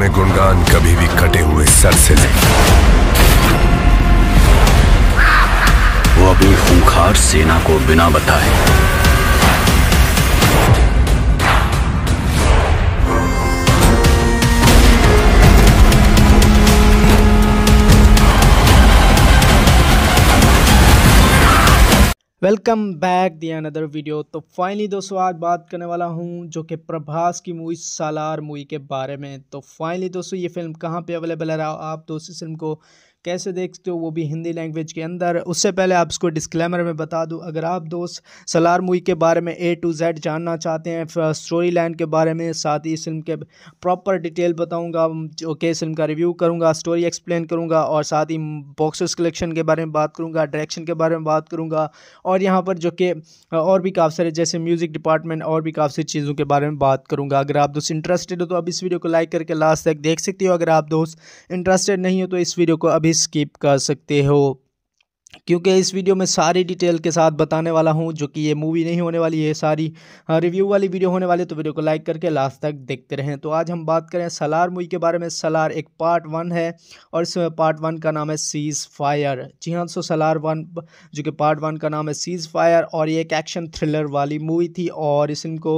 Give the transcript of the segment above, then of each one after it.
में गुणगान कभी भी कटे हुए सर से नहीं वो अपनी खूंखार सेना को बिना बताए वेलकम बैक दिया अनदर वीडियो तो फाइनली दोस्तों आज बात करने वाला हूँ जो कि प्रभास की मूवी सालार मूवी के बारे में तो फाइनली दोस्तों ये फिल्म कहाँ पे अवेलेबल है आप दोस्तों इस फिल्म को कैसे देखते हो वो भी हिंदी लैंग्वेज के अंदर उससे पहले आप इसको डिस्क्लेमर में बता दूँ अगर आप दोस्त सलार मूवी के बारे में ए टू जेड जानना चाहते हैं स्टोरी लाइन के बारे में साथ ही इस फिल्म के प्रॉपर डिटेल बताऊँगा ओके फिल्म का रिव्यू करूँगा स्टोरी एक्सप्लेन करूँगा और साथ ही बॉक्सेस कलेक्शन के बारे में बात करूँगा डायरेक्शन के बारे में बात करूँगा और यहाँ पर जो कि और भी काफ़ी सारे जैसे म्यूज़िक डिपार्टमेंट और भी काफ़ी सारी चीज़ों के बारे में बात करूँगा अगर आप दोस्त इंटरेस्टेड हो तो अब इस वीडियो को लाइक करके लास्ट तक देख सकती हो अगर आप दोस्त इंटरेस्टेड नहीं हो तो इस वीडियो को अभी भी स्किप कर सकते हो क्योंकि इस वीडियो में सारी डिटेल के साथ बताने वाला हूं जो कि ये मूवी नहीं होने वाली है सारी रिव्यू हाँ, वाली वीडियो होने वाली है तो वीडियो को लाइक करके लास्ट तक देखते रहें तो आज हम बात करें सलार मूवी के बारे में सलार एक पार्ट वन है और इस पार्ट वन का नाम है सीज़ फायर जी हाँ सो सलार वन जो कि पार्ट वन का नाम है सीज़ फायर और ये एक एक्शन थ्रिलर वाली मूवी थी और इसको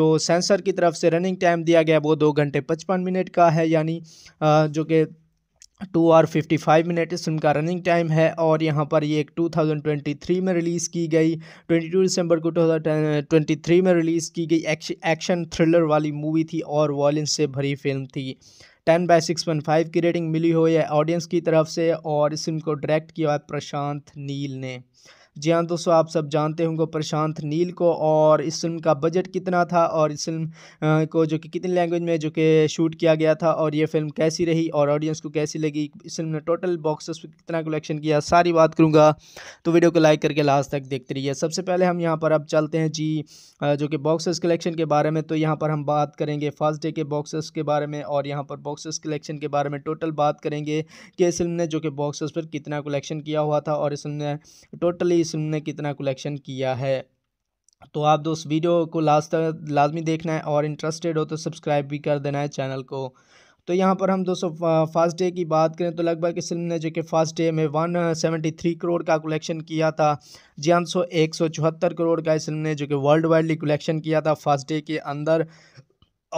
जो सेंसर की तरफ से रनिंग टाइम दिया गया वो दो घंटे पचपन मिनट का है यानी हाँ, जो कि two hour fifty five minute इस फिल्म का रनिंग टाइम है और यहाँ पर ये टू थाउजेंड ट्वेंटी थ्री में रिलीज़ की गई ट्वेंटी टू दिसंबर को टू थाउजेंड ट्वेंटी थ्री में रिलीज़ की गई एक्शन थ्रिलर वाली मूवी थी और वॉलेंस से भरी फिल्म थी ten by six point five की रेटिंग मिली हुई है ऑडियंस की तरफ से और इस फिल्म को डायरेक्ट किया है प्रशांत नील ने जी हाँ दोस्तों आप सब जानते होंगे प्रशांत नील को और इस फिल्म का बजट कितना था और इस फिल्म को जो कि कितनी लैंग्वेज में जो कि शूट किया गया था और ये फिल्म कैसी रही और ऑडियंस को कैसी लगी इस फिल्म ने टोटल बॉक्सेस पर कितना कलेक्शन किया सारी बात करूँगा तो वीडियो को लाइक करके लास्ट तक देखते रहिए सबसे पहले हम यहाँ पर अब चलते हैं जी जो कि बॉक्सेस कलेक्शन के बारे में तो यहाँ पर हम बात करेंगे फर्स्ट डे के बॉक्सेस के बारे में और यहाँ पर बॉक्सेस कलेक्शन के बारे में टोटल बात करेंगे कि इस फिल्म ने जो कि बॉक्सेस पर कितना कलेक्शन किया हुआ था और इस फिल्म ने टोटली फिल्म ने कितना कलेक्शन किया है तो आप दोस्त वीडियो को लास्ट तक लाजमी देखना है और इंटरेस्टेड हो तो सब्सक्राइब भी कर देना है चैनल को तो यहाँ पर हम दोस्तों फर्स्ट डे की बात करें तो लगभग इस फिल्म ने जो कि फर्स्ट डे में वन थ्री करोड़ का कलेक्शन किया था जी हम हाँ सो एक सौ चौहत्तर करोड़ का इस फिल्म ने जो कि वर्ल्ड वाइडली कलेक्शन किया था फर्स्ट डे के अंदर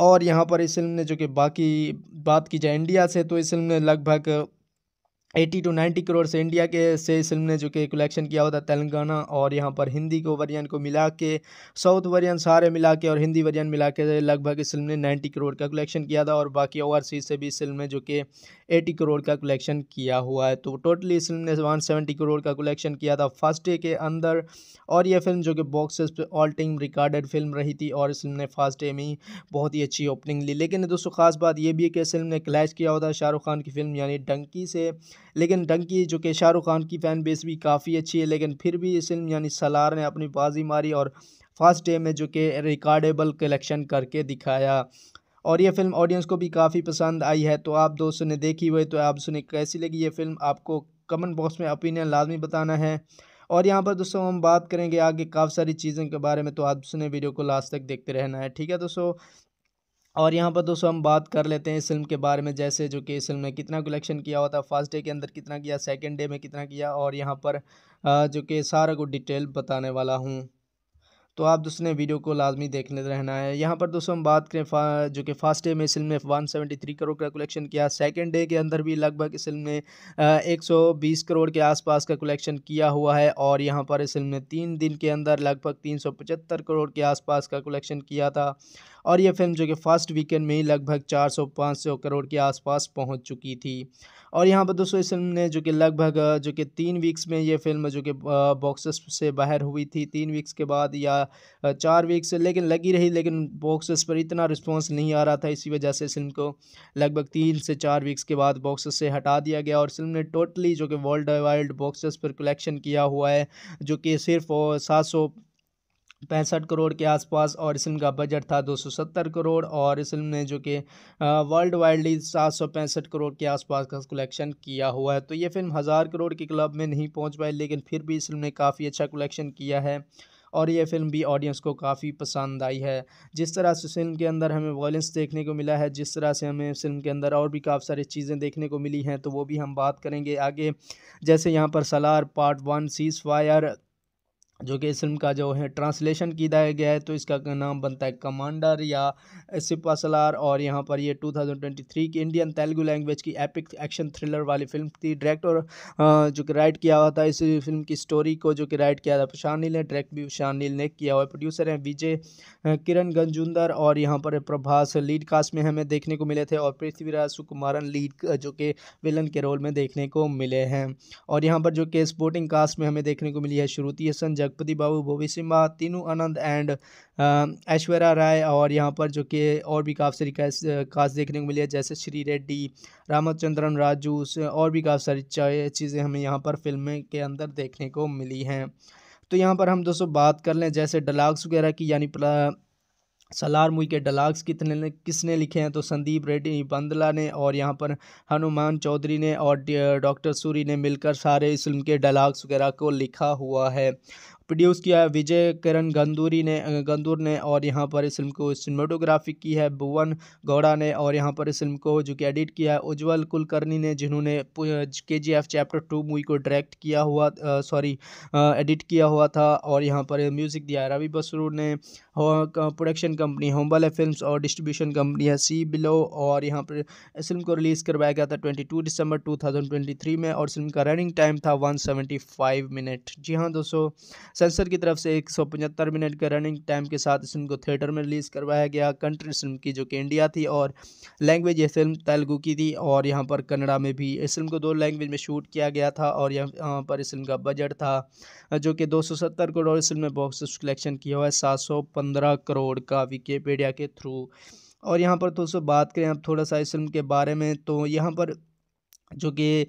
और यहाँ पर इस फिल्म ने जो कि बाकी बात की जाए इंडिया से तो इस फिल्म ने लगभग एटी टू नाइन्टी करोड़ से इंडिया के से इस फिल्म ने जो कि कलेक्शन किया हुआ था तेलंगाना और यहाँ पर हिंदी को वर्जन को मिला के साउथ वर्जन सारे मिला के और हिंदी वर्जन मिला के लगभग इस फिल्म ने नाइन्टी करोड़ का कलेक्शन किया था और बाकी ओवरसीज से भी इस फिल्म ने जो कि एटी करोड़ का कलेक्शन किया हुआ है तो टोटली इस फिल्म ने वन सेवेंटी करोड़ का कलेक्शन किया था फर्स्ट डे के अंदर और यह फिल्म जो कि बॉक्सेस पे ऑल टाइम रिकॉर्डेड फिल्म रही थी और इस फिल्म ने फर्स्ट डे में ही बहुत ही अच्छी ओपनिंग ली लेकिन दोस्तों खास बात यह भी है कि इस फिल्म ने क्लैश किया होता शाहरुख खान की फिल्म यानी डंकी से लेकिन डंकी जो कि शाहरुख खान की फ़ैन बेस भी काफ़ी अच्छी है लेकिन फिर भी इस फिल्म यानी सलार ने अपनी बाजी मारी और फर्स्ट डे में जो कि रिकॉर्डेबल कलेक्शन करके दिखाया और ये फिल्म ऑडियंस को भी काफ़ी पसंद आई है तो आप दोस्तों ने देखी हुई तो आप सुने कैसी लगी ये फिल्म आपको कमेंट बॉक्स में ओपिनियन लाजमी बताना है और यहाँ पर दोस्तों हम बात करेंगे आगे काफ़ी सारी चीज़ों के बारे में तो आप सुने वीडियो को लास्ट तक देखते रहना है ठीक है दोस्तों और यहाँ पर दोस्तों हम बात कर लेते हैं इस फिल्म के बारे में जैसे जो कि इस फिल्म ने कितना कलेक्शन किया हुआ था फर्स्ट डे के अंदर कितना किया सेकंड डे में कितना किया और यहाँ पर जो कि सारा को डिटेल बताने वाला हूँ तो आप दोस्तों वीडियो को लाजमी देखने रहना है यहाँ पर दोस्तों हम बात करें जो कि फर्स्ट डे में इस फिल्म ने वन सेवेंटी थ्री करोड़ का कलेक्शन किया सेकेंड डे के अंदर भी लगभग इस फिल्म ने एक सौ बीस करोड़ के आसपास का कलेक्शन किया हुआ है और यहाँ पर इस फिल्म ने तीन दिन के अंदर लगभग तीन सौ पचहत्तर करोड़ के आसपास का कलेक्शन किया था और यह फिल्म जो कि फर्स्ट वीकेंड में ही लगभग चार सौ पाँच सौ करोड़ के आसपास पहुँच चुकी थी और यहाँ पर दोस्तों इस फिल्म ने जो कि लगभग जो कि तीन वीक्स में ये फिल्म जो कि बॉक्सेस से बाहर हुई थी तीन वीक्स के बाद या चार वीक्स लेकिन लगी रही लेकिन बॉक्सेस पर इतना रिस्पॉन्स नहीं आ रहा था इसी वजह से फिल्म को लगभग तीन से चार वीक्स के बाद बॉक्सेस से हटा दिया गया और फिल्म ने टोटली जो कि वर्ल्ड वाइल्ड बॉक्सेस पर कलेक्शन किया हुआ है जो कि सिर्फ सात सौ पैंसठ करोड़ के आसपास और इस फिल्म का बजट था 270 करोड़ और इस फिल्म ने जो कि वर्ल्ड वाइडली सात करोड़ के आसपास का कलेक्शन किया हुआ है तो ये फिल्म हज़ार करोड़ की क्लब में नहीं पहुंच पाई लेकिन फिर भी इस फिल्म ने काफ़ी अच्छा कलेक्शन किया है और ये फिल्म भी ऑडियंस को काफ़ी पसंद आई है जिस तरह से फिल्म के अंदर हमें वायलेंस देखने को मिला है जिस तरह से हमें फिल्म के अंदर और भी काफ़ी सारी चीज़ें देखने को मिली हैं तो वो भी हम बात करेंगे आगे जैसे यहाँ पर Salaar part one ceasefire जो कि इस फिल्म का जो है ट्रांसलेशन किया गया है तो इसका नाम बनता है कमांडर या सिपासलार और यहाँ पर ये 2023 की इंडियन तेलुगु लैंग्वेज की एपिक एक्शन थ्रिलर वाली फिल्म थी डायरेक्टर जो कि राइट किया हुआ था इस फिल्म की स्टोरी को जो कि राइट किया था प्रशांत नील ने डायरेक्ट भी प्रशांत नील ने किया हुआ प्रोड्यूसर हैं विजय किरण गंजुंदर और यहाँ पर प्रभास लीड कास्ट में हमें देखने को मिले थे और पृथ्वीराज सुकुमारन लीड जो कि विलन के रोल में देखने को मिले हैं और यहाँ पर जो कि स्पोर्टिंग कास्ट में हमें देखने को मिली है श्रुति संजय लखपति बाबू भोवी सिम्हा तीनू आनंद एंड ऐश्वर्या राय और यहाँ पर जो कि और भी काफ़ी सारी कास्ट देखने को मिली है जैसे श्री रेड्डी रामचंद्रन राजू और भी काफ़ी सारी चीज़ें हमें यहाँ पर फिल्में के अंदर देखने को मिली हैं तो यहाँ पर हम दोस्तों बात कर लें जैसे डलाग्स वगैरह की यानी सलार मुई के डलाग्स कितने किसने लिखे हैं तो संदीप रेड्डी बंदला ने और यहाँ पर हनुमान चौधरी ने और डॉक्टर सूरी ने मिलकर सारे इस फिल्म के डलाग्स वगैरह को लिखा हुआ है प्रोड्यूस किया है विजय किरण गंदूरी ने गंदूर ने और यहाँ पर इस फिल्म को सिनेमाटोग्राफी की है भुवन गौड़ा ने और यहाँ पर इस फिल्म को जो कि एडिट किया है उज्ज्वल कुलकर्णी ने जिन्होंने K G F chapter two movie को डायरेक्ट किया हुआ सॉरी एडिट किया हुआ था और यहाँ पर म्यूज़िक दिया है रवि बसरू ने प्रोडक्शन कंपनी होम्बल फिल्म और डिस्ट्रीब्यूशन कंपनी है सी बिलो और यहाँ पर इस फिल्म को रिलीज़ करवाया गया था ट्वेंटी टू दिसंबर टू थाउजेंड ट्वेंटी थ्री में और फिल्म का रनिंग टाइम था वन सेवेंटी फाइव मिनट जी हाँ दोस्तों सेंसर की तरफ से एक सौ पचहत्तर मिनट के रनिंग टाइम के साथ इस फिल्म को थिएटर में रिलीज़ करवाया गया कंट्री फिल्म की जो कि इंडिया थी और लैंग्वेज ये फिल्म तेलुगू की थी और यहाँ पर कन्नड़ा में भी इस फिल्म को दो लैंग्वेज में शूट किया गया था और यहाँ पर इस फिल्म का बजट था जो कि दो सौ सत्तर करोड़ इस फिल्म ने बॉक्स कलेक्शन किया हुआ है सात सौ पंद्रह करोड़ का विकीपीडिया के थ्रू और यहाँ पर दोस्तों बात करें आप थोड़ा सा इस फिल्म के बारे में तो यहाँ पर जो कि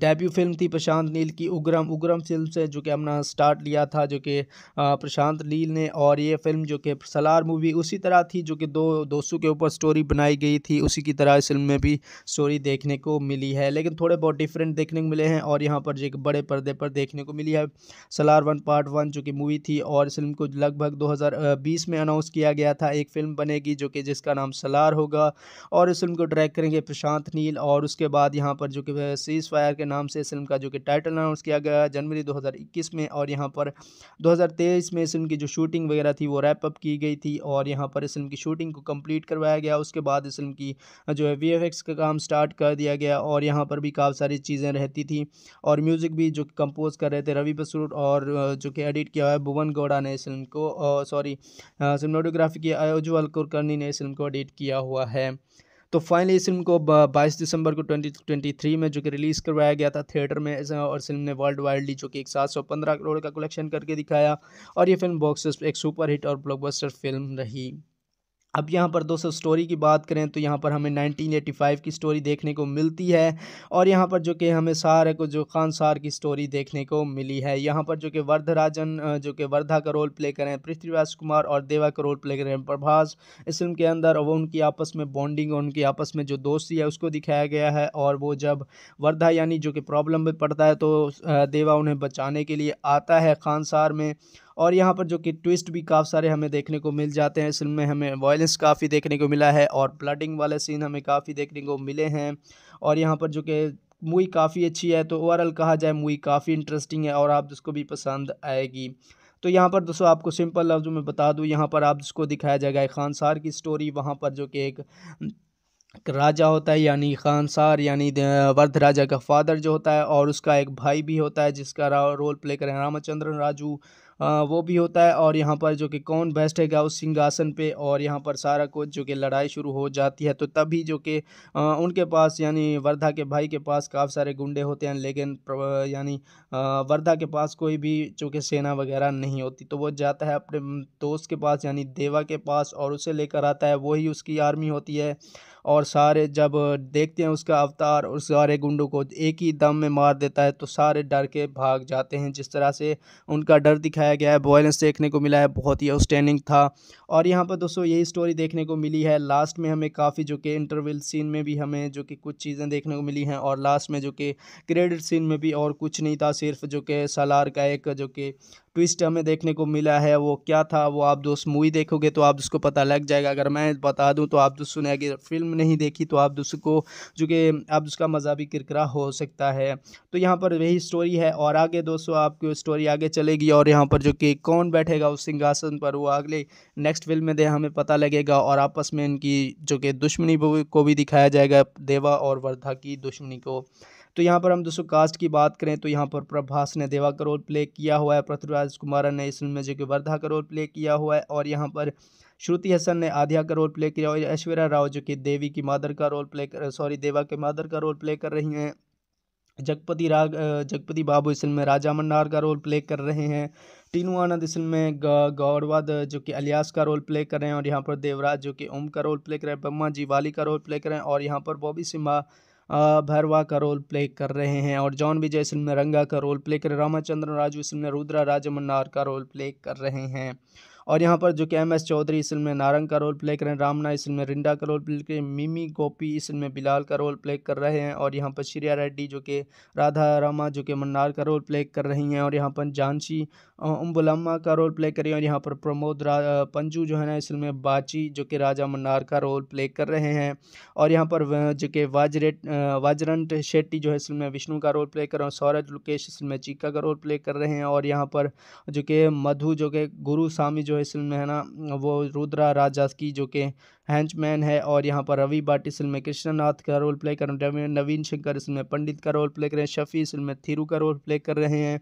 डेब्यू फिल्म थी प्रशांत नील की उग्रम उग्रम फिल्म से जो कि हमने स्टार्ट लिया था जो कि प्रशांत नील ने और ये फिल्म जो कि सलार मूवी उसी तरह थी जो कि दो दोस्तों के ऊपर स्टोरी बनाई गई थी उसी की तरह इस फिल्म में भी स्टोरी देखने को मिली है लेकिन थोड़े बहुत डिफरेंट देखने को मिले हैं और यहाँ पर जो बड़े पर्दे पर देखने को मिली है सलार वन पार्ट वन जो कि मूवी थी और इस फिल्म को लगभग दो में अनाउंस किया गया था एक फिल्म बनेगी जो कि जिसका नाम सलार होगा और इस फिल्म को डायरेक्ट करेंगे प्रशांत नील और उसके बाद यहाँ पर जो कि सीज़ फायर के नाम से इस फिल्म का जो कि टाइटल अनाउंस किया गया जनवरी 2021 में और यहाँ पर 2023 में इस फिल्म की जो शूटिंग वगैरह थी वो रैप अप की गई थी और यहाँ पर इस फिल्म की शूटिंग को कंप्लीट करवाया गया उसके बाद इस फिल्म की जो है वी का काम स्टार्ट कर दिया गया और यहाँ पर भी काफ़ी सारी चीज़ें रहती थी और म्यूज़िक भी जो कंपोज कर रहे थे रवि बसरूट और जो कि एडिट किया हुआ है भुवन गौड़ा ने इस फिल्म को सॉरी सिनेमाटोग्राफी की अयोजवल कुरकर्णी ने इस फिल्म को एडिट किया हुआ है तो फाइनली इस फिल्म को 22 दिसंबर को 2023 में जो कि रिलीज़ करवाया गया था थिएटर में और फिल्म ने वर्ल्ड वाइडली जो कि एक सात करोड़ का कलेक्शन करके दिखाया और ये फिल्म बॉक्स एक सुपर हिट और ब्लॉकबस्टर फिल्म रही अब यहाँ पर दोस्तों स्टोरी की बात करें तो यहाँ पर हमें 1985 की स्टोरी देखने को मिलती है और यहाँ पर जो कि हमें सार को जो खान सार की स्टोरी देखने को मिली है यहाँ पर जो कि वर्धराजन जो कि वर्धा का रोल प्ले करें पृथ्वीराज कुमार और देवा का रोल प्ले करें प्रभास इस फिल्म के अंदर वो उनकी आपस में बॉन्डिंग और उनकी आपस में जो दोस्ती है उसको दिखाया गया है और वो जब वर्धा यानी जो कि प्रॉब्लम में पड़ता है तो देवा उन्हें बचाने के लिए आता है खान सार में और यहाँ पर जो कि ट्विस्ट भी काफ़ी सारे हमें देखने को मिल जाते हैं इस फिल्म में हमें वायलेंस काफ़ी देखने को मिला है और ब्लडिंग वाले सीन हमें काफ़ी देखने को मिले हैं और यहाँ पर जो कि मूवी काफ़ी अच्छी है तो ओवरऑल कहा जाए मूवी काफ़ी इंटरेस्टिंग है और आप जिसको भी पसंद आएगी तो यहाँ पर दोस्तों आपको सिंपल लफ्ज़ में बता दूँ यहाँ पर आप जिसको दिखाया जाएगा खान सार की स्टोरी वहाँ पर जो कि एक राजा होता है यानी खानसार यानी वर्ध राजा का फादर जो होता है और उसका एक भाई भी होता है जिसका रोल प्ले करें रामचंद्रन राजू वो भी होता है और यहाँ पर जो कि कौन बेस्ट है उस सिंहासन पे और यहाँ पर सारा कुछ जो कि लड़ाई शुरू हो जाती है तो तभी जो कि उनके पास यानी वर्धा के भाई के पास काफ़ी सारे गुंडे होते हैं लेकिन यानी वर्धा के पास कोई भी जो कि सेना वगैरह नहीं होती तो वो जाता है अपने दोस्त के पास यानी देवा के पास और उसे लेकर आता है वही उसकी आर्मी होती है और सारे जब देखते हैं उसका अवतार और सारे गुंडों को एक ही दम में मार देता है तो सारे डर के भाग जाते हैं जिस तरह से उनका डर दिखाया गया है वॉयलेंस देखने को मिला है बहुत ही आउटस्टैंडिंग था और यहाँ पर दोस्तों यही स्टोरी देखने को मिली है लास्ट में हमें काफ़ी जो कि इंटरवल सीन में भी हमें जो कि कुछ चीज़ें देखने को मिली हैं और लास्ट में जो कि क्रेडिट सीन में भी और कुछ नहीं था सिर्फ जो कि सलार का एक जो कि ट्विस्ट हमें देखने को मिला है वो क्या था वो आप दोस्त मूवी देखोगे तो आप उसको पता लग जाएगा अगर मैं बता दूं तो आप दोस्तों ने अगर फिल्म नहीं देखी तो आप दोस्तों को जो कि आप उसका मज़ा भी किरकरा हो सकता है तो यहाँ पर वही स्टोरी है और आगे दोस्तों आपकी स्टोरी आगे चलेगी और यहाँ पर जो कि कौन बैठेगा उस सिंहासन पर वो अगले नेक्स्ट फिल्म में दे हमें पता लगेगा और आपस में इनकी जो कि दुश्मनी को भी दिखाया जाएगा देवा और वर्धा की दुश्मनी को तो यहाँ पर हम दोस्तों कास्ट की बात करें तो यहाँ पर प्रभास ने देवा का रोल प्ले किया हुआ है पृथ्वीराज कुमार ने इस फिल्म में जो कि वर्धा का रोल प्ले किया हुआ है और यहाँ पर श्रुति हसन ने आध्या का रोल प्ले किया और ऐश्वर्या राव जो कि देवी की मादर का रोल प्ले कर सॉरी देवा के मादर का रोल प्ले कर रही हैं जगपति राग जगपति बाबू इस फिल्म में राजा मन्नार का रोल प्ले कर रहे हैं टीनू आनंद इस फिल्म में गौरवाद जो कि अलियास का रोल प्ले कर रहे हैं और यहाँ पर देवराज जो कि ओम का रोल प्ले कर रहे हैं ब्रह्मा जी वाली का रोल प्ले कर रहे हैं और यहाँ पर बॉबी सिम्हा भरवा का रोल प्ले कर रहे हैं और जॉन विजय इस फिल्म में रंगा का रोल प्ले कर रामाचंद्रन राजू इस फिल्म में रुद्रा राजमन्नार का रोल प्ले कर रहे हैं और यहाँ पर जो कि एम एस चौधरी इस फिल्म में नारंग का रोल प्ले कर रहे हैं रामना इस फिल्म में रिंडा का रोल प्ले कर रहे हैं मिमी गोपी इस फिल्म में बिलाल का रोल प्ले कर रहे हैं और यहाँ पर श्रिया रेड्डी जो कि राधा रामा जो कि मन्नार का रोल प्ले कर रही हैं और यहाँ पर जानशी उम्बुलम्मा का रोल प्ले कर रही हैं और यहाँ पर प्रमोद पंजू जो है ना इस फिल्म में बाची जो कि राजा मन्नार का रोल प्ले कर रहे हैं और यहाँ पर जो कि वाजरेट वाजरंट शेट्टी जो है इस फिल्म में विष्णु का रोल प्ले कर रहे हैं सूरज लुकेश इस फिल्म में चीका का रोल प्ले कर रहे हैं और यहाँ पर जो कि मधु जो कि गुरु स्वामी जो जो इस फिल्म है ना वो रुद्रा राजा की जो कि हैंचमैन है और यहाँ पर रवि भाट इस फिल्म में कृष्णनाथ का रोल प्ले कर रहे हैं नवीन शंकर इसमें पंडित का रोल प्ले कर रहे हैं शफ़ी इस फिल्म में का रोल प्ले कर रहे हैं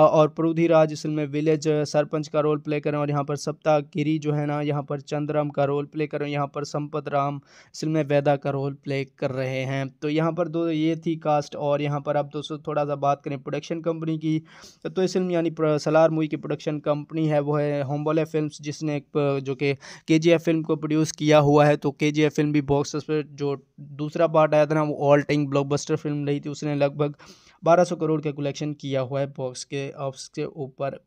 और प्रोधीराज इस फिल्म में विलेज सरपंच का रोल प्ले कर रहे हैं और यहाँ पर सप्ताह गिरी जो है ना यहाँ पर चंद्रम का रोल प्ले कर रहे हैं यहाँ पर संपत राम इस फिल्म में वैदा का रोल प्ले कर रहे हैं तो यहाँ पर दो ये थी कास्ट और यहाँ पर आप दोस्तों थोड़ा सा बात करें प्रोडक्शन कंपनी की तो इस फिल्म यानी सलार मूवी की प्रोडक्शन कंपनी है वो है होम्बोले फिल्म जिसने जो कि के फिल्म को प्रोड्यूस किया किया हुआ है तो के जी एफ फिल्म भी बॉक्स पर जो दूसरा पार्ट आया था ना वो ऑल टाइम ब्लॉकबस्टर फिल्म रही थी उसने लगभग 1200 करोड़ का कलेक्शन किया हुआ है बॉक्स के ऑफिस के ऊपर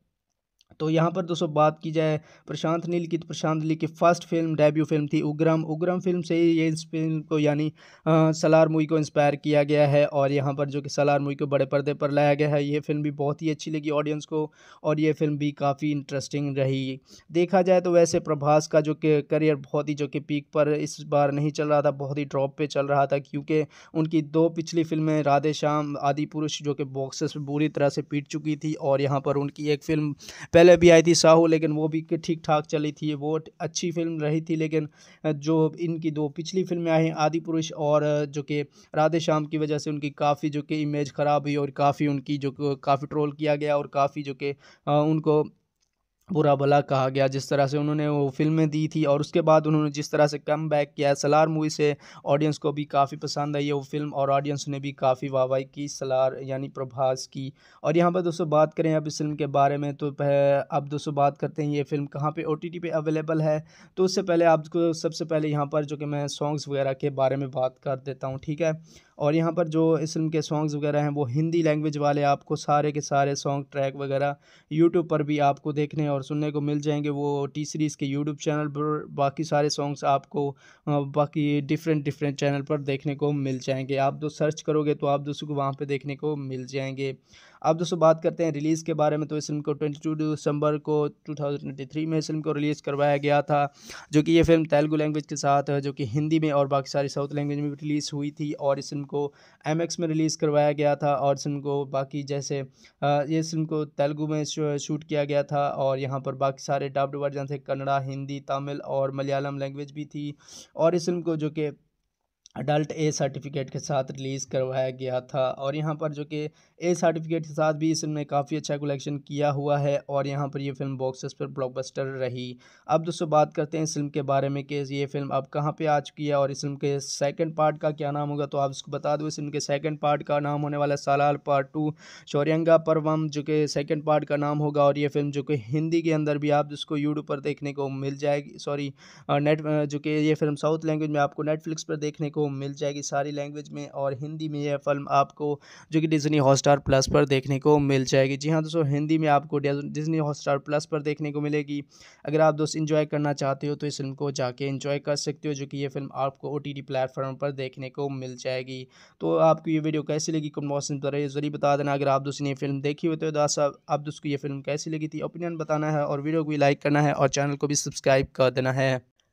तो यहाँ पर दोस्तों बात की जाए प्रशांत नील की तो प्रशांत नील की फर्स्ट फिल्म डेब्यू फिल्म थी उग्रम उग्रम फिल्म से ही ये इस फिल्म को यानी सलार मूवी को इंस्पायर किया गया है और यहाँ पर जो कि सलार मूवी को बड़े पर्दे पर लाया गया है ये फिल्म भी बहुत ही अच्छी लगी ऑडियंस को और ये फिल्म भी काफ़ी इंटरेस्टिंग रही देखा जाए तो वैसे प्रभास का जो कि करियर बहुत ही जो कि पीक पर इस बार नहीं चल रहा था बहुत ही ड्रॉप पर चल रहा था क्योंकि उनकी दो पिछली फिल्में राधे श्याम आदि पुरुष जो कि बॉक्सेस बुरी तरह से पीट चुकी थी और यहाँ पर उनकी एक फिल्म पहले भी आई थी साहू लेकिन वो भी ठीक ठाक चली थी वो अच्छी फिल्म रही थी लेकिन जो इनकी दो पिछली फिल्में आई हैं आदि पुरुष और जो कि राधे श्याम की वजह से उनकी काफ़ी जो कि इमेज ख़राब हुई और काफ़ी उनकी जो काफ़ी ट्रोल किया गया और काफ़ी जो कि उनको बुरा भला कहा गया जिस तरह से उन्होंने वो फिल्में दी थी और उसके बाद उन्होंने जिस तरह से कम बैक किया सलार मूवी से ऑडियंस को भी काफ़ी पसंद आई है वो फिल्म और ऑडियंस ने भी काफ़ी वाहवाही की सलार यानी प्रभास की और यहाँ पर दोस्तों बात करें अब इस फिल्म के बारे में तो अब दोस्तों बात करते हैं ये फिल्म कहाँ पर ओ टी पे अवेलेबल है तो उससे पहले आपको सबसे पहले यहाँ पर जो कि मैं सॉन्ग्स वगैरह के बारे में बात कर देता हूँ ठीक है और यहाँ पर जो इस फिल्म के सॉन्ग्स वगैरह हैं वो हिंदी लैंग्वेज वाले आपको सारे के सारे सॉन्ग ट्रैक वगैरह यूट्यूब पर भी आपको देखने और सुनने को मिल जाएंगे वो टी सीरीज़ के यूट्यूब चैनल पर बाकी सारे सॉन्ग्स आपको बाकी डिफरेंट डिफरेंट चैनल पर देखने को मिल जाएंगे आप जो सर्च करोगे तो आप दोस्तों को वहाँ पर देखने को मिल जाएंगे अब दोस्तों बात करते हैं रिलीज़ के बारे में तो इस फिल्म को ट्वेंटी दिसंबर को टू में इस फिल्म को रिलीज़ करवाया गया था जो कि ये फिल्म तेलुगू लैंग्वेज के साथ जो कि हिंदी में और बाकी सारी साउथ लैंग्वेज में भी रिलीज़ हुई थी और इस फिल्म को एम में रिलीज़ करवाया गया था और इस फिल्म को बाकी जैसे ये फिल्म को तेलुगू में शूट किया गया था और यहाँ पर बाकी सारे डब्ड वर्जन थे कन्नड़ा हिंदी तमिल और मलयालम लैंग्वेज भी थी और इस फिल्म को जो कि अडल्ट ए सर्टिफिकेट के साथ रिलीज़ करवाया गया था और यहाँ पर जो कि ए सर्टिफिकेट के साथ भी इसमें काफ़ी अच्छा कलेक्शन किया हुआ है और यहाँ पर ये फिल्म बॉक्सेस पर ब्लॉकबस्टर रही अब दोस्तों बात करते हैं इस फिल्म के बारे में कि ये फिल्म अब कहाँ पे आ चुकी है और इस फिल्म के सेकंड पार्ट का क्या नाम होगा तो आप इसको बता दो इस फिल्म के सेकंड पार्ट का नाम होने वाला सलाल पार्ट टू शौर्यंगा परवम जो कि सेकेंड पार्ट का नाम होगा और ये फिल्म जो कि हिंदी के अंदर भी आप जिसको यूट्यूब पर देखने को मिल जाएगी सॉरी नेट जो कि ये फिल्म साउथ लैंग्वेज में आपको नेटफ्लिक्स पर देखने को मिल जाएगी सारी लैंग्वेज में और हिंदी में यह फिल्म आपको जो कि डिजनी हॉस्टार हॉटस्टार प्लस पर देखने को मिल जाएगी जी हाँ दोस्तों हिंदी में आपको डिजनी हॉटस्टार प्लस पर देखने को मिलेगी अगर आप दोस्त इन्जॉय करना चाहते हो तो इस फिल्म को जाके इन्जॉय कर सकते हो जो कि ये फिल्म आपको ओ टी प्लेटफॉर्म पर देखने को मिल जाएगी तो आपको ये वीडियो कैसी लगी कम मौसम पर बताइए बता देना अगर आप दोस्त ने फिल्म देखी हो तो दास आप दोस्त को ये फिल्म कैसी लगी थी ओपिनियन बताना है और वीडियो को भी लाइक करना है और चैनल को भी सब्सक्राइब कर देना है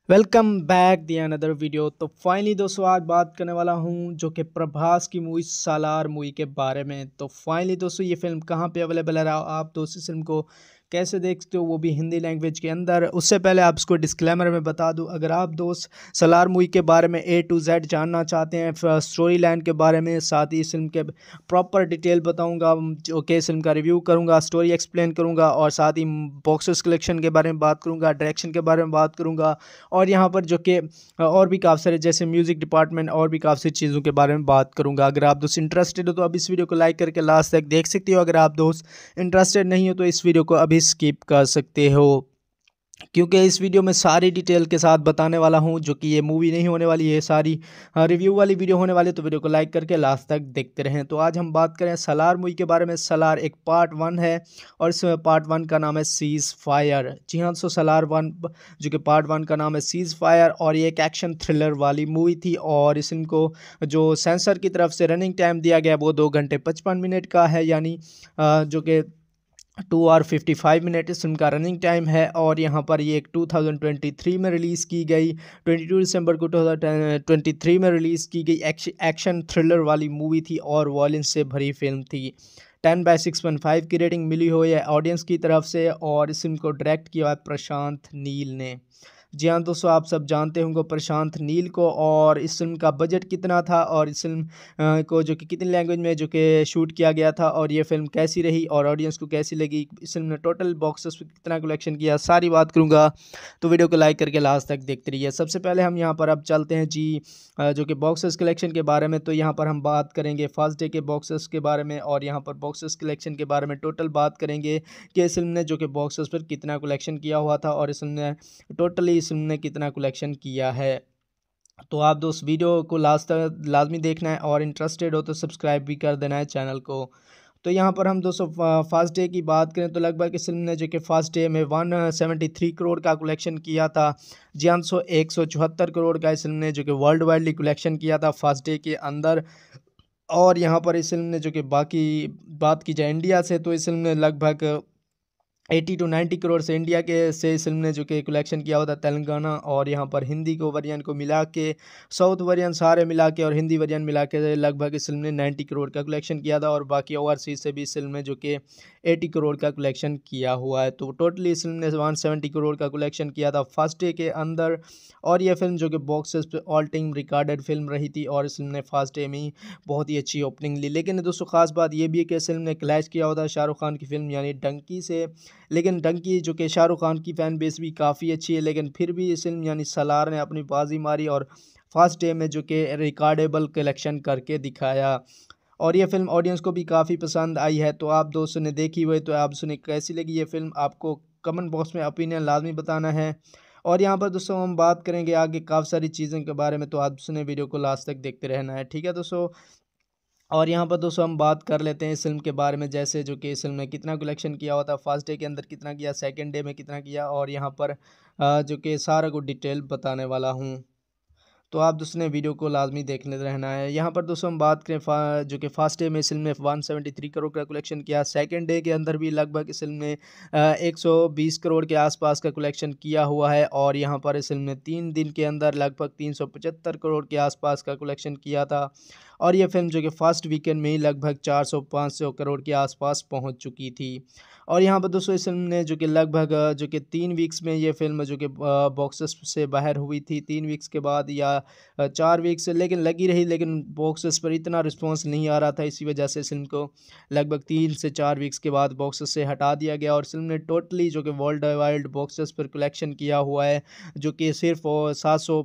वेलकम बैक दिया अनदर वीडियो तो फाइनली दोस्तों आज बात करने वाला हूँ जो कि प्रभास की मूवी सालार मूवी के बारे में तो फाइनली दोस्तों ये फिल्म कहाँ पे अवेलेबल है आप दोस्तों इस फिल्म को कैसे देखते हो वो भी हिंदी लैंग्वेज के अंदर उससे पहले आप उसको डिस्क्लेमर में बता दूँ अगर आप दोस्त सलार मूवी के बारे में ए टू जेड जानना चाहते हैं स्टोरी लाइन के बारे में साथ ही फिल्म के प्रॉपर डिटेल बताऊँगा ओके फिल्म का रिव्यू करूँगा स्टोरी एक्सप्लेन करूँगा और साथ ही बॉक्सेस कलेक्शन के बारे में बात करूँगा डायरेक्शन के बारे में बात करूँगा और यहाँ पर जो कि और भी काफ़ी सारे जैसे म्यूज़िक डिपार्टमेंट और भी काफ़ी सारी चीज़ों के बारे में बात करूँगा अगर आप दोस्त इंटरेस्टेड हो तो अब इस वीडियो को लाइक करके लास्ट तक देख सकते हो अगर आप दोस्त इंटरेस्टेड नहीं हो तो इस वीडियो को अभी भी स्किप कर सकते हो क्योंकि इस वीडियो में सारी डिटेल के साथ बताने वाला हूं जो कि ये मूवी नहीं होने वाली है सारी रिव्यू हाँ, वाली वीडियो होने वाली तो वीडियो को लाइक करके लास्ट तक देखते रहें तो आज हम बात करें सलार मूवी के बारे में सलार एक पार्ट वन है और इसमें पार्ट वन का नाम है सीज़ फायर जी हाँ सो सलार वन जो कि पार्ट वन का नाम है सीज़ फायर और ये एक एक्शन थ्रिलर वाली मूवी थी और इस इनको जो सेंसर की तरफ से रनिंग टाइम दिया गया वो दो घंटे पचपन मिनट का है यानी हाँ, जो कि two hour fifty five minute इस फिल्म का रनिंग टाइम है और यहाँ पर ये एक टू थाउजेंड ट्वेंटी थ्री में रिलीज़ की गई ट्वेंटी टू दिसंबर को टू थाउजेंड ट्वेंटी थ्री में रिलीज़ की गई एक्शन थ्रिलर वाली मूवी थी और वॉलिन से भरी फिल्म थी ten by six point five की रेटिंग मिली हुई है ऑडियंस की तरफ से और इस फिल्म को डायरेक्ट किया है प्रशांत नील ने जी हाँ दोस्तों आप सब जानते होंगे प्रशांत नील को और इस फिल्म का बजट कितना था और इस फिल्म को जो कि कितनी लैंग्वेज में जो कि शूट किया गया था और ये फिल्म कैसी रही और ऑडियंस को कैसी लगी इस फिल्म ने टोटल बॉक्सेस पर कितना कलेक्शन किया सारी बात करूँगा तो वीडियो को लाइक करके लास्ट तक देखते रहिए सबसे पहले हम यहाँ पर अब चलते हैं जी जो कि बॉक्सेस कलेक्शन के बारे में तो यहाँ पर हम बात करेंगे फर्स्ट डे के बॉक्सेस के बारे में और यहाँ पर बॉक्सेस कलेक्शन के बारे में टोटल बात करेंगे कि इस फिल्म ने जो कि बॉक्सेस पर कितना कलेक्शन किया हुआ था और इस फिल्म ने टोटली इस फिल्म ने कितना कलेक्शन किया है तो आप दोस्त वीडियो को लास्ट तक लाजमी देखना है और इंटरेस्टेड हो तो सब्सक्राइब भी कर देना है चैनल को तो यहाँ पर हम दोस्तों फर्स्ट डे की बात करें तो लगभग इस फिल्म ने जो कि फर्स्ट डे में वन सेवेंटी थ्री करोड़ का कलेक्शन किया था जी हम सौ एक सौ चौहत्तर करोड़ का इस फिल्म ने जो कि वर्ल्ड वाइडली कलेक्शन किया था फर्स्ट डे के अंदर और यहाँ पर इस फिल्म ने जो कि बाकी बात की जाए इंडिया से तो इस फिल्म ने लगभग एटी टू नाइन्टी करोड़ से इंडिया के से इस फिल्म ने जो कि कलेक्शन किया हुआ था तेलंगाना और यहाँ पर हिंदी को वर्जन को मिला के साउथ वर्जन सारे मिला के और हिंदी वर्जन मिला के लगभग इस फिल्म ने नाइन्टी करोड़ का कलेक्शन किया था और बाकी ओवरसीज से भी इस फिल्म ने जो कि एटी करोड़ का कलेक्शन किया हुआ है तो टोटली इस फिल्म ने वन सेवेंटी करोड़ का कलेक्शन किया था फर्स्ट डे के अंदर और यह फिल्म जो कि बॉक्सेस पे ऑल टाइम रिकॉर्डेड फिल्म रही थी और इस फिल्म ने फर्स्ट डे में ही बहुत ही अच्छी ओपनिंग ली लेकिन दोस्तों खास बात यह भी है कि इस फिल्म ने क्लैश किया हुआ शाहरुख खान की फिल्म यानी डंकी से लेकिन डंकी जो कि शाहरुख खान की फ़ैन बेस भी काफ़ी अच्छी है लेकिन फिर भी इस फिल्म यानी सलार ने अपनी बाजी मारी और फर्स्ट डे में जो कि रिकॉर्डेबल कलेक्शन करके दिखाया और ये फिल्म ऑडियंस को भी काफ़ी पसंद आई है तो आप दोस्तों ने देखी हुई तो आप सुने कैसी लगी ये फिल्म आपको कमेंट बॉक्स में ओपिनियन लाजमी बताना है और यहाँ पर दोस्तों हम बात करेंगे आगे काफ़ी सारी चीज़ों के बारे में तो आप सुने वीडियो को लास्ट तक देखते रहना है ठीक है दोस्तों और यहाँ पर दोस्तों हम बात कर लेते हैं इस फिल्म के बारे में जैसे जो कि इस फिल्म ने कितना कलेक्शन किया हुआ था फर्स्ट डे के अंदर कितना किया सेकंड डे में कितना किया और यहाँ पर जो कि सारा को डिटेल बताने वाला हूँ तो आप दोस्तों ने वीडियो को लाजमी देखने रहना है यहाँ पर दोस्तों हम बात करें जो कि फर्स्ट डे में इस फिल्म ने वन सेवेंटी थ्री करोड़ का कलेक्शन किया सेकेंड डे के अंदर भी लगभग इस फिल्म ने एक सौ बीस करोड़ के आसपास का कलेक्शन किया हुआ है और यहाँ पर इस फिल्म ने तीन दिन के अंदर लगभग तीन सौ पचहत्तर करोड़ के आसपास का कलेक्शन किया था और यह फिल्म जो कि फर्स्ट वीकेंड में ही लगभग चार सौ पाँच सौ करोड़ के आसपास पहुँच चुकी थी और यहाँ पर दोस्तों इस फिल्म ने जो कि लगभग जो कि तीन वीक्स में ये फिल्म जो कि बॉक्सेस से बाहर हुई थी तीन वीक्स के बाद या चार वीक्स लेकिन लगी रही लेकिन बॉक्सेस पर इतना रिस्पॉन्स नहीं आ रहा था इसी वजह से फिल्म को लगभग तीन से चार वीक्स के बाद बॉक्सेस से हटा दिया गया और फिल्म ने टोटली जो कि वर्ल्ड वाइल्ड बॉक्सेस पर कलेक्शन किया हुआ है जो कि सिर्फ सात सौ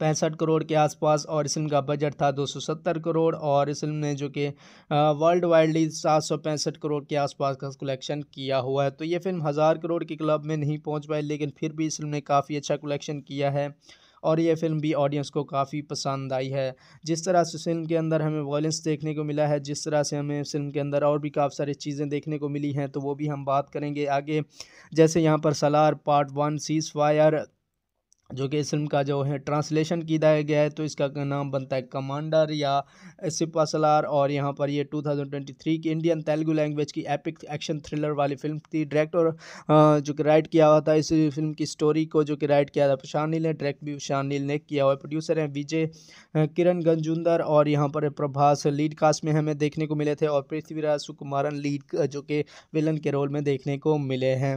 पैंसठ करोड़ के आसपास और इस फिल्म का बजट था 270 करोड़ और इस फिल्म ने जो कि वर्ल्ड वाइडली सात करोड़ के आसपास का कलेक्शन किया हुआ है तो ये फिल्म हज़ार करोड़ के क्लब में नहीं पहुंच पाई लेकिन फिर भी इस फिल्म ने काफ़ी अच्छा कलेक्शन किया है और ये फिल्म भी ऑडियंस को काफ़ी पसंद आई है जिस तरह से फिल्म के अंदर हमें वायलेंस देखने को मिला है जिस तरह से हमें फिल्म के अंदर और भी काफ़ी सारी चीज़ें देखने को मिली हैं तो वो भी हम बात करेंगे आगे जैसे यहाँ पर Salaar part one ceasefire जो कि इस फिल्म का जो है ट्रांसलेशन किया गया है तो इसका नाम बनता है कमांडर या सिपासलार और यहाँ पर ये 2023 की इंडियन तेलुगु लैंग्वेज की एपिक एक्शन थ्रिलर वाली फिल्म थी डायरेक्टर जो कि राइट किया हुआ था इस फिल्म की स्टोरी को जो कि राइट किया था प्रशांत नील ने डायरेक्ट भी प्रशांत नील ने किया हुआ प्रोड्यूसर हैं विजय किरण गंजुंदर और यहाँ पर प्रभास लीड कास्ट में हमें देखने को मिले थे और पृथ्वीराज सुकुमारन लीड जो कि विलन के रोल में देखने को मिले हैं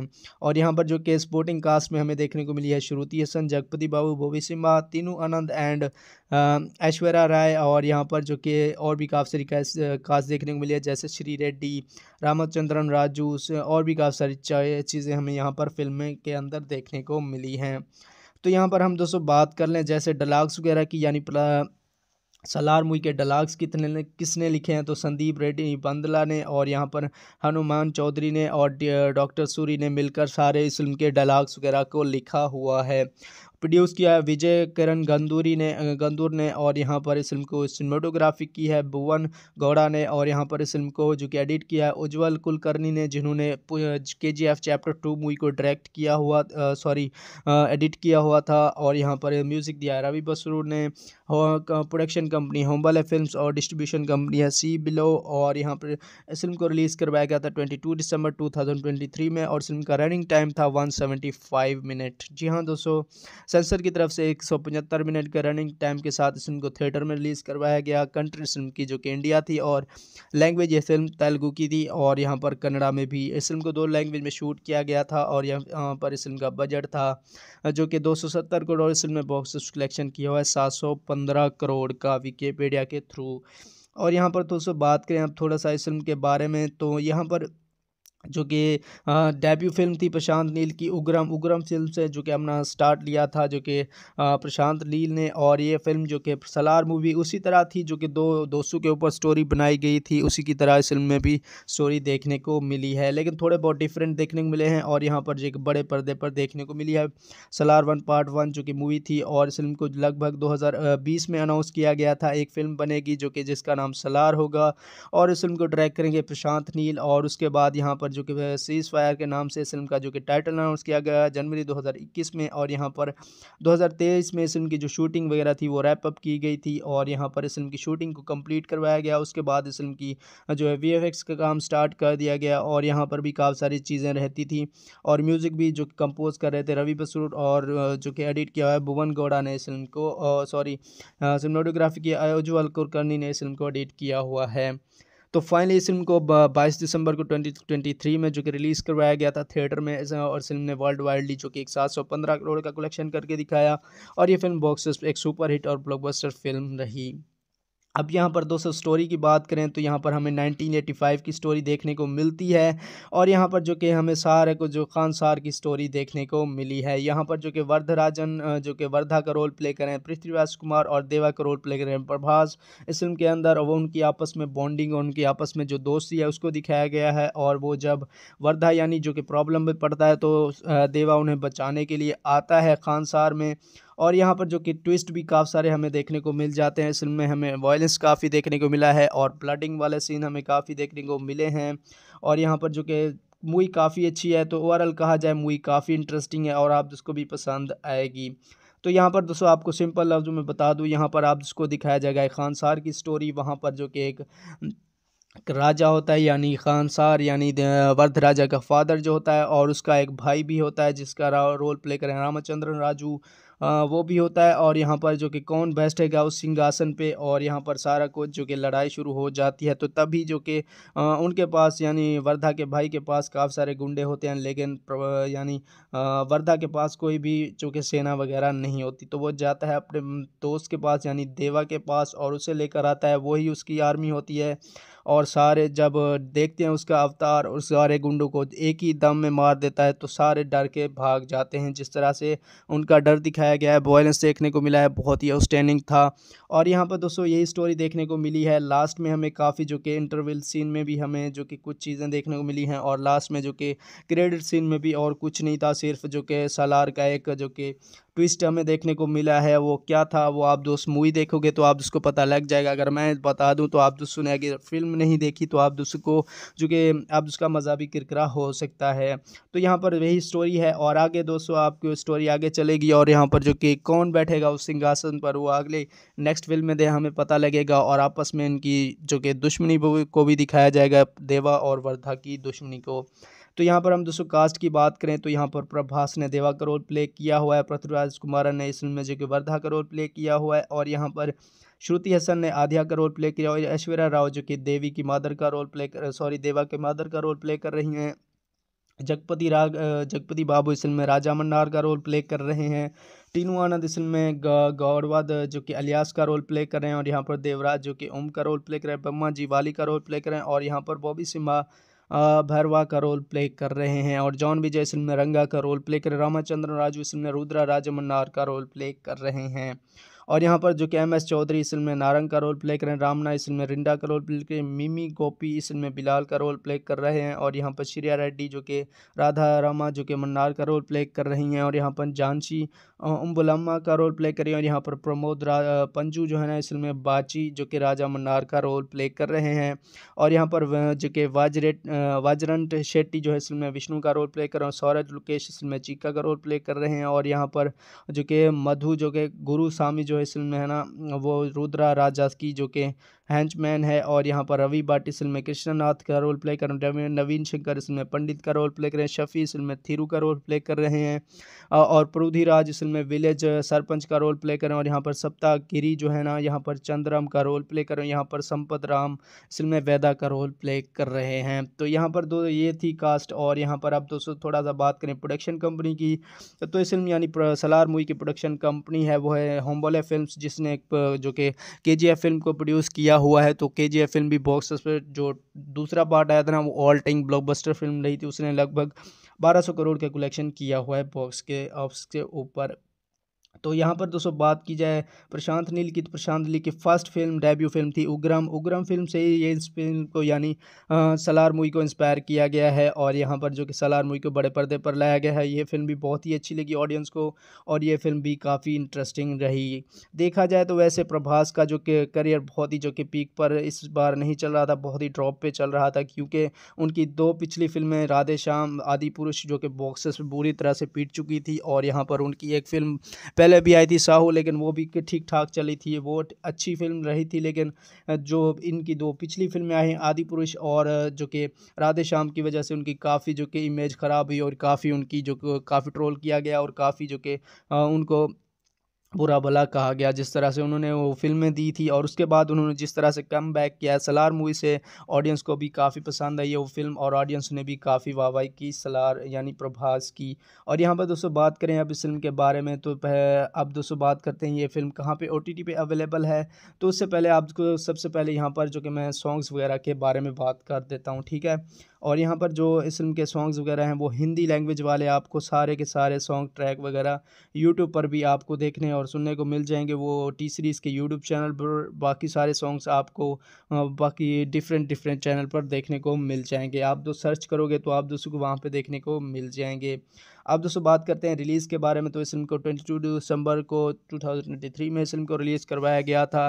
और यहाँ पर जो कि स्पोर्टिंग कास्ट में हमें देखने को मिली है श्रुति हसन जग लखपति बाबू भोवी सिम्हा तीनू आनंद एंड ऐश्वर्या राय और यहाँ पर जो कि और भी काफ़ी सारी कास्ट देखने को मिली है जैसे श्री रेड्डी रामचंद्रन राजू और भी काफ़ी सारी चीज़ें हमें यहाँ पर फिल्म के अंदर देखने को मिली हैं तो यहाँ पर हम दोस्तों बात कर लें जैसे डलाग्स वगैरह की यानी सलार मुई के डलाग्स कितने किसने लिखे हैं तो संदीप रेड्डी बंदला ने और यहाँ पर हनुमान चौधरी ने और डॉक्टर सूरी ने मिलकर सारे इस फिल्म के डलाग्स वगैरह को लिखा हुआ है प्रोड्यूस किया है विजय किरण गंदूरी ने गंदूर ने और यहाँ पर इस फिल्म को सिनेमाटोग्राफी की है भुवन गौड़ा ने और यहाँ पर इस फिल्म को जो कि एडिट किया है उज्ज्वल कुलकर्णी ने जिन्होंने K G F chapter two movie को डायरेक्ट किया हुआ सॉरी एडिट किया हुआ था और यहाँ पर म्यूज़िक दिया है रवि बसरू ने प्रोडक्शन कंपनी होम्बल फिल्म और डिस्ट्रीब्यूशन कंपनी है सी बिलो और यहाँ पर इस फिल्म को रिलीज़ करवाया गया था ट्वेंटी टू दिसंबर टू थाउजेंड ट्वेंटी थ्री में और फिल्म का रनिंग टाइम था वन सेवेंटी फाइव मिनट जी हाँ दोस्तों सेंसर की तरफ से एक मिनट के रनिंग टाइम के साथ इस फिल्म को थिएटर में रिलीज़ करवाया गया कंट्री फिल्म की जो कि इंडिया थी और लैंग्वेज ये फिल्म तेलुगू की थी और यहाँ पर कन्नड़ा में भी इस फिल्म को दो लैंग्वेज में शूट किया गया था और यहाँ पर इस फिल्म का बजट था जो कि सत्तर करोड़ और इस फिल्म में बॉक्स कलेक्शन किया हुआ है पंद्रह करोड़ का विकीपीडिया के थ्रू और यहाँ पर दोस्तों बात करें अब थोड़ा सा इस फिल्म के बारे में तो यहाँ पर जो कि डेब्यू फिल्म थी प्रशांत नील की उग्रम उग्रम फिल्म से जो कि अपना स्टार्ट लिया था जो कि प्रशांत नील ने और ये फिल्म जो कि सलार मूवी उसी तरह थी जो कि दो दोस्तों के ऊपर स्टोरी बनाई गई थी उसी की तरह इस फिल्म में भी स्टोरी देखने को मिली है लेकिन थोड़े बहुत डिफरेंट देखने को मिले हैं और यहाँ पर जो बड़े पर्दे पर देखने को मिली है सलार वन पार्ट वन जो कि मूवी थी और इस फिल्म को लगभग दो में अनाउंस किया गया था एक फिल्म बनेगी जो कि जिसका नाम सलार होगा और इस फिल्म को डायरेक्ट करेंगे प्रशांत नील और उसके बाद यहाँ पर जो कि सीज फायर के नाम से फिल्म का जो कि टाइटल अनाउंस किया गया जनवरी 2021 में और यहाँ पर 2023 में इस फिल्म की जो शूटिंग वगैरह थी वो रैप अप की गई थी और यहाँ पर इस फिल्म की शूटिंग को कंप्लीट करवाया गया उसके बाद इस फिल्म की जो है वी का काम स्टार्ट कर दिया गया और यहाँ पर भी काफ़ी सारी चीज़ें रहती थी और म्यूज़िक भी जो कंपोज कर रहे थे रवि बसरूर और जो कि एडिट किया हुआ है भुवन गौड़ा ने इस फिल्म को सॉरी सिनेमाटोग्राफी की अयोजल कुरकर्णी ने इस फिल्म को एडिट किया हुआ है तो फाइनली इस फिल्म को 22 दिसंबर को 2023 में जो कि रिलीज़ करवाया गया था थिएटर में और फिल्म ने वर्ल्ड वाइडली जो कि एक सात करोड़ का कलेक्शन करके दिखाया और ये फिल्म बॉक्स एक सुपर हिट और ब्लॉकबस्टर फिल्म रही अब यहाँ पर दोस्तों स्टोरी की बात करें तो यहाँ पर हमें 1985 की स्टोरी देखने को मिलती है और यहाँ पर जो कि हमें सार को जो खान सार की स्टोरी देखने को मिली है यहाँ पर जो कि वर्धराजन जो कि वर्धा का रोल प्ले करें पृथ्वीराज कुमार और देवा का रोल प्ले करें प्रभास इस फिल्म के अंदर वो उनकी आपस में बॉन्डिंग और उनकी आपस में जो दोस्ती है उसको दिखाया गया है और वो जब वर्धा यानी जो कि प्रॉब्लम में पड़ता है तो देवा उन्हें बचाने के लिए आता है खान सार में और यहाँ पर जो कि ट्विस्ट भी काफ़ी सारे हमें देखने को मिल जाते हैं इस फिल्म में हमें वायलेंस काफ़ी देखने को मिला है और ब्लडिंग वाले सीन हमें काफ़ी देखने को मिले हैं और यहाँ पर जो कि मूवी काफ़ी अच्छी है तो ओवरऑल कहा जाए मूवी काफ़ी इंटरेस्टिंग है और आप जिसको भी पसंद आएगी तो यहाँ पर दोस्तों आपको सिंपल लफ्ज़ में बता दूँ यहाँ पर आप जिसको दिखाया जाएगा खान सार की स्टोरी वहाँ पर जो कि एक राजा होता है यानी खान सार यानी वर्ध राजा का फादर जो होता है और उसका एक भाई भी होता है जिसका रोल प्ले करें रामचंद्रन राजू वो भी होता है और यहाँ पर जो कि कौन बेस्ट है उस सिंहासन पे और यहाँ पर सारा कुछ जो कि लड़ाई शुरू हो जाती है तो तभी जो कि उनके पास यानी वर्धा के भाई के पास काफ़ी सारे गुंडे होते हैं लेकिन यानी वर्धा के पास कोई भी जो कि सेना वगैरह नहीं होती तो वो जाता है अपने दोस्त के पास यानी देवा के पास और उसे लेकर आता है वही उसकी आर्मी होती है और सारे जब देखते हैं उसका अवतार और सारे गुंडों को एक ही दम में मार देता है तो सारे डर के भाग जाते हैं जिस तरह से उनका डर दिखाया गया है वॉयलेंस देखने को मिला है बहुत ही आउटस्टैंडिंग था और यहाँ पर दोस्तों यही स्टोरी देखने को मिली है लास्ट में हमें काफ़ी जो कि इंटरवल सीन में भी हमें जो कि कुछ चीज़ें देखने को मिली हैं और लास्ट में जो कि क्रेडिट सीन में भी और कुछ नहीं था सिर्फ जो कि सलार का एक जो कि ट्विस्ट हमें देखने को मिला है वो क्या था वो आप दोस्त मूवी देखोगे तो आप उसको पता लग जाएगा अगर मैं बता दूं तो आप दोस्त अगर फिल्म नहीं देखी तो आप दोस्त को जो कि आप उसका मज़ा भी किरकरा हो सकता है तो यहाँ पर वही स्टोरी है और आगे दोस्तों आपकी स्टोरी आगे चलेगी और यहाँ पर जो कि कौन बैठेगा उस सिंहासन पर वो अगले नेक्स्ट फिल्म में दे हमें पता लगेगा और आपस में इनकी जो कि दुश्मनी को भी दिखाया जाएगा देवा और वर्धा की दुश्मनी को तो यहाँ पर हम दोस्तों कास्ट की बात करें तो यहाँ पर प्रभास ने देवा का रोल प्ले किया हुआ है पृथ्वीराज कुमारन ने इस फिल्म में कि वर्धा का रोल प्ले किया हुआ है और यहाँ पर श्रुति हसन ने आध्या का रोल प्ले किया और ऐश्वर्या राव जो कि देवी की मादर का रोल प्ले कर सॉरी देवा के मादर का रोल प्ले कर रही हैं जगपति राग जगपति बाबू इस फिल्म में राजा मन्नार का रोल प्ले कर रहे हैं टीनू आनंद इस फिल्म में गौरवाद जो कि अलियास का रोल प्ले कर रहे हैं और यहाँ पर देवराज जो कि ओम का रोल प्ले कर रहे हैं ब्रह्मा जी वाली का रोल प्ले कर रहे हैं और यहाँ पर बॉबी सिम्हा भरवा का रोल प्ले कर रहे हैं और जॉन विजय इस फिल्म में रंगा का रोल प्ले कर रामाचंद्रन राजू इस फिल्म में रुद्रा राजमन्नार का रोल प्ले कर रहे हैं और यहाँ पर जो कि एम एस चौधरी इस फिल्म में नारंग का रोल प्ले कर रहे हैं रामना इस फिल्म में रिंडा का रोल प्ले कर मिमी गोपी इस फिल्म में बिलाल का रोल प्ले कर रहे हैं और यहाँ पर श्रिया रेड्डी जो कि राधा रामा जो कि मन्नार का रोल प्ले कर रही हैं और यहाँ पर जानशी उम्बुलम्मा का रोल प्ले करें और यहाँ पर प्रमोद पंजू जो है ना इस फिल्म में बाची जो कि राजा मन्नार का रोल प्ले कर रहे हैं और यहाँ पर जो कि वाजरेट वाजरंट शेट्टी जो है इस फिल्म में विष्णु का रोल प्ले कर रहे हैं सौरज लुकेश इस फिल्म में चीका का रोल प्ले कर रहे हैं और यहाँ पर जो कि मधु जो कि गुरु स्वामी जो है इस फिल्म में है ना वो रुद्रा राजा की जो कि हैंचमैन है और यहाँ पर रवि भाट इस फिल्म में नाथ का रोल प्ले कर रहे हैं नवीन शंकर इस में पंडित का रोल प्ले कर रहे हैं शफ़ी इस फिल्म में का रोल प्ले कर रहे हैं और प्रोधीराज इस फिल्म में विलेज सरपंच का रोल प्ले कर रहे हैं और यहाँ पर सप्ताह गिरी जो है ना यहाँ पर चंद्रम का रोल प्ले कर रहे हैं यहाँ पर संपत राम इस फिल्म में वैदा का रोल प्ले कर रहे हैं तो यहाँ पर दो ये थी कास्ट और यहाँ पर अब दोस्तों थोड़ा सा बात करें प्रोडक्शन कंपनी की तो इस फिल्म यानी सलार मूवी की प्रोडक्शन कंपनी है वो है होम्बोले फिल्म जिसने जो कि के फिल्म को प्रोड्यूस किया हुआ है तो के जी एफ फिल्म भी बॉक्स पर जो दूसरा पार्ट आया था ना वो ऑल टाइम ब्लॉकबस्टर फिल्म रही थी उसने लगभग 1200 करोड़ का कलेक्शन किया हुआ है बॉक्स के ऑफ्स के ऊपर तो यहाँ पर दोस्तों बात की जाए प्रशांत नील की तो प्रशांत नील की फर्स्ट फिल्म डेब्यू फिल्म थी उग्रम उग्रम फिल्म से ही ये इस फिल्म को यानी सलार मूवी को इंस्पायर किया गया है और यहाँ पर जो कि सलार मूवी को बड़े पर्दे पर लाया गया है ये फिल्म भी बहुत ही अच्छी लगी ऑडियंस को और ये फिल्म भी काफ़ी इंटरेस्टिंग रही देखा जाए तो वैसे प्रभास का जो कि करियर बहुत ही जो कि पीक पर इस बार नहीं चल रहा था बहुत ही ड्रॉप पर चल रहा था क्योंकि उनकी दो पिछली फिल्में राधे श्याम आदि पुरुष जो कि बॉक्सेस बुरी तरह से पीट चुकी थी और यहाँ पर उनकी एक फिल्म पहले भी आई थी साहू लेकिन वो भी ठीक ठाक चली थी वो अच्छी फिल्म रही थी लेकिन जो इनकी दो पिछली फिल्में आई हैं आदि पुरुष और जो कि राधे श्याम की वजह से उनकी काफ़ी जो कि इमेज ख़राब हुई और काफ़ी उनकी जो काफ़ी ट्रोल किया गया और काफ़ी जो कि उनको बुरा भला कहा गया जिस तरह से उन्होंने वो फिल्में दी थी और उसके बाद उन्होंने जिस तरह से कम बैक किया सलार मूवी से ऑडियंस को भी काफ़ी पसंद आई है वो फिल्म और ऑडियंस ने भी काफ़ी वाहवाही की सलार यानी प्रभास की और यहाँ पर दोस्तों बात करें अब इस फिल्म के बारे में तो अब दोस्तों बात करते हैं ये फिल्म कहाँ पर ओ टी अवेलेबल है तो उससे पहले आपको सबसे पहले यहाँ पर जो कि मैं सॉन्ग्स वगैरह के बारे में बात कर देता हूँ ठीक है और यहाँ पर जो इस फिल्म के सॉन्ग्स वगैरह हैं वो हिंदी लैंग्वेज वाले आपको सारे के सारे सॉन्ग ट्रैक वगैरह यूट्यूब पर भी आपको देखने और सुनने को मिल जाएंगे वो टी सीरीज़ के यूट्यूब चैनल पर बाकी सारे सॉन्ग्स आपको बाकी डिफरेंट डिफरेंट चैनल पर देखने को मिल जाएंगे आप जो सर्च करोगे तो आप दोस्तों को वहाँ पर देखने को मिल जाएंगे अब दोस्तों बात करते हैं रिलीज़ के बारे में तो इस फिल्म को ट्वेंटी टू दिसंबर को टू थाउजेंड ट्वेंटी थ्री में इस फिल्म को रिलीज़ करवाया गया था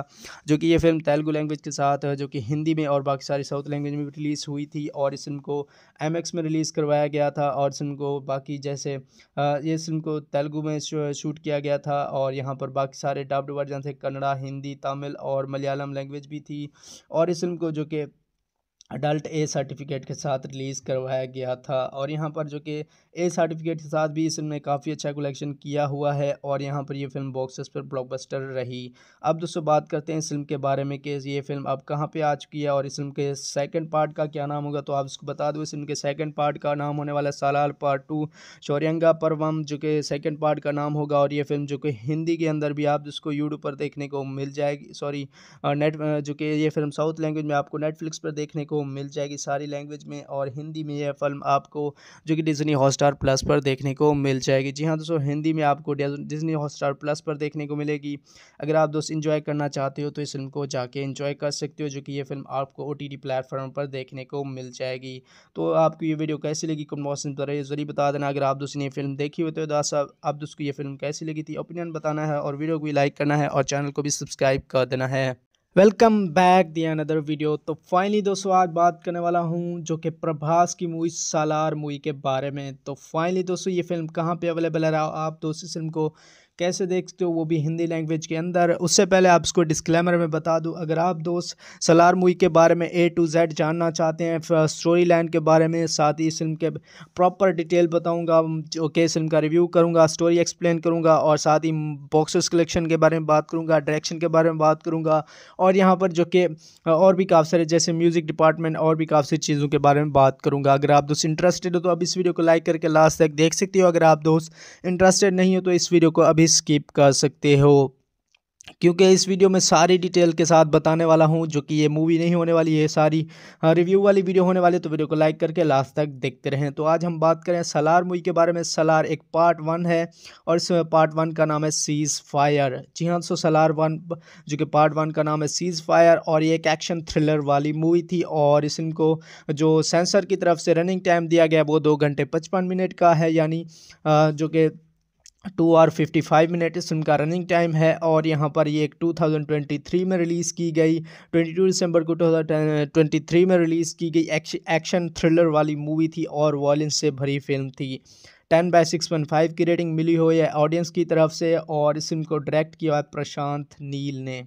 जो कि ये फिल्म तेलुगु लैंग्वेज के साथ जो कि हिंदी में और बाकी सारी साउथ लैंग्वेज में भी रिलीज़ हुई थी और इस फिल्म को एम में रिलीज़ करवाया गया था और इस फिल्म को बाकी जैसे ये फिल्म को तेलुगू में शूट किया गया था और यहाँ पर बाकी सारे डब्ड वर्जन थे कन्नड़ा हिंदी तमिल और मलयालम लैंग्वेज भी थी और इस फिल्म को जो कि अडल्ट ए सर्टिफिकेट के साथ रिलीज़ करवाया गया था और यहाँ पर जो कि ए सर्टिफिकेट के साथ भी इसने काफ़ी अच्छा कलेक्शन किया हुआ है और यहाँ पर यह फिल्म बॉक्सेस पर ब्लॉकबस्टर रही अब दोस्तों बात करते हैं इस फिल्म के बारे में कि ये फिल्म अब कहाँ पे आ चुकी है और इस फिल्म के सेकंड पार्ट का क्या नाम होगा तो आप इसको बता दो इस फिल्म के सेकंड पार्ट का नाम होने वाला सालाल पार्ट टू शौरंगा परवम जो कि सेकेंड पार्ट का नाम होगा और ये फिल्म जो कि हिंदी के अंदर भी आप जिसको यूट्यूब पर देखने को मिल जाएगी सॉरी नेट जो कि ये फिल्म साउथ लैंग्वेज में आपको नेटफ्लिक्स पर देखने को मिल जाएगी सारी लैंग्वेज में और हिंदी में यह फिल्म आपको जो कि डिजनी हॉस्टार हॉटस्टार प्लस पर देखने को मिल जाएगी जी हाँ दोस्तों हिंदी में आपको डिजनी हॉटस्टार प्लस पर देखने को मिलेगी अगर आप दोस्त इन्जॉय करना चाहते हो तो इस फिल्म को जाके इन्जॉय कर सकते हो जो कि ये फिल्म आपको ओ टी प्लेटफॉर्म पर देखने को मिल जाएगी तो आपको ये वीडियो कैसी लगी कम मौसम पर ज़रूर बता देना अगर आप दोस्त ने फिल्म देखी हो तो दास आप दोस्त को ये फिल्म कैसी लगी थी ओपिनियन बताना है और वीडियो को भी लाइक करना है और चैनल को भी सब्सक्राइब कर देना है वेलकम बैक दिया अनदर वीडियो तो फाइनली दोस्तों आज बात करने वाला हूं जो कि प्रभास की मूवी सालार मूवी के बारे में तो फाइनली दोस्तों ये फिल्म कहां पे अवेलेबल है आप दोस्तों इस फिल्म को कैसे देखते हो वो भी हिंदी लैंग्वेज के अंदर उससे पहले आप इसको डिस्क्लेमर में बता दूँ अगर आप दोस्त सलार मूवी के बारे में ए टू जेड जानना चाहते हैं स्टोरी लाइन के बारे में साथ ही इस फिल्म के प्रॉपर डिटेल बताऊँगा जो कि फिल्म का रिव्यू करूँगा स्टोरी एक्सप्लेन करूँगा और साथ ही बॉक्सर्स कलेक्शन के बारे में बात करूँगा डायरेक्शन के बारे में बात करूँगा और यहाँ पर जो कि और भी काफ़ी सारे जैसे म्यूज़िक डिपार्टमेंट और भी काफ़ी सारी चीज़ों के बारे में बात करूँगा अगर आप दोस्त इंटरेस्टेड हो तो अब इस वीडियो को लाइक करके लास्ट तक देख सकते हो अगर आप दोस्त इंटरेस्टेड नहीं हो तो इस वीडियो को अभी स्किप कर सकते हो क्योंकि इस वीडियो में सारी डिटेल के साथ बताने वाला हूं जो कि ये मूवी नहीं होने वाली ये सारी हाँ, रिव्यू वाली वीडियो होने वाली तो वीडियो को लाइक करके लास्ट तक देखते रहें तो आज हम बात करें सलार मूवी के बारे में सलार एक पार्ट वन है और इसमें पार्ट वन का नाम है सीज़ फायर जी हाँ सो सलार वन जो कि पार्ट वन का नाम है सीज़ फायर और ये एक एक्शन थ्रिलर वाली मूवी थी और इस इनको जो सेंसर की तरफ से रनिंग टाइम दिया गया वो दो घंटे पचपन मिनट का है यानी जो कि two hour fifty five minute इस फिल्म का रनिंग टाइम है और यहाँ पर ये एक टू थाउजेंड ट्वेंटी थ्री में रिलीज़ की गई ट्वेंटी टू दिसंबर को टू थाउजेंड ट्वेंटी थ्री में रिलीज़ की गई एक्शन थ्रिलर वाली मूवी थी और वॉलिन से भरी फिल्म थी ten by six point five की रेटिंग मिली हुई है ऑडियंस की तरफ से और इस फिल्म को डायरेक्ट किया है प्रशांत नील ने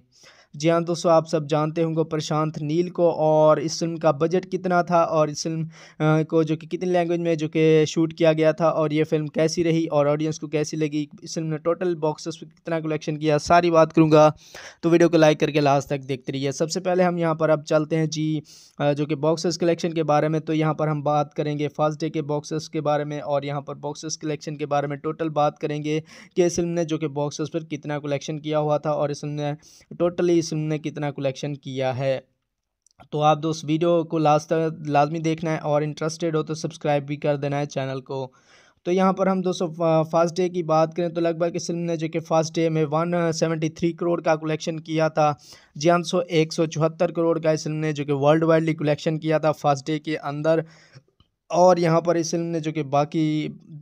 जी हाँ दोस्तों आप सब जानते होंगे प्रशांत नील को और इस फिल्म का बजट कितना था और इस फिल्म को जो कि कितनी लैंग्वेज में जो कि शूट किया गया था और ये फिल्म कैसी रही और ऑडियंस को कैसी लगी इस फिल्म ने टोटल बॉक्सेस पर कितना कलेक्शन किया सारी बात करूँगा तो वीडियो को लाइक करके लास्ट तक देखते रहिए सबसे पहले हम यहाँ पर अब चलते हैं जी जो कि बॉक्सेस कलेक्शन के बारे में तो यहाँ पर हम बात करेंगे फर्स्ट डे के बॉक्सेस के बारे में और यहाँ पर बॉक्सेस कलेक्शन के बारे में टोटल बात करेंगे कि इस फिल्म ने जो कि बॉक्सेस पर कितना कलेक्शन किया हुआ था और इस फिल्म ने टोटली इस फिल्म ने कितना कलेक्शन किया है तो आप दोस्त वीडियो को लास्ट तक लाजमी देखना है और इंटरेस्टेड हो तो सब्सक्राइब भी कर देना है चैनल को तो यहाँ पर हम दोस्तों फर्स्ट डे की बात करें तो लगभग इस फिल्म ने जो कि फर्स्ट डे में वन सेवेंटी थ्री करोड़ का कलेक्शन किया था जी हाँ सो एक सौ चौहत्तर करोड़ का इस फिल्म ने जो कि वर्ल्ड वाइडली कलेक्शन किया था फर्स्ट डे के अंदर और यहाँ पर इस फिल्म ने जो कि बाकी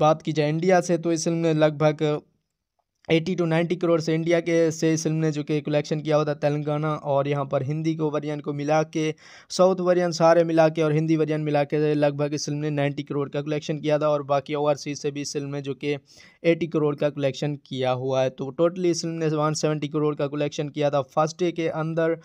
बात की जाए इंडिया से तो इस फिल्म ने लगभग एटी टू नाइन्टी करोड़ से इंडिया के से इस फिल्म ने जो कि कलेक्शन किया हुआ था तेलंगाना और यहाँ पर हिंदी को वर्जन को मिला के साउथ वर्जन सारे मिला के और हिंदी वर्जन मिला के लगभग इस फिल्म ने नाइन्टी करोड़ का कलेक्शन किया था और बाकी ओवरसीज से भी इस फिल्म ने जो कि एटी करोड़ का कलेक्शन किया हुआ है तो टोटली इस फिल्म ने वन सेवेंटी करोड़ का कलेक्शन किया था फर्स्ट डे के अंदर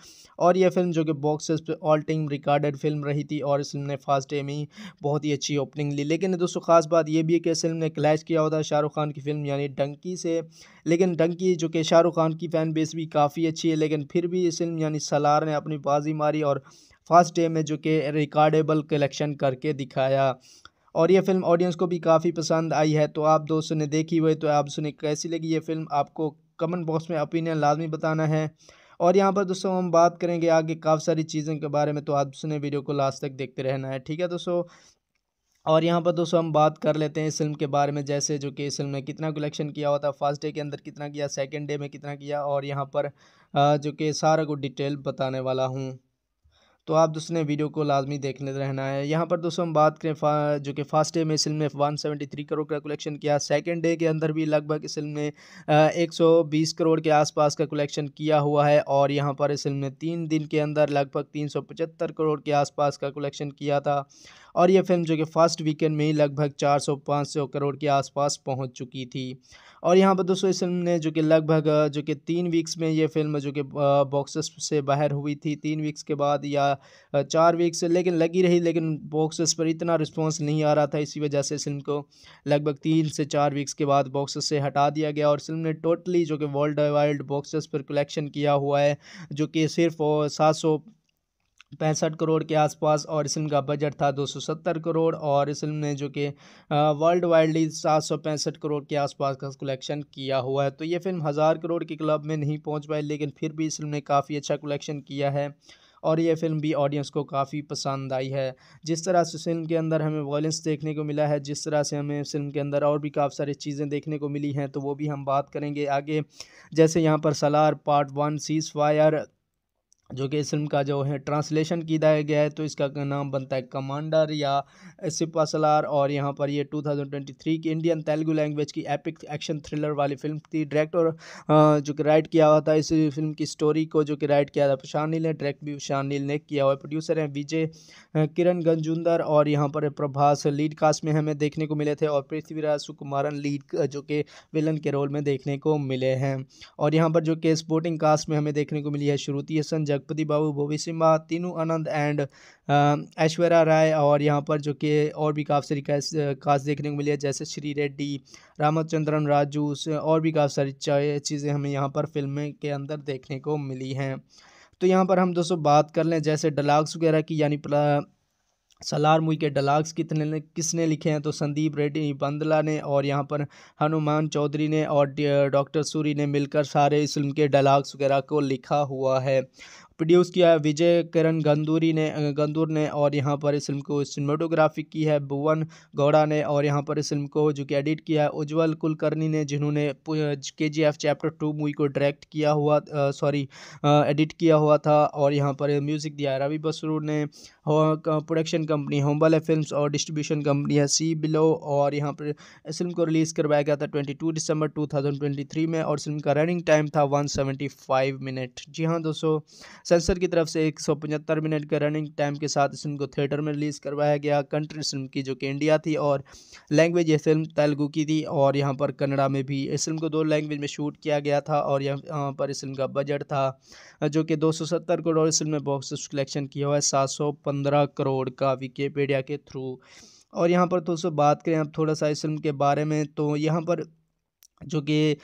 और यह फिल्म जो कि box all time recorded film रही थी और इस फिल्म ने फर्स्ट डे में ही बहुत ही अच्छी ओपनिंग ली लेकिन दोस्तों खास बात यह भी है कि इस फिल्म ने क्लैश किया हुआ शाहरुख खान की फिल्म यानी डंकी से लेकिन डंकी जो कि शाहरुख खान की फ़ैन बेस भी काफ़ी अच्छी है लेकिन फिर भी इस फिल्म यानी सलार ने अपनी बाजी मारी और फर्स्ट डे में जो कि रिकॉर्डेबल कलेक्शन करके दिखाया और ये फिल्म ऑडियंस को भी काफ़ी पसंद आई है तो आप दोस्तों ने देखी हुई तो आप सुने कैसी लगी ये फिल्म आपको कमेंट बॉक्स में ओपिनियन लाजमी बताना है और यहाँ पर दोस्तों हम बात करेंगे आगे काफ़ी सारी चीज़ों के बारे में तो आप सुने वीडियो को लास्ट तक देखते रहना है ठीक है दोस्तों और यहाँ पर दोस्तों हम बात कर लेते हैं इस फिल्म के बारे में जैसे जो कि इस फिल्म ने कितना कलेक्शन किया हुआ था फर्स्ट डे के अंदर कितना किया सेकंड डे में कितना किया और यहाँ पर जो कि सारा कुछ डिटेल बताने वाला हूँ तो आप दोस्तों ने वीडियो को लाजमी देखने रहना है यहाँ पर दोस्तों हम बात करें जो कि फर्स्ट डे में इस फिल्म ने वन सेवेंटी थ्री करोड़ का कलेक्शन किया सेकेंड डे के अंदर भी लगभग इस फिल्म ने एक सौ बीस करोड़ के आसपास का कलेक्शन किया हुआ है और यहाँ पर इस फिल्म ने तीन दिन के अंदर लगभग तीन सौ पचहत्तर करोड़ के आसपास का कलेक्शन किया था और यह फिल्म जो कि फर्स्ट वीकेंड में ही लगभग चार सौ पाँच सौ करोड़ के आसपास पहुँच चुकी थी और यहाँ पर दोस्तों इस फिल्म ने जो कि लगभग जो कि तीन वीक्स में ये फिल्म जो कि बॉक्सेस से बाहर हुई थी तीन वीक्स के बाद या चार वीक्स लेकिन लगी रही लेकिन बॉक्सेस पर इतना रिस्पॉन्स नहीं आ रहा था इसी वजह से फिल्म को लगभग तीन से चार वीक्स के बाद बॉक्सेस से हटा दिया गया और फिल्म ने टोटली जो कि वर्ल्ड वाइड बॉक्सेस पर कलेक्शन किया हुआ है जो कि सिर्फ सात सौ पैंसठ करोड़ के आसपास और इस फिल्म का बजट था 270 करोड़ और इस फिल्म ने जो कि वर्ल्ड वाइडली सात करोड़ के आसपास का कलेक्शन किया हुआ है तो ये फिल्म हज़ार करोड़ के क्लब में नहीं पहुंच पाई लेकिन फिर भी इस फिल्म ने काफ़ी अच्छा कलेक्शन किया है और ये फिल्म भी ऑडियंस को काफ़ी पसंद आई है जिस तरह से फिल्म के अंदर हमें वॉयलेंस देखने को मिला है जिस तरह से हमें फिल्म के अंदर और भी काफ़ी सारी चीज़ें देखने को मिली हैं तो वो भी हम बात करेंगे आगे जैसे यहाँ पर Salaar part one ceasefire जो कि इस फिल्म का जो है ट्रांसलेशन किया गया है तो इसका नाम बनता है कमांडर या सिपा सलार और यहाँ पर ये 2023 की इंडियन तेलुगु लैंग्वेज की एपिक एक्शन थ्रिलर वाली फिल्म थी डायरेक्टर जो कि राइट किया हुआ था इस फिल्म की स्टोरी को जो कि राइट किया था प्रशांत नील ने डायरेक्ट भी प्रशांत नील ने किया हुआ है प्रोड्यूसर हैं विजय किरण गंजुंदर और यहाँ पर प्रभास लीड कास्ट में हमें देखने को मिले थे और पृथ्वीराज सुकुमारन लीड जो कि विलन के रोल में देखने को मिले हैं और यहाँ पर जो कि स्पोर्टिंग कास्ट में हमें देखने को मिली है श्रुति हसन जगपति बाबू भोवी सिम्हा तीनू आनंद एंड ऐश्वर्या राय और यहाँ पर जो कि और भी काफ़ी सारी कास्ट देखने को मिली है जैसे श्री रेड्डी रामचंद्रन राजू और भी काफ़ी सारी चीज़ें हमें यहाँ पर फिल्म के अंदर देखने को मिली हैं तो यहाँ पर हम दोस्तों बात कर लें जैसे डलाग्स वगैरह की यानी सलार मुई के डलाग्स कितने किसने लिखे हैं तो संदीप रेड्डी बंदला ने और यहाँ पर हनुमान चौधरी ने और डॉक्टर सूरी ने मिलकर सारे इस फिल्म के डलाग्स वगैरह को लिखा हुआ है प्रोड्यूस किया है विजय किरण गंदूरी ने गंदूर ने और यहाँ पर इस फिल्म को सिनेमाटोग्राफी की है भुवन गौड़ा ने और यहाँ पर इस फिल्म को जो कि एडिट किया है उज्ज्वल कुलकर्णी ने जिन्होंने K G F chapter two movie को डायरेक्ट किया हुआ सॉरी एडिट किया हुआ था और यहाँ पर म्यूज़िक दिया है रवि बसरूर ने प्रोडक्शन कंपनी होम्बल फिल्म और डिस्ट्रीब्यूशन कंपनी है सी बिलो और यहाँ पर इस फिल्म को रिलीज़ करवाया गया था ट्वेंटी टू दिसंबर टू थाउजेंड ट्वेंटी थ्री में और फिल्म का रनिंग टाइम था वन सेवेंटी फाइव मिनट जी हाँ दोस्तों सेंसर की तरफ से एक मिनट के रनिंग टाइम के साथ इस फिल्म को थिएटर में रिलीज़ करवाया गया कंट्री फिल्म की जो कि इंडिया थी और लैंग्वेज ये फिल्म तेलुगु की थी और यहाँ पर कन्नड़ा में भी इस फिल्म को दो लैंग्वेज में शूट किया गया था और यहाँ पर इस फिल्म का बजट था जो कि सत्तर करोड़ और इस फिल्म ने बॉक्स कलेक्शन किया हुआ है पंद्रह करोड़ का विकीपीडिया के थ्रू और यहाँ पर दोस्तों बात करें आप थोड़ा सा इस फिल्म के बारे में तो यहाँ पर जो कि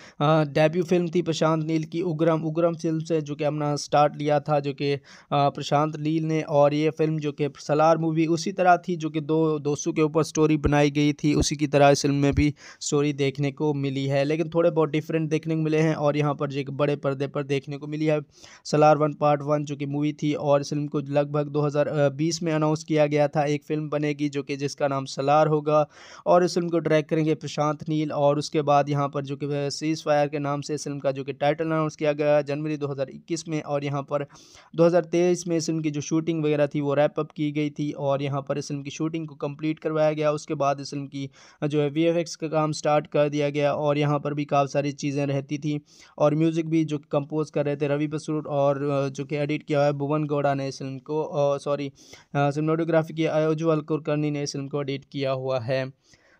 डेब्यू फिल्म थी प्रशांत नील की उग्रम उग्रम फिल्म से जो कि अपना स्टार्ट लिया था जो कि प्रशांत नील ने और ये फिल्म जो कि सलार मूवी उसी तरह थी जो कि दो दोस्तों के ऊपर स्टोरी बनाई गई थी उसी की तरह इस फिल्म में भी स्टोरी देखने को मिली है लेकिन थोड़े बहुत डिफरेंट देखने को मिले हैं और यहाँ पर जो बड़े पर्दे पर देखने को मिली है सलार वन पार्ट वन जो कि मूवी थी और इस फिल्म को लगभग दो में अनाउंस किया गया था एक फिल्म बनेगी जो कि जिसका नाम सलार होगा और इस फिल्म को डायरेक्ट करेंगे प्रशांत नील और उसके बाद यहाँ पर पर जो कि सीज फायर के नाम से फिल्म का जो कि टाइटल अनाउंस किया गया जनवरी 2021 में और यहाँ पर 2023 में इस फिल्म की जो शूटिंग वगैरह थी वो रैप अप की गई थी और यहाँ पर इस फिल्म की शूटिंग को कंप्लीट करवाया गया उसके बाद इस फिल्म की जो है वी का काम स्टार्ट कर दिया गया और यहाँ पर भी काफ़ी सारी चीज़ें रहती थी और म्यूज़िक भी जो कंपोज कर रहे थे रवि बसरूट और जो कि एडिट किया हुआ है भुवन गौड़ा ने इस फिल्म को सॉरी सिनेमाटोग्राफी की अयोजल अलकुरकर्णी ने इस फिल्म को एडिट किया हुआ है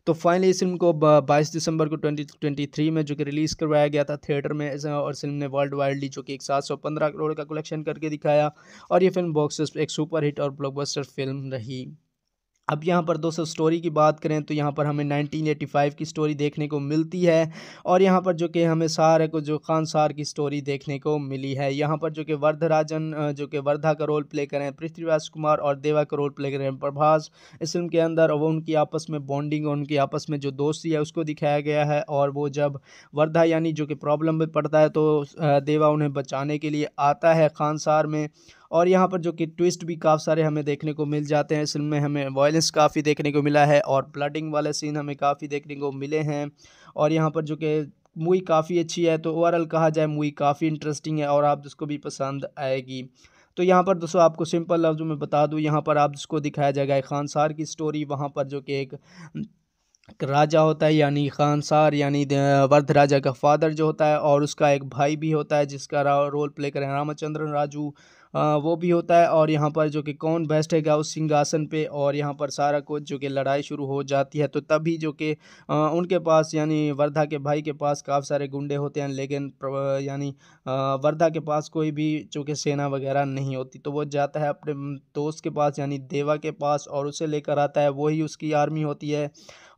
तो फाइनली इस फिल्म को बाईस दिसंबर को 2023 में जो कि रिलीज़ करवाया गया था थिएटर में और फिल्म ने वर्ल्ड वाइडली जो कि एक सात सौ पंद्रह करोड़ का कलेक्शन करके दिखाया और ये फिल्म बॉक्स एक सुपर हिट और ब्लॉकबस्टर फिल्म रही अब यहाँ पर दोस्तों स्टोरी की बात करें तो यहाँ पर हमें 1985 की स्टोरी देखने को मिलती है और यहाँ पर जो कि हमें सारे को जो खान सार की स्टोरी देखने को मिली है यहाँ पर जो कि वर्धराजन जो कि वर्धा का रोल प्ले करें पृथ्वीराज कुमार और देवा का रोल प्ले करें प्रभास इस फिल्म के अंदर वो उनकी आपस में बॉन्डिंग और उनकी आपस में जो दोस्ती है उसको दिखाया गया है और वो जब वर्धा यानी जो कि प्रॉब्लम में पड़ता है तो देवा उन्हें बचाने के लिए आता है खान सार में और यहाँ पर जो कि ट्विस्ट भी काफ़ी सारे हमें देखने को मिल जाते हैं इस फिल्म में हमें वायलेंस काफ़ी देखने को मिला है और ब्लडिंग वाले सीन हमें काफ़ी देखने को मिले हैं और यहाँ पर जो कि मूवी काफ़ी अच्छी है तो ओवरऑल कहा जाए मूवी काफ़ी इंटरेस्टिंग है और आप जिसको भी पसंद आएगी तो यहाँ पर दोस्तों आपको सिंपल लफ्ज़ में बता दूँ यहाँ पर आप जिसको दिखाया जाएगा खान सार की स्टोरी वहाँ पर जो कि एक राजा होता है यानी खानसार यानी वर्ध राजा का फादर जो होता है और उसका एक भाई भी होता है जिसका रोल प्ले करें रामचंद्रन राजू वो भी होता है और यहाँ पर जो कि कौन बैठेगा उस सिंहासन पे और यहाँ पर सारा कुछ जो कि लड़ाई शुरू हो जाती है तो तभी जो कि उनके पास यानी वर्धा के भाई के पास काफ़ी सारे गुंडे होते हैं लेकिन यानी वर्धा के पास कोई भी जो कि सेना वगैरह नहीं होती तो वो जाता है अपने दोस्त के पास यानी देवा के पास और उसे लेकर आता है वही उसकी आर्मी होती है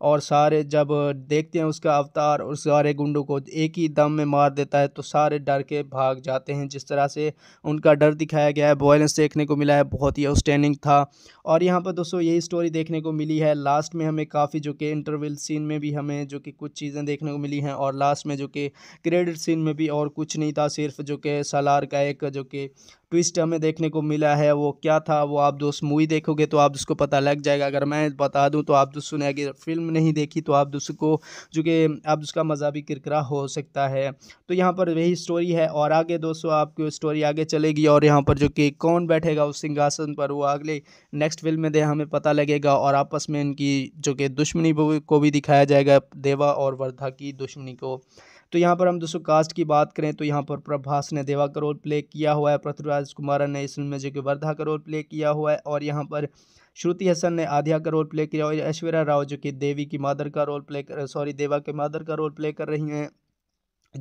और सारे जब देखते हैं उसका अवतार और सारे गुंडों को एक ही दम में मार देता है तो सारे डर के भाग जाते हैं जिस तरह से उनका डर दिखाया दिखाया गया है बॉयलेंस देखने को मिला है बहुत ही आउटस्टैंडिंग था और यहाँ पर दोस्तों यही स्टोरी देखने को मिली है लास्ट में हमें काफ़ी जो कि इंटरवल सीन में भी हमें जो कि कुछ चीज़ें देखने को मिली हैं और लास्ट में जो कि क्रेडिट सीन में भी और कुछ नहीं था सिर्फ जो कि सलार का एक जो कि ट्विस्ट हमें देखने को मिला है वो क्या था वो आप दोस्त मूवी देखोगे तो आप उसको पता लग जाएगा अगर मैं बता दूं तो आप दोस्तों ने अगर फिल्म नहीं देखी तो आप दोस्तों को जो कि आप उसका मज़ा भी किरकरा हो सकता है तो यहाँ पर वही स्टोरी है और आगे दोस्तों आपकी स्टोरी आगे चलेगी और यहाँ पर पर जो कि कौन बैठेगा उस सिंहासन पर वो अगले नेक्स्ट फिल्म में दे हमें पता लगेगा और आपस में इनकी जो कि दुश्मनी को भी दिखाया जाएगा देवा और वर्धा की दुश्मनी को तो यहाँ पर हम दोस्तों कास्ट की बात करें तो यहाँ पर प्रभास ने देवा का रोल प्ले किया हुआ है पृथ्वीराज कुमारन ने इस फिल्म में जो कि वर्धा का रोल प्ले किया हुआ है और यहाँ पर श्रुति हसन ने आध्या का रोल प्ले किया और ऐश्वर्या राव जो कि देवी की मादर का रोल प्ले कर सॉरी देवा के मादर का रोल प्ले कर रही हैं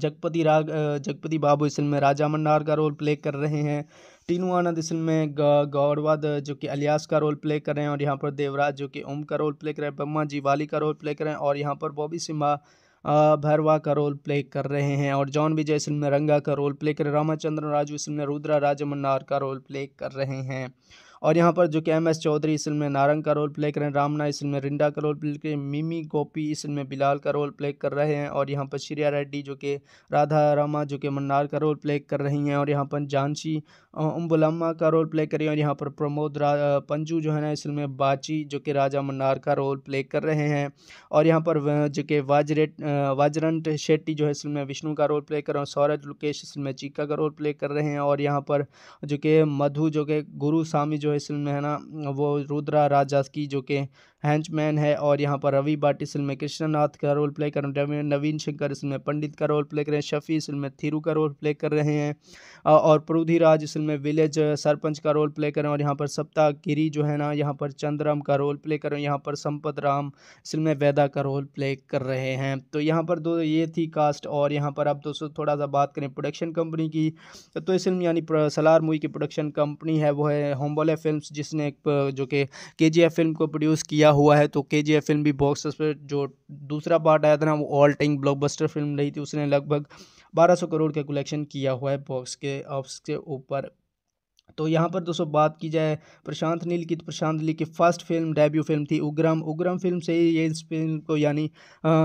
जगपति राग जगपति बाबू इस फिल्म में राजा मन्नार का रोल प्ले कर रहे हैं टीनू आनंद इसमें गौरवाद जो कि अलियास का रोल प्ले कर रहे हैं और यहाँ पर देवराज जो कि ओम का रोल प्ले कर रहे हैं जी जीवाली का रोल प्ले कर रहे हैं और यहाँ पर बॉबी सिम्हा भैरवा का रोल प्ले कर रहे हैं और जॉन विजय इस में रंगा का रोल प्ले कर रामाचंद्र रामाचंद्रन राजू इसमें रुद्रा राजमन्नार का रोल प्ले कर रहे हैं और यहाँ पर जो कि एम एस चौधरी इस फिल्म में नारंग का रोल प्ले कर रहे हैं रामना इस फिल्म में रिंडा का रोल प्ले कर मिमी गोपी इस फिल्म में बिलाल का रोल प्ले कर रहे हैं और यहाँ पर श्रिया रेड्डी जो कि राधा रामा जो कि मन्नार का रोल प्ले कर रही हैं और यहाँ पर जानशी उम्बुलम्मा का रोल प्ले कर रही हैं और यहाँ पर प्रमोद पंजू जो है ना इस फिल्म में बाची जो कि राजा मन्नार का रोल प्ले कर रहे हैं और यहाँ पर जो कि वाजरेट वाजरंट शेट्टी जो है इस फिल्म में विष्णु का रोल प्ले कर रहे हैं सौरज लुकेश इस फिल्म में चीका का रोल प्ले कर रहे हैं और यहाँ पर जो कि मधु जो कि गुरु स्वामी जो जो है इसमें है ना वो रुद्रा राजा की जो कि हैंचमैन है और यहाँ पर रवि भाटी इस फिल्म में कृष्णनाथ का रोल प्ले कर रहे हैं नवीन शंकर इसमें पंडित का रोल प्ले कर रहे हैं शफ़ी इस फिल्म में का रोल प्ले कर रहे हैं और प्रोधीराज इस फिल्म में विलेज सरपंच का रोल प्ले कर रहे हैं और यहाँ पर सप्ताह गिरी जो है ना यहाँ पर चंद्रम का रोल प्ले कर रहे हैं यहाँ पर संपत राम इस फिल्म में वैदा का रोल प्ले कर रहे हैं तो यहाँ पर दो ये थी कास्ट और यहाँ पर अब दोस्तों थोड़ा सा बात करें प्रोडक्शन कंपनी की तो इस फिल्म यानी सलार मूवी की प्रोडक्शन कंपनी है वो है होम्बोले फिल्म जिसने जो कि के फिल्म को प्रोड्यूस किया हुआ है तो के जी एफ फिल्म भी बॉक्स पर जो दूसरा पार्ट आया था ना वो ऑल टाइम ब्लॉकबस्टर फिल्म रही थी उसने लगभग 1200 करोड़ का कलेक्शन किया हुआ है बॉक्स के ऑफ्स के ऊपर तो यहाँ पर दोस्तों बात की जाए प्रशांत नील की तो प्रशांत नील की फर्स्ट फिल्म डेब्यू फिल्म थी उग्रम उग्रम फिल्म से ही ये इस फिल्म को यानी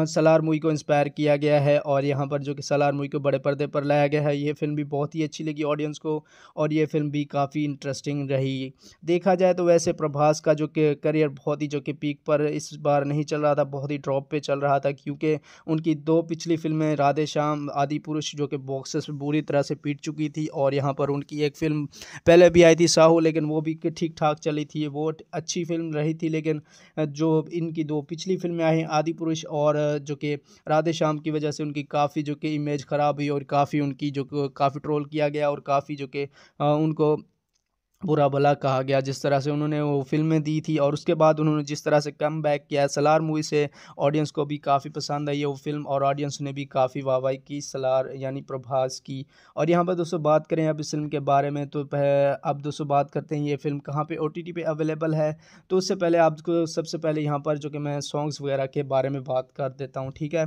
सलार मूवी को इंस्पायर किया गया है और यहाँ पर जो कि सलार मूवी को बड़े पर्दे पर लाया गया है ये फिल्म भी बहुत ही अच्छी लगी ऑडियंस को और ये फिल्म भी काफ़ी इंटरेस्टिंग रही देखा जाए तो वैसे प्रभास का जो कि करियर बहुत ही जो कि पीक पर इस बार नहीं चल रहा था बहुत ही ड्रॉप पर चल रहा था क्योंकि उनकी दो पिछली फिल्में राधे श्याम आदि पुरुष जो कि बॉक्सेस बुरी तरह से पीट चुकी थी और यहाँ पर उनकी एक फिल्म पहले भी आई थी साहू लेकिन वो भी ठीक ठाक चली थी वो अच्छी फिल्म रही थी लेकिन जो इनकी दो पिछली फिल्में आई हैं आदि पुरुष और जो कि राधे श्याम की वजह से उनकी काफ़ी जो कि इमेज ख़राब हुई और काफ़ी उनकी जो काफ़ी ट्रोल किया गया और काफ़ी जो कि उनको बुरा भला कहा गया जिस तरह से उन्होंने वो फिल्में दी थी और उसके बाद उन्होंने जिस तरह से कम बैक किया सलार मूवी से ऑडियंस को भी काफ़ी पसंद आई है वो फिल्म और ऑडियंस ने भी काफ़ी वाहवाही की सलार यानी प्रभास की और यहाँ पर दोस्तों बात करें अब इस फिल्म के बारे में तो अब दोस्तों बात करते हैं ये फिल्म कहाँ पर ओ टी पे अवेलेबल है तो उससे पहले आपको सबसे पहले यहाँ पर जो कि मैं सॉन्ग्स वगैरह के बारे में बात कर देता हूँ ठीक है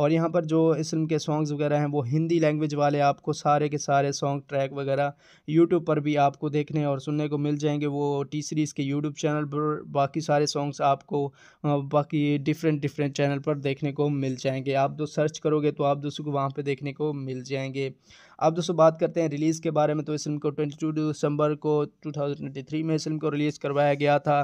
और यहाँ पर जो इस फिल्म के सॉन्ग्स वगैरह हैं वो हिंदी लैंग्वेज वाले आपको सारे के सारे सॉन्ग ट्रैक वगैरह यूट्यूब पर भी आपको देखने और सुनने को मिल जाएंगे वो टी सीरीज़ के यूट्यूब चैनल पर बाकी सारे सॉन्ग्स आपको बाकी डिफरेंट डिफरेंट चैनल पर देखने को मिल जाएंगे आप दो सर्च करोगे तो आप दोस्तों को वहाँ पर देखने को मिल जाएंगे अब दोस्तों बात करते हैं रिलीज़ के बारे में तो इस फिल्म को ट्वेंटी दिसंबर को 2023 में इस फिल्म को रिलीज़ करवाया गया था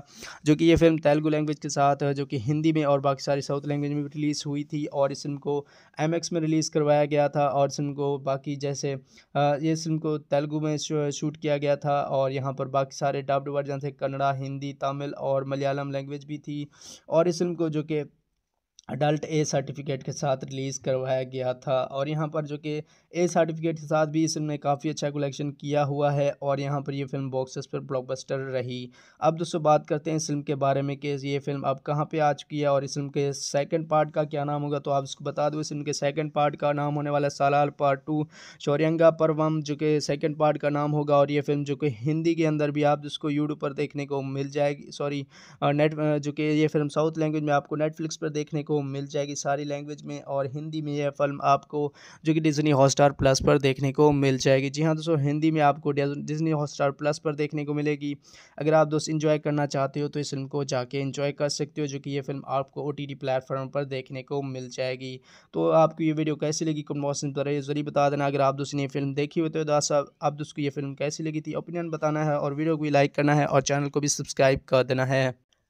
जो कि ये फिल्म तेलुगू लैंग्वेज के साथ जो कि हिंदी में और बाकी सारी साउथ लैंग्वेज में भी रिलीज़ हुई थी और इस फिल्म को एम में रिलीज़ करवाया गया था और इस फिल्म को बाकी जैसे ये फिल्म को तेलुगू में शूट किया गया था और यहाँ पर बाकी सारे डब्ड वर्जन थे कन्नड़ा हिंदी तमिल और मलयालम लैंग्वेज भी थी और इस फिल्म को जो कि अडल्ट ए सर्टिफिकेट के साथ रिलीज़ करवाया गया था और यहाँ पर जो कि ए सर्टिफिकेट के साथ भी इस फिल्म ने काफ़ी अच्छा कलेक्शन किया हुआ है और यहाँ पर ये फिल्म बॉक्सेस पर ब्लॉकबस्टर रही अब दोस्तों बात करते हैं इस फिल्म के बारे में कि ये फिल्म अब कहाँ पे आ चुकी है और इस फिल्म के सेकंड पार्ट का क्या नाम होगा तो आप इसको बता दो इस फिल्म के सेकंड पार्ट का नाम होने वाला सालार पार्ट टू शौर्यंगा परवम जो कि सेकेंड पार्ट का नाम होगा और ये फिल्म जो कि हिंदी के अंदर भी आप जिसको यूट्यूब पर देखने को मिल जाएगी सॉरी नेट जो कि ये फिल्म साउथ लैंग्वेज में आपको नेटफ्लिक्स पर देखने को मिल जाएगी सारी लैंग्वेज में और हिंदी में यह फिल्म आपको जो कि डिजनी हॉस्ट हॉटस्टार प्लस पर देखने को मिल जाएगी जी हाँ दोस्तों हिंदी में आपको डिजनी हॉटस्टार प्लस पर देखने को मिलेगी अगर आप दोस्त इन्जॉय करना चाहते हो तो इस फिल्म को जाके इन्जॉय कर सकते हो जो कि ये फिल्म आपको ओ प्लेटफॉर्म पर देखने को मिल जाएगी तो आपको ये वीडियो कैसी लगी कम मौसम पर ज़रूर बता देना अगर आप दोस्त ने फिल्म देखी हुई तो दास तो आप दोस्त को ये फिल्म कैसी लगी थी ओपिनियन बताना है और वीडियो को भी लाइक करना है और चैनल को भी सब्सक्राइब कर देना है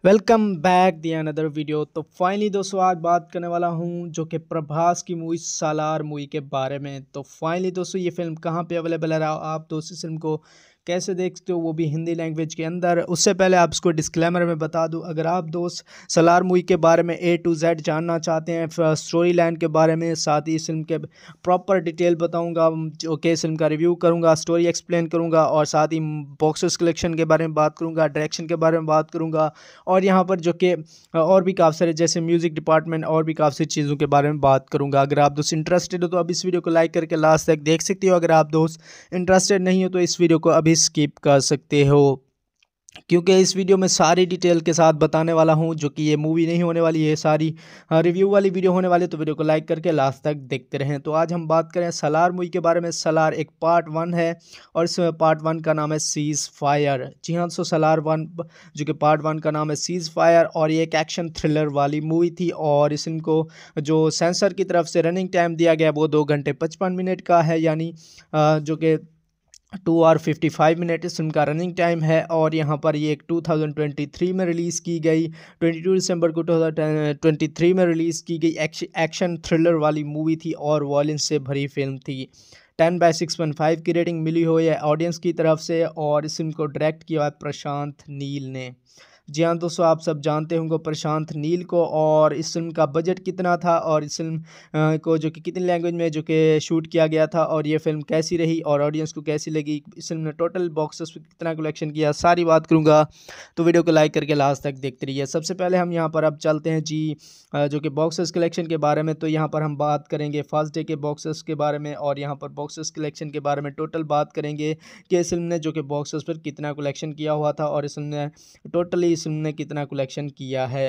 welcome back the another video तो फाइनली दोस्तों आज बात करने वाला हूं जो कि प्रभास की मूवी सालार मूवी के बारे में तो फाइनली दोस्तों ये फिल्म कहां पे अवेलेबल है आप दोस्तों इस फिल्म को कैसे देखते हो वो भी हिंदी लैंग्वेज के अंदर उससे पहले आप उसको डिस्क्लेमर में बता दूँ अगर आप दोस्त सलार मूवी के बारे में ए टू जेड जानना चाहते हैं स्टोरी लाइन के बारे में साथ ही इस फिल्म के प्रॉपर डिटेल बताऊँगा जो कि फिल्म का रिव्यू करूँगा स्टोरी एक्सप्लेन करूँगा और साथ ही बॉक्सेस कलेक्शन के बारे में बात करूँगा डायरेक्शन के बारे में बात करूँगा और यहाँ पर जो कि और भी काफ़ी सारे जैसे म्यूज़िक डिपार्टमेंट और भी काफ़ी सारी चीज़ों के बारे में बात करूँगा अगर आप दोस्त इंटरेस्टेड हो तो अब इस वीडियो को लाइक करके लास्ट तक देख सकते हो अगर आप दोस्त इंटरेस्टेड नहीं हो तो इस वीडियो को अभी स्किप कर सकते हो क्योंकि इस वीडियो में सारी डिटेल के साथ बताने वाला हूं जो कि ये मूवी नहीं होने वाली है सारी रिव्यू वाली वीडियो होने वाली तो वीडियो को लाइक करके लास्ट तक देखते रहें तो आज हम बात करें सलार मूवी के बारे में सलार एक पार्ट वन है और इसमें पार्ट वन का नाम है सीज़ फायर जी हाँ सो सलार वन जो कि पार्ट वन का नाम है सीज़ फायर और ये एक एक्शन थ्रिलर वाली मूवी थी और इस इनको जो सेंसर की तरफ से रनिंग टाइम दिया गया वो दो घंटे पचपन मिनट का है यानी जो कि two hour fifty five minute इस फिल्म का रनिंग टाइम है और यहाँ पर ये टू थाउजेंड ट्वेंटी थ्री में रिलीज़ की गई ट्वेंटी टू दिसंबर को टू थाउजेंड ट्वेंटी थ्री में रिलीज़ की गई एक्शन थ्रिलर वाली मूवी थी और वॉलिन से भरी फिल्म थी ten by six point five की रेटिंग मिली हुई है ऑडियंस की तरफ से और इस फिल्म को डायरेक्ट किया है प्रशांत नील ने जी हाँ दोस्तों आप सब जानते होंगे प्रशांत नील को और इस फिल्म का बजट कितना था और इस फिल्म को जो कि कितनी लैंग्वेज में जो कि शूट किया गया था और ये फिल्म कैसी रही और ऑडियंस को कैसी लगी इस फिल्म ने टोटल बॉक्सेस पर कितना कलेक्शन किया सारी बात करूँगा तो वीडियो को लाइक करके लास्ट तक देखते रहिए सबसे पहले हम यहाँ पर अब चलते हैं जी जो कि बॉक्सेस कलेक्शन के बारे में तो यहाँ पर हम बात करेंगे फर्स्ट डे के बॉक्सेस के बारे में और यहाँ पर बॉक्सेस कलेक्शन के बारे में टोटल बात करेंगे कि इस फिल्म ने जो कि बॉक्सेस पर कितना कलेक्शन किया हुआ था और इस फिल्म ने टोटली इस फिल्म ने कितना कलेक्शन किया है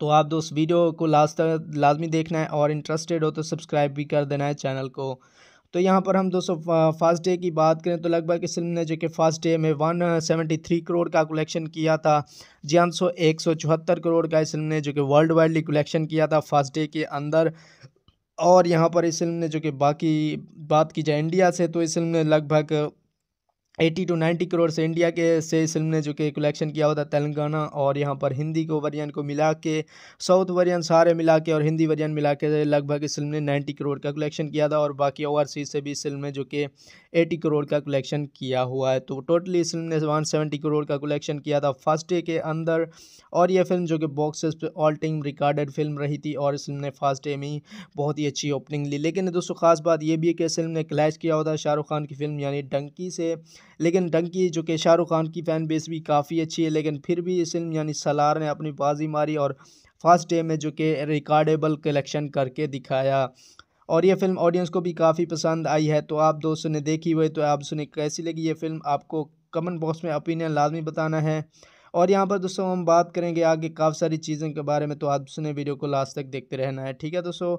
तो आप दोस्त वीडियो को लास्ट तक लाजमी देखना है और इंटरेस्टेड हो तो सब्सक्राइब भी कर देना है चैनल को तो यहाँ पर हम दोस्तों फर्स्ट डे की बात करें तो लगभग इस फिल्म ने जो कि फर्स्ट डे में वन सेवेंटी थ्री करोड़ का कलेक्शन किया था जी हाँ सो एक सौ चौहत्तर करोड़ का इस फिल्म ने जो कि वर्ल्ड वाइडली कलेक्शन किया था फर्स्ट डे के अंदर और यहाँ पर इस फिल्म ने जो कि बाकी बात की जाए इंडिया से तो इस फिल्म ने लगभग एटी टू नाइन्टी करोड़ से इंडिया के से इस फिल्म ने जो कि कलेक्शन किया हुआ था तेलंगाना और यहाँ पर हिंदी को वर्जन को मिला के साउथ वर्जन सारे मिला के और हिंदी वर्जन मिला के लगभग इस फिल्म ने नाइन्टी करोड़ का कलेक्शन किया था और बाकी ओवरसीज से भी इस फिल्म में जो कि एटी करोड़ का कलेक्शन किया हुआ है तो टोटली इस फिल्म ने वन सेवेंटी करोड़ का कलेक्शन किया था फर्स्ट डे के अंदर और यह फिल्म जो कि बॉक्सेस पर ऑल टाइम रिकॉर्डेड फिल्म रही थी और इस फिल्म ने फर्स्ट डे में ही बहुत ही अच्छी ओपनिंग ली लेकिन दोस्तों खास बात यह भी है कि इस फिल्म ने क्लैश किया होता शाहरुख खान की फिल्म यानी डंकी से लेकिन डंकी जो कि शाहरुख खान की फ़ैन बेस भी काफ़ी अच्छी है लेकिन फिर भी इस फिल्म यानी सलार ने अपनी बाजी मारी और फर्स्ट डे में जो कि रिकॉर्डेबल कलेक्शन करके दिखाया और ये फिल्म ऑडियंस को भी काफ़ी पसंद आई है तो आप दोस्तों ने देखी हुई तो आप सुने कैसी लगी ये फिल्म आपको कमेंट बॉक्स में ओपिनियन लाजमी बताना है और यहाँ पर दोस्तों हम बात करेंगे आगे काफ़ी सारी चीज़ों के बारे में तो आप सुने वीडियो को लास्ट तक देखते रहना है ठीक है दोस्तों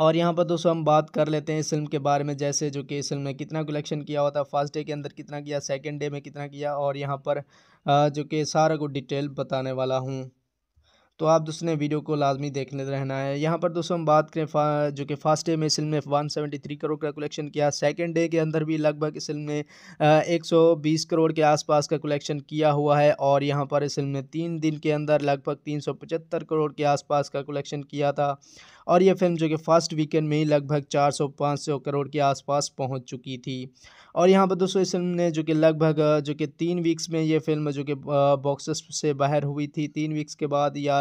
और यहाँ पर दोस्तों हम बात कर लेते हैं इस फिल्म के बारे में जैसे जो कि इस फिल्म ने कितना कलेक्शन किया हुआ था फर्स्ट डे के अंदर कितना किया सेकेंड डे में कितना किया और यहाँ पर जो कि सारा को डिटेल बताने वाला हूँ तो आप ने वीडियो को लाजमी देखने रहना है यहाँ पर दोस्तों हम बात करें जो कि फर्स्ट डे में इस फिल्म ने वन करोड़ का कलेक्शन किया सेकेंड डे के अंदर भी लगभग इस फिल्म ने एक करोड़ के आसपास का कलेक्शन किया हुआ है और यहाँ पर इस फिल्म ने तीन दिन के अंदर लगभग तीन करोड़ के आसपास का कलेक्शन किया था और ये फिल्म जो कि फर्स्ट वीकेंड में ही लगभग 400-500 करोड़ के आसपास पहुंच चुकी थी और यहाँ पर दोस्तों इस फिल्म ने जो कि लगभग जो कि तीन वीक्स में ये फिल्म जो कि बॉक्सेस से बाहर हुई थी तीन वीक्स के बाद या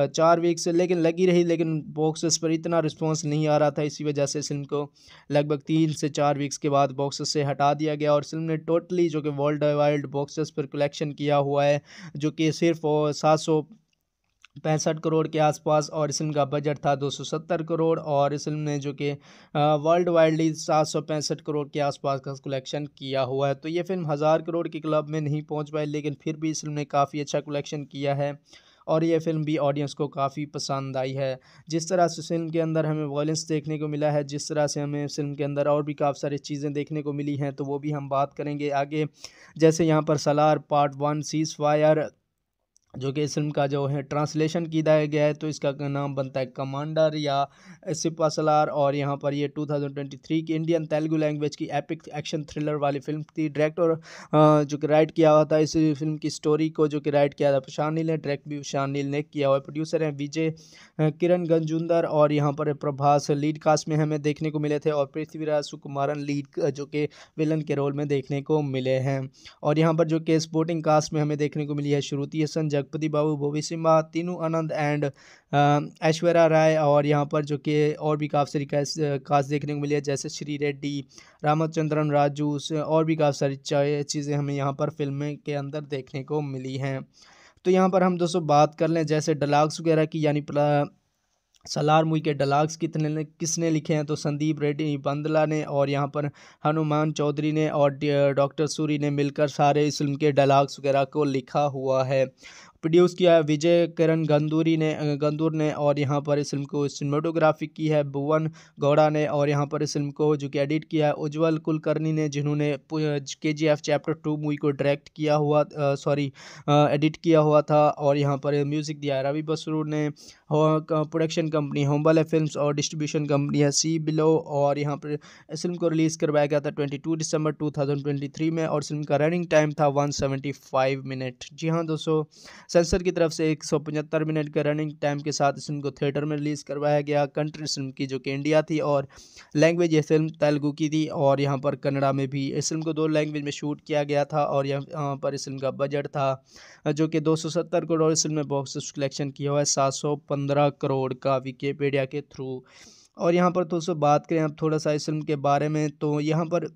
चार वीक्स लेकिन लगी रही लेकिन बॉक्सेस पर इतना रिस्पॉन्स नहीं आ रहा था इसी वजह से फिल्म को लगभग तीन से चार वीक्स के बाद बॉक्सेस से हटा दिया गया और फिल्म ने टोटली जो कि वर्ल्ड वाइड बॉक्सेस पर कलेक्शन किया हुआ है जो कि सिर्फ सात सौ पैंसठ करोड़ के आसपास और इस फिल्म का बजट था 270 करोड़ और इस फिल्म ने जो कि वर्ल्ड वाइडली सात करोड़ के आसपास का कलेक्शन किया हुआ है तो ये फिल्म हज़ार करोड़ के क्लब में नहीं पहुंच पाई लेकिन फिर भी इस फिल्म ने काफ़ी अच्छा कलेक्शन किया है और ये फिल्म भी ऑडियंस को काफ़ी पसंद आई है जिस तरह से फिल्म के अंदर हमें वॉयलेंस देखने को मिला है जिस तरह से हमें फिल्म के अंदर और भी काफ़ी सारी चीज़ें देखने को मिली हैं तो वो भी हम बात करेंगे आगे जैसे यहाँ पर Salaar part one ceasefire जो कि इस फिल्म का जो है ट्रांसलेशन किया गया है तो इसका नाम बनता है कमांडर या सिपासलार और यहाँ पर ये 2023 की इंडियन तेलुगु लैंग्वेज की एपिक एक्शन थ्रिलर वाली फिल्म थी डायरेक्टर जो कि राइट किया हुआ था इस फिल्म की स्टोरी को जो कि राइट किया था प्रशांत नील ने डायरेक्ट भी प्रशांत नील ने किया हुआ है प्रोड्यूसर हैं विजय किरण गंजुंदर और यहाँ पर प्रभास लीड कास्ट में हमें देखने को मिले थे और पृथ्वीराज सुकुमारन लीड जो कि विलन के रोल में देखने को मिले हैं और यहाँ पर जो कि स्पोर्टिंग कास्ट में हमें देखने को मिली है श्रुति हसन जगपति बाबू भोबी सिम्हा तीनू आनंद एंड ऐश्वर्या राय और यहाँ पर जो कि और भी काफ़ी सारी कास्ट देखने को मिली है जैसे श्री रेड्डी रामचंद्रन राजू और भी काफ़ी सारी चीज़ें हमें यहाँ पर फिल्में के अंदर देखने को मिली हैं तो यहाँ पर हम दोस्तों बात कर लें जैसे डलाग्स वगैरह की यानी सलार मुई के डलाग्स कितने किसने लिखे हैं तो संदीप रेड्डी बंदला ने और यहाँ पर हनुमान चौधरी ने और डॉक्टर सूरी ने मिलकर सारे इस फिल्म के डलाग्स वगैरह को लिखा हुआ है प्रोड्यूस किया है विजय किरण गंदूरी ने गंदूर ने और यहाँ पर इस फिल्म को सिनेमाटोग्राफी की है भुवन गौड़ा ने और यहाँ पर इस फिल्म को जो कि एडिट किया है उज्ज्वल कुलकर्णी ने जिन्होंने K G F chapter two movie को डायरेक्ट किया हुआ सॉरी एडिट किया हुआ था और यहाँ पर म्यूज़िक दिया है रवि बसरू ने प्रोडक्शन कंपनी होम्बाले फिल्म और डिस्ट्रीब्यूशन कंपनी है सी बिलो और यहाँ पर इस फिल्म को रिलीज़ करवाया गया था टू दिसंबर थ्री में और फिल्म का रनिंग टाइम था फाइव मिनट जी हाँ दोस्तों सेंसर की तरफ से पचहत्तर मिनट के रनिंग टाइम के साथ इस फिल्म को थिएटर में रिलीज़ करवाया गया कंट्री फिल्म की जो कि इंडिया थी और लैंग्वेज ये फिल्म तेलुगु की थी और यहाँ पर कन्नड़ा में भी इस फिल्म को दो लैंग्वेज में शूट किया गया था और यहाँ पर इस फिल्म का बजट था जो कि 270 करोड़ और इस फिल्म में बॉक्स कलेक्शन किया हुआ है 715 करोड़ का विकीपीडिया के थ्रू और यहाँ पर दोस्तों बात करें आप थोड़ा सा इस फिल्म के बारे में तो यहाँ पर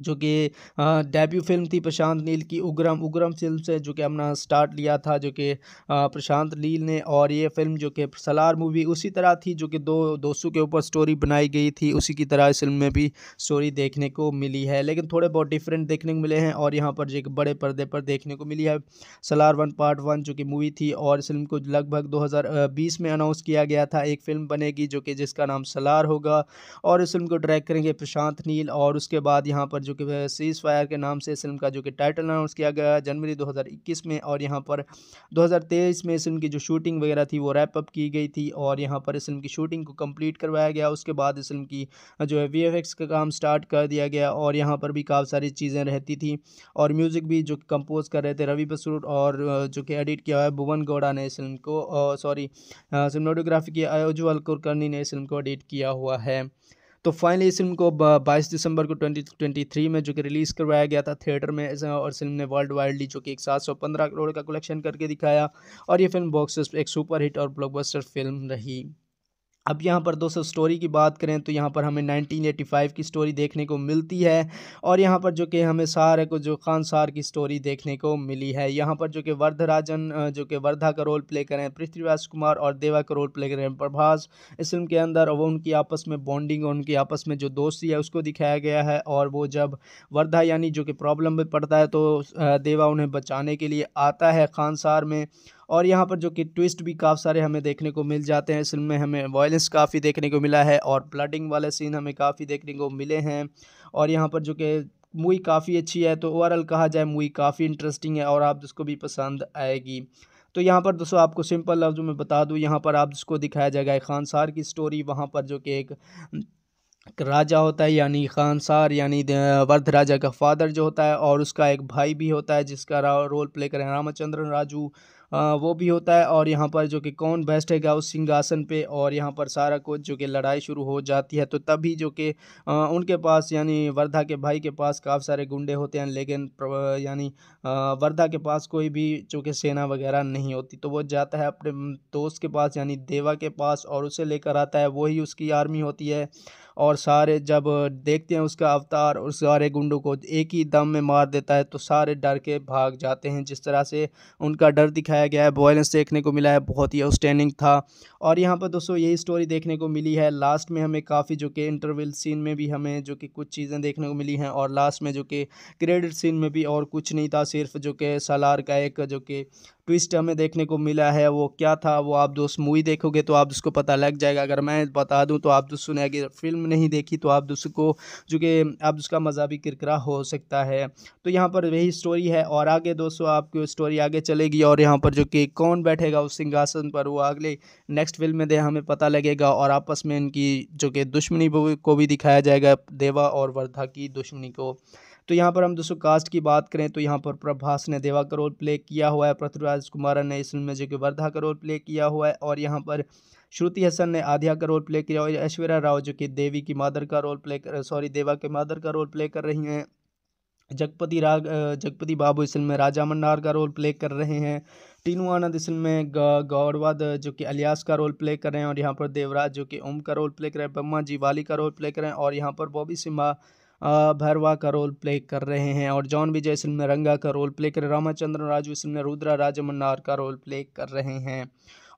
जो कि डेब्यू फिल्म थी प्रशांत नील की उग्रम उग्रम फिल्म से जो कि अपना स्टार्ट लिया था जो कि प्रशांत नील ने और ये फिल्म जो कि सलार मूवी उसी तरह थी जो कि दो दोस्तों के ऊपर स्टोरी बनाई गई थी उसी की तरह इस फिल्म में भी स्टोरी देखने को मिली है लेकिन थोड़े बहुत डिफरेंट देखने को मिले हैं और यहाँ पर जो बड़े पर्दे पर देखने को मिली है सलार वन पार्ट वन जो कि मूवी थी और इस फिल्म को लगभग दो में अनाउंस किया गया था एक फिल्म बनेगी जो कि जिसका नाम सलार होगा और इस फिल्म को डायरेक्ट करेंगे प्रशांत नील और उसके बाद यहाँ पर जो कि सीज फायर के नाम से फिल्म का जो कि टाइटल अनाउंस किया गया जनवरी 2021 में और यहाँ पर 2023 में इस फिल्म की जो शूटिंग वगैरह थी वो रैपअप की गई थी और यहाँ पर इस फिल्म की शूटिंग को कम्प्लीट करवाया गया उसके बाद इस फिल्म की जो है वी का काम स्टार्ट कर दिया गया और यहाँ पर भी काफ़ी सारी चीज़ें रहती थी और म्यूज़िक भी जो कंपोज कर रहे थे रवि बसरूट और जो कि एडिट किया है भुवन गौड़ा ने इस फिल्म को सॉरी सिनेमाटोग्राफी की अयोजवाल कुरकर्णी ने इस फिल्म को एडिट किया हुआ है तो फाइनली इस फिल्म को बाईस दिसंबर को ट्वेंटी में जो कि रिलीज़ करवाया गया था थिएटर में और फिल्म ने वर्ल्ड वाइडली जो कि एक सात करोड़ का कलेक्शन करके दिखाया और ये फिल्म बॉक्स एक सुपर हिट और ब्लॉकबस्टर फिल्म रही अब यहाँ पर दोस्तों स्टोरी की बात करें तो यहाँ पर हमें 1985 की स्टोरी देखने को मिलती है और यहाँ पर जो कि हमें सारे को जो खान सार की स्टोरी देखने को मिली है यहाँ पर जो कि वर्धराजन जो कि वर्धा का रोल प्ले करें पृथ्वीराज कुमार और देवा का रोल प्ले करें प्रभास इस फिल्म के अंदर वो उनकी आपस में बॉन्डिंग और उनकी आपस में जो दोस्ती है उसको दिखाया गया है और वो जब वर्धा यानी जो कि प्रॉब्लम में पड़ता है तो देवा उन्हें बचाने के लिए आता है खान सार में और यहाँ पर जो कि ट्विस्ट भी काफ़ी सारे हमें देखने को मिल जाते हैं फिल्म में हमें वायलेंस काफ़ी देखने को मिला है और ब्लडिंग वाले सीन हमें काफ़ी देखने को मिले हैं और यहाँ पर जो कि मूवी काफ़ी अच्छी है तो ओवरऑल कहा जाए मूवी काफ़ी इंटरेस्टिंग है और आप जिसको भी पसंद आएगी तो यहाँ पर दोस्तों आपको सिंपल लफ्ज़ों में बता दूँ यहाँ पर आप जिसको दिखाया जाएगा खानसार की स्टोरी वहाँ पर जो कि एक राजा होता है यानी खानसार यानी वर्ध राजा का फादर जो होता है और उसका एक भाई भी होता है जिसका रोल प्ले करें रामचंद्रन राजू वो भी होता है और यहाँ पर जो कि कौन बेस्ट है उस सिंहासन पे और यहाँ पर सारा कुछ जो कि लड़ाई शुरू हो जाती है तो तभी जो कि उनके पास यानी वर्धा के भाई के पास काफ़ी सारे गुंडे होते हैं लेकिन यानी वर्धा के पास कोई भी जो कि सेना वगैरह नहीं होती तो वो जाता है अपने दोस्त के पास यानी देवा के पास और उसे लेकर आता है वही उसकी आर्मी होती है और सारे जब देखते हैं उसका अवतार और सारे गुंडों को एक ही दम में मार देता है तो सारे डर के भाग जाते हैं जिस तरह से उनका डर दिखाया गया है वॉयलेंस देखने को मिला है बहुत ही आउटस्टैंडिंग था और यहाँ पर दोस्तों यही स्टोरी देखने को मिली है लास्ट में हमें काफ़ी जो कि इंटरवल सीन में भी हमें जो कि कुछ चीज़ें देखने को मिली हैं और लास्ट में जो कि क्रेडिट सीन में भी और कुछ नहीं था सिर्फ जो कि सलार का एक जो कि ट्विस्ट हमें देखने को मिला है वो क्या था वो आप दोस्त मूवी देखोगे तो आप उसको पता लग जाएगा अगर मैं बता दूँ तो आप दोस्त सुनेगी फिल्म फिल्म नहीं देखी तो आप उसको जो कि आप उसका मज़ा भी किरकरा हो सकता है तो यहाँ पर वही स्टोरी है और आगे दोस्तों आपकी स्टोरी आगे चलेगी और यहाँ पर जो कि कौन बैठेगा उस सिंहासन पर वो अगले नेक्स्ट फिल्म में दे हमें पता लगेगा और आपस में इनकी जो कि दुश्मनी को भी दिखाया जाएगा देवा और वर्धा की दुश्मनी को तो यहाँ पर हम दोस्तों कास्ट की बात करें तो यहाँ पर प्रभास ने देवा का रोल प्ले किया हुआ है पृथ्वीराज कुमार ने इस फिल्म में जो कि वर्धा का रोल प्ले किया हुआ है और यहाँ पर श्रुति हसन ने आध्या का रोल प्ले किया और ऐश्वर्या राव जो कि देवी की मादर का रोल प्ले कर सॉरी देवा के मादर का रोल प्ले कर रही हैं जगपति राग जगपति बाबू इस फिल्म में राजा मन्नार का रोल प्ले कर रहे हैं टीनू आनंद इस फिल्म में गौरवाद जो कि अलियास का रोल प्ले कर रहे हैं और यहाँ पर देवराज जो कि ओम का रोल प्ले कर रहे हैं ब्रह्मा जी वाली का रोल प्ले कर रहे हैं और यहाँ पर बॉबी सिम्हा भैरवा का रोल प्ले कर रहे हैं और जॉन विजय इस फिल्म में रंगा का रोल प्ले कर रामाचंद्रन राजू इस फिल्म में रुद्रा मन्नार का रोल प्ले कर रहे हैं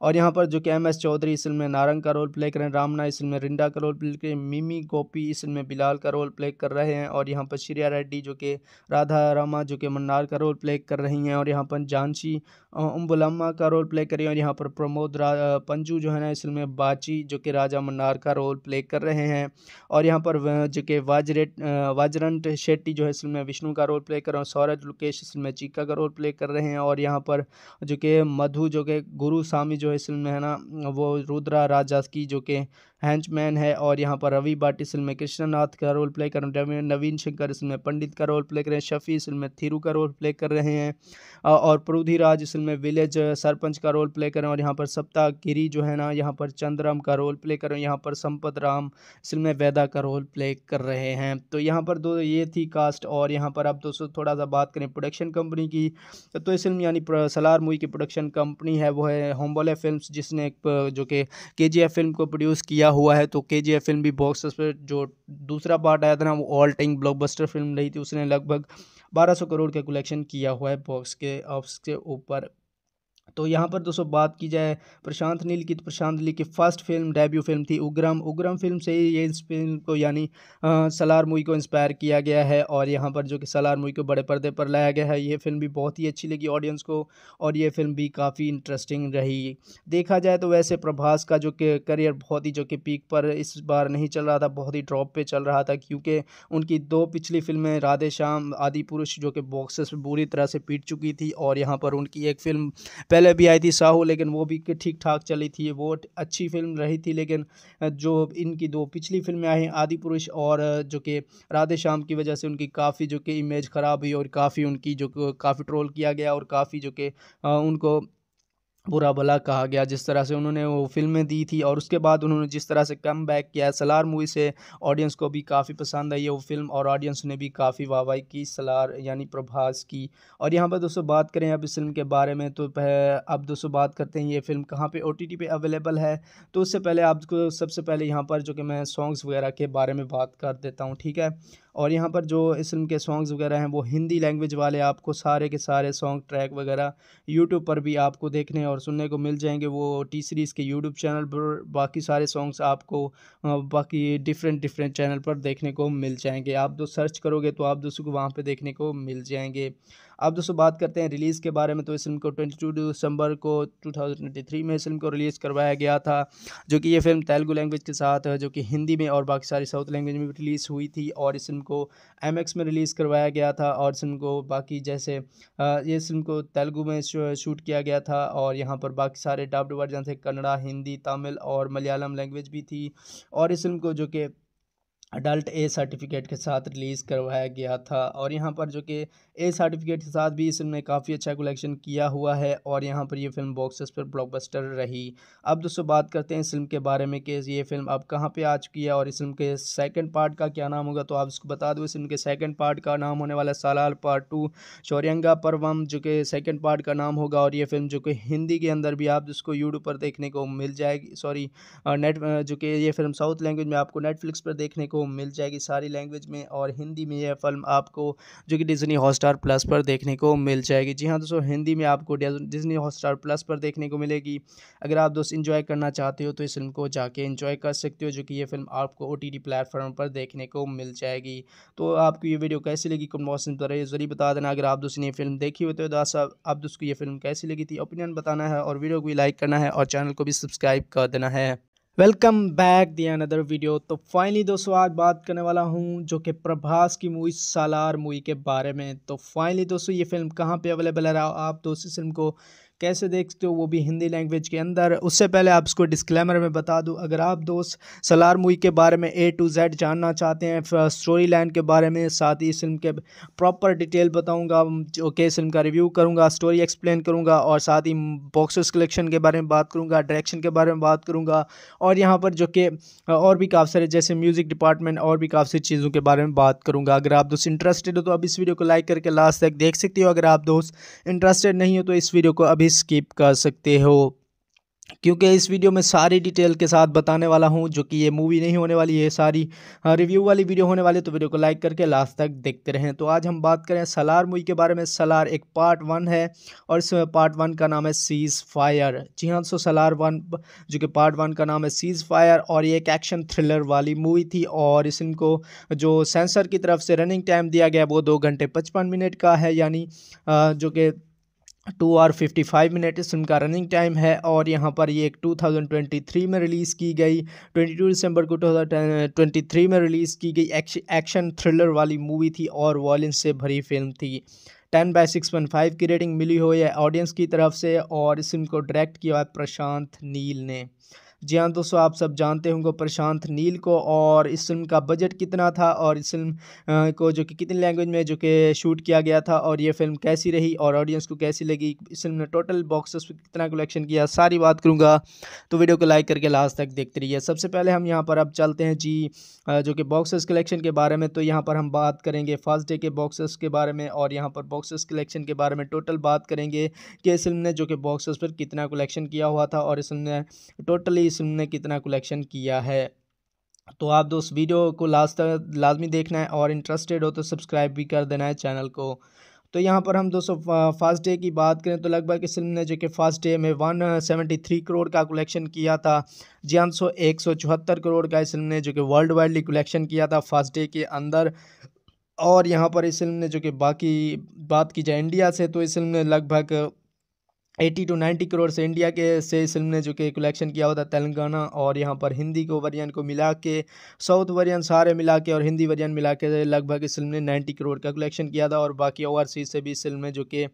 और यहाँ पर जो कि एम एस चौधरी इस फिल्म में नारंग का रोल प्ले कर रहे हैं रामना इस फिल्म में रिंडा का रोल प्ले कर मिमी गोपी इस फिल्म में बिलाल का रोल प्ले कर रहे हैं और यहाँ पर श्रिया रेड्डी जो कि राधा रामा जो कि मन्नार का रोल प्ले कर रही हैं और यहाँ पर जानशी उम्बुलम्मा का रोल प्ले कर रही हैं और यहाँ पर प्रमोद पंजू जो है ना इस फिल्म में बाची जो कि राजा मन्नार का रोल प्ले कर रहे हैं और यहाँ पर जो कि वाजरेट वाजरंट शेट्टी जो है इस फिल्म में विष्णु का रोल प्ले कर रहे हैं सौरज लुकेश इस फिल्म में चीका का रोल प्ले कर रहे हैं और यहाँ पर जो कि मधु जो कि गुरु स्वामी जो इसमें है ना वो रुद्रा राजा की जो कि हैंचमैन है और यहाँ पर रवि बाट इस फिल्म में नाथ का रोल प्ले कर रहे हैं नवीन शंकर इस फिल्म पंडित का रोल प्ले कर रहे हैं शफ़ी इस फिल्म थिरू का रोल प्ले कर रहे हैं और प्रोधी राज इस फिल्म विलेज सरपंच का रोल प्ले कर रहे हैं और यहाँ पर सप्ताह गिरी जो है ना यहाँ पर चंद्रम का रोल प्ले कर रहे हैं यहाँ पर संपत राम इस फिल्म में वैदा का रोल प्ले कर रहे हैं तो यहाँ पर दो ये थी कास्ट और यहाँ पर अब दोस्तों थोड़ा सा बात करें प्रोडक्शन कंपनी की तो इस फिल्म यानी सलार मूवी की प्रोडक्शन कंपनी है वो है होम्बोले फिल्म जिसने जो कि के फिल्म को प्रोड्यूस किया हुआ है तो के जी एफ फिल्म भी बॉक्स पर जो दूसरा पार्ट आया था ना वो ऑल टाइम ब्लॉकबस्टर फिल्म रही थी उसने लगभग 1200 करोड़ का कलेक्शन किया हुआ है बॉक्स के ऑफ्स के ऊपर तो यहाँ पर दोस्तों बात की जाए प्रशांत नील की तो प्रशांत नील की फर्स्ट फिल्म डेब्यू फिल्म थी उग्रम उग्रम फिल्म से ही ये इस फिल्म को यानी सलार मूवी को इंस्पायर किया गया है और यहाँ पर जो कि सलार मूवी को बड़े पर्दे पर लाया गया है ये फिल्म भी बहुत ही अच्छी लगी ऑडियंस को और ये फिल्म भी काफ़ी इंटरेस्टिंग रही देखा जाए तो वैसे प्रभास का जो कि करियर बहुत ही जो कि पीक पर इस बार नहीं चल रहा था बहुत ही ड्रॉप पर चल रहा था क्योंकि उनकी दो पिछली फिल्में राधे श्याम आदि पुरुष जो कि बॉक्सेस बुरी तरह से पीट चुकी थी और यहाँ पर उनकी एक फिल्म पहले भी आई थी साहू लेकिन वो भी ठीक ठाक चली थी वो अच्छी फिल्म रही थी लेकिन जो इनकी दो पिछली फिल्में आई हैं आदि पुरुष और जो कि राधे श्याम की वजह से उनकी काफ़ी जो कि इमेज ख़राब हुई और काफ़ी उनकी जो काफ़ी ट्रोल किया गया और काफ़ी जो कि उनको बुरा भला कहा गया जिस तरह से उन्होंने वो फिल्में दी थी और उसके बाद उन्होंने जिस तरह से कम बैक किया सलार मूवी से ऑडियंस को भी काफ़ी पसंद आई है वो फिल्म और ऑडियंस ने भी काफ़ी वाहवाही की सलार यानी प्रभास की और यहाँ पर दोस्तों बात करें अब इस फिल्म के बारे में तो अब दोस्तों बात करते हैं ये फिल्म कहाँ पर ओ टी पे अवेलेबल है तो उससे पहले आपको सबसे पहले यहाँ पर जो कि मैं सॉन्ग्स वगैरह के बारे में बात कर देता हूँ ठीक है और यहाँ पर जो इस फिल्म के सॉन्ग्स वगैरह हैं वो हिंदी लैंग्वेज वाले आपको सारे के सारे सॉन्ग ट्रैक वगैरह यूट्यूब पर भी आपको देखने और सुनने को मिल जाएंगे वो टी सीरीज़ के यूट्यूब चैनल पर बाकी सारे सॉन्ग्स आपको बाकी डिफरेंट डिफरेंट चैनल पर देखने को मिल जाएंगे आप जो सर्च करोगे तो आप दोस्तों को वहाँ पर देखने को मिल जाएंगे अब दोस्तों बात करते हैं रिलीज़ के बारे में तो इस फिल्म को ट्वेंटी दिसंबर को टू में इस फिल्म को रिलीज़ करवाया गया था जो कि ये फिल्म तेलुगु लैंग्वेज के साथ जो कि हिंदी में और बाकी सारी साउथ लैंग्वेज में भी रिलीज़ हुई थी और इस फिल्म को एम में रिलीज़ करवाया गया था और इस फिल्म को बाकी जैसे ये फिल्म को तेलुगू में शूट किया गया था और यहाँ पर बाकी सारे डब्ड वर्जन थे कन्नड़ा हिंदी तमिल और मलयालम लैंग्वेज भी थी और इस फिल्म को जो कि अडल्ट ए सर्टिफिकेट के साथ रिलीज़ करवाया गया था और यहाँ पर जो कि ए सर्टिफिकेट के साथ भी इस फिल्म ने काफ़ी अच्छा कलेक्शन किया हुआ है और यहाँ पर ये फिल्म बॉक्सेस पर ब्लॉकबस्टर रही अब दोस्तों बात करते हैं इस फिल्म के बारे में कि ये फिल्म अब कहाँ पे आ चुकी है और इस फिल्म के सेकंड पार्ट का क्या नाम होगा तो आप इसको बता दो इस फिल्म के सेकंड पार्ट का नाम होने वाला सालाल पार्ट टू शौर्यंगा परवम जो कि सेकेंड पार्ट का नाम होगा और ये फिल्म जो कि हिंदी के अंदर भी आप जिसको यूट्यूब पर देखने को मिल जाएगी सॉरी नेट जो कि ये फिल्म साउथ लैंग्वेज में आपको नेटफ्लिक्स पर देखने को मिल जाएगी सारी लैंग्वेज में और हिंदी में यह फिल्म आपको जो कि डिजनी हॉस्ट हॉटस्टार प्लस पर देखने को मिल जाएगी जी हाँ दोस्तों हिंदी में आपको डिजनी हॉटस्टार प्लस पर देखने को मिलेगी अगर आप दोस्त इन्जॉय करना चाहते हो तो इस फिल्म को जाके इन्जॉय कर सकते हो जो कि ये फिल्म आपको ओ टी प्लेटफॉर्म पर देखने को मिल जाएगी तो आपको ये वीडियो कैसी लगी कम मौसम पर ज़रूर बता देना अगर आप दोस्त ने फिल्म देखी हुई तो दास साहब आप दोस्त को ये फिल्म कैसी लगी थी ओपिनियन बताना है और वीडियो को भी लाइक करना है और चैनल को भी सब्सक्राइब कर देना है welcome back the another video तो फाइनली दोस्तों आज बात करने वाला हूँ जो कि प्रभास की मूवी सालार मूवी के बारे में तो फाइनली दोस्तों ये फिल्म कहाँ पे अवेलेबल है आप दोस्तों इस फिल्म को कैसे देखते हो वो भी हिंदी लैंग्वेज के अंदर उससे पहले आप इसको डिस्क्लेमर में बता दूँ अगर आप दोस्त सलार मूवी के बारे में ए टू जेड जानना चाहते हैं स्टोरी लाइन के बारे में साथ ही इस फिल्म के प्रॉपर डिटेल बताऊँगा जो फिल्म का रिव्यू करूँगा स्टोरी एक्सप्लेन करूँगा और साथ ही बॉक्सेस कलेक्शन के बारे में बात करूँगा डायरेक्शन के बारे में बात करूँगा और यहाँ पर जो कि और भी काफ़ी सारे जैसे म्यूज़िक डिपार्टमेंट और भी काफ़ी सारी चीज़ों के बारे में बात करूँगा अगर आप दोस्त इंटरेस्टेड हो तो अब इस वीडियो को लाइक करके लास्ट तक देख सकते हो अगर आप दोस्त इंटरेस्टेड नहीं हो तो इस वीडियो को अभी भी स्किप कर सकते हो क्योंकि इस वीडियो में सारी डिटेल के साथ बताने वाला हूं जो कि ये मूवी नहीं होने वाली है सारी रिव्यू हाँ, वाली वीडियो होने वाली तो वीडियो को लाइक करके लास्ट तक देखते रहें तो आज हम बात करें सलार मूवी के बारे में सलार एक पार्ट वन है और इसमें पार्ट वन का नाम है सीज़ फायर जी हाँ सो सलार वन जो कि पार्ट वन का नाम है सीज़ फायर और ये एक एक्शन थ्रिलर वाली मूवी थी और इसको जो सेंसर की तरफ से रनिंग टाइम दिया गया वो दो घंटे पचपन मिनट का है यानी हाँ, जो कि two hour fifty five minute इस फिल्म का रनिंग टाइम है और यहाँ पर ये एक टू थाउजेंड ट्वेंटी थ्री में रिलीज़ की गई ट्वेंटी टू दिसंबर को टू थाउजेंड ट्वेंटी थ्री में रिलीज़ की गई एक्शन थ्रिलर वाली मूवी थी और वॉलेंस से भरी फिल्म थी ten by six point five की रेटिंग मिली हुई है ऑडियंस की तरफ से और इस फिल्म को डायरेक्ट किया है प्रशांत नील ने जी हाँ दोस्तों आप सब जानते होंगे प्रशांत नील को और इस फिल्म का बजट कितना था और इस फिल्म को जो कि कितनी लैंग्वेज में जो कि शूट किया गया था और ये फिल्म कैसी रही और ऑडियंस को कैसी लगी इस फिल्म ने टोटल बॉक्सेस पर कितना कलेक्शन किया सारी बात करूँगा तो वीडियो को लाइक करके लास्ट तक देखते रहिए सबसे पहले हम यहाँ पर अब चलते हैं जी जो कि बॉक्सेस कलेक्शन के बारे में तो यहाँ पर हम बात करेंगे फर्स्ट डे के बॉक्सेस के बारे में और यहाँ पर बॉक्सेस कलेक्शन के बारे में टोटल बात करेंगे कि इस फिल्म ने जो कि बॉक्सेस पर कितना कलेक्शन किया हुआ था और इस फिल्म ने टोटली इस फिल्म ने कितना कलेक्शन किया है तो आप दोस्त वीडियो को लास्ट तक लाजमी देखना है और इंटरेस्टेड हो तो सब्सक्राइब भी कर देना है चैनल को तो यहाँ पर हम दोस्तों फर्स्ट डे की बात करें तो लगभग इस फिल्म ने जो कि फर्स्ट डे में वन सेवेंटी थ्री करोड़ का कलेक्शन किया था जी हम सो एक सौ चौहत्तर करोड़ का इस फिल्म ने जो कि वर्ल्ड वाइडली कलेक्शन किया था फर्स्ट डे के अंदर और यहाँ पर इस फिल्म ने जो कि बाकी बात की जाए इंडिया से तो इस फिल्म ने लगभग एटी टू नाइन्टी करोड़ से इंडिया के से इस फिल्म ने जो कि कलेक्शन किया हुआ था तेलंगाना और यहाँ पर हिंदी को वरियन को मिला के साउथ वरियन सारे मिला के और हिंदी वरियन मिला के लगभग इस फिल्म ने नाइन्टी करोड़ का कलेक्शन किया था और बाकी ओवरसीज से भी इस फिल्म ने जो कि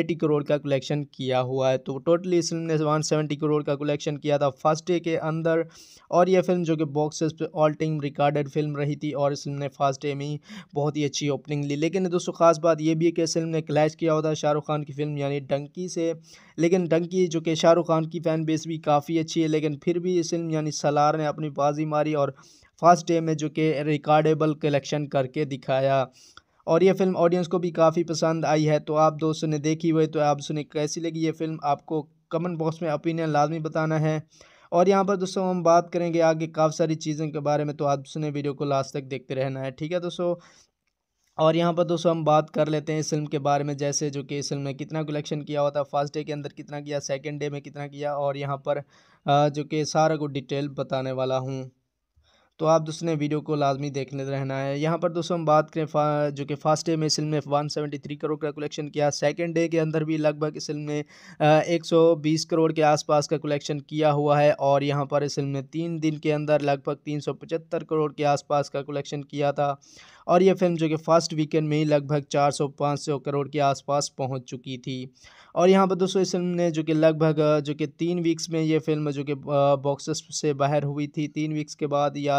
एटी करोड़ का कलेक्शन किया हुआ है तो टोटली इस फिल्म ने वन सेवेंटी करोड़ का कलेक्शन किया था फर्स्ट डे के अंदर और यह फिल्म जो कि बॉक्सेस पर ऑल टाइम रिकॉर्डेड फिल्म रही थी और इस फिल्म ने फर्स्ट डे में ही बहुत ही अच्छी ओपनिंग ली लेकिन दोस्तों खास बात यह भी है कि इस फिल्म ने क्लैश किया हुआ था शाहरुख खान की फिल्म यानी डंकी से लेकिन डंकी जो कि शाहरुख खान की फ़ैन बेस भी काफ़ी अच्छी है लेकिन फिर भी इस फिल्म यानी सलार ने अपनी बाजी मारी और फर्स्ट डे में जो कि रिकॉर्डेबल कलेक्शन करके दिखाया और ये फिल्म ऑडियंस को भी काफ़ी पसंद आई है तो आप दोस्तों ने देखी हुई तो आप सुने कैसी लगी ये फिल्म आपको कमेंट बॉक्स में ओपिनियन लाजमी बताना है और यहाँ पर दोस्तों हम बात करेंगे आगे काफ़ी सारी चीज़ों के बारे में तो आप सुने वीडियो को लास्ट तक देखते रहना है ठीक है दोस्तों और यहाँ पर दोस्तों हम बात कर लेते हैं इस फिल्म के बारे में जैसे जो कि इस फिल्म ने कितना कलेक्शन किया हुआ था फर्स्ट डे के अंदर कितना किया सेकंड डे में कितना किया और यहाँ पर जो कि सारा को डिटेल बताने वाला हूँ तो आप दोस्तों ने वीडियो को लाजमी देखने रहना है यहाँ पर दोस्तों हम बात करें जो कि फर्स्ट डे में इस फिल्म ने वन सेवेंटी थ्री करोड़ का कलेक्शन किया सेकेंड डे के अंदर भी लगभग इस फिल्म ने एक सौ बीस करोड़ के आसपास का कलेक्शन किया हुआ है और यहाँ पर इस फिल्म ने तीन दिन के अंदर लगभग तीन सौ पचहत्तर करोड़ के आसपास का कलेक्शन किया था और यह फिल्म जो कि फर्स्ट वीकेंड में ही लगभग चार सौ पाँच सौ करोड़ के आसपास पहुँच चुकी थी और यहाँ पर दोस्तों इस फिल्म ने जो कि लगभग जो कि तीन वीक्स में ये फिल्म जो कि बॉक्सेस से बाहर हुई थी तीन वीक्स के बाद या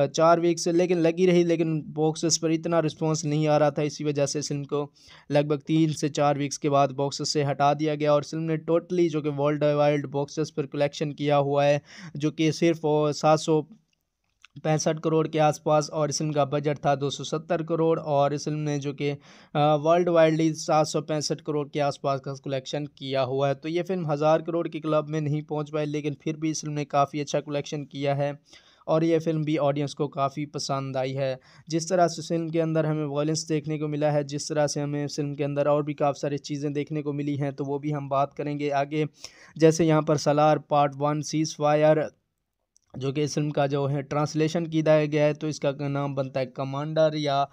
चार वीक्स लेकिन लगी रही लेकिन बॉक्सेस पर इतना रिस्पॉन्स नहीं आ रहा था इसी वजह से इस फिल्म को लगभग तीन से चार वीक्स के बाद बॉक्सेस से हटा दिया गया और फिल्म ने टोटली जो कि वर्ल्ड वाइड बॉक्सेस पर कलेक्शन किया हुआ है जो कि सिर्फ सात सौ पैंसठ करोड़ के आसपास और इस फिल्म का बजट था 270 करोड़ और इस फिल्म ने जो कि वर्ल्ड वाइडली सात सौ पैंसठ करोड़ के आसपास का कलेक्शन किया हुआ है तो ये फिल्म हज़ार करोड़ के क्लब में नहीं पहुंच पाई लेकिन फिर भी इस फिल्म ने काफ़ी अच्छा कलेक्शन किया है और ये फिल्म भी ऑडियंस को काफ़ी पसंद आई है जिस तरह से फिल्म के अंदर हमें वायलेंस देखने को मिला है जिस तरह से हमें फिल्म के अंदर और भी काफ़ी सारी चीज़ें देखने को मिली हैं तो वो भी हम बात करेंगे आगे जैसे यहाँ पर Salaar part one ceasefire जो कि इस फिल्म का जो है ट्रांसलेशन किया गया है तो इसका नाम बनता है कमांडर या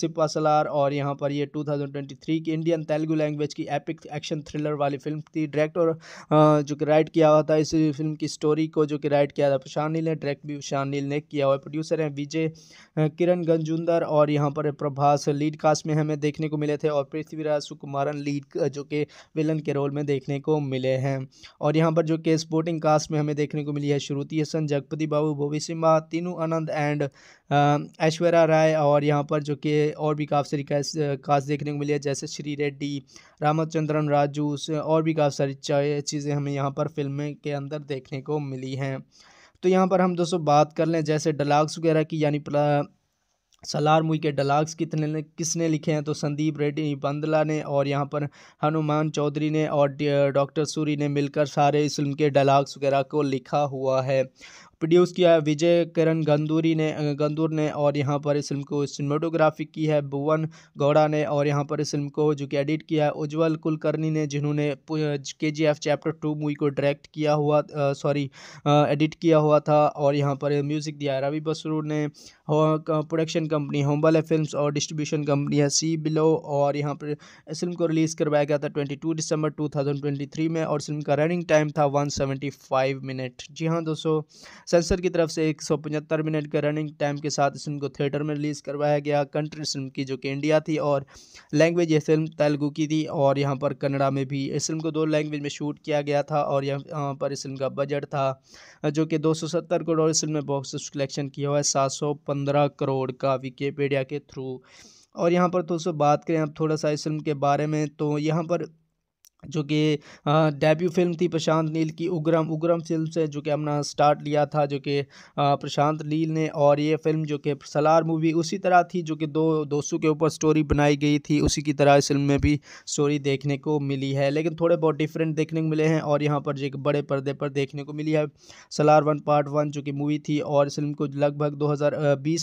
सिपासलार और यहाँ पर ये 2023 की इंडियन तेलुगु लैंग्वेज की एपिक एक्शन थ्रिलर वाली फिल्म थी डायरेक्टर जो कि राइट किया हुआ था इस फिल्म की स्टोरी को जो कि राइट किया था प्रशांत नील ने डायरेक्ट भी प्रशांत नील ने किया हुआ प्रोड्यूसर हैं विजय किरण गंजुंदर और यहाँ पर प्रभास लीड कास्ट में हमें देखने को मिले थे और पृथ्वीराज सुकुमारन लीड जो कि विलन के रोल में देखने को मिले हैं और यहाँ पर जो कि स्पोर्टिंग कास्ट में हमें देखने को मिली है श्रुति हसन जग जगपति बाबू भविष्य सिम्हा तीनू आनंद एंड ऐश्वर्या राय और यहाँ पर जो कि और भी काफ़ी सारी कास्ट देखने को मिली है जैसे श्री रेड्डी रामचंद्रन राजू और भी काफ़ी सारी चीज़ें हमें यहाँ पर फिल्में के अंदर देखने को मिली हैं तो यहाँ पर हम दोस्तों बात कर लें जैसे डलाग्स वगैरह की यानी सलार मुई के डलाग्स कितने किसने लिखे हैं तो संदीप रेड्डी बंदला ने और यहाँ पर हनुमान चौधरी ने और डॉक्टर सूरी ने मिलकर सारे इस फिल्म के डलाग्स वगैरह को लिखा हुआ है प्रोड्यूस किया है विजय किरण गंदूरी ने गंदूर ने और यहाँ पर इस फिल्म को सिनेमाटोग्राफी की है भुवन गौड़ा ने और यहाँ पर इस फिल्म को जो कि एडिट किया है उज्ज्वल कुलकर्णी ने जिन्होंने K G F chapter two movie को डायरेक्ट किया हुआ सॉरी एडिट किया हुआ था और यहाँ पर म्यूज़िक दिया है रवि बसरू ने प्रोडक्शन कंपनी होम्बल फिल्म और डिस्ट्रीब्यूशन कंपनी है सी बिलो और यहाँ पर इस फिल्म को रिलीज़ करवाया गया था ट्वेंटी टू दिसंबर टू थाउजेंड ट्वेंटी थ्री में और फिल्म का रनिंग टाइम था वन सेवेंटी फाइव मिनट जी हाँ दोस्तों सेंसर की तरफ से पचहत्तर मिनट के रनिंग टाइम के साथ इस फिल्म को थिएटर में रिलीज़ करवाया गया कंट्री फिल्म की जो कि इंडिया थी और लैंग्वेज ये फिल्म तेलुगु की थी और यहाँ पर कन्नड़ा में भी इस फिल्म को दो लैंग्वेज में शूट किया गया था और यहाँ पर इस फिल्म का बजट था जो कि 270 करोड़ इस फिल्म ने बॉक्स कलेक्शन किया हुआ है पंद्रह करोड़ का विकीपीडिया के थ्रू और यहाँ पर दोस्तों बात करें आप थोड़ा सा इस फिल्म के बारे में तो यहाँ पर जो कि डेब्यू फिल्म थी प्रशांत नील की उग्रम उग्रम फिल्म से जो कि अपना स्टार्ट लिया था जो कि प्रशांत नील ने और ये फिल्म जो कि सलार मूवी उसी तरह थी जो कि दो दोस्तों के ऊपर स्टोरी बनाई गई थी उसी की तरह इस फिल्म में भी स्टोरी देखने को मिली है लेकिन थोड़े बहुत डिफरेंट देखने को मिले हैं और यहाँ पर जो एक बड़े पर्दे पर देखने को मिली है सलार वन पार्ट वन जो कि मूवी थी और इस फिल्म को लगभग दो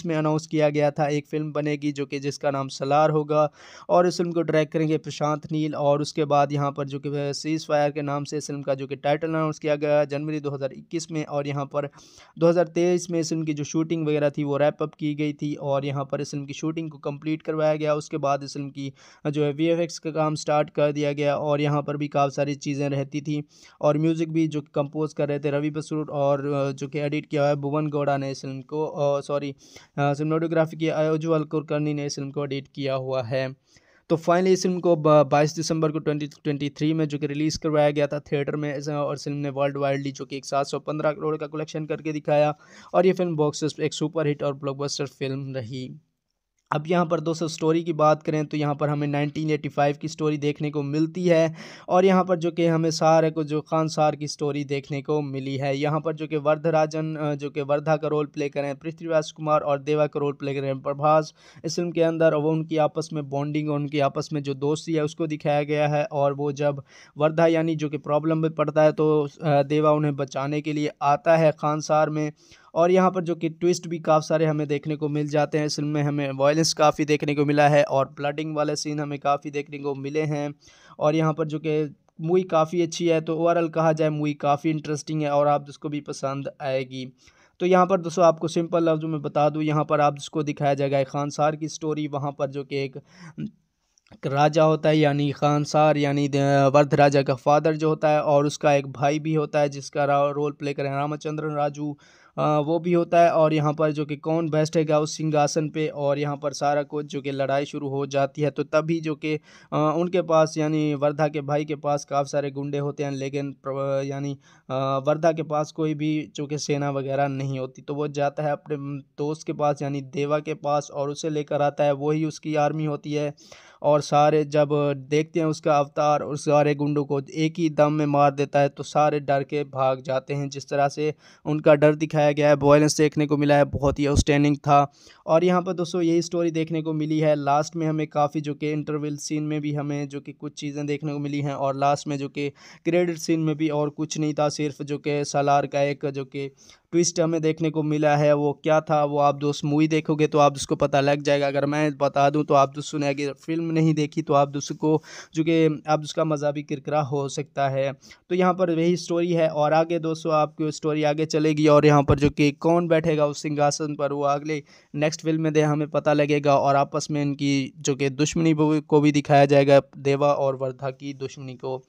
में अनाउंस किया गया था एक फिल्म बनेगी जो कि जिसका नाम सलार होगा और इस फिल्म को डायरेक्ट करेंगे प्रशांत नील और उसके बाद यहाँ पर जो कि सीज़ फायर के नाम से इस फिल्म का जो कि टाइटल अनाउंस किया गया जनवरी 2021 में और यहाँ पर 2023 में इस फिल्म की जो शूटिंग वगैरह थी वो रैप अप की गई थी और यहाँ पर इस फिल्म की शूटिंग को कम्प्लीट करवाया गया उसके बाद इस फिल्म की जो है वी का काम स्टार्ट कर दिया गया और यहाँ पर भी काफ़ी सारी चीज़ें रहती थी और म्यूज़िक भी जो कंपोज कर रहे थे रवि बसरूट और जो कि एडिट किया हुआ है भुवन गौड़ा ने इस फिल्म को सॉरी सिनेमाटोग्राफी की अयोजल कुरकर्णी ने इस फिल्म को एडिट किया हुआ है तो फाइनली इस फिल्म को 22 दिसंबर को 2023 में जो कि रिलीज़ करवाया गया था थिएटर में और फिल्म ने वर्ल्ड वाइडली जो कि एक सात सौ पंद्रह करोड़ का कलेक्शन करके दिखाया और ये फिल्म बॉक्स एक सुपर हिट और ब्लॉकबस्टर फिल्म रही अब यहाँ पर दोस्तों स्टोरी की बात करें तो यहाँ पर हमें 1985 की स्टोरी देखने को मिलती है और यहाँ पर जो कि हमें सार को जो खान सार की स्टोरी देखने को मिली है यहाँ पर जो कि वर्धराजन जो कि वर्धा का रोल प्ले करें पृथ्वीराज कुमार और देवा का रोल प्ले करें प्रभास इस फिल्म के अंदर वो उनकी आपस में बॉन्डिंग और उनकी आपस में जो दोस्ती है उसको दिखाया गया है और वो जब वर्धा यानी जो कि प्रॉब्लम में पड़ता है तो देवा उन्हें बचाने के लिए आता है खान सार में और यहाँ पर जो कि ट्विस्ट भी काफ़ी सारे हमें देखने को मिल जाते हैं इस फिल्म में हमें वायलेंस काफ़ी देखने को मिला है और ब्लडिंग वाले सीन हमें काफ़ी देखने को मिले हैं और यहाँ पर जो कि मूवी काफ़ी अच्छी है तो ओवरऑल कहा जाए मूवी काफ़ी इंटरेस्टिंग है और आप जिसको भी पसंद आएगी तो यहाँ पर दोस्तों आपको सिंपल लफ्ज़ में बता दूँ यहाँ पर आप जिसको दिखाया जाएगा खानसार की स्टोरी वहाँ पर जो कि एक राजा होता है यानी खानसार यानी वर्ध राजा का फादर जो होता है और उसका एक भाई भी होता है जिसका रोल प्ले करें रामचंद्रन राजू वो भी होता है और यहाँ पर जो कि कौन है उस सिंहासन पे और यहाँ पर सारा कुछ जो कि लड़ाई शुरू हो जाती है तो तभी जो कि उनके पास यानी वर्धा के भाई के पास काफ़ी सारे गुंडे होते हैं लेकिन यानी वर्धा के पास कोई भी जो कि सेना वगैरह नहीं होती तो वो जाता है अपने दोस्त के पास यानी देवा के पास और उसे लेकर आता है वही उसकी आर्मी होती है और सारे जब देखते हैं उसका अवतार और सारे गुंडों को एक ही दम में मार देता है तो सारे डर के भाग जाते हैं जिस तरह से उनका डर दिखाया गया है वॉयलेंस देखने को मिला है बहुत ही आउटस्टैंडिंग था और यहाँ पर दोस्तों यही स्टोरी देखने को मिली है लास्ट में हमें काफ़ी जो कि इंटरवल सीन में भी हमें जो कि कुछ चीज़ें देखने को मिली हैं और लास्ट में जो कि क्रेडिट सीन में भी और कुछ नहीं था सिर्फ जो कि सलार का एक जो कि ट्विस्ट हमें देखने को मिला है वो क्या था वो आप दोस्त मूवी देखोगे तो आप उसको पता लग जाएगा अगर मैं बता दूँ तो आप दोस्तों ने अगर फिल्म नहीं देखी तो आप दोस्तों को जो कि आप उसका मज़ा भी किरकरा हो सकता है तो यहाँ पर वही स्टोरी है और आगे दोस्तों आपकी स्टोरी आगे चलेगी और यहाँ पर जो कि कौन बैठेगा उस सिंहासन पर वो अगले नेक्स्ट फिल्म में दे हमें पता लगेगा और आपस में इनकी जो कि दुश्मनी को भी दिखाया जाएगा देवा और वर्धा की दुश्मनी को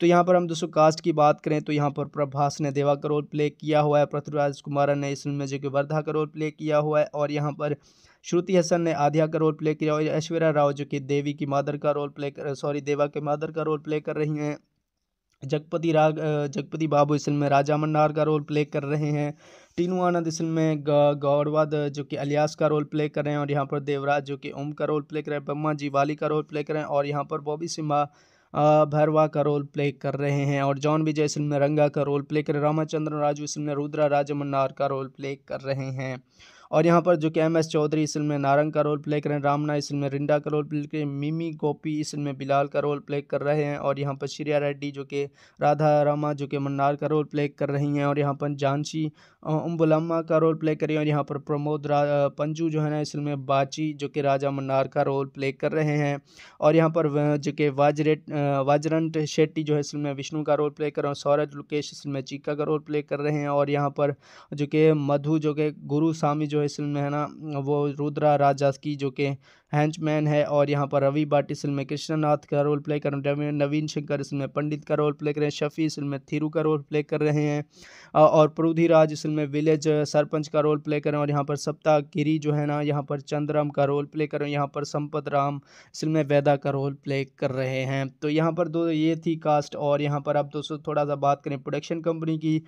तो यहाँ पर हम दोस्तों कास्ट की बात करें तो यहाँ पर प्रभास ने देवा का रोल प्ले किया हुआ है पृथ्वीराज कुमार ने इस फिल्म में जो कि वर्धा का रोल प्ले किया हुआ है और यहाँ पर श्रुति हसन ने आध्या का रोल प्ले किया और ऐश्वर्या राव जो कि देवी की मादर का रोल प्ले कर सॉरी देवा के मादर का रोल प्ले कर रही हैं जगपति राग जगपति बाबू इस फिल्म में राजा मन्नार का रोल प्ले कर रहे हैं टीनू आनंद इस फिल्म में गौरवाद जो कि अलियास का रोल प्ले कर रहे हैं और यहाँ पर देवराज जो कि ओम का रोल प्ले कर रहे हैं ब्रह्मा जी वाली का रोल प्ले कर रहे हैं और यहाँ पर बॉबी सिम्हा भरवा का रोल प्ले कर रहे हैं और जॉन विजय सिंह रंगा का रोल प्ले कर रामाचंद्रन राजू सिंह फिल्म रुद्रा राजमन्नार का रोल प्ले कर रहे हैं और यहाँ पर जो कि एम एस चौधरी इस फिल्म में नारंग का रोल प्ले कर रहे हैं रामना इस फिल्म में रिंडा का रोल प्ले कर मिमी गोपी इस फिल्म में बिलाल का रोल प्ले कर रहे हैं और यहाँ पर श्रिया रेड्डी जो कि राधा रामा जो कि मन्नार का रोल प्ले कर रही हैं और यहाँ पर जानशी उम्बुलम्मा का रोल प्ले करी और यहाँ पर प्रमोद पंजू जो है ना इस फिल्म में बाची जो कि राजा मन्नार का रोल प्ले कर रहे हैं और यहाँ पर जो कि वाजरेट वाजरंट शेट्टी जो है इस फिल्म में विष्णु का रोल प्ले कर रहे हैं सौरज लुकेश इस फिल्म में चीका का रोल प्ले कर रहे हैं और यहाँ पर जो कि मधु जो कि गुरु स्वामी जो जो इस फिल्म में है ना वो रुद्रा राजा की जो कि हैंचमैन है और यहाँ पर रवि बाट इस फिल्म कृष्णा नाथ का रोल प्ले कर रहे हैं नवीन शंकर इसमें पंडित का रोल प्ले कर रहे हैं शफ़ी इस फिल्म में का रोल प्ले कर रहे हैं और प्रोधीराज राज फिल्म में विलेज सरपंच का रोल प्ले कर रहे हैं और यहाँ पर सप्ताह गिरी जो है ना यहाँ पर चंद्राम का रोल प्ले कर रहे हैं यहाँ पर संपत राम इस फिल्म में वैदा का रोल प्ले कर रहे हैं तो यहाँ पर दो ये थी कास्ट और यहाँ पर आप दोस्तों थोड़ा सा बात करें प्रोडक्शन कंपनी की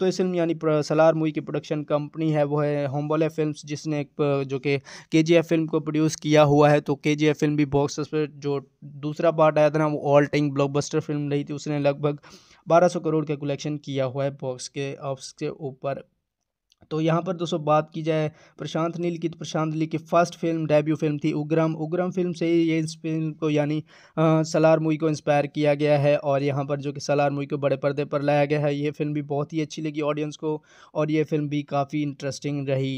तो इस फिल्म यानी सलार मूवी की प्रोडक्शन कंपनी है वो है होम्बोले फिल्म जिसने जो कि के फिल्म को प्रोड्यूस किया किया हुआ है तो के जी फिल्म भी बॉक्स पर जो दूसरा पार्ट आया था ना वो ऑल टाइम ब्लॉकबस्टर फिल्म रही थी उसने लगभग 1200 करोड़ का कलेक्शन किया हुआ है बॉक्स के ऑफिस के ऊपर तो यहाँ पर दोस्तों बात की जाए प्रशांत नील की तो प्रशांत नील की फर्स्ट फिल्म डेब्यू फिल्म थी उग्रम उग्रम फिल्म से ही ये इस फिल्म को यानी सलार मूवी को इंस्पायर किया गया है और यहाँ पर जो कि सलार मूवी को बड़े पर्दे पर लाया गया है ये फिल्म भी बहुत ही अच्छी लगी ऑडियंस को और ये फिल्म भी काफ़ी इंटरेस्टिंग रही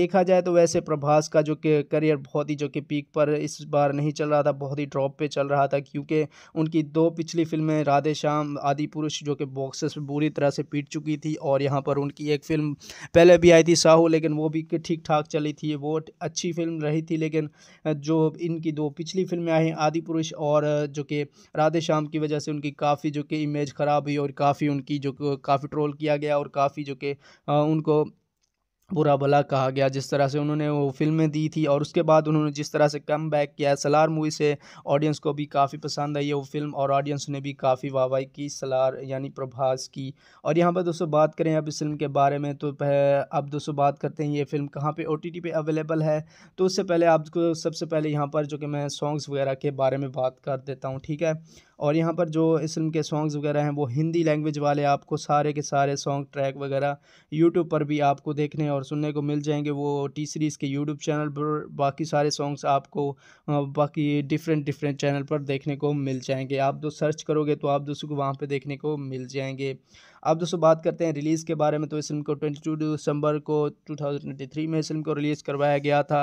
देखा जाए तो वैसे प्रभास का जो कि करियर बहुत ही जो कि पीक पर इस बार नहीं चल रहा था बहुत ही ड्रॉप पर चल रहा था क्योंकि उनकी दो पिछली फिल्में राधे श्याम आदि पुरुष जो कि बॉक्सेस बुरी तरह से पीट चुकी थी और यहाँ पर उनकी एक फिल्म पहले पहले भी आई थी साहू लेकिन वो भी ठीक ठाक चली थी वो अच्छी फिल्म रही थी लेकिन जो इनकी दो पिछली फिल्में आई आदि पुरुष और जो कि राधे श्याम की वजह से उनकी काफ़ी जो कि इमेज ख़राब हुई और काफ़ी उनकी जो काफ़ी ट्रोल किया गया और काफ़ी जो कि उनको बुरा भला कहा गया जिस तरह से उन्होंने वो फिल्में दी थी और उसके बाद उन्होंने जिस तरह से कम बैक किया सलार मूवी से ऑडियंस को भी काफ़ी पसंद आई है वो फिल्म और ऑडियंस ने भी काफ़ी वाहवाही की सलार यानी प्रभास की और यहाँ पर दोस्तों बात करें अब इस फिल्म के बारे में तो अब दोस्तों बात करते हैं ये फिल्म कहाँ पर ओ टी पे अवेलेबल है तो उससे पहले आपको सबसे पहले यहाँ पर जो कि मैं सॉन्ग्स वगैरह के बारे में बात कर देता हूँ ठीक है और यहाँ पर जो इस फिल्म के सॉन्ग्स वगैरह हैं वो हिंदी लैंग्वेज वाले आपको सारे के सारे सॉन्ग ट्रैक वगैरह यूट्यूब पर भी आपको देखने और सुनने को मिल जाएंगे वो टी सीरीज़ के यूट्यूब चैनल पर बाकी सारे सॉन्ग्स आपको बाकी डिफरेंट डिफरेंट चैनल पर देखने को मिल जाएंगे आप जो सर्च करोगे तो आप दोस्तों को वहाँ पर देखने को मिल जाएंगे अब दोस्तों बात करते हैं रिलीज़ के बारे में तो इस फिल्म को ट्वेंटी दिसंबर को टू में इस फिल्म को रिलीज़ करवाया गया था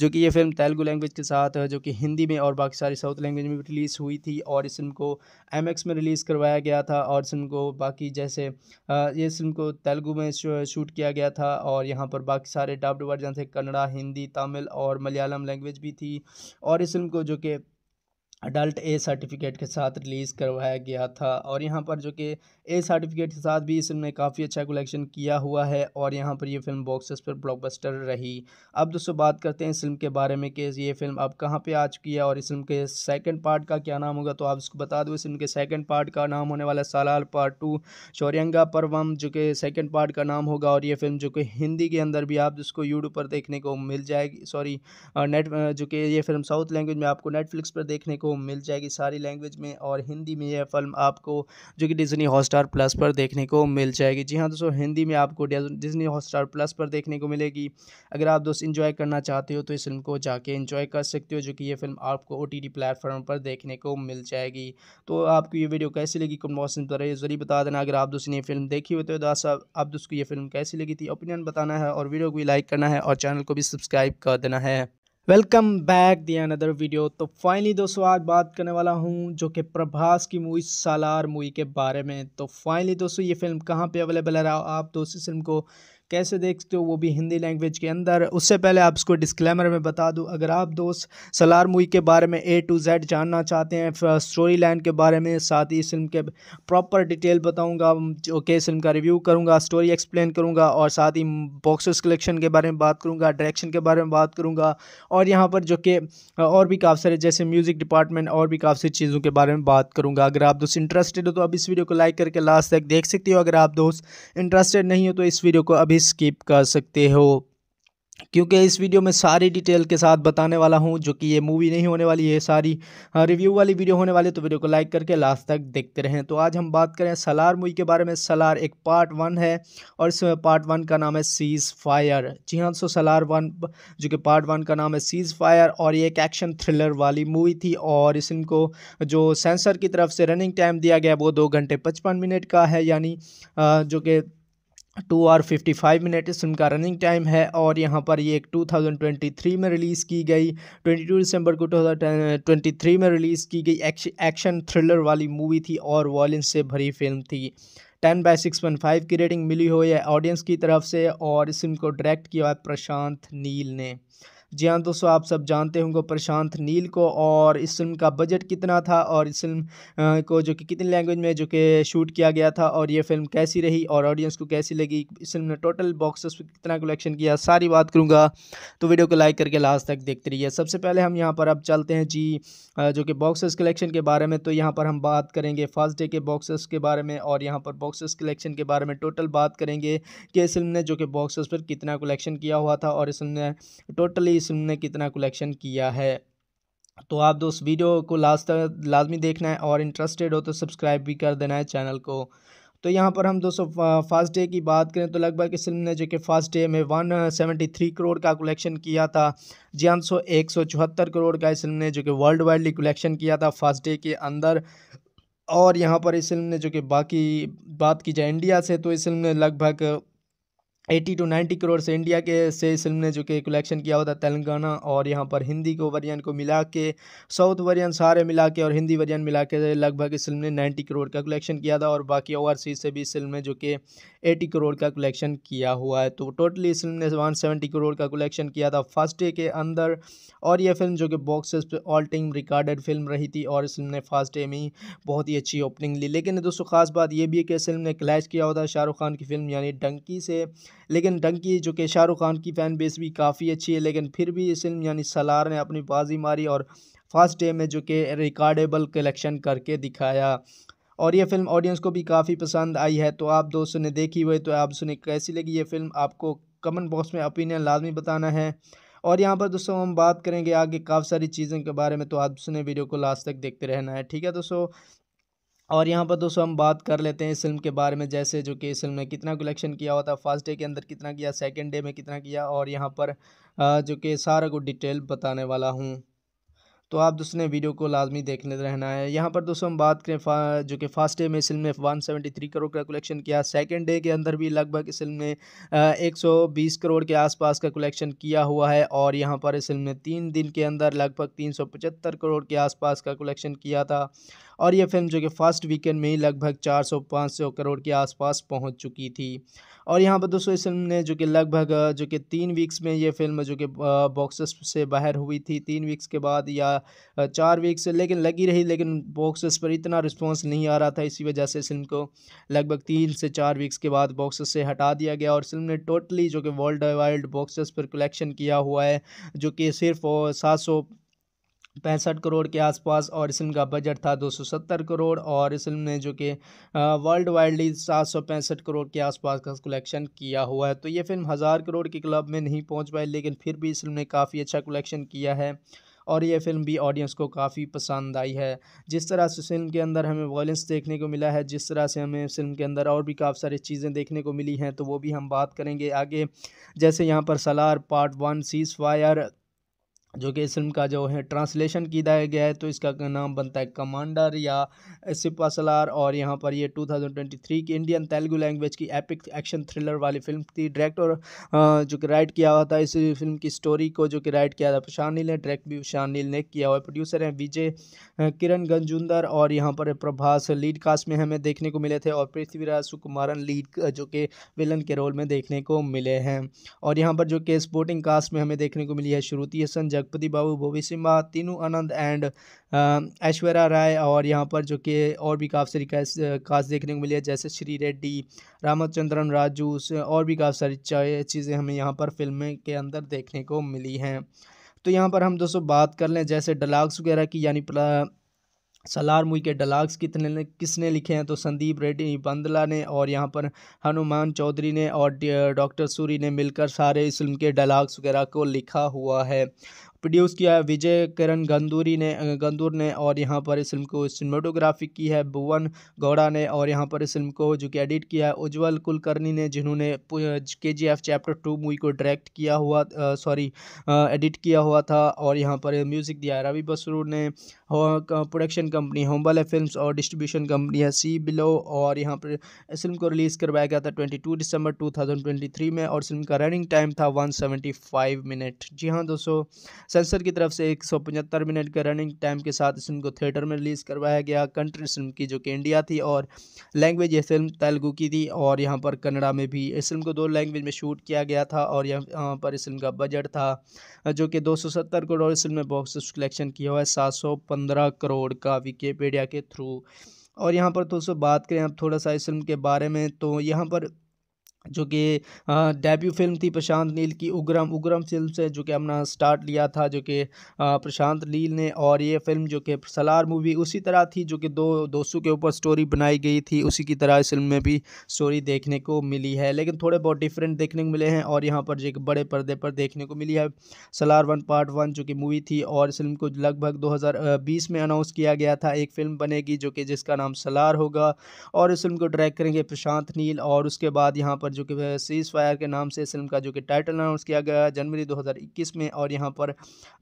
जो कि ये फिल्म तेलुगु लैंग्वेज के साथ जो कि हिंदी में और बाकी सारी साउथ लैंग्वेज में रिलीज़ हुई थी और इस फिल्म को एम में रिलीज़ करवाया गया था और इस फिल्म को बाकी जैसे ये फिल्म को तेलुगू में शूट किया गया था और यहाँ पर बाकी सारे डब्ड वर्जन थे कन्नड़ा हिंदी तमिल और मलयालम लैंग्वेज भी थी और इस फिल्म को जो कि अडल्ट ए सर्टिफिकेट के साथ रिलीज़ करवाया गया था और यहाँ पर जो कि ए सर्टिफिकेट के साथ भी इस फिल्म ने काफ़ी अच्छा कलेक्शन किया हुआ है और यहाँ पर ये फिल्म बॉक्सेस पर ब्लॉकबस्टर रही अब दोस्तों बात करते हैं इस फिल्म के बारे में कि ये फिल्म अब कहाँ पे आ चुकी है और इस फिल्म के सेकंड पार्ट का क्या नाम होगा तो आप इसको बता दो इस फिल्म के सेकेंड पार्ट का नाम होने वाला सालाल पार्ट टू शौरंगा परवम जो कि सेकेंड पार्ट का नाम होगा और ये फिल्म जो कि हिंदी के अंदर भी आप जिसको यूट्यूब पर देखने को मिल जाएगी सॉरी नेट जो कि ये फिल्म साउथ लैंग्वेज में आपको नेटफ्लिक्स पर देखने को आपको मिल जाएगी सारी लैंग्वेज में और हिंदी में यह फिल्म आपको जो कि डिज़नी हॉटस्टार प्लस पर देखने को मिल जाएगी जी हाँ दोस्तों हिंदी में आपको डिज़नी हॉटस्टार प्लस पर देखने को मिलेगी अगर आप दोस्त इन्जॉय करना चाहते हो तो इस फिल्म को जाके इन्जॉय कर सकते हो जो कि यह फिल्म आपको ओ टी प्लेटफॉर्म पर देखने को मिल जाएगी तो आपको ये वीडियो कैसी लगी कमेंट बॉक्स में तो जरूरी बता देना अगर आप दोस्त ने फिल्म देखी हो तो दास साहब आप दोस्त को यह फिल्म कैसी लगी थी ओपिनियन बताना है और वीडियो को भी लाइक करना है और चैनल को भी सब्सक्राइब कर देना है वेलकम बैक दिया अनदर वीडियो तो फाइनली दोस्तों आज बात करने वाला हूँ जो कि प्रभास की मूवी सालार मूवी के बारे में तो फाइनली दोस्तों ये फिल्म कहाँ पे अवेलेबल है आप दोस्तों इस फिल्म को कैसे देखते हो वो भी हिंदी लैंग्वेज के अंदर उससे पहले आप इसको डिस्क्लेमर में बता दूँ अगर आप दोस्त सलार मूवी के बारे में ए टू जेड जानना चाहते हैं स्टोरी लाइन के बारे में साथ ही इस फिल्म के प्रॉपर डिटेल बताऊँगा ओके फिल्म का रिव्यू करूँगा स्टोरी एक्सप्लेन करूँगा और साथ ही बॉक्सेस कलेक्शन के बारे में बात करूँगा डायरेक्शन के बारे में बात करूँगा और यहाँ पर जो कि और भी काफ़ी सारे जैसे म्यूज़िक डिपार्टमेंट और भी काफ़ी सारी चीज़ों के बारे में बात करूँगा अगर आप दोस्त इंटरेस्टेड हो तो अब इस वीडियो को लाइक करके लास्ट तक देख सकती हो अगर आप दोस्त इंटरेस्टेड नहीं हो तो इस वीडियो को अभी भी स्किप कर सकते हो क्योंकि इस वीडियो में सारी डिटेल के साथ बताने वाला हूं जो कि ये मूवी नहीं होने वाली है सारी रिव्यू हाँ, वाली वीडियो होने वाली है तो वीडियो को लाइक करके लास्ट तक देखते रहें तो आज हम बात करें सलार मूवी के बारे में सलार एक पार्ट वन है और इस पार्ट वन का नाम है सीज़ फायर जी हाँ सो सलार वन जो कि पार्ट वन का नाम है सीज़ फायर और ये एक एक्शन थ्रिलर वाली मूवी थी और इसको जो सेंसर की तरफ से रनिंग टाइम दिया गया वो दो घंटे पचपन मिनट का है यानी जो कि two hour fifty five minute इस फिल्म का रनिंग टाइम है और यहाँ पर ये टू थाउजेंड ट्वेंटी थ्री में रिलीज़ की गई ट्वेंटी टू दिसंबर को टू थाउजेंड ट्वेंटी थ्री में रिलीज़ की गई एक्शन थ्रिलर वाली मूवी थी और वॉलेंस से भरी फिल्म थी ten by six point five की रेटिंग मिली हुई है ऑडियंस की तरफ से और इस फिल्म को डायरेक्ट किया है प्रशांत नील ने जी हाँ दोस्तों आप सब जानते होंगे प्रशांत नील को और इस फिल्म का बजट कितना था और इस फिल्म को जो कि कितनी लैंग्वेज में जो कि शूट किया गया था और ये फिल्म कैसी रही और ऑडियंस को कैसी लगी इस फिल्म ने टोटल बॉक्सेस पर कितना कलेक्शन किया सारी बात करूँगा तो वीडियो को लाइक करके लास्ट तक देखते रहिए सबसे पहले हम यहाँ पर अब चलते हैं जी जो कि बॉक्सेस कलेक्शन के बारे में तो यहाँ पर हम बात करेंगे फर्स्ट डे के बॉक्सेस के बारे में और यहाँ पर बॉक्सेस कलेक्शन के बारे में टोटल बात करेंगे कि इस फिल्म ने जो कि बॉक्सेस पर कितना कलेक्शन किया हुआ था और इस फिल्म ने टोटली इस फिल्म ने कितना कलेक्शन किया है तो आप दोस्त वीडियो को लास्ट तक लाजमी देखना है और इंटरेस्टेड हो तो सब्सक्राइब भी कर देना है चैनल को तो यहाँ पर हम दोस्तों फर्स्ट डे की बात करें तो लगभग इस फिल्म ने जो कि फर्स्ट डे में वन सेवेंटी थ्री करोड़ का कलेक्शन किया था जी हाँ सौ एक सौ चौहत्तर करोड़ का इस फिल्म ने जो कि वर्ल्ड वाइडली कलेक्शन किया था फर्स्ट डे के अंदर और यहाँ पर इस फिल्म ने जो कि बाकी बात की जाए इंडिया से तो इस फिल्म ने लगभग एटी टू नाइन्टी करोड़ से इंडिया के से इस फिल्म ने जो कि कलेक्शन किया हुआ था तेलंगाना और यहाँ पर हिंदी को वर्जन को मिला के साउथ वर्जन सारे मिला के और हिंदी वर्जन मिला के लगभग इस फिल्म ने नाइन्टी करोड़ का कलेक्शन किया था और बाकी ओवरसीज से भी इस फिल्म ने जो कि एटी करोड़ का कलेक्शन किया हुआ है तो टोटली इस फिल्म ने वन सेवेंटी करोड़ का कलेक्शन किया था फर्स्ट डे के अंदर और यह फिल्म जो कि बॉक्सेस पर ऑल टाइम रिकॉर्डेड फिल्म रही थी और इस फिल्म ने फर्स्ट डे में ही बहुत ही अच्छी ओपनिंग ली लेकिन दोस्तों खास बात यह भी है कि इस फिल्म ने क्लैश किया हुआ शाहरुख खान की फिल्म यानी डंकी से लेकिन डंकी जो कि शाहरुख खान की फ़ैन बेस भी काफ़ी अच्छी है लेकिन फिर भी इस फिल्म यानी सलार ने अपनी बाजी मारी और फर्स्ट डे में जो कि रिकॉर्डेबल कलेक्शन करके दिखाया और ये फिल्म ऑडियंस को भी काफ़ी पसंद आई है तो आप दोस्तों ने देखी हुई तो आप सुने कैसी लगी ये फिल्म आपको कमेंट बॉक्स में ओपिनियन लाजमी बताना है और यहाँ पर दोस्तों हम बात करेंगे आगे काफ़ी सारी चीज़ों के बारे में तो आप सुने वीडियो को लास्ट तक देखते रहना है ठीक है दोस्तों और यहाँ पर दोस्तों हम बात कर लेते हैं इस फिल्म के बारे में जैसे जो कि इस फिल्म ने कितना कलेक्शन किया हुआ था फर्स्ट डे के अंदर कितना किया सेकेंड डे में कितना किया और यहाँ पर जो कि सारा को डिटेल बताने वाला हूँ तो आप दोस्तों वीडियो को लाजमी देखने रहना है यहाँ पर दोस्तों हम बात करें जो कि फर्स्ट डे में इस फिल्म ने वन सेवेंटी थ्री करोड़ का कलेक्शन किया सेकेंड डे के अंदर भी लगभग इस फिल्म ने एक सौ बीस करोड़ के आसपास का कलेक्शन किया हुआ है और यहाँ पर इस फिल्म ने तीन दिन के अंदर लगभग तीन सौ पचहत्तर करोड़ के आसपास का कलेक्शन किया था और यह फिल्म जो कि फर्स्ट वीकेंड में ही लगभग चार सौ पाँच सौ करोड़ के आसपास पहुँच चुकी थी और यहाँ पर दोस्तों इस फिल्म ने जो कि लगभग जो कि तीन वीक्स में ये फिल्म जो कि बॉक्सेस से बाहर हुई थी तीन वीक्स के बाद या चार वीक्स लेकिन लगी रही लेकिन बॉक्सेस पर इतना रिस्पॉन्स नहीं आ रहा था इसी वजह से फिल्म को लगभग तीन से चार वीक्स के बाद बॉक्सेस से हटा दिया गया और फिल्म ने टोटली जो कि वर्ल्ड वाइल्ड बॉक्सेस पर कलेक्शन किया हुआ है जो कि सिर्फ सात सौ पैंसठ करोड़ के आसपास और इस फिल्म का बजट था 270 करोड़ और इस फिल्म ने जो कि वर्ल्ड वाइडली सात करोड़ के आसपास का कलेक्शन किया हुआ है तो ये फिल्म हज़ार करोड़ की क्लब में नहीं पहुंच पाई लेकिन फिर भी इस फिल्म ने काफ़ी अच्छा कलेक्शन किया है और ये फिल्म भी ऑडियंस को काफ़ी पसंद आई है जिस तरह से फिल्म के अंदर हमें वायलेंस देखने को मिला है जिस तरह से हमें फिल्म के अंदर और भी काफ़ी सारी चीज़ें देखने को मिली हैं तो वो भी हम बात करेंगे आगे जैसे यहाँ पर Salaar part one ceasefire जो कि इस फिल्म का जो है ट्रांसलेशन किया गया है तो इसका नाम बनता है कमांडर या सिपासलार और यहाँ पर ये 2023 की इंडियन तेलुगु लैंग्वेज की एपिक एक्शन थ्रिलर वाली फिल्म थी डायरेक्टर जो कि राइट किया हुआ था इस फिल्म की स्टोरी को जो कि राइट किया था प्रशांत नील ने डायरेक्ट भी प्रशांत नील ने किया हुआ प्रोड्यूसर हैं विजय किरण गंजुंदर और यहाँ पर प्रभास लीड कास्ट में हमें देखने को मिले थे और पृथ्वीराज सुकुमारन लीड जो कि विलन के रोल में देखने को मिले हैं और यहाँ पर जो कि स्पोर्टिंग कास्ट में हमें देखने को मिली है श्रुति संजय लखपति बाबू भोवी सिम्हा तीनू आनंद एंड ऐश्वर्या राय और यहाँ पर जो कि और भी काफ़ी सारी कास्ट देखने को मिली है जैसे श्री रेड्डी रामचंद्रन राजू और भी काफ़ी सारी चीज़ें हमें यहाँ पर फिल्में के अंदर देखने को मिली हैं तो यहाँ पर हम दोस्तों बात कर लें जैसे डलाग्स वगैरह की यानी सलार मुई के डलाग्स कितने किसने लिखे हैं तो संदीप रेड्डी बंदला ने और यहाँ पर हनुमान चौधरी ने और डॉक्टर सूरी ने मिलकर सारे इस फिल्म के डलाग्स वगैरह को लिखा हुआ है प्रोड्यूस किया है विजय किरण गंदूरी ने गंदूर ने और यहाँ पर इस फिल्म को सिनेमाटोग्राफी की है भुवन गौड़ा ने और यहाँ पर इस फिल्म को जो कि एडिट किया है उज्ज्वल कुलकर्णी ने जिन्होंने K G F chapter two movie को डायरेक्ट किया हुआ सॉरी एडिट किया हुआ था और यहाँ पर म्यूज़िक दिया है रवि बसरूर ने प्रोडक्शन कंपनी है होम्बल फिल्म्स और डिस्ट्रीब्यूशन कंपनी है सी बिलो और यहाँ पर इस फिल्म को रिलीज़ करवाया गया था ट्वेंटी टू दिसंबर टू थाउजेंड ट्वेंटी थ्री में और फिल्म का रनिंग टाइम था वन सेवेंटी फाइव मिनट जी हाँ दोस्तों सेंसर की तरफ से एक सौ पचहत्तर मिनट के रनिंग टाइम के साथ इस फिल्म को थिएटर में रिलीज़ करवाया गया कंट्री फिल्म की जो कि इंडिया थी और लैंग्वेज ये फिल्म तेलुगू की थी और यहाँ पर कन्नड़ा में भी इस फिल्म को दो लैंग्वेज में शूट किया गया था और यहाँ पर इस फिल्म का बजट था जो कि दो सौ सत्तर करोड़ इस फिल्म ने बॉक्स कलेक्शन किया हुआ है सात सौ पंद्रह करोड़ का विकीपीडिया के थ्रू और यहाँ पर दोस्तों बात करें आप थोड़ा सा इस फ़िल्म के बारे में तो यहाँ पर जो कि डेब्यू फिल्म थी प्रशांत नील की उग्रम उग्रम फिल्म से जो कि हमने स्टार्ट लिया था जो कि प्रशांत नील ने और ये फिल्म जो कि सलार मूवी उसी तरह थी जो कि दो दोस्तों के ऊपर स्टोरी बनाई गई थी उसी की तरह इस फिल्म में भी स्टोरी देखने को मिली है लेकिन थोड़े बहुत डिफरेंट देखने को मिले हैं और यहाँ पर जो बड़े पर्दे पर देखने को मिली है सलार वन पार्ट वन जो कि मूवी थी और इस फिल्म को लगभग दो में अनाउंस किया गया था एक फिल्म बनेगी जो कि जिसका नाम सलार होगा और इस फिल्म को डायरेक्ट करेंगे प्रशांत नील और उसके बाद यहाँ पर जो कि सीज़ फायर के नाम से इस फिल्म का जो कि टाइटल अनाउंस किया गया जनवरी 2021 में और यहाँ पर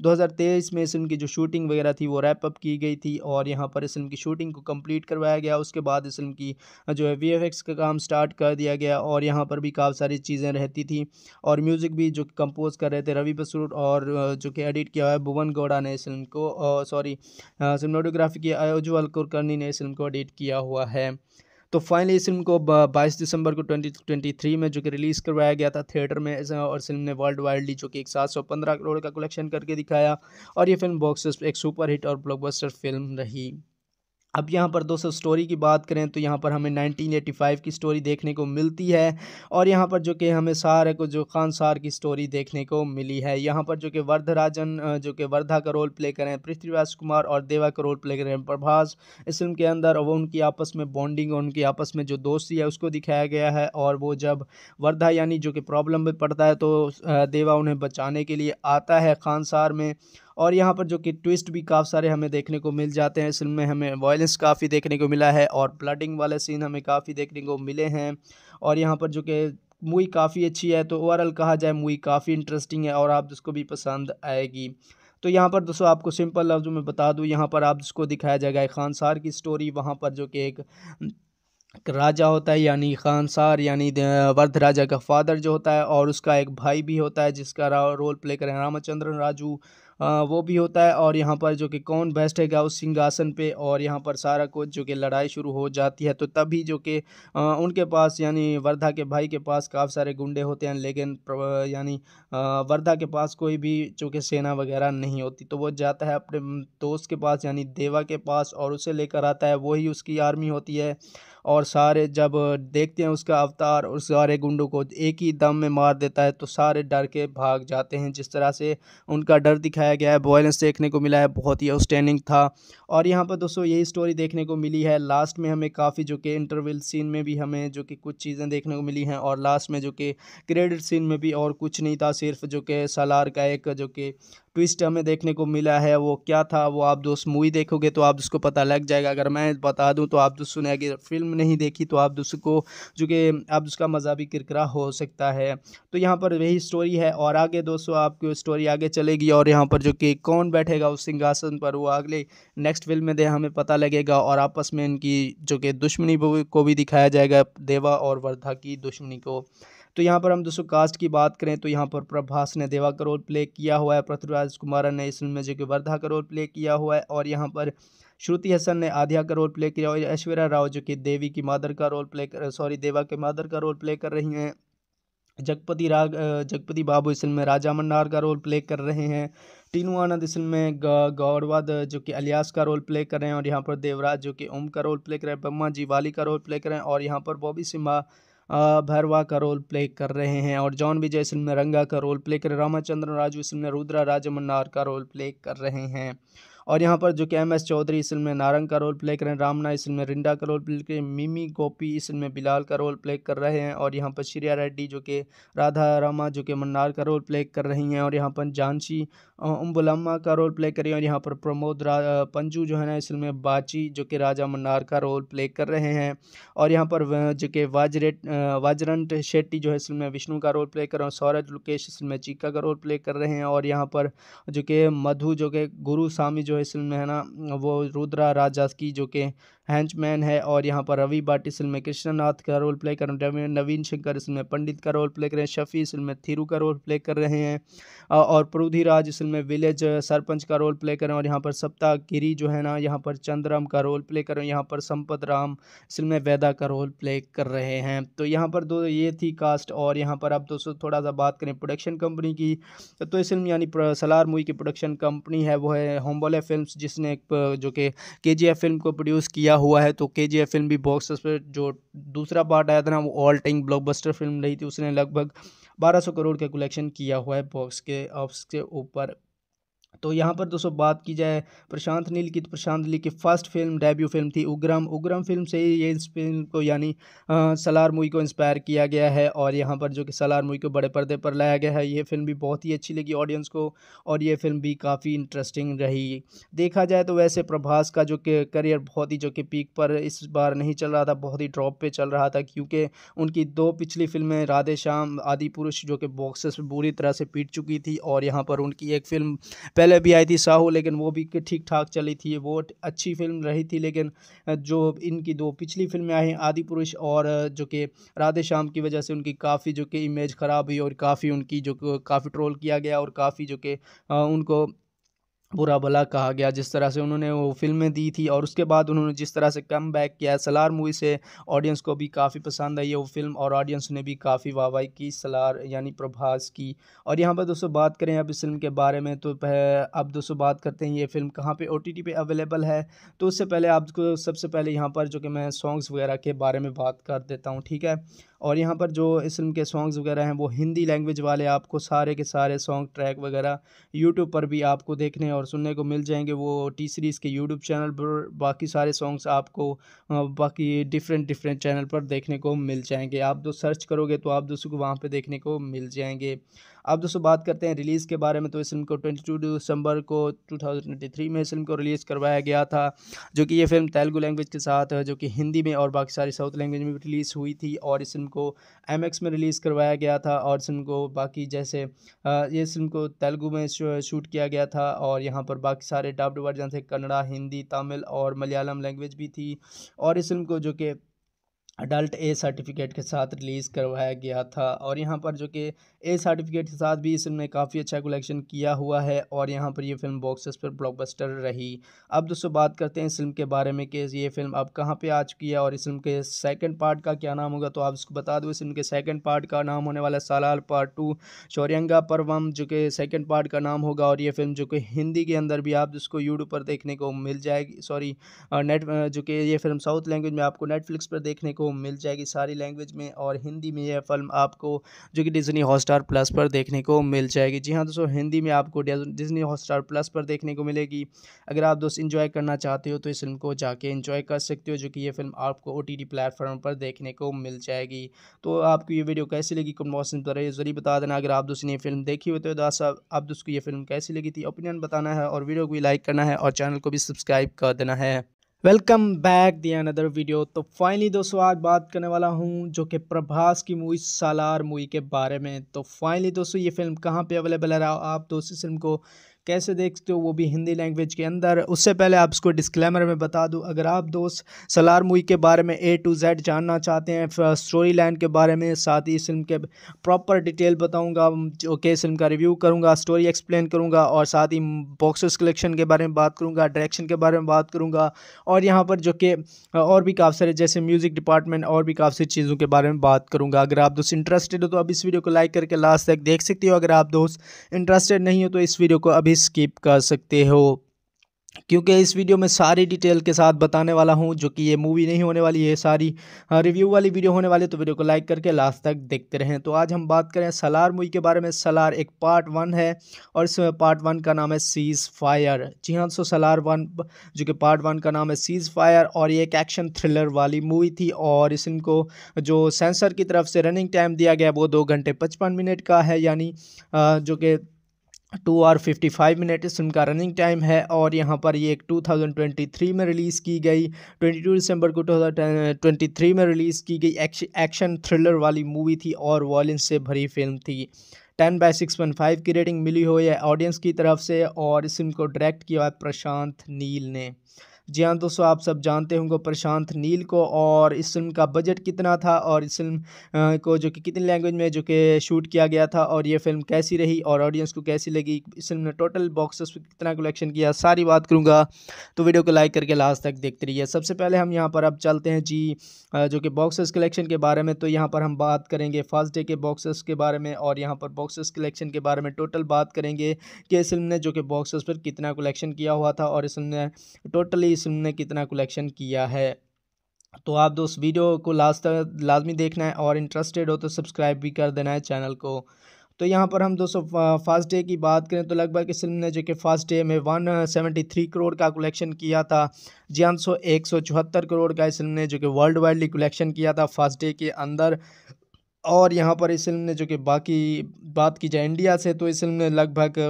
2023 में इस फिल्म की जो शूटिंग वगैरह थी वो रैप अप की गई थी और यहाँ पर इस फिल्म की शूटिंग को कंप्लीट करवाया गया उसके बाद इस फिल्म की जो है वी का काम स्टार्ट कर दिया गया और यहाँ पर भी काफ़ी सारी चीज़ें रहती थी और म्यूज़िक भी जो कंपोज कर रहे थे रवि बसूर और जो कि एडिट किया हुआ है भुवन गौड़ा ने इस फिल्म को सॉरी सिनेमाटोग्राफी की अयोजवल कुरकर्णी ने इस फिल्म को एडिट किया हुआ है तो फाइनली इस फिल्म को 22 दिसंबर को 2023 में जो कि रिलीज़ करवाया गया था थिएटर में और फिल्म ने वर्ल्ड वाइडली जो कि एक सात करोड़ का कलेक्शन करके दिखाया और ये फिल्म बॉक्स एक सुपर हिट और ब्लॉकबस्टर फिल्म रही अब यहाँ पर दोस्तों स्टोरी की बात करें तो यहाँ पर हमें 1985 की स्टोरी देखने को मिलती है और यहाँ पर जो कि हमें सार को जो खान सार की स्टोरी देखने को मिली है यहाँ पर जो कि वर्धराजन जो कि वर्धा का रोल प्ले करें पृथ्वीराज कुमार और देवा का रोल प्ले करें प्रभास इस फिल्म के अंदर वो उनकी आपस में बॉन्डिंग और उनकी आपस में जो दोस्ती है उसको दिखाया गया है और वो जब वर्धा यानी जो कि प्रॉब्लम में पड़ता है तो देवा उन्हें बचाने के लिए आता है खान सार में और यहाँ पर जो कि ट्विस्ट भी काफ़ी सारे हमें देखने को मिल जाते हैं इस फिल्म में हमें वायलेंस काफ़ी देखने को मिला है और ब्लडिंग वाले सीन हमें काफ़ी देखने को मिले हैं और यहाँ पर जो कि मूवी काफ़ी अच्छी है तो ओवरऑल कहा जाए मूवी काफ़ी इंटरेस्टिंग है और आप जिसको भी पसंद आएगी तो यहाँ पर दोस्तों आपको सिंपल लफ्ज़ में बता दूँ यहाँ पर आप जिसको दिखाया जाएगा खान सार की स्टोरी वहाँ पर जो कि एक राजा होता है यानी खानसार यानी वर्ध राजा का फादर जो होता है और उसका एक भाई भी होता है जिसका रोल प्ले करें रामचंद्रन राजू वो भी होता है और यहाँ पर जो कि कौन बेस्ट है उस सिंहासन पे और यहाँ पर सारा कुछ जो कि लड़ाई शुरू हो जाती है तो तभी जो कि उनके पास यानी वर्धा के भाई के पास काफ़ी सारे गुंडे होते हैं लेकिन यानी वर्धा के पास कोई भी जो कि सेना वगैरह नहीं होती तो वो जाता है अपने दोस्त के पास यानी देवा के पास और उसे लेकर आता है वही उसकी आर्मी होती है और सारे जब देखते हैं उसका अवतार और सारे गुंडों को एक ही दम में मार देता है तो सारे डर के भाग जाते हैं जिस तरह से उनका डर दिखाया गया है वॉयलेंस देखने को मिला है बहुत ही आउटस्टैंडिंग था और यहाँ पर दोस्तों यही स्टोरी देखने को मिली है लास्ट में हमें काफ़ी जो कि इंटरवल सीन में भी हमें जो कि कुछ चीज़ें देखने को मिली हैं और लास्ट में जो कि क्रेडिट सीन में भी और कुछ नहीं था सिर्फ जो कि सलार का एक जो कि ट्विस्ट हमें देखने को मिला है वो क्या था वो आप दोस्त मूवी देखोगे तो आप उसको पता लग जाएगा अगर मैं बता दूँ तो आप दोस्तों ने अगर फिल्म नहीं देखी तो आप दोस्तों को जो कि आप उसका मज़ा भी किरकरा हो सकता है तो यहाँ पर वही स्टोरी है और आगे दोस्तों आपकी स्टोरी आगे चलेगी और यहाँ पर जो कि कौन बैठेगा उस सिंहासन पर वो अगले नेक्स्ट फिल्म में दे हमें पता लगेगा और आपस में इनकी जो कि दुश्मनी को भी दिखाया जाएगा देवा और वर्धा की दुश्मनी को तो यहाँ पर हम दोस्तों कास्ट की बात करें तो यहाँ पर प्रभास ने देवा का रोल प्ले किया हुआ है पृथ्वीराज कुमार ने इस फिल्म में जो कि वर्धा का रोल प्ले किया हुआ है और यहाँ पर श्रुति हसन ने आध्या का रोल प्ले किया और ऐश्वर्या राव जो कि देवी की मादर का रोल प्ले कर सॉरी देवा के मादर का रोल प्ले कर रही हैं जगपति राग जगपति बाबू इस फिल्म में राजा मन्नार का रोल प्ले कर रहे हैं टीनू आनंद इस फिल्म में गौरवाद जो कि अलियास का रोल प्ले कर रहे हैं और यहाँ पर देवराज जो कि ओम का रोल प्ले कर रहे हैं ब्रह्मा जी वाली का रोल प्ले कर रहे हैं और यहाँ पर बॉबी सिम्हा भरवा का रोल प्ले कर रहे हैं और जॉन विजय इस फिल्म में रंगा का रोल प्ले कर रामाचंद्रन राजू इस फिल्म में रुद्रा राजमन्नार का रोल प्ले कर रहे हैं और यहाँ पर जो कि एम एस चौधरी इस फिल्म में नारंग का रोल प्ले कर रहे हैं रामना इस फिल्म में रिंडा का रोल प्ले कर मिमी गोपी इस फिल्म में बिलाल का रोल प्ले कर रहे हैं और यहाँ पर श्रिया रेड्डी जो कि राधा रामा जो कि मन्नार का रोल प्ले कर रही हैं और यहाँ पर जानशी उम्बुलम्मा का रोल प्ले कर रही हैं और यहाँ पर प्रमोद पंजू जो है ना इस फिल्म में बाची जो कि राजा मन्नार का रोल प्ले कर रहे हैं और यहाँ पर जो कि वाजरेट वाजरंट शेट्टी जो है इस फिल्म में विष्णु का रोल प्ले कर रहे हैं सूरज लुकेश इस फिल्म में चीका का रोल प्ले कर रहे हैं और यहाँ पर जो कि मधु जो कि गुरु स्वामी जो जो इस फिल्म है ना वो रुद्रा राजा की जो कि हैंचमैन है और यहाँ पर रवि भाट इस फिल्म में कृष्णनाथ का रोल प्ले कर रहे हैं नवीन शंकर इसमें पंडित का रोल प्ले कर रहे हैं शफ़ी इस फिल्म में का रोल प्ले कर रहे हैं और प्रोधीराज इस फिल्म में विलेज सरपंच का रोल प्ले कर रहे हैं और यहाँ पर सप्ताह गिरी जो है ना यहाँ पर चंद्रम का रोल प्ले कर रहे हैं यहाँ पर संपत राम इस फिल्म में वैदा का रोल प्ले कर रहे हैं तो यहाँ पर दो ये थी कास्ट और यहाँ पर आप दोस्तों थोड़ा सा बात करें प्रोडक्शन कंपनी की तो इस फिल्म यानी सलार मूवी की प्रोडक्शन कंपनी है वो है होम्बोले फिल्म जिसने जो कि के फिल्म को प्रोड्यूस किया किया हुआ है तो के जी एफ फिल्म भी बॉक्स पर जो दूसरा पार्ट आया था ना वो ऑल टाइम ब्लॉकबस्टर फिल्म रही थी उसने लगभग 1200 करोड़ का कलेक्शन किया हुआ है बॉक्स के ऑफिस के ऊपर तो यहाँ पर दोस्तों बात की जाए प्रशांत नील की तो प्रशांत नील की फर्स्ट फिल्म डेब्यू फिल्म थी उग्रम उग्रम फिल्म से ही ये इस फिल्म को यानी सलार मूवी को इंस्पायर किया गया है और यहाँ पर जो कि सलार मूवी को बड़े पर्दे पर लाया गया है ये फिल्म भी बहुत ही अच्छी लगी ऑडियंस को और ये फिल्म भी काफ़ी इंटरेस्टिंग रही देखा जाए तो वैसे प्रभास का जो कि करियर बहुत ही जो कि पीक पर इस बार नहीं चल रहा था बहुत ही ड्रॉप पर चल रहा था क्योंकि उनकी दो पिछली फिल्में राधे श्याम आदि पुरुष जो कि बॉक्सेस बुरी तरह से पीट चुकी थी और यहाँ पर उनकी एक फिल्म पहले पहले भी आई थी साहू लेकिन वो भी ठीक ठाक चली थी वो अच्छी फिल्म रही थी लेकिन जो इनकी दो पिछली फिल्में आई हैं आदि पुरुष और जो कि राधे श्याम की वजह से उनकी काफ़ी जो कि इमेज ख़राब हुई और काफ़ी उनकी जो काफ़ी ट्रोल किया गया और काफ़ी जो कि उनको बुरा भला कहा गया जिस तरह से उन्होंने वो फिल्में दी थी और उसके बाद उन्होंने जिस तरह से कम बैक किया सलार मूवी से ऑडियंस को भी काफ़ी पसंद आई है वो फिल्म और ऑडियंस ने भी काफ़ी वाहवाही की सलार यानी प्रभास की और यहाँ पर दोस्तों बात करें अब इस फिल्म के बारे में तो अब दोस्तों बात करते हैं ये फिल्म कहाँ पर ओ टी पे अवेलेबल है तो उससे पहले आपको सबसे पहले यहाँ पर जो कि मैं सॉन्ग्स वगैरह के बारे में बात कर देता हूँ ठीक है और यहाँ पर जो इस फिल्म के सॉन्ग्स वगैरह हैं वो हिंदी लैंग्वेज वाले आपको सारे के सारे सॉन्ग ट्रैक वगैरह यूट्यूब पर भी आपको देखने और और सुनने को मिल जाएंगे वो टी सीरीज़ के यूट्यूब चैनल पर बाकी सारे सॉन्ग्स आपको बाकी डिफरेंट डिफरेंट चैनल पर देखने को मिल जाएंगे आप जो सर्च करोगे तो आप दोस्तों को वहाँ पर देखने को मिल जाएंगे अब दोस्तों बात करते हैं रिलीज़ के बारे में तो इस फिल्म को ट्वेंटी दिसंबर को टू में इस फिल्म को रिलीज़ करवाया गया था जो कि ये फिल्म तेलुगू लैंग्वेज के साथ जो कि हिंदी में और बाकी सारी साउथ लैंग्वेज में भी रिलीज़ हुई थी और इस फिल्म को एम में रिलीज़ करवाया गया था और इस फिल्म को बाकी जैसे ये फिल्म को तेलुगू में शूट किया गया था और यहाँ पर बाकी सारे डब्ड वर्जन थे कन्नड़ा हिंदी तमिल और मलयालम लैंग्वेज भी थी और इस फिल्म को जो कि अडल्ट ए सर्टिफिकेट के साथ रिलीज़ करवाया गया था और यहाँ पर जो कि ए सर्टिफिकेट के साथ भी इस फिल्म ने काफ़ी अच्छा कलेक्शन किया हुआ है और यहाँ पर ये फिल्म बॉक्सेस पर ब्लॉकबस्टर रही अब दोस्तों बात करते हैं इस फिल्म के बारे में कि ये फिल्म अब कहाँ पे आ चुकी है और इस फिल्म के सेकंड पार्ट का क्या नाम होगा तो आप इसको बता दो इस फिल्म के सेकेंड पार्ट का नाम होने वाला सालाल पार्ट टू शौरंगा परवम जो कि सेकेंड पार्ट का नाम होगा और ये फिल्म जो कि हिंदी के अंदर भी आप जिसको यूट्यूब पर देखने को मिल जाएगी सॉरी नेट जो कि ये फिल्म साउथ लैंग्वेज में आपको नेटफ्लिक्स पर देखने को आपको मिल जाएगी सारी लैंग्वेज में और हिंदी में यह फिल्म आपको जो कि डिज़नी हॉटस्टार प्लस पर देखने को मिल जाएगी जी हाँ दोस्तों हिंदी में आपको डिज़नी हॉटस्टार प्लस पर देखने को मिलेगी अगर आप दोस्त इन्जॉय करना चाहते हो तो इस फिल्म को जाके इन्जॉय कर सकते हो जो कि यह फिल्म आपको ओ प्लेटफॉर्म पर देखने को मिल जाएगी तो आपको ये वीडियो कैसी लगी कम मौसम पर ज़रूर बता देना अगर आप दोस्तों ने फिल्म देखी हो तो दास साहब आप दोस्त को ये फिल्म कैसी लगी थी ओपिनियन बताना है और वीडियो को भी लाइक करना है और चैनल को भी सब्सक्राइब कर देना है वेलकम बैक दिया अनदर वीडियो तो फाइनली दोस्तों आज बात करने वाला हूँ जो कि प्रभास की मूवी सालार मूवी के बारे में तो फाइनली दोस्तों ये फिल्म कहाँ पे अवेलेबल है आप दोस्तों इस फिल्म को कैसे देखते हो वो भी हिंदी लैंग्वेज के अंदर उससे पहले आप उसको डिस्क्लेमर में बता दूँ अगर आप दोस्त सलार मूवी के बारे में ए टू जेड जानना चाहते हैं स्टोरी लाइन के बारे में साथ ही फिल्म के प्रॉपर डिटेल बताऊँगा ओके फिल्म का रिव्यू करूँगा स्टोरी एक्सप्लेन करूँगा और साथ ही बॉक्सेस कलेक्शन के बारे में बात करूँगा डायरेक्शन के बारे में बात करूँगा और यहाँ पर जो कि और भी काफ़ी सारे जैसे म्यूज़िक डिपार्टमेंट और भी काफ़ी सारी चीज़ों के बारे में बात करूँगा अगर आप दोस्त इंटरेस्टेड हो तो अब इस वीडियो को लाइक करके लास्ट तक देख सकते हो अगर आप दोस्त इंटरेस्टेड नहीं हो तो इस वीडियो को अभी भी स्किप कर सकते हो क्योंकि इस वीडियो में सारी डिटेल के साथ बताने वाला हूं जो कि ये मूवी नहीं होने वाली है सारी रिव्यू वाली वीडियो होने वाली तो वीडियो को लाइक करके लास्ट तक देखते रहें तो आज हम बात करें सलार मूवी के बारे में सलार एक पार्ट वन है और इसमें पार्ट वन का नाम है सीज़ फायर जी हाँ सो सलार वन जो कि पार्ट वन का नाम है सीज़ फायर और ये एक एक्शन थ्रिलर वाली मूवी थी और इसको जो सेंसर की तरफ से रनिंग टाइम दिया गया वो दो घंटे पचपन मिनट का है यानी जो कि two hour fifty five minute इस फिल्म का रनिंग टाइम है और यहाँ पर ये एक टू थाउजेंड ट्वेंटी थ्री में रिलीज़ की गई ट्वेंटी टू दिसंबर को टू थाउजेंड ट्वेंटी थ्री में रिलीज़ की गई एक्शन थ्रिलर वाली मूवी थी और वॉलिन से भरी फिल्म थी ten by six point five की रेटिंग मिली हुई है ऑडियंस की तरफ से और इस फिल्म को डायरेक्ट किया है प्रशांत नील ने जी हाँ दोस्तों आप सब जानते होंगे प्रशांत नील को और इस फिल्म का बजट कितना था और इस फिल्म को जो कि कितनी लैंग्वेज में जो कि शूट किया गया था और ये फिल्म कैसी रही और ऑडियंस को कैसी लगी इस फिल्म ने टोटल बॉक्सेस पर कितना कलेक्शन किया सारी बात करूँगा तो वीडियो को लाइक करके लास्ट तक देखते रहिए सबसे पहले हम यहाँ पर अब चलते हैं जी जो कि बॉक्सेस कलेक्शन के बारे में तो यहाँ पर हम बात करेंगे फर्स्ट डे के बॉक्सेस के बारे में और यहाँ पर बॉक्सेस कलेक्शन के बारे में टोटल बात करेंगे कि इस फिल्म ने जो कि बॉक्सेस पर कितना कलेक्शन किया हुआ था और इस फिल्म ने टोटली इस फिल्म ने कितना कलेक्शन किया है तो आप दोस्त वीडियो को लास्ट तक लाजमी देखना है और इंटरेस्टेड हो तो सब्सक्राइब भी कर देना है चैनल को तो यहाँ पर हम दोस्तों फर्स्ट डे की बात करें तो लगभग इस फिल्म ने जो कि फर्स्ट डे में वन सेवेंटी थ्री करोड़ का कलेक्शन किया था जी हम सौ एक सौ चौहत्तर करोड़ का इस फिल्म ने जो कि वर्ल्ड वाइडली कलेक्शन किया था फर्स्ट डे के अंदर और यहाँ पर इस फिल्म ने जो कि बाकी बात की जाए इंडिया से तो इस फिल्म ने लगभग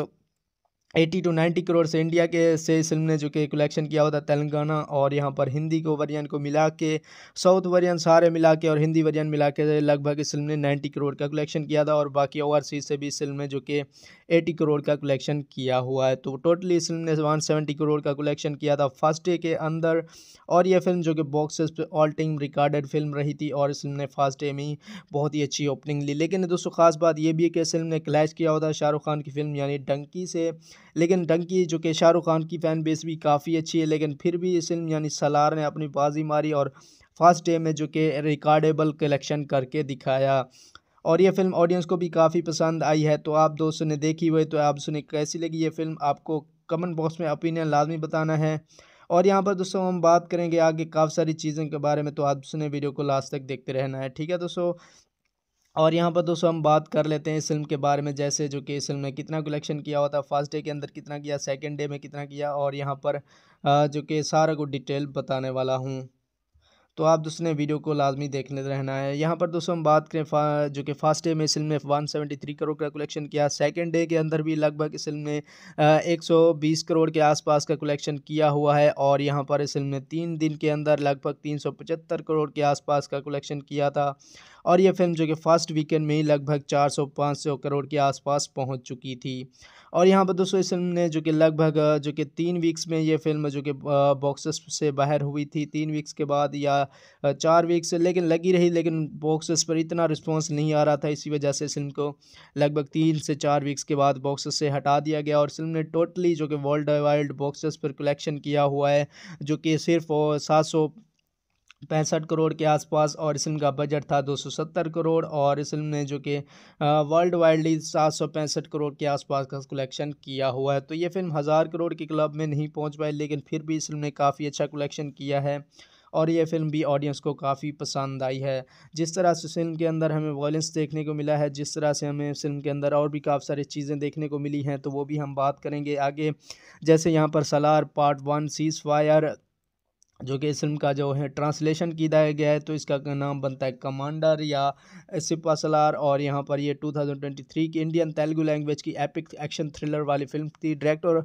एटी टू नाइन्टी करोड़ से इंडिया के से इस फिल्म ने जो कि कलेक्शन किया हुआ था तेलंगाना और यहाँ पर हिंदी को वर्जन को मिला के साउथ वर्जन सारे मिला के और हिंदी वर्जन मिला के लगभग इस फिल्म ने नाइन्टी करोड़ का कलेक्शन किया था और बाकी ओवरसीज से भी इस फिल्म ने जो कि एटी करोड़ का कलेक्शन किया हुआ है तो टोटली इस फिल्म ने वन सेवेंटी करोड़ का कलेक्शन किया था फर्स्ट डे के अंदर और यह फिल्म जो कि बॉक्सेस पे ऑल टाइम रिकॉर्डेड फिल्म रही थी और इस फिल्म ने फर्स्ट डे में ही बहुत ही अच्छी ओपनिंग ली लेकिन दोस्तों खास बात यह भी है कि इस फिल्म ने क्लैश किया होता शाहरुख खान की फिल्म यानी डंकी से लेकिन डंकी जो कि शाहरुख खान की फ़ैन बेस भी काफ़ी अच्छी है लेकिन फिर भी इस फिल्म यानी सलार ने अपनी बाजी मारी और फर्स्ट डे में जो कि रिकॉर्डेबल कलेक्शन करके दिखाया और ये फिल्म ऑडियंस को भी काफ़ी पसंद आई है तो आप दोस्तों ने देखी हुई तो आप सुने कैसी लगी ये फिल्म आपको कमेंट बॉक्स में ओपिनियन लाजमी बताना है और यहाँ पर दोस्तों हम बात करेंगे आगे काफ़ी सारी चीज़ों के बारे में तो आप सुने वीडियो को लास्ट तक देखते रहना है ठीक है दोस्तों और यहाँ पर दोस्तों हम बात कर लेते हैं इस फिल्म के बारे में जैसे जो कि इस फिल्म ने कितना कलेक्शन किया हुआ था फर्स्ट डे के अंदर कितना किया सेकंड डे में कितना किया और यहाँ पर जो कि सारा को डिटेल बताने वाला हूँ तो आप दूसरे वीडियो को लाजमी देखने रहना है यहाँ पर दोस्तों हम बात करें जो कि फर्स्ट डे में इस फिल्म ने वन सेवेंटी थ्री करोड़ का कलेक्शन किया सेकेंड डे के अंदर भी लगभग इस फिल्म ने एक सौ बीस करोड़ के आसपास का कलेक्शन किया हुआ है और यहाँ पर इस फिल्म ने तीन दिन के अंदर लगभग तीन सौ पचहत्तर करोड़ के आसपास का कलेक्शन किया था और यह फिल्म जो कि फर्स्ट वीकेंड में ही लगभग चार सौ पाँच सौ करोड़ के आसपास पहुँच चुकी थी और यहाँ पर दोस्तों इस फिल्म ने जो कि लगभग जो कि तीन वीक्स में ये फिल्म जो कि बॉक्सेस से बाहर हुई थी तीन वीक्स के बाद या चार वीक्स लेकिन लगी रही लेकिन बॉक्सेस पर इतना रिस्पॉन्स नहीं आ रहा था इसी वजह से फिल्म को लगभग तीन से चार वीक्स के बाद बॉक्सेस से हटा दिया गया और फिल्म ने टोटली जो कि वर्ल्ड वाइल्ड बॉक्सेस पर कलेक्शन किया हुआ है जो कि सिर्फ सात सौ पैंसठ करोड़ के आसपास और इस फिल्म का बजट था 270 करोड़ और इस फिल्म ने जो कि वर्ल्ड वाइडली सात करोड़ के आसपास का कलेक्शन किया हुआ है तो ये फिल्म हज़ार करोड़ के क्लब में नहीं पहुंच पाई लेकिन फिर भी इस फिल्म ने काफ़ी अच्छा कलेक्शन किया है और ये फिल्म भी ऑडियंस को काफ़ी पसंद आई है जिस तरह से फिल्म के अंदर हमें वायलेंस देखने को मिला है जिस तरह से हमें फिल्म के अंदर और भी काफ़ी सारी चीज़ें देखने को मिली हैं तो वो भी हम बात करेंगे आगे जैसे यहाँ पर Salaar part one ceasefire जो कि इस फिल्म का जो है ट्रांसलेशन किया गया है तो इसका नाम बनता है कमांडर या सिपासलार और यहाँ पर ये 2023 की इंडियन तेलुगु लैंग्वेज की एपिक एक्शन थ्रिलर वाली फिल्म थी डायरेक्टर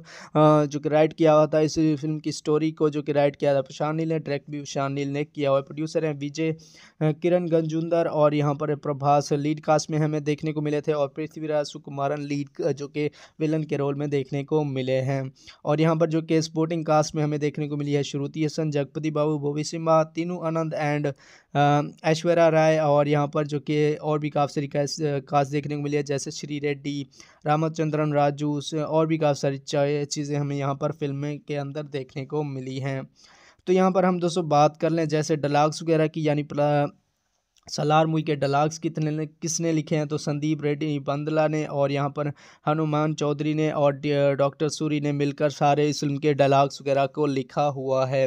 जो कि राइट किया हुआ था इस फिल्म की स्टोरी को जो कि राइट किया था प्रशांत नील ने डायरेक्ट भी शाह नील ने किया हुआ प्रोड्यूसर हैं विजय किरण गंजुंदर और यहाँ पर प्रभास लीड कास्ट में हमें देखने को मिले थे और पृथ्वीराज सुकुमारन लीड जो कि विलन के रोल में देखने को मिले हैं और यहाँ पर जो कि स्पोर्टिंग कास्ट में हमें देखने को मिली है श्रुति संजय जगपति बाबू भोवी सिम्हा तीनू आनंद एंड ऐश्वर्या राय और यहाँ पर जो कि और भी काफ़ी सारी कास्ट देखने को मिली है जैसे श्री रेड्डी रामचंद्रन राजू और भी काफ़ी सारी चीज़ें हमें यहाँ पर फिल्में के अंदर देखने को मिली हैं तो यहाँ पर हम दोस्तों बात कर लें जैसे डलाग्स वगैरह की यानी सलार मुई के डलाग्स कितने किसने लिखे हैं तो संदीप रेड्डी बंदला ने और यहाँ पर हनुमान चौधरी ने और डॉक्टर सूरी ने मिलकर सारे इस फिल्म के डलाग्स वगैरह को लिखा हुआ है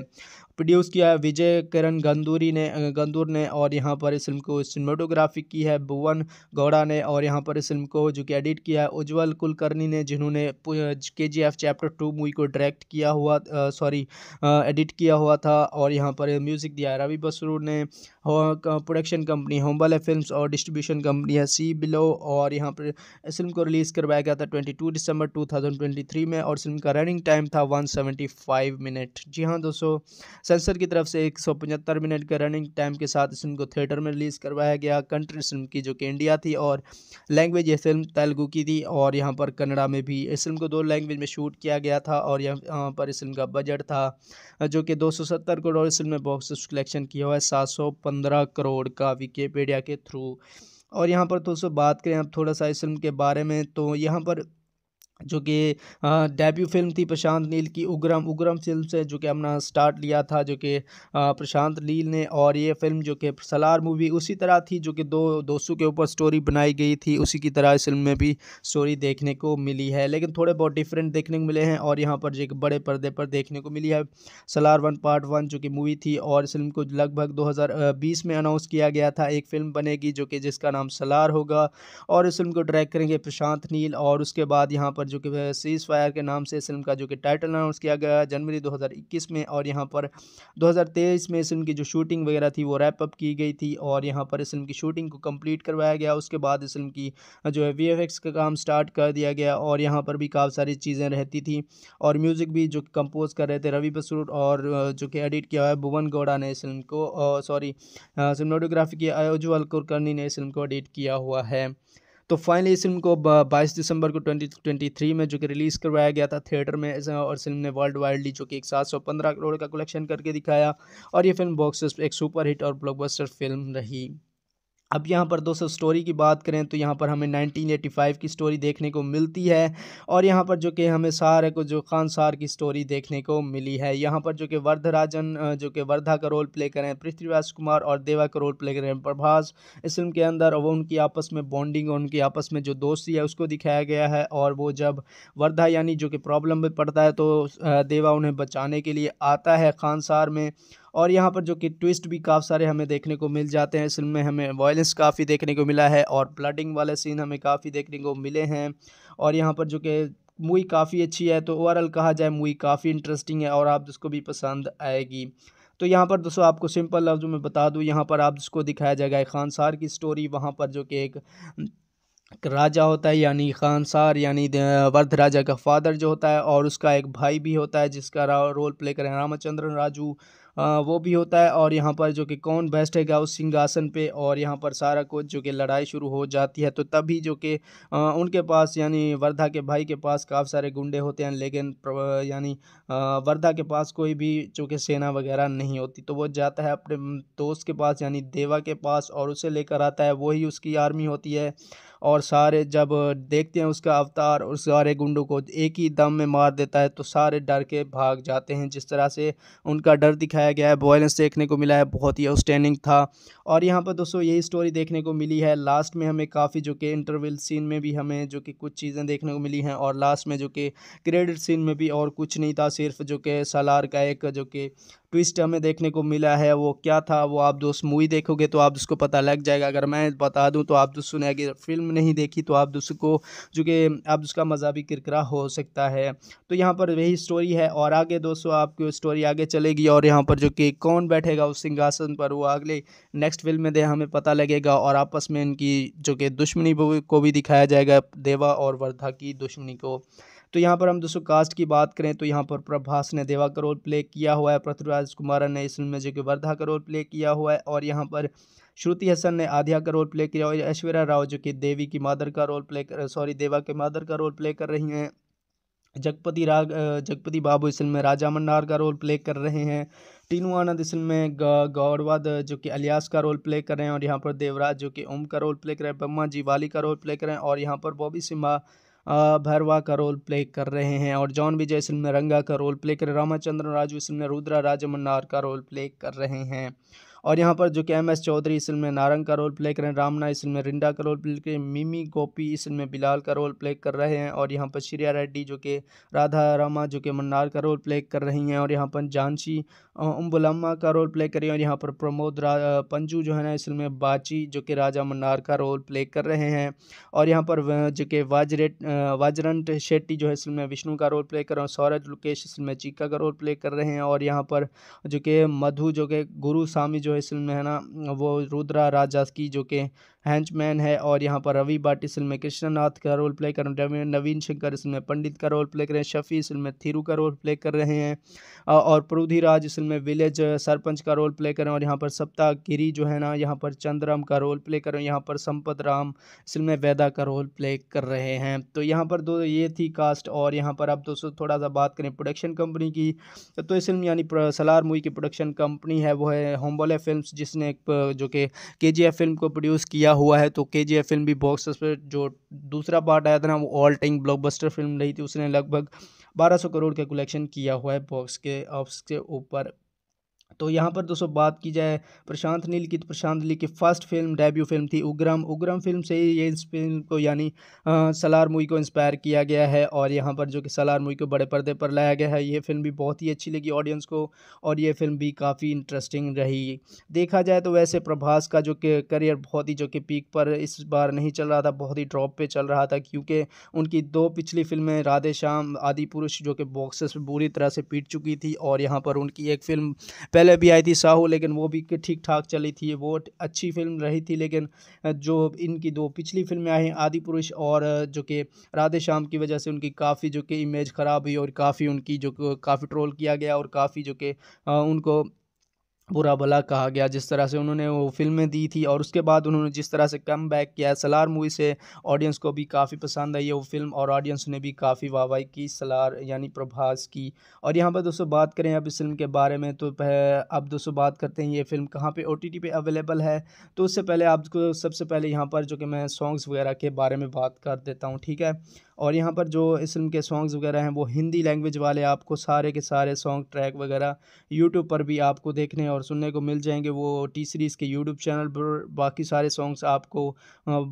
प्रोड्यूस किया है विजय किरण गंदूरी ने गंदूर ने और यहाँ पर इस फिल्म को सिनेमाटोग्राफी की है भुवन गौड़ा ने और यहाँ पर इस फिल्म को जो कि एडिट किया है उज्ज्वल कुलकर्णी ने जिन्होंने K G F chapter two movie को डायरेक्ट किया हुआ सॉरी एडिट किया हुआ था और यहाँ पर म्यूज़िक दिया है रवि बसरूर ने प्रोडक्शन कंपनी होम्बल फिल्म्स और डिस्ट्रीब्यूशन कंपनी है सी बिलो और यहाँ पर इस फिल्म को रिलीज़ करवाया गया था ट्वेंटी टू दिसंबर टू थाउजेंड ट्वेंटी थ्री में और फिल्म का रनिंग टाइम था वन सेवेंटी फाइव मिनट जी हाँ दोस्तों सेंसर की तरफ से एक सौ पचहत्तर मिनट के रनिंग टाइम के साथ इस फिल्म को थिएटर में रिलीज़ करवाया गया कंट्री फिल्म की जो कि इंडिया थी और लैंग्वेज ये फिल्म तेलुगू की थी और यहाँ पर कन्नड़ा में भी इस फिल्म को दो लैंग्वेज में शूट किया गया था और यहाँ पर इस फिल्म का बजट था जो कि दो सौ सत्तर करोड़ इस फिल्म में बॉक्स कलेक्शन किया हुआ है सात सौ पंद्रह करोड़ का विकीपीडिया के थ्रू और यहाँ पर दोस्तों बात करें अब थोड़ा सा इस फिल्म के बारे में तो यहाँ पर जो कि डेब्यू फिल्म थी प्रशांत नील की उग्रम उग्रम फिल्म से जो कि अपना स्टार्ट लिया था जो कि प्रशांत नील ने और ये फिल्म जो कि सलार मूवी उसी तरह थी जो कि दो दोस्तों के ऊपर स्टोरी बनाई गई थी उसी की तरह इस फिल्म में भी स्टोरी देखने को मिली है लेकिन थोड़े बहुत डिफरेंट देखने को मिले हैं और यहाँ पर जो बड़े पर्दे पर देखने को मिली है सलार वन पार्ट वन जो कि मूवी थी और इस फिल्म को लगभग दो में अनाउंस किया गया था एक फिल्म बनेगी जो कि जिसका नाम सलार होगा और इस फिल्म को डायरेक्ट करेंगे प्रशांत नील और उसके बाद यहाँ पर जो कि सीज़ फायर के नाम से फिल्म का जो कि टाइटल अनाउंस किया गया जनवरी 2021 में और यहाँ पर 2023 में इस फिल्म की जो शूटिंग वगैरह थी वो रैप अप की गई थी और यहाँ पर इस फिल्म की शूटिंग को कंप्लीट करवाया गया उसके बाद इस फिल्म की जो है वी का काम स्टार्ट कर दिया गया और यहाँ पर भी काफ़ी सारी चीज़ें रहती थी और म्यूज़िक भी जो कंपोज कर रहे थे रवि बसरूट और जो कि एडिट किया हुआ है भुवन गौड़ा ने इस फिल्म को सॉरी सिनेमाटोग्राफी की अयोजल कुरकर्णी ने इस फिल्म को एडिट किया हुआ है तो फाइनली इस फिल्म को 22 दिसंबर को 2023 में जो कि रिलीज़ करवाया गया था थिएटर में और फिल्म ने वर्ल्ड वाइडली जो कि एक सात सौ पंद्रह करोड़ का कलेक्शन करके दिखाया और ये फिल्म बॉक्स एक सुपर हिट और ब्लॉकबस्टर फिल्म रही अब यहाँ पर दोस्तों स्टोरी की बात करें तो यहाँ पर हमें 1985 की स्टोरी देखने को मिलती है और यहाँ पर जो कि हमें सार को जो खान सार की स्टोरी देखने को मिली है यहाँ पर जो कि वर्धराजन जो कि वर्धा का रोल प्ले करें पृथ्वीराज कुमार और देवा का रोल प्ले करें प्रभास इस फिल्म के अंदर वो उनकी आपस में बॉन्डिंग और उनकी आपस में जो दोस्ती है उसको दिखाया गया है और वो जब वर्धा यानी जो कि प्रॉब्लम में पड़ता है तो देवा उन्हें बचाने के लिए आता है खान सार में और यहाँ पर जो कि ट्विस्ट भी काफ़ी सारे हमें देखने को मिल जाते हैं इस फिल्म में हमें वायलेंस काफ़ी देखने को मिला है और ब्लडिंग वाले सीन हमें काफ़ी देखने को मिले हैं और यहाँ पर जो कि मूवी काफ़ी अच्छी है तो ओवरऑल कहा जाए मूवी काफ़ी इंटरेस्टिंग है और आप जिसको भी पसंद आएगी तो यहाँ पर दोस्तों आपको सिंपल लफ्ज़ में बता दूँ यहाँ पर आप जिसको दिखाया जाएगा खानसार की स्टोरी वहाँ पर जो कि एक राजा होता है यानी खानसार यानी वर्ध राजा का फादर जो होता है और उसका एक भाई भी होता है जिसका रोल प्ले करें रामचंद्रन राजू वो भी होता है और यहाँ पर जो कि कौन बेस्ट है उस सिंहासन पे और यहाँ पर सारा कुछ जो कि लड़ाई शुरू हो जाती है तो तभी जो कि उनके पास यानी वर्धा के भाई के पास काफ़ी सारे गुंडे होते हैं लेकिन यानी वर्धा के पास कोई भी जो कि सेना वगैरह नहीं होती तो वो जाता है अपने दोस्त के पास यानी देवा के पास और उसे लेकर आता है वही उसकी आर्मी होती है और सारे जब देखते हैं उसका अवतार और सारे गुंडों को एक ही दम में मार देता है तो सारे डर के भाग जाते हैं जिस तरह से उनका डर दिखाया गया है वॉयलेंस देखने को मिला है बहुत ही आउटस्टैंडिंग था और यहाँ पर दोस्तों यही स्टोरी देखने को मिली है लास्ट में हमें काफ़ी जो कि इंटरवल सीन में भी हमें जो कि कुछ चीज़ें देखने को मिली हैं और लास्ट में जो कि क्रेडिट सीन में भी और कुछ नहीं था सिर्फ जो कि सलार का एक जो कि ट्विस्ट हमें देखने को मिला है वो क्या था वो आप दोस्त मूवी देखोगे तो आप उसको पता लग जाएगा अगर मैं बता दूं तो आप दोस्त अगर फिल्म नहीं देखी तो आप दोस्त को जो कि आप उसका मज़ा भी किरकरा हो सकता है तो यहाँ पर वही स्टोरी है और आगे दोस्तों आपकी स्टोरी आगे चलेगी और यहाँ पर जो कि कौन बैठेगा उस सिंहासन पर वो अगले नेक्स्ट फिल्म में दे हमें पता लगेगा और आपस में इनकी जो कि दुश्मनी को भी दिखाया जाएगा देवा और वर्धा की दुश्मनी को तो यहाँ पर हम दोस्तों कास्ट की बात करें तो यहाँ पर प्रभास ने देवा का रोल प्ले किया हुआ है पृथ्वीराज कुमारन ने इस फिल्म में जो वर्धा का रोल प्ले किया हुआ है और यहाँ पर श्रुति हसन ने आध्या का रोल प्ले किया और ऐश्वर्या राव जो कि देवी की मादर का रोल प्ले कर सॉरी देवा के मादर का रोल प्ले कर रही हैं जगपति राग जगपति बाबू इस फिल्म में राजा मन्नार का रोल प्ले कर रहे हैं टीनू आनंद इस फिल्म में गौरवाद जो कि अलियास का रोल प्ले कर रहे हैं और यहाँ पर देवराज जो कि ओम का रोल प्ले कर रहे हैं ब्रह्मा जी वाली का रोल प्ले कर रहे हैं और यहाँ पर बॉबी सिम्हा भरवा का रोल प्ले कर रहे हैं और जॉन विजय इस फिल्म में रंगा का रोल प्ले कर रामाचंद्रन राजू इस फिल्म में रुद्रा राजमन्नार का रोल प्ले कर रहे हैं और यहाँ पर जो कि एम एस चौधरी इस फिल्म में नारंग का रोल प्ले कर रहे हैं रामना इस फिल्म में रिंडा का रोल प्ले कर मिमी गोपी इस फिल्म में बिलाल का रोल प्ले कर रहे हैं और यहाँ पर श्रिया रेड्डी जो कि राधा रामा जो कि मन्नार का रोल प्ले कर रही हैं और यहाँ पर जानशी उम्बुलम्मा का रोल प्ले कर रही हैं और यहाँ पर प्रमोद पंजू जो है ना इस फिल्म में बाची जो कि राजा मन्नार का रोल प्ले कर रहे हैं और यहाँ पर जो कि वाजरेट वाजरंट शेट्टी जो है इस फिल्म में विष्णु का रोल प्ले कर रहे हैं सौरज लुकेश इस फिल्म में चीका का रोल प्ले कर रहे हैं और यहाँ पर जो कि मधु जो कि गुरु स्वामी जो जो इस फिल्म में है ना वो रुद्रा राजा की जो कि हैंचमैन है और यहाँ पर रवि भाट इस फिल्म में कृष्णनाथ का रोल प्ले कर रहे हैं नवीन शंकर इस में पंडित का रोल प्ले कर रहे हैं शफ़ी इस फिल्म में थिरू का रोल प्ले कर रहे हैं और प्रोधी राज इस फिल्म में विलेज सरपंच का रोल प्ले कर रहे हैं और यहाँ पर सप्ताह गिरी जो है ना यहाँ पर चंद्रम का रोल प्ले कर रहे हैं यहाँ पर संपत राम इस फिल्म में वैदा का रोल प्ले कर रहे हैं तो यहाँ पर दो ये थी कास्ट और यहाँ पर अब दोस्तों थोड़ा सा बात करें प्रोडक्शन कंपनी की तो इस फिल्म यानी सलार मूवी की प्रोडक्शन कंपनी है वो है होम्बोले फिल्म्स जिसने एक जो कि के जी एफ फिल्म को प्रोड्यूस किया हुआ है तो के जी एफ फिल्म भी बॉक्स पर जो दूसरा पार्ट आया था ना वो ऑल टाइम ब्लॉकबस्टर फिल्म रही थी उसने लगभग 1200 करोड़ का कलेक्शन किया हुआ है बॉक्स के ऑफ्स के ऊपर तो यहाँ पर दोस्तों बात की जाए प्रशांत नील की तो प्रशांत नील की फर्स्ट फिल्म डेब्यू फिल्म थी उग्रम उग्रम फिल्म से ही ये इस फिल्म को यानी सलार मूवी को इंस्पायर किया गया है और यहाँ पर जो कि सलार मूवी को बड़े पर्दे पर लाया गया है ये फिल्म भी बहुत ही अच्छी लगी ऑडियंस को और ये फिल्म भी काफ़ी इंटरेस्टिंग रही देखा जाए तो वैसे प्रभास का जो कि करियर बहुत ही जो कि पीक पर इस बार नहीं चल रहा था बहुत ही ड्रॉप पर चल रहा था क्योंकि उनकी दो पिछली फिल्में राधे श्याम आदि पुरुष जो कि बॉक्सेस बुरी तरह से पीट चुकी थी और यहाँ पर उनकी एक फिल्म पहले भी आई थी साहू लेकिन वो भी ठीक ठाक चली थी वो अच्छी फिल्म रही थी लेकिन जो इनकी दो पिछली फिल्में आई हैं आदि पुरुष और जो कि राधे श्याम की वजह से उनकी काफ़ी जो कि इमेज ख़राब हुई और काफ़ी उनकी जो काफ़ी ट्रोल किया गया और काफ़ी जो कि उनको बुरा भला कहा गया जिस तरह से उन्होंने वो फिल्में दी थी और उसके बाद उन्होंने जिस तरह से कम बैक किया सलार मूवी से ऑडियंस को भी काफ़ी पसंद आई है वो फिल्म और ऑडियंस ने भी काफ़ी वाहवाही की सलार यानी प्रभास की और यहाँ पर दोस्तों बात करें अब इस फिल्म के बारे में तो अब दोस्तों बात करते हैं ये फिल्म कहाँ पर ओ टी पे अवेलेबल है तो उससे पहले आपको सबसे पहले यहाँ पर जो कि मैं सॉन्ग्स वगैरह के बारे में बात कर देता हूँ ठीक है और यहाँ पर जो इस फिल्म के सॉन्ग्स वगैरह हैं वो हिंदी लैंग्वेज वाले आपको सारे के सारे सॉन्ग ट्रैक वगैरह यूट्यूब पर भी आपको देखने और सुनने को मिल जाएंगे वो टी सीरीज़ के यूट्यूब चैनल पर बाकी सारे सॉन्ग्स आपको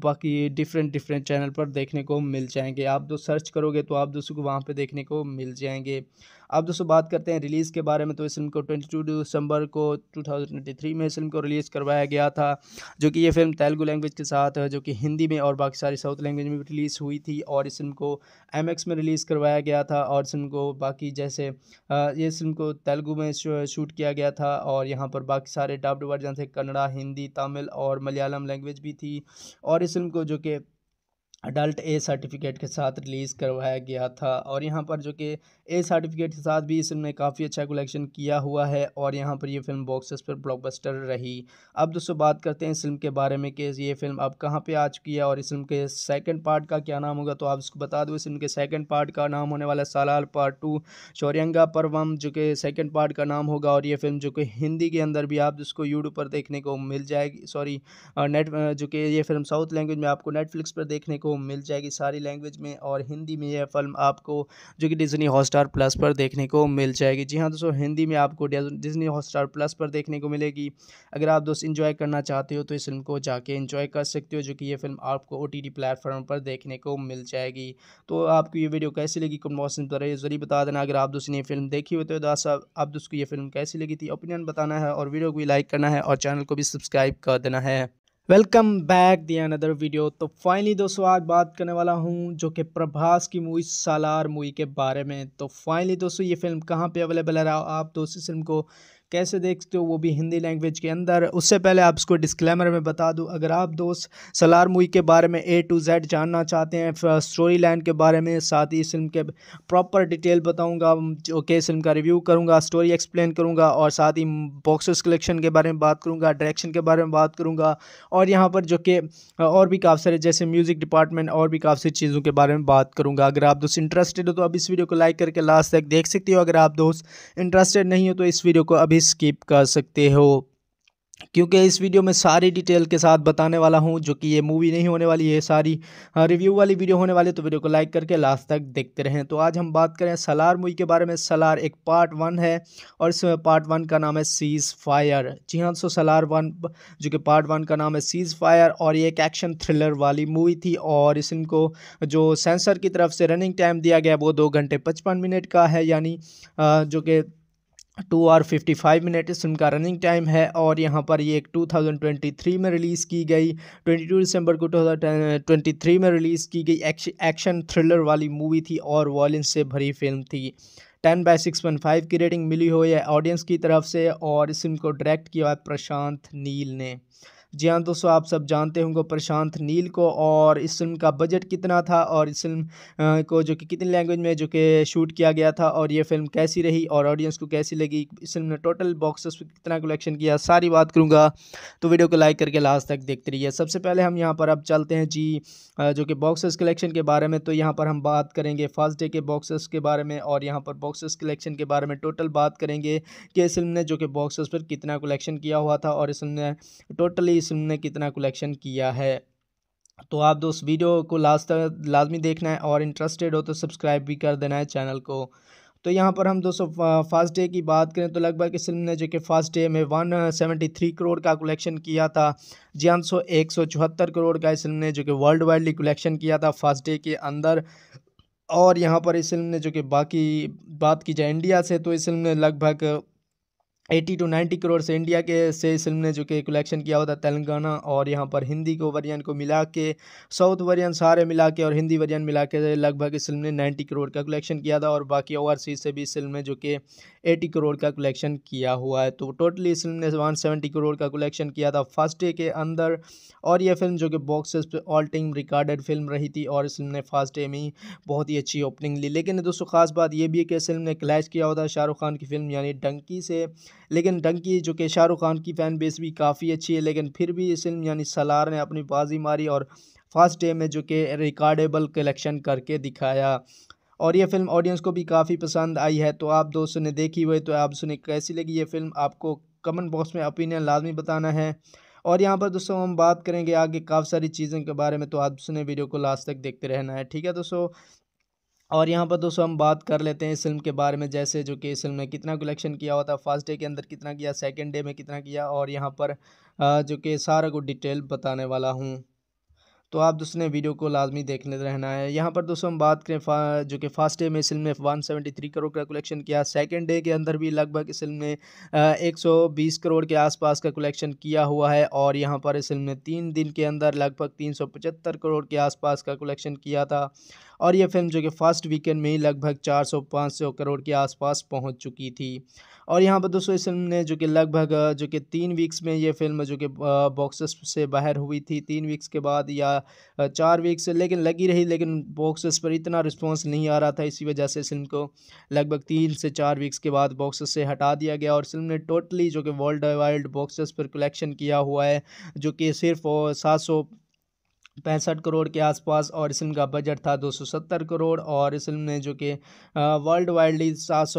बाकी डिफरेंट डिफरेंट चैनल पर देखने को मिल जाएंगे आप जो सर्च करोगे तो आप दोस्तों को वहाँ पर देखने को मिल जाएंगे अब दोस्तों बात करते हैं रिलीज़ के बारे में तो इस फिल्म को ट्वेंटी टू दिसंबर को टू थाउजेंड ट्वेंटी थ्री में इस फिल्म को रिलीज़ करवाया गया था जो कि ये फिल्म तेलुगु लैंग्वेज के साथ जो कि हिंदी में और बाकी सारी साउथ लैंग्वेज में भी रिलीज़ हुई थी और इस फिल्म को एम में रिलीज़ करवाया गया था और इस फिल्म को बाकी जैसे ये फिल्म को तेलुगू में शूट किया गया था और यहाँ पर बाकी सारे डब्ड वर्जन थे कन्नड़ा हिंदी तमिल और मलयालम लैंग्वेज भी थी और इस फिल्म को जो कि अडल्ट ए सर्टिफिकेट के साथ रिलीज़ करवाया गया था और यहाँ पर जो कि ए सर्टिफिकेट के साथ भी इस फिल्म ने काफ़ी अच्छा कलेक्शन किया हुआ है और यहाँ पर यह फिल्म बॉक्सेस पर ब्लॉकबस्टर रही अब दोस्तों बात करते हैं इस फिल्म के बारे में कि ये फिल्म अब कहाँ पे आ चुकी है और इस फिल्म के सेकंड पार्ट का क्या नाम होगा तो आप इसको बता दो इस फिल्म के सेकेंड पार्ट का नाम होने वाला सालाल पार्ट टू शौरंगा परवम जो कि सेकेंड पार्ट का नाम होगा और ये फिल्म जो कि हिंदी के अंदर भी आप जिसको यूट्यूब पर देखने को मिल जाएगी सॉरी नेट जो कि ये फिल्म साउथ लैंग्वेज में आपको नेटफ्लिक्स पर देखने को मिल जाएगी सारी लैंग्वेज में और हिंदी में यह फिल्म आपको जो कि डिज़नी हॉटस्टार प्लस पर देखने को मिल जाएगी जी हाँ दोस्तों हिंदी में आपको डिज़नी हॉटस्टार प्लस पर देखने को मिलेगी अगर आप दोस्त इन्जॉय करना चाहते हो तो इस फिल्म को जाके इन्जॉय कर सकते हो जो कि यह फिल्म आपको ओ प्लेटफॉर्म पर देखने को मिल जाएगी तो आपको ये वीडियो कैसी लगी कम मौसम पर ज़रूर बता देना अगर आप दोस्त ने फिल्म देखी हो तो आप दोस्त को ये फिल्म कैसी लगी थी ओपिनियन बताना है और वीडियो को भी लाइक करना है और चैनल को भी सब्सक्राइब कर देना है वेलकम बैक दिया अनदर वीडियो तो फाइनली दोस्तों आज बात करने वाला हूँ जो कि प्रभास की मूवी सालार मूवी के बारे में तो फाइनली दोस्तों ये फिल्म कहाँ पे अवेलेबल है आप दोस्तों इस फिल्म को कैसे देखते हो वो भी हिंदी लैंग्वेज के अंदर उससे पहले आप इसको डिस्क्लेमर में बता दूँ अगर आप दोस्त सलार मूवी के बारे में ए टू जेड जानना चाहते हैं स्टोरी लाइन के बारे में साथ ही इस फिल्म के प्रॉपर डिटेल बताऊँगा जो कि फिल्म का रिव्यू करूँगा स्टोरी एक्सप्लेन करूँगा और साथ ही बॉक्सेस कलेक्शन के बारे में बात करूँगा डायरेक्शन के बारे में बात करूँगा और यहाँ पर जो कि और भी काफ़ी सारे जैसे म्यूज़िक डिपार्टमेंट और भी काफ़ी सारी चीज़ों के बारे में बात करूँगा अगर आप दोस्त इंटरेस्टेड हो तो अब इस वीडियो को लाइक करके लास्ट तक देख सकती हो अगर आप दोस्त इंटरेस्टेड नहीं हो तो इस वीडियो को अभी स्किप कर सकते हो क्योंकि इस वीडियो में सारी डिटेल के साथ बताने वाला हूं जो कि ये मूवी नहीं होने वाली ये सारी हाँ, रिव्यू वाली वीडियो होने वाली तो वीडियो को लाइक करके लास्ट तक देखते रहें तो आज हम बात करें सलार मूवी के बारे में सलार एक पार्ट वन है और इसमें पार्ट वन का नाम है सीज़ फायर जी हाँ सो सलार वन जो कि पार्ट वन का नाम है सीज़ फायर और ये एक एक्शन थ्रिलर वाली मूवी थी और इस इनको जो सेंसर की तरफ से रनिंग टाइम दिया गया वो दो घंटे पचपन मिनट का है यानी जो कि two hour fifty five minute इस फिल्म का रनिंग टाइम है और यहाँ पर ये एक टू थाउजेंड ट्वेंटी थ्री में रिलीज़ की गई ट्वेंटी टू दिसंबर को टू थाउजेंड ट्वेंटी थ्री में रिलीज़ की गई एक्शन थ्रिलर वाली मूवी थी और वॉलिन से भरी फिल्म थी ten by six point five की रेटिंग मिली हुई है ऑडियंस की तरफ से और इस फिल्म को डायरेक्ट किया प्रशांत नील ने जी हाँ दोस्तों आप सब जानते होंगे प्रशांत नील को और इस फिल्म का बजट कितना था और इस फिल्म को जो कि कितनी लैंग्वेज में जो कि शूट किया गया था और ये फिल्म कैसी रही और ऑडियंस को कैसी लगी इस फिल्म ने टोटल बॉक्सेस पर कितना कलेक्शन किया सारी बात करूँगा तो वीडियो को लाइक करके लास्ट तक देखते रहिए सबसे पहले हम यहाँ पर अब चलते हैं जी जो कि बॉक्सेस कलेक्शन के बारे में तो यहाँ पर हम बात करेंगे फर्स्ट डे के बॉक्सेस के बारे में और यहाँ पर बॉक्सेस कलेक्शन के बारे में टोटल बात करेंगे कि इस फिल्म ने जो कि बॉक्सेस पर कितना कलेक्शन किया हुआ था और इस फिल्म ने टोटली इस फिल्म ने कितना कलेक्शन किया है तो आप दोस्त वीडियो को लास्ट तक लाजमी देखना है और इंटरेस्टेड हो तो सब्सक्राइब भी कर देना है चैनल को तो यहाँ पर हम दोस्तों फर्स्ट डे की बात करें तो लगभग इस फिल्म ने जो कि फर्स्ट डे में वन सेवेंटी थ्री करोड़ का कलेक्शन किया था जी हाँ सो एक सौ चौहत्तर करोड़ का इस फिल्म ने जो कि वर्ल्ड वाइडली कलेक्शन किया था फर्स्ट डे के अंदर और यहाँ पर इस फिल्म ने जो कि बाकी बात की जाए इंडिया से तो इस फिल्म ने लगभग एटी टू नाइन्टी करोड़ से इंडिया के से इस फिल्म ने जो कि कलेक्शन किया होता था तेलंगाना और यहाँ पर हिंदी को वर्जन को मिला के साउथ वर्जन सारे मिला के और हिंदी वर्जन मिला के लगभग इस फिल्म ने नाइन्टी करोड़ का कलेक्शन किया था और बाकी ओवरसीज से भी इस फिल्म ने जो कि एटी करोड़ का कलेक्शन किया हुआ है तो टोटली इस फिल्म ने वन सेवेंटी करोड़ का कलेक्शन किया था फर्स्ट डे के अंदर और यह फिल्म जो कि बॉक्सेस पर ऑल टाइम रिकॉर्डेड फिल्म रही थी और इस फिल्म ने फर्स्ट डे में ही बहुत ही अच्छी ओपनिंग ली लेकिन दोस्तों खास बात यह भी है कि इस फिल्म ने क्लैश किया होता शाहरुख खान की फिल्म यानी डंकी से लेकिन डंकी जो कि शाहरुख खान की फ़ैन बेस भी काफ़ी अच्छी है लेकिन फिर भी इस फिल्म यानी सलार ने अपनी बाजी मारी और फर्स्ट डे में जो कि रिकॉर्डेबल कलेक्शन करके दिखाया और ये फिल्म ऑडियंस को भी काफ़ी पसंद आई है तो आप दोस्तों ने देखी हुई तो आप सुने कैसी लगी ये फिल्म आपको कमेंट बॉक्स में ओपिनियन लाजमी बताना है और यहाँ पर दोस्तों हम बात करेंगे आगे काफ़ी सारी चीज़ों के बारे में तो आप सुने वीडियो को लास्ट तक देखते रहना है ठीक है दोस्तों और यहाँ पर दोस्तों हम बात कर लेते हैं इस फिल्म के बारे में जैसे जो कि इस फिल्म ने कितना कलेक्शन किया हुआ था फर्स्ट डे के अंदर कितना किया सेकंड डे में कितना किया और यहाँ पर जो कि सारा कुछ डिटेल बताने वाला हूँ तो आप दोस्तों वीडियो को लाजमी देखने रहना है यहाँ पर दोस्तों हम बात करें जो कि फर्स्ट डे में इस फिल्म ने वन सेवेंटी थ्री करोड़ का कलेक्शन किया सेकेंड डे के अंदर भी लगभग इस फिल्म ने एक सौ बीस करोड़ के आसपास का कलेक्शन किया हुआ है और यहाँ पर इस फिल्म ने तीन दिन के अंदर लगभग तीन सौ पचहत्तर करोड़ के आसपास का कलेक्शन किया था और यह फिल्म जो कि फर्स्ट वीकेंड में ही लगभग चार सौ पाँच सौ करोड़ के आसपास पहुँच चुकी थी और यहाँ पर दोस्तों इस फिल्म ने जो कि लगभग जो कि तीन वीक्स में ये फिल्म जो कि बॉक्सेस से बाहर हुई थी तीन वीक्स के बाद या चार वीक्स लेकिन लगी रही लेकिन बॉक्सेस पर इतना रिस्पॉन्स नहीं आ रहा था इसी वजह से फिल्म को लगभग तीन से चार वीक्स के बाद बॉक्सेस से हटा दिया गया और फिल्म ने टोटली जो कि वर्ल्ड वाइल्ड बॉक्सेस पर कलेक्शन किया हुआ है जो कि सिर्फ सात सौ पैंसठ करोड़ के आसपास और इस फिल्म का बजट था 270 करोड़ और इस फिल्म ने जो कि वर्ल्ड वाइडली सात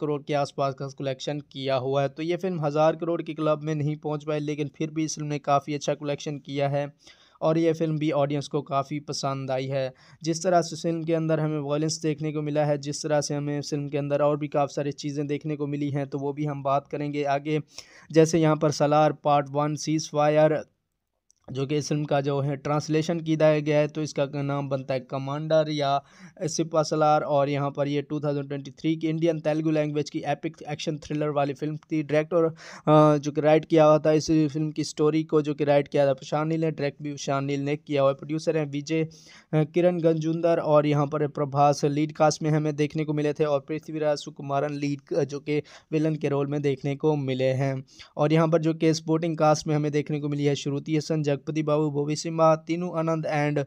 करोड़ के आसपास का कलेक्शन किया हुआ है तो ये फिल्म हज़ार करोड़ के क्लब में नहीं पहुंच पाई लेकिन फिर भी इस फिल्म ने काफ़ी अच्छा कलेक्शन किया है और ये फिल्म भी ऑडियंस को काफ़ी पसंद आई है जिस तरह से फिल्म के अंदर हमें वॉयलेंस देखने को मिला है जिस तरह से हमें फिल्म के अंदर और भी काफ़ी सारी चीज़ें देखने को मिली हैं तो वो भी हम बात करेंगे आगे जैसे यहाँ पर Salaar part one ceasefire जो कि इस फिल्म का जो है ट्रांसलेशन किया गया है तो इसका नाम बनता है कमांडर या सिपा सलार और यहाँ पर ये 2023 की इंडियन तेलुगु लैंग्वेज की एपिक एक्शन थ्रिलर वाली फिल्म थी डायरेक्टर जो कि राइट किया हुआ था इस फिल्म की स्टोरी को जो कि राइट किया था शानील नील ने डायरेक्ट भी प्रशांत नील ने किया हुआ है प्रोड्यूसर हैं विजय किरण गंजुंदर और यहाँ पर प्रभास लीड कास्ट में हमें देखने को मिले थे और पृथ्वीराज सुकुमारन लीड जो कि विलन के रोल में देखने को मिले हैं और यहाँ पर जो कि स्पोर्टिंग कास्ट में हमें देखने को मिली है श्रुति हसन जगपति बाबू भोवी सिम्हा तीनू आनंद एंड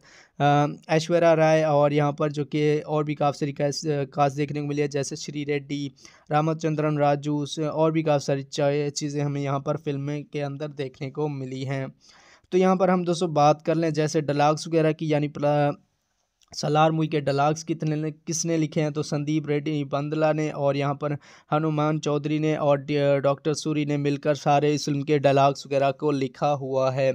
ऐश्वर्या राय और यहाँ पर जो कि और भी काफ़ी सारी कास्ट देखने को मिली है जैसे श्री रेड्डी रामचंद्रन राजू और भी काफ़ी सारी चीज़ें हमें यहाँ पर फिल्म के अंदर देखने को मिली हैं तो यहाँ पर हम दोस्तों बात कर लें जैसे डलाग्स वगैरह की यानी सलार मुई के डलाग्स कितने किसने लिखे हैं तो संदीप रेड्डी बंदला ने और यहाँ पर हनुमान चौधरी ने और डॉक्टर सूरी ने मिलकर सारे इस फिल्म के डलाग्स वगैरह को लिखा हुआ है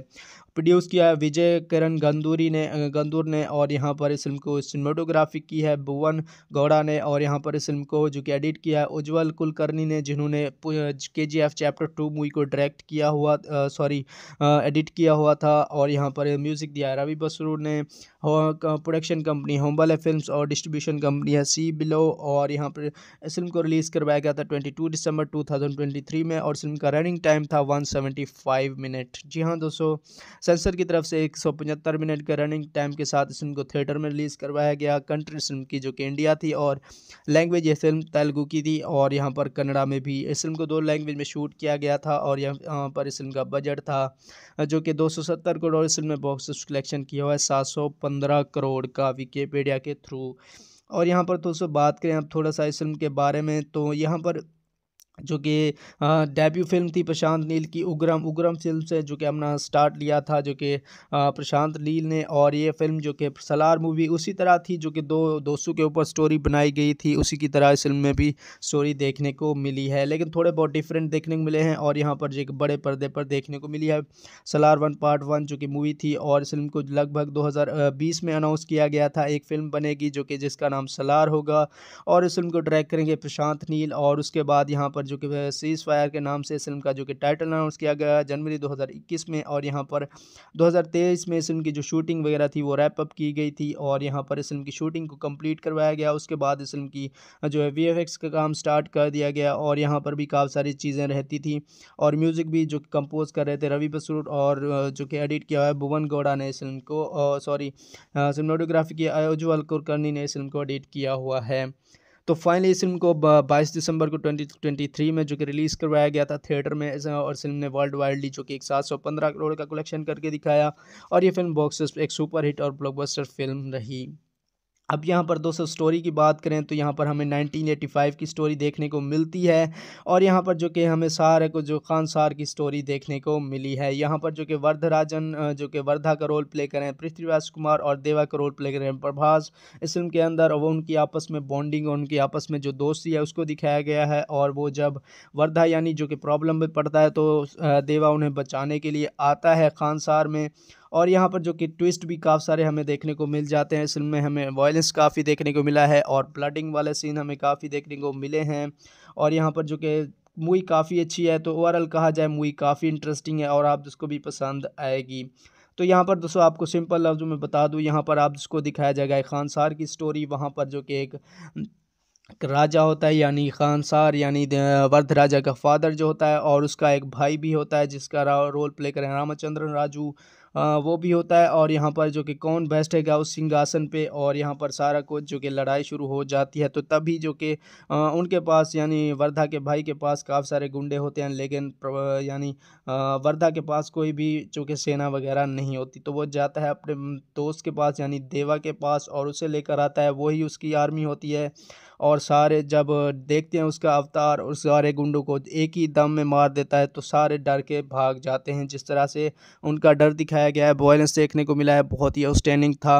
प्रोड्यूस किया है विजय किरण गंदूरी ने गंदूर ने और यहाँ पर इस फिल्म को सिनेमाटोग्राफी की है भुवन गौड़ा ने और यहाँ पर इस फिल्म को जो कि एडिट किया है उज्ज्वल कुलकर्णी ने जिन्होंने K G F chapter two movie को डायरेक्ट किया हुआ सॉरी एडिट किया हुआ था और यहाँ पर म्यूज़िक दिया है रवि बसरू ने प्रोडक्शन कंपनी होम्बल फिल्म और डिस्ट्रीब्यूशन कंपनी है सी बिलो और यहाँ पर इस फिल्म को रिलीज़ करवाया गया था 22 दिसंबर थ्री में और फिल्म का रनिंग टाइम था फाइव मिनट जी हाँ दोस्तों सेंसर की तरफ से एक मिनट के रनिंग टाइम के साथ इस फिल्म को थिएटर में रिलीज़ करवाया गया कंट्री फिल्म की जो कि इंडिया थी और लैंग्वेज ये फिल्म तेलुगु की थी और यहाँ पर कन्नड़ा में भी इस फिल्म को दो लैंग्वेज में शूट किया गया था और यहाँ पर इस फिल्म का बजट था जो कि सत्तर करोड़ और इस फिल्म ने बॉक्स कलेक्शन किया हुआ है पंद्रह करोड़ का विकीपीडिया के थ्रू और यहाँ पर दोस्तों बात करें अब थोड़ा सा इस फिल्म के बारे में तो यहाँ पर जो कि डेब्यू फिल्म थी प्रशांत नील की उग्रम उग्रम फिल्म से जो कि अपना स्टार्ट लिया था जो कि प्रशांत नील ने और ये फिल्म जो कि सलार मूवी उसी तरह थी जो कि दो दोस्तों के ऊपर स्टोरी बनाई गई थी उसी की तरह इस फिल्म में भी स्टोरी देखने को मिली है लेकिन थोड़े बहुत डिफरेंट देखने को मिले हैं और यहाँ पर जो बड़े पर्दे पर देखने को मिली है सलार वन पार्ट वन जो कि मूवी थी और इस फिल्म को लगभग दो में अनाउंस किया गया था एक फिल्म बनेगी जो कि जिसका नाम सलार होगा और इस फिल्म को डायरेक्ट करेंगे प्रशांत नील और उसके बाद यहाँ पर पर जो कि सीज फायर के नाम से फिल्म का जो कि टाइटल अनाउंस किया गया जनवरी 2021 में और यहाँ पर 2023 में इस फिल्म की जो शूटिंग वगैरह थी वो रैप अप की गई थी और यहाँ पर इस फिल्म की शूटिंग को कंप्लीट करवाया गया उसके बाद इस फिल्म की जो है वी का काम स्टार्ट कर दिया गया और यहाँ पर भी काफ़ी सारी चीज़ें रहती थी और म्यूज़िक भी जो कंपोज कर रहे थे रवि बसरूट और जो कि एडिट किया हुआ है भुवन गौड़ा ने इस फिल्म को सॉरी सिनेमाटोग्राफी की अयोजल कुलकर्णी ने इस फिल्म को एडिट किया हुआ है तो फाइनली इस फिल्म को बाईस दिसंबर को 2023 में जो कि रिलीज़ करवाया गया था थिएटर में और फिल्म ने वर्ल्ड वाइडली जो कि एक सात सौ पंद्रह करोड़ का कलेक्शन करके दिखाया और ये फिल्म बॉक्स एक सुपर हिट और ब्लॉकबस्टर फिल्म रही अब यहाँ पर दोस्तों स्टोरी की बात करें तो यहाँ पर हमें 1985 की स्टोरी देखने को मिलती है और यहाँ पर जो कि हमें सारे को जो खान सार की स्टोरी देखने को मिली है यहाँ पर जो कि वर्धराजन जो कि वर्धा का रोल प्ले करें पृथ्वीराज कुमार और देवा का रोल प्ले करें प्रभास इस फिल्म के अंदर वो उनकी आपस में बॉन्डिंग और उनकी आपस में जो दोस्ती है उसको दिखाया गया है और वो जब वर्धा यानी जो कि प्रॉब्लम में पड़ता है तो देवा उन्हें बचाने के लिए आता है खान सार में और यहाँ पर जो कि ट्विस्ट भी काफ़ी सारे हमें देखने को मिल जाते हैं इस फिल्म में हमें वायलेंस काफ़ी देखने को मिला है और ब्लडिंग वाले सीन हमें काफ़ी देखने को मिले हैं और यहाँ पर जो कि मूवी काफ़ी अच्छी है तो ओवरऑल कहा जाए मूवी काफ़ी इंटरेस्टिंग है और आप जिसको भी पसंद आएगी तो यहाँ पर दोस्तों आपको सिंपल लफ्ज़ में बता दूँ यहाँ पर आप जिसको दिखाया जाएगा खान सार की स्टोरी वहाँ पर जो कि एक राजा होता है यानी खानसार यानी वर्ध राजा का फादर जो होता है और उसका एक भाई भी होता है जिसका रोल प्ले करें रामचंद्रन राजू वो भी होता है और यहाँ पर जो कि कौन बैठेगा उस सिंहासन पे और यहाँ पर सारा कुछ जो कि लड़ाई शुरू हो जाती है तो तभी जो कि उनके पास यानी वर्धा के भाई के पास काफ़ी सारे गुंडे होते हैं लेकिन यानी वर्धा के पास कोई भी जो कि सेना वगैरह नहीं होती तो वो जाता है अपने दोस्त के पास यानी देवा के पास और उसे लेकर आता है वही उसकी आर्मी होती है और सारे जब देखते हैं उसका अवतार और सारे गुंडों को एक ही दम में मार देता है तो सारे डर के भाग जाते हैं जिस तरह से उनका डर दिखाया गया है वॉयलेंस देखने को मिला है बहुत ही आउटस्टैंडिंग था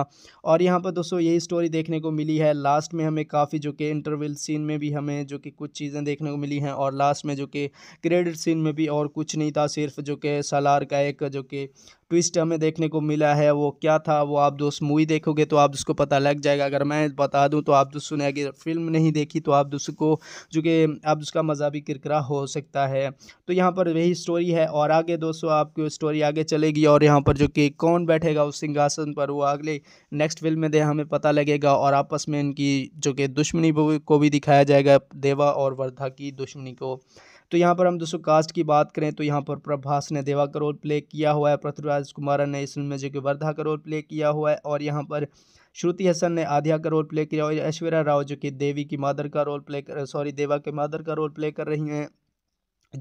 और यहाँ पर दोस्तों यही स्टोरी देखने को मिली है लास्ट में हमें काफ़ी जो कि इंटरवल सीन में भी हमें जो कि कुछ चीज़ें देखने को मिली हैं और लास्ट में जो कि क्रेडिट सीन में भी और कुछ नहीं था सिर्फ जो कि सलार का एक जो कि ट्विस्ट हमें देखने को मिला है वो क्या था वो आप दोस्त मूवी देखोगे तो आप उसको पता लग जाएगा अगर मैं बता दूँ तो आप दोस्त सुने अगर फिल्म नहीं देखी तो आप दोस्त को जो कि आप उसका मज़ा भी किरकरा हो सकता है तो यहाँ पर वही स्टोरी है और आगे दोस्तों आपकी स्टोरी आगे चलेगी और यहाँ पर जो कि कौन बैठेगा उस सिंहासन पर वो अगले नेक्स्ट फिल्म में दे हमें पता लगेगा और आपस में इनकी जो कि दुश्मनी को भी दिखाया जाएगा देवा और वर्धा की दुश्मनी को तो यहाँ पर हम दोस्तों कास्ट की बात करें तो यहाँ पर प्रभास ने देवा का रोल प्ले किया हुआ है पृथ्वीराज कुमारन ने इस फिल्म में जो कि वर्धा का रोल प्ले किया हुआ है और यहाँ पर श्रुति हसन ने आध्या का रोल प्ले किया और ऐश्वर्या राव जो कि देवी की मादर का रोल प्ले कर सॉरी देवा के मादर का रोल प्ले कर रही हैं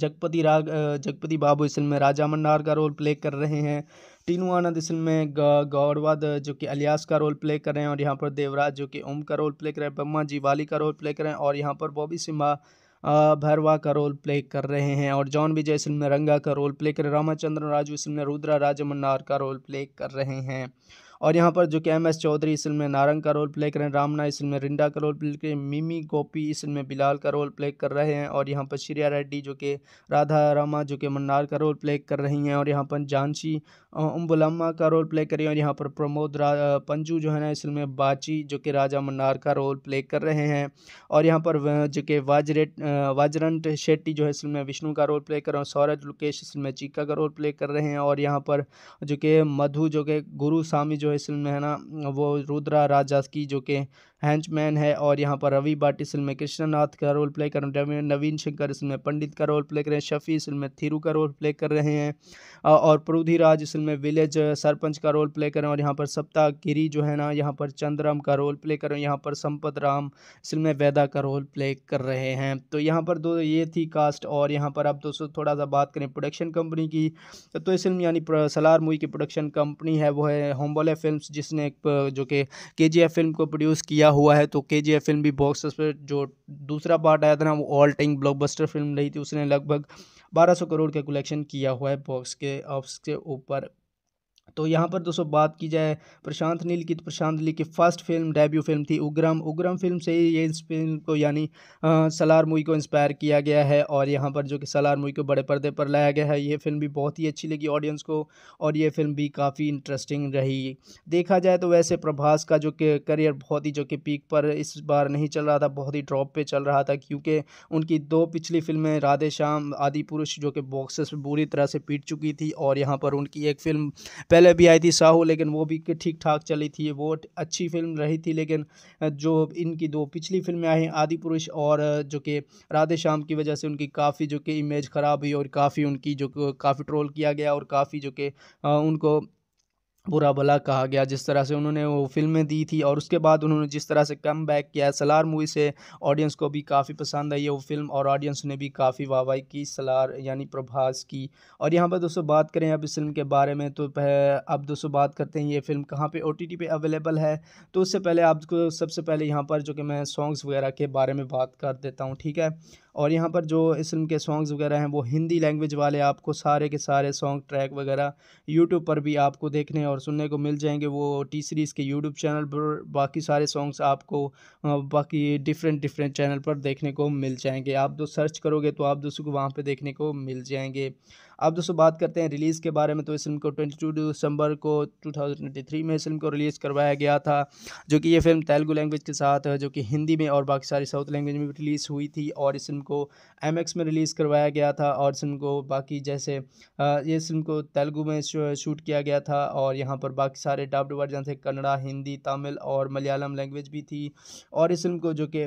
जगपति राग जगपति बाबू इस फिल्म में राजा मन्नार का रोल प्ले कर रहे हैं टीनू आनंद इस फिल्म में गौरवाद जो कि अलियास का रोल प्ले कर रहे हैं और यहाँ पर देवराज जो कि ओम का रोल प्ले कर रहे हैं ब्रह्मा जी वाली का रोल प्ले कर रहे हैं और यहाँ पर बॉबी सिम्हा भरवा का रोल प्ले कर रहे हैं और जॉन विजय इस फिल्म में रंगा का रोल प्ले कर रामाचंद्रन राजू इस फिल्म में रुद्रा राजमन्नार का रोल प्ले कर रहे हैं और यहाँ पर जो कि एम एस चौधरी इस फिल्म में नारंग का रोल प्ले कर रहे हैं रामना इस फिल्म में रिंडा का रोल प्ले कर मिमी गोपी इस फिल्म में बिलाल का रोल प्ले कर रहे हैं और यहाँ पर श्रिया रेड्डी जो कि राधा रामा जो कि मन्नार का रोल प्ले कर रही हैं और यहाँ पर जानशी उम्बुल का रोल प्ले करें और यहाँ पर प्रमोद पंजू जो है ना इस में बाची जो कि राजा मन्नार का रोल प्ले कर रहे हैं और यहाँ पर जो कि वाजरेट वाजरंट शेट्टी जो है इस में विष्णु का रोल प्ले कर रहे हैं सौरज लुकेश इस में चीका का रोल प्ले कर रहे हैं और यहाँ पर जो कि मधु जो कि गुरु स्वामी जो है इस में है ना वो रुद्रा राजा की जो कि हैंचमैन है और यहाँ पर रवि भाटी इस फिल्म में कृष्णनाथ का रोल प्ले कर रहे हैं नवीन शंकर इसमें पंडित का रोल प्ले कर रहे हैं शफ़ी इस फिल्म में का रोल प्ले कर रहे हैं और प्रोधीराज इस फिल्म में विलेज सरपंच का रोल प्ले कर रहे हैं और यहाँ पर सप्ताह गिरी जो है ना यहाँ पर चंद्रम का रोल प्ले कर रहे हैं यहाँ पर संपत राम इस फिल्म में वैदा का रोल प्ले कर रहे हैं तो यहाँ पर दो ये थी कास्ट और यहाँ पर अब दोस्तों थोड़ा सा बात करें प्रोडक्शन कंपनी की तो इस फिल्म यानी सलार मूवी की प्रोडक्शन कंपनी है वो है होम्बोले फिल्म जिसने जो कि के फिल्म को प्रोड्यूस किया हुआ है तो के जी एफ फिल्म भी बॉक्स पर जो दूसरा पार्ट आया था ना वो ऑल टाइम ब्लॉकबस्टर फिल्म रही थी उसने लगभग 1200 करोड़ का कलेक्शन किया हुआ है बॉक्स के ऑफ्स के ऊपर तो यहाँ पर दोस्तों बात की जाए प्रशांत नील की तो प्रशांत नील की फर्स्ट फिल्म डेब्यू फिल्म थी उग्रम उग्रम फिल्म से ही ये इस फिल्म को यानी सलार मूवी को इंस्पायर किया गया है और यहाँ पर जो कि सलार मूवी को बड़े पर्दे पर लाया गया है ये फिल्म भी बहुत ही अच्छी लगी ऑडियंस को और ये फिल्म भी काफ़ी इंटरेस्टिंग रही देखा जाए तो वैसे प्रभास का जो कि करियर बहुत ही जो कि पीक पर इस बार नहीं चल रहा था बहुत ही ड्रॉप पर चल रहा था क्योंकि उनकी दो पिछली फिल्में राधे श्याम आदि पुरुष जो कि बॉक्सेस बुरी तरह से पीट चुकी थी और यहाँ पर उनकी एक फिल्म पहले भी आई थी साहू लेकिन वो भी ठीक ठाक चली थी वो अच्छी फिल्म रही थी लेकिन जो इनकी दो पिछली फिल्में आई हैं आदि पुरुष और जो कि राधे श्याम की वजह से उनकी काफ़ी जो कि इमेज ख़राब हुई और काफ़ी उनकी जो काफ़ी ट्रोल किया गया और काफ़ी जो कि उनको बुरा भला कहा गया जिस तरह से उन्होंने वो फिल्में दी थी और उसके बाद उन्होंने जिस तरह से कम बैक किया सलार मूवी से ऑडियंस को भी काफ़ी पसंद आई है वो फिल्म और ऑडियंस ने भी काफ़ी वाहवाही की सलार यानी प्रभास की और यहाँ पर दोस्तों बात करें अब इस फिल्म के बारे में तो अब दोस्तों बात करते हैं ये फिल्म कहाँ पर ओ टी पे अवेलेबल है तो उससे पहले आपको सबसे पहले यहाँ पर जो कि मैं सॉन्ग्स वगैरह के बारे में बात कर देता हूँ ठीक है और यहाँ पर जो इस फिल्म के सॉन्ग्स वगैरह हैं वो हिंदी लैंग्वेज वाले आपको सारे के सारे सॉन्ग ट्रैक वगैरह यूट्यूब पर भी आपको देखने और सुनने को मिल जाएंगे वो टी सीरीज़ के यूट्यूब चैनल पर बाकी सारे सॉन्ग्स आपको बाकी डिफरेंट डिफरेंट चैनल पर देखने को मिल जाएंगे आप दो सर्च करोगे तो आप दोस्तों को वहाँ पर देखने को मिल जाएंगे अब दोस्तों बात करते हैं रिलीज़ के बारे में तो इस फिल्म को ट्वेंटी टू दिसंबर को टू थाउजेंड ट्वेंटी थ्री में इस फिल्म को रिलीज़ करवाया गया था जो कि ये फिल्म तेलुगू लैंग्वेज के साथ जो कि हिंदी में और बाकी सारी साउथ लैंग्वेज में भी रिलीज़ हुई थी और इस फिल्म को एम में रिलीज़ करवाया गया था और इस फिल्म को बाकी जैसे ये फिल्म को तेलुगू में शूट किया गया था और यहाँ पर बाकी सारे डब्ड वर्जन थे कन्नड़ा हिंदी तमिल और मलयालम लैंग्वेज भी थी और इस फिल्म को जो कि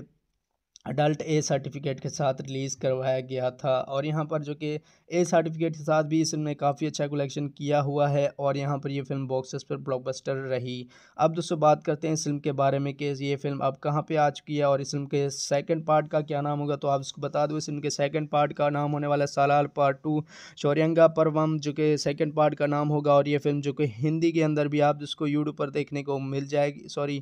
अडल्ट ए सर्टिफिकेट के साथ रिलीज़ करवाया गया था और यहाँ पर जो कि ए सर्टिफिकेट के साथ भी इसमें काफ़ी अच्छा कलेक्शन किया हुआ है और यहाँ पर ये फिल्म बॉक्सेस पर ब्लॉकबस्टर रही अब दोस्तों बात करते हैं इस फिल्म के बारे में कि ये फिल्म अब कहाँ पे आ चुकी है और इस फिल्म के सेकंड पार्ट का क्या नाम होगा तो आप इसको बता दो इस फिल्म के सेकेंड पार्ट का नाम होने वाला सालाल पार्ट टू शौर्यंगा परवम जो कि सेकेंड पार्ट का नाम होगा और ये फिल्म जो कि हिंदी के अंदर भी आप जिसको यूट्यूब पर देखने को मिल जाएगी सॉरी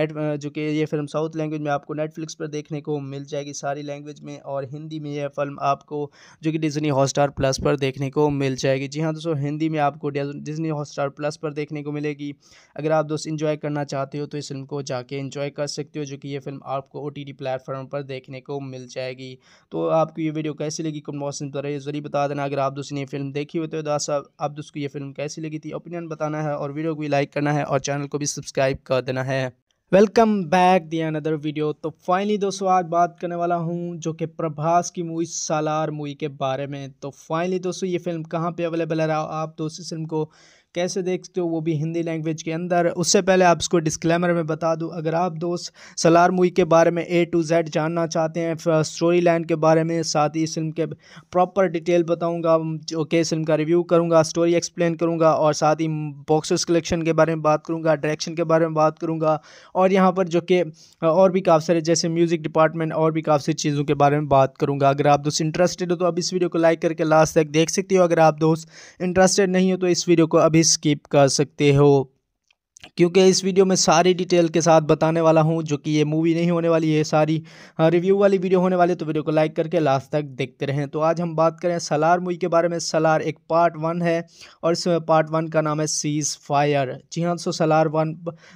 नेट जो कि ये फिल्म साउथ लैंग्वेज में आपको नेटफ्लिक्स पर देखने को मिल जाएगी सारी लैंग्वेज में और हिंदी में यह फिल्म आपको जो कि डिज़नी हॉटस्टार प्लस पर देखने को मिल जाएगी जी हाँ दोस्तों हिंदी में आपको डिज़नी हॉटस्टार प्लस पर देखने को मिलेगी अगर आप दोस्त इन्जॉय करना चाहते हो तो इस फिल्म को जाके इन्जॉय कर सकते हो जो कि ये फिल्म आपको ओ प्लेटफॉर्म पर देखने को मिल जाएगी तो आपको ये वीडियो कैसी लगी कम मौसम पर ज़रूर बता देना अगर आप दोस्त ने फिल्म देखी हो तो दास आप दोस्त को ये फिल्म कैसी लगी थी ओपिनियन बताना है और वीडियो को भी लाइक करना है और चैनल को भी सब्सक्राइब कर देना है welcome back the another video तो फाइनली दोस्तों आज बात करने वाला हूं जो कि प्रभास की मूवी सालार मूवी के बारे में तो फाइनली दोस्तों ये फिल्म कहां पे अवेलेबल है आप दोस्तों इस फिल्म को कैसे देखते हो वो भी हिंदी लैंग्वेज के अंदर उससे पहले आप उसको डिस्क्लेमर में बता दूँ अगर आप दोस्त सलार मूवी के बारे में ए टू जेड जानना चाहते हैं स्टोरी लाइन के बारे में साथ ही इस फिल्म के प्रॉपर डिटेल बताऊँगा जो कि फिल्म का रिव्यू करूँगा स्टोरी एक्सप्लेन करूँगा और साथ ही बॉक्सेस कलेक्शन के बारे में बात करूँगा डायरेक्शन के बारे में बात करूँगा और यहाँ पर जो कि और भी काफ़ी सारे जैसे म्यूज़िक डिपार्टमेंट और भी काफ़ी सारी चीज़ों के बारे में बात करूँगा अगर आप दोस्त इंटरेस्टेड हो तो अब इस वीडियो को लाइक करके लास्ट तक देख सकते हो अगर आप दोस्त इंटरेस्टेड नहीं हो तो इस वीडियो को अभी स्किप कर सकते हो क्योंकि इस वीडियो में सारी डिटेल के साथ बताने वाला हूं जो कि ये मूवी नहीं होने वाली है सारी रिव्यू वाली वीडियो होने वाली तो वीडियो को लाइक करके लास्ट तक देखते रहें तो आज हम बात करें सलार मूवी के बारे में सलार एक पार्ट वन है और इसमें पार्ट वन का नाम है सीज़ फायर जी हाँ सो सलार वन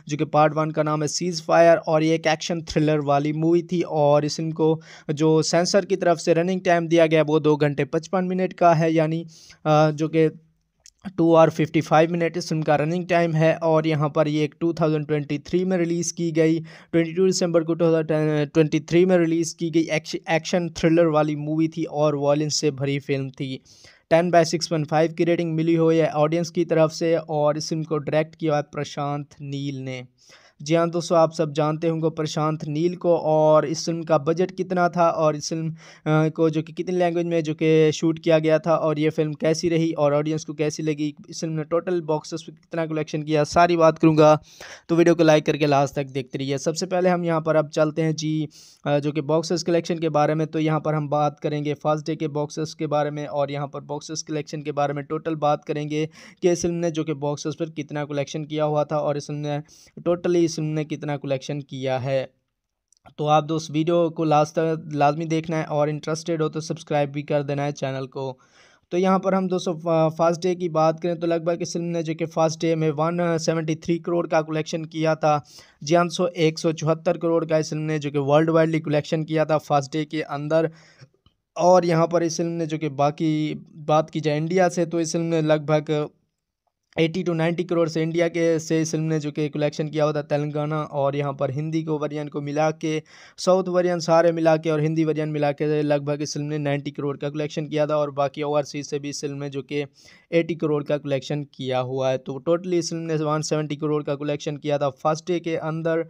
जो कि पार्ट वन का नाम है सीज़ फायर और ये एक एक्शन थ्रिलर वाली मूवी थी और इस इनको जो सेंसर की तरफ से रनिंग टाइम दिया गया वो दो घंटे पचपन मिनट का है यानी जो कि two hour fifty five minute इस फिल्म का रनिंग टाइम है और यहाँ पर ये टू थाउजेंड ट्वेंटी थ्री में रिलीज़ की गई ट्वेंटी टू दिसंबर को टू थाउजेंड ट्वेंटी थ्री में रिलीज़ की गई एक्शन थ्रिलर वाली मूवी थी और वॉलिन से भरी फिल्म थी ten by six point five की रेटिंग मिली हुई है ऑडियंस की तरफ से और इस फिल्म को डायरेक्ट किया है प्रशांत नील ने जी हाँ दोस्तों आप सब जानते होंगे प्रशांत नील को और इस फिल्म का बजट कितना था और इस फिल्म को जो कि कितनी लैंग्वेज में जो कि शूट किया गया था और ये फिल्म कैसी रही और ऑडियंस को कैसी लगी इस फिल्म ने टोटल बॉक्सेस पर कितना कलेक्शन किया सारी बात करूँगा तो वीडियो को लाइक करके लास्ट तक देखते रहिए सबसे पहले हम यहाँ पर अब चलते हैं जी जो कि बॉक्सेस कलेक्शन के बारे में तो यहाँ पर हम बात करेंगे फर्स्ट डे के बॉक्सेस के बारे में और यहाँ पर बॉक्सेस कलेक्शन के बारे में टोटल बात करेंगे कि इस फिल्म ने जो कि बॉक्सेस पर कितना कलेक्शन किया हुआ था और इस फिल्म ने टोटली इस फिल्म ने कितना कलेक्शन किया है तो आप दोस्त वीडियो को लास्ट तक लाजमी देखना है और इंटरेस्टेड हो तो सब्सक्राइब भी कर देना है चैनल को तो यहाँ पर हम दोस्तों फर्स्ट डे की बात करें तो लगभग इस फिल्म ने जो कि फर्स्ट डे में वन सेवेंटी थ्री करोड़ का कलेक्शन किया था जी हाँ सो एक सौ चौहत्तर करोड़ का इस फिल्म ने जो कि वर्ल्ड वाइडली कलेक्शन किया था फर्स्ट डे के अंदर और यहाँ पर इस फिल्म ने जो कि बाकी बात की जाए इंडिया से तो इस फिल्म ने लगभग एटी टू नाइन्टी करोड़ से इंडिया के से इस फिल्म ने जो कि कलेक्शन किया हुआ था तेलंगाना और यहाँ पर हिंदी को वर्जन को मिला के साउथ वर्जन सारे मिला के और हिंदी वर्जन मिला के लगभग इस फिल्म ने नाइन्टी करोड़ का कलेक्शन किया था और बाकी ओवरसीज से भी इस फिल्म ने जो कि 80 करोड़ का कलेक्शन किया हुआ है तो टोटली इस फिल्म ने वन सेवेंटी करोड़ का कलेक्शन किया था फर्स्ट डे के अंदर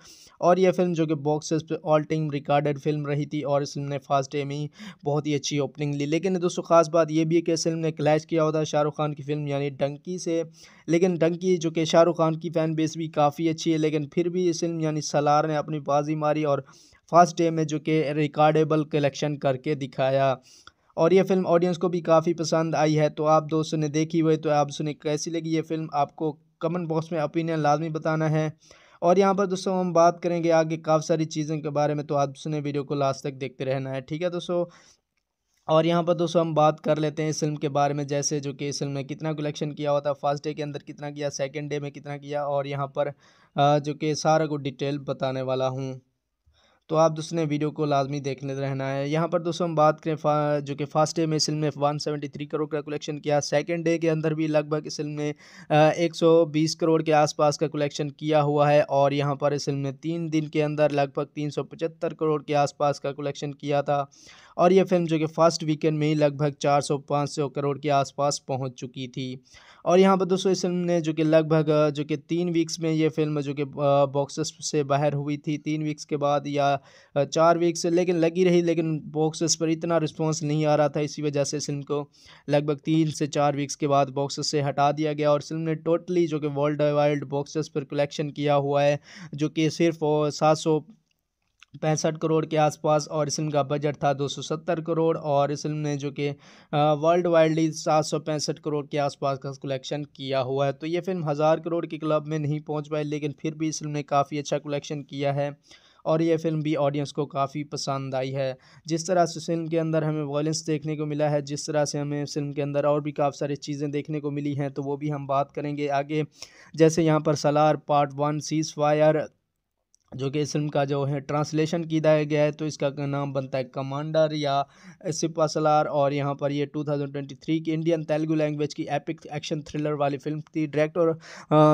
और यह फिल्म जो कि बॉक्स ऑफिस पर ऑल टाइम रिकॉर्डेड फिल्म रही थी और इस फिल्म ने फर्स्ट डे में ही बहुत ही अच्छी ओपनिंग ली लेकिन दोस्तों खास बात यह भी है कि इस फिल्म ने क्लैश किया हुआ था शाहरुख खान की फिल्म यानी डंकी से लेकिन डंकी जो कि शाहरुख खान की फ़ैन बेस भी काफ़ी अच्छी है लेकिन फिर भी इस फिल्म यानी सलार ने अपनी बाजी मारी और फर्स्ट डे में जो कि रिकॉर्डेबल कलेक्शन करके दिखाया और ये फिल्म ऑडियंस को भी काफ़ी पसंद आई है तो आप दोस्तों ने देखी हुई तो आप सुने कैसी लगी ये फिल्म आपको कमेंट बॉक्स में ओपिनियन लाजमी बताना है और यहाँ पर दोस्तों हम बात करेंगे आगे काफ़ी सारी चीज़ों के बारे में तो आप सुने वीडियो को लास्ट तक देखते रहना है ठीक है दोस्तों और यहाँ पर दोस्तों हम बात कर लेते हैं इस फिल्म के बारे में जैसे जो कि इस फिल्म ने कितना कलेक्शन किया हुआ था फर्स्ट डे के अंदर कितना किया सेकंड डे में कितना किया और यहाँ पर जो कि सारा को डिटेल बताने वाला हूँ तो आप दोस्तों वीडियो को लाजमी देखने रहना है यहाँ पर दोस्तों हम बात करें जो कि फर्स्ट डे में इस फिल्म ने वन सेवेंटी थ्री करोड़ का कलेक्शन किया सेकेंड डे के अंदर भी लगभग इस फिल्म ने एक सौ बीस करोड़ के आसपास का कलेक्शन किया हुआ है और यहाँ पर इस फिल्म ने तीन दिन के अंदर लगभग तीन सौ पचहत्तर करोड़ के आसपास का कलेक्शन किया था और यह फिल्म जो कि फर्स्ट वीकेंड में ही लगभग चार सौ पाँच सौ करोड़ के आसपास पहुँच चुकी थी और यहाँ पर दोस्तों इस फिल्म ने जो कि लगभग जो कि तीन वीक्स में ये फिल्म जो कि बॉक्सेस से बाहर हुई थी तीन वीक्स के बाद या चार वीक्स लेकिन लगी रही लेकिन बॉक्सेस पर इतना रिस्पॉन्स नहीं आ रहा था इसी वजह से फिल्म को लगभग तीन से चार वीक्स के बाद बॉक्सेस से हटा दिया गया और फिल्म ने टोटली जो कि वर्ल्ड वाइल्ड बॉक्सेस पर कलेक्शन किया हुआ है जो कि सिर्फ सात सौ पैंसठ करोड़ के आसपास और इस फिल्म का बजट था 270 करोड़ और इस फिल्म ने जो कि वर्ल्ड वाइडली सात करोड़ के आसपास का कलेक्शन किया हुआ है तो ये फिल्म हज़ार करोड़ के क्लब में नहीं पहुंच पाई लेकिन फिर भी इस फिल्म ने काफ़ी अच्छा कलेक्शन किया है और ये फिल्म भी ऑडियंस को काफ़ी पसंद आई है जिस तरह से फिल्म के अंदर हमें वॉयलेंस देखने को मिला है जिस तरह से हमें फिल्म के अंदर और भी काफ़ी सारी चीज़ें देखने को मिली हैं तो वो भी हम बात करेंगे आगे जैसे यहाँ पर Salaar part one ceasefire जो कि इस फिल्म का जो है ट्रांसलेशन किया गया है तो इसका नाम बनता है कमांडर या सिपासलार और यहाँ पर ये 2023 की इंडियन तेलुगु लैंग्वेज की एपिक एक्शन थ्रिलर वाली फिल्म थी डायरेक्टर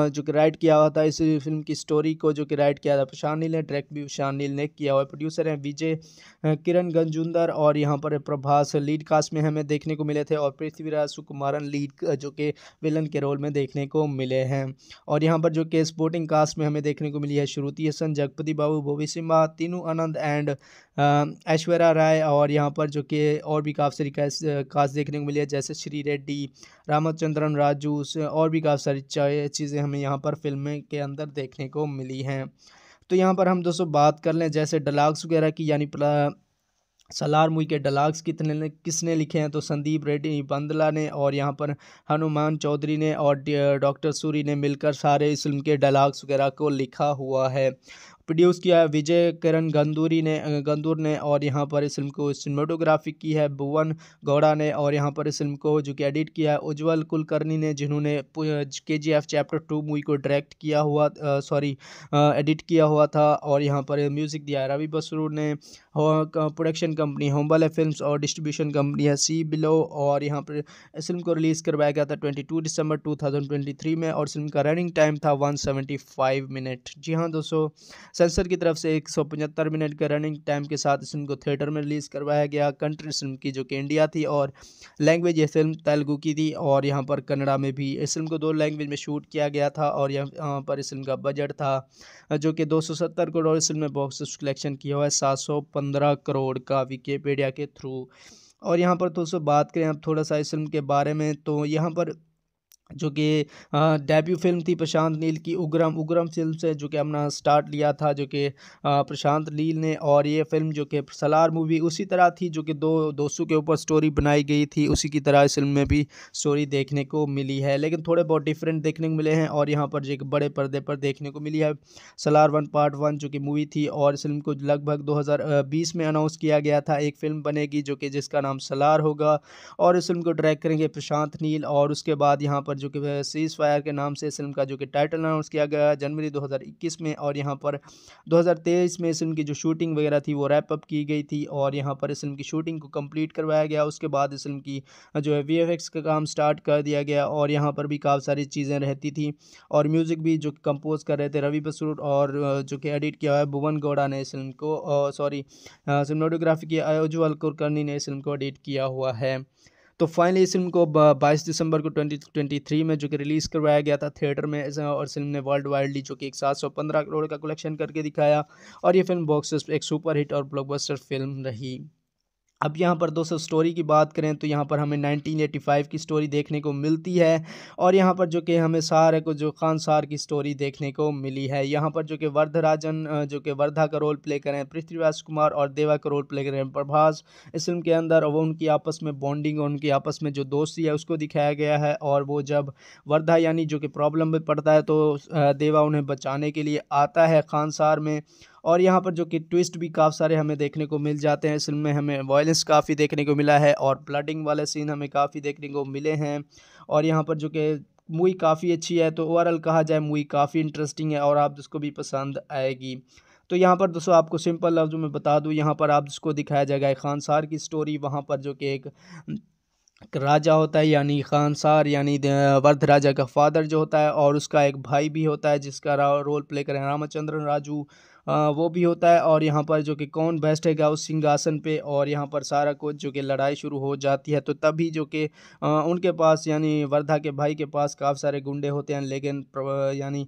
जो कि राइट किया हुआ था इस फिल्म की स्टोरी को जो कि राइट किया था प्रशांत नील ने डायरेक्ट भी प्रशांत नील ने किया हुआ है प्रोड्यूसर हैं विजय किरण गंजुंदर और यहाँ पर प्रभास लीड कास्ट में हमें देखने को मिले थे और पृथ्वीराज सुकुमारन लीड जो कि विलन के रोल में देखने को मिले हैं और यहाँ पर जो कि स्पोर्टिंग कास्ट में हमें देखने को मिली है श्रुति हसन जगपति बाबू भोबी सिम्हा तीनू आनंद एंड ऐश्वर्या राय और यहाँ पर जो कि और भी काफ़ी सारी कास्ट देखने को मिली है जैसे श्री रेड्डी रामचंद्रन राजू और भी काफ़ी सारी चीज़ें हमें यहाँ पर फिल्में के अंदर देखने को मिली हैं तो यहाँ पर हम दोस्तों बात कर लें जैसे डलाग्स वगैरह की यानी सलार मुई के डलाग्स कितने किसने लिखे हैं तो संदीप रेड्डी बंदला ने और यहाँ पर हनुमान चौधरी ने और डॉक्टर सूरी ने मिलकर सारे इस फिल्म के डलाग्स वगैरह को लिखा हुआ है प्रोड्यूस किया है विजय किरण गंदूरी ने गंदूर ने और यहाँ पर इस फिल्म को सिनेमाटोग्राफी की है भुवन गौड़ा ने और यहाँ पर इस फिल्म को जो कि एडिट किया है उज्ज्वल कुलकर्णी ने जिन्होंने K G F chapter two movie को डायरेक्ट किया हुआ सॉरी एडिट किया हुआ था और यहाँ पर म्यूज़िक दिया है रवि बसरू ने प्रोडक्शन कंपनी होम्बाले फिल्म और डिस्ट्रीब्यूशन कंपनी है सी बिलो और यहाँ पर इस फिल्म को रिलीज़ करवाया गया था टू दिसंबर थ्री में और फिल्म का रनिंग टाइम था फाइव मिनट जी हाँ दोस्तों सेंसर की तरफ से पचहत्तर मिनट के रनिंग टाइम के साथ इस फिल्म को थिएटर में रिलीज़ करवाया गया कंट्री फिल्म की जो कि इंडिया थी और लैंग्वेज ये फिल्म तेलुगु की थी और यहाँ पर कन्नड़ा में भी इस फिल्म को दो लैंग्वेज में शूट किया गया था और यहाँ पर इस फिल्म का बजट था जो कि 270 करोड़ और इस फिल्म में बॉक्स कलेक्शन किया हुआ है 715 करोड़ का विकीपीडिया के थ्रू और यहाँ पर दोस्तों बात करें आप थोड़ा सा इस फिल्म के बारे में तो यहाँ पर जो कि डेब्यू फिल्म थी प्रशांत नील की उग्रम उग्रम फिल्म से जो कि अपना स्टार्ट लिया था जो कि प्रशांत नील ने और ये फिल्म जो कि सलार मूवी उसी तरह थी जो कि दो दोस्तों के ऊपर स्टोरी बनाई गई थी उसी की तरह इस फिल्म में भी स्टोरी देखने को मिली है लेकिन थोड़े बहुत डिफरेंट देखने को मिले हैं और यहाँ पर जो बड़े पर्दे पर देखने को मिली है सलार वन पार्ट वन जो कि मूवी थी और इस फिल्म को लगभग दो में अनाउंस किया गया था एक फिल्म बनेगी जो कि जिसका नाम सलार होगा और इस फिल्म को डायरेक्ट करेंगे प्रशांत नील और उसके बाद यहाँ पर जो कि सीज फायर के नाम से फिल्म का जो कि टाइटल अनाउंस किया गया जनवरी 2021 में और यहाँ पर 2023 में इस फिल्म की जो शूटिंग वगैरह थी वो रैप अप की गई थी और यहाँ पर इस फिल्म की शूटिंग को कंप्लीट करवाया गया उसके बाद इस फिल्म की जो है वी का काम स्टार्ट कर दिया गया और यहाँ पर भी काफ़ी सारी चीज़ें रहती थी और म्यूज़िक भी जो कंपोज कर रहे थे रवि बसरूट और जो कि एडिट किया है भुवन गौड़ा ने इस फिल्म को सॉरी सिनेमाटोग्राफी की अयोजू कुरकर्णी ने इस फिल्म को एडिट किया हुआ है तो फाइनली इस फिल्म को बाईस दिसंबर को ट्वेंटी में जो कि रिलीज़ करवाया गया था थिएटर में और फिल्म ने वर्ल्ड वाइडली जो कि एक सात करोड़ का कलेक्शन करके दिखाया और ये फिल्म बॉक्स एक सुपर हिट और ब्लॉकबस्टर फिल्म रही अब यहाँ पर दोस्तों स्टोरी की बात करें तो यहाँ पर हमें 1985 की स्टोरी देखने को मिलती है और यहाँ पर जो कि हमें सारे को जो खान सार की स्टोरी देखने को मिली है यहाँ पर जो कि वर्धराजन जो कि वर्धा का रोल प्ले करें पृथ्वीराज कुमार और देवा का रोल प्ले करें प्रभास इस फिल्म के अंदर वो उनकी आपस में बॉन्डिंग और उनकी आपस में जो दोस्ती है उसको दिखाया गया है और वो जब वर्धा यानी जो कि प्रॉब्लम में पड़ता है तो देवा उन्हें बचाने के लिए आता है खान सार में और यहाँ पर जो कि ट्विस्ट भी काफ़ी सारे हमें देखने को मिल जाते हैं इसमें फिल्म में हमें वायलेंस काफ़ी देखने को मिला है और ब्लडिंग वाले सीन हमें काफ़ी देखने को मिले हैं और यहाँ पर जो कि मूवी काफ़ी अच्छी है तो ओवरऑल कहा जाए मूवी काफ़ी इंटरेस्टिंग है और आप जिसको भी पसंद आएगी तो यहाँ पर दोस्तों आपको सिंपल लफ्ज़ों में बता दूँ यहाँ पर आप जिसको दिखाया जाएगा खानसार की स्टोरी वहाँ पर जो कि एक राजा होता है यानी खानसार यानी वर्ध राजा का फादर जो होता है और उसका एक भाई भी होता है जिसका रोल प्ले करें रामचंद्रन राजू वो भी होता है और यहाँ पर जो कि कौन बेस्ट है उस सिंहासन पे और यहाँ पर सारा कुछ जो कि लड़ाई शुरू हो जाती है तो तभी जो कि उनके पास यानी वर्धा के भाई के पास काफ़ी सारे गुंडे होते हैं लेकिन यानी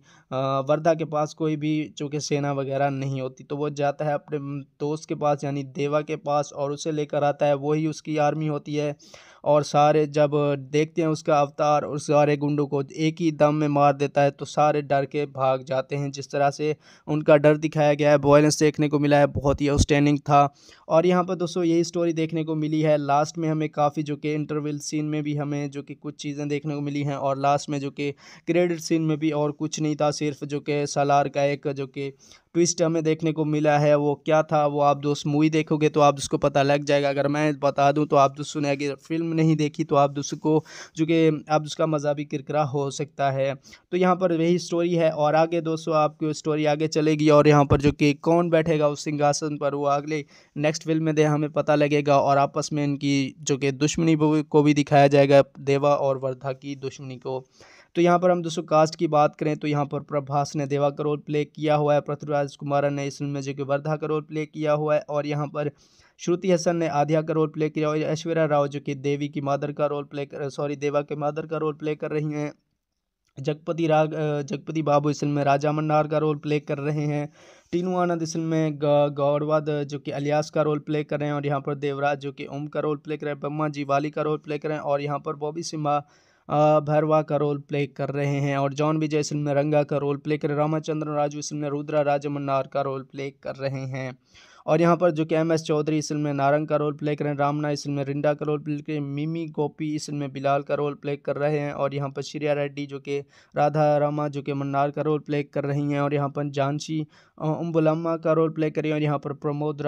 वर्धा के पास कोई भी जो कि सेना वगैरह नहीं होती तो वो जाता है अपने दोस्त के पास यानी देवा के पास और उसे लेकर आता है वही उसकी आर्मी होती है और सारे जब देखते हैं उसका अवतार और सारे गुंडों को एक ही दम में मार देता है तो सारे डर के भाग जाते हैं जिस तरह से उनका डर दिखाया गया है बॉयलेंस देखने को मिला है बहुत ही आउटस्टैंडिंग था और यहाँ पर दोस्तों यही स्टोरी देखने को मिली है लास्ट में हमें काफ़ी जो कि इंटरवल सीन में भी हमें जो कि कुछ चीज़ें देखने को मिली हैं और लास्ट में जो कि क्रेडिट सीन में भी और कुछ नहीं था सिर्फ जो कि सलार का एक जो कि ट्विस्ट हमें देखने को मिला है वो क्या था वो आप दोस्त मूवी देखोगे तो आप उसको पता लग जाएगा अगर मैं बता दूं तो आप दोस्त सुने अगर फिल्म नहीं देखी तो आप दोस्त को जो कि आप उसका मज़ा भी किरकरा हो सकता है तो यहाँ पर वही स्टोरी है और आगे दोस्तों आपकी स्टोरी आगे चलेगी और यहाँ पर जो कि कौन बैठेगा उस सिंहासन पर वो अगले नेक्स्ट फिल्म में दे हमें पता लगेगा और आपस में इनकी जो कि दुश्मनी को भी दिखाया जाएगा देवा और वर्धा की दुश्मनी को तो यहाँ पर हम दोस्तों कास्ट की बात करें तो यहाँ पर प्रभास ने देवा का रोल प्ले किया हुआ है पृथ्वीराज कुमार ने इस फिल्म में जो कि वर्धा का रोल प्ले किया हुआ है और यहाँ पर श्रुति हसन ने आध्या का रोल प्ले किया और ऐश्वर्या राव जो कि देवी की मादर का रोल प्ले कर सॉरी देवा के मादर का रोल प्ले कर रही हैं जगपति राग जगपति बाबू इस फिल्म में राजा मन्नार का रोल प्ले कर रहे हैं टीनू आनंद इस फिल्म में गौरवाद जो कि अलियास का रोल प्ले कर रहे हैं और यहाँ पर देवराज जो कि ओम का रोल प्ले कर रहे हैं ब्रह्मा जी वाली का रोल प्ले कर रहे हैं और यहाँ पर बॉबी सिम्हा भरवा का रोल प्ले कर रहे हैं और जॉन विजय इस फिल्म में रंगा का रोल प्ले कर रामाचंद्रन राजू इस फिल्म में रुद्रा राजमन्नार का रोल प्ले कर रहे हैं और यहाँ पर जो कि एम एस चौधरी इस फिल्म में नारंग का रोल प्ले करें रामना इस फिल्म में रिंडा का रोल प्ले करें मिमी गोपी इस फिल्म में बिलाल का रोल प्ले कर रहे हैं और यहाँ पर श्रिया रेड्डी जो कि राधा रामा जो कि मन्नार का रोल प्ले कर रही हैं और यहाँ पर जानशी उम्बुलम्मा का रोल प्ले करें और यहाँ पर प्रमोद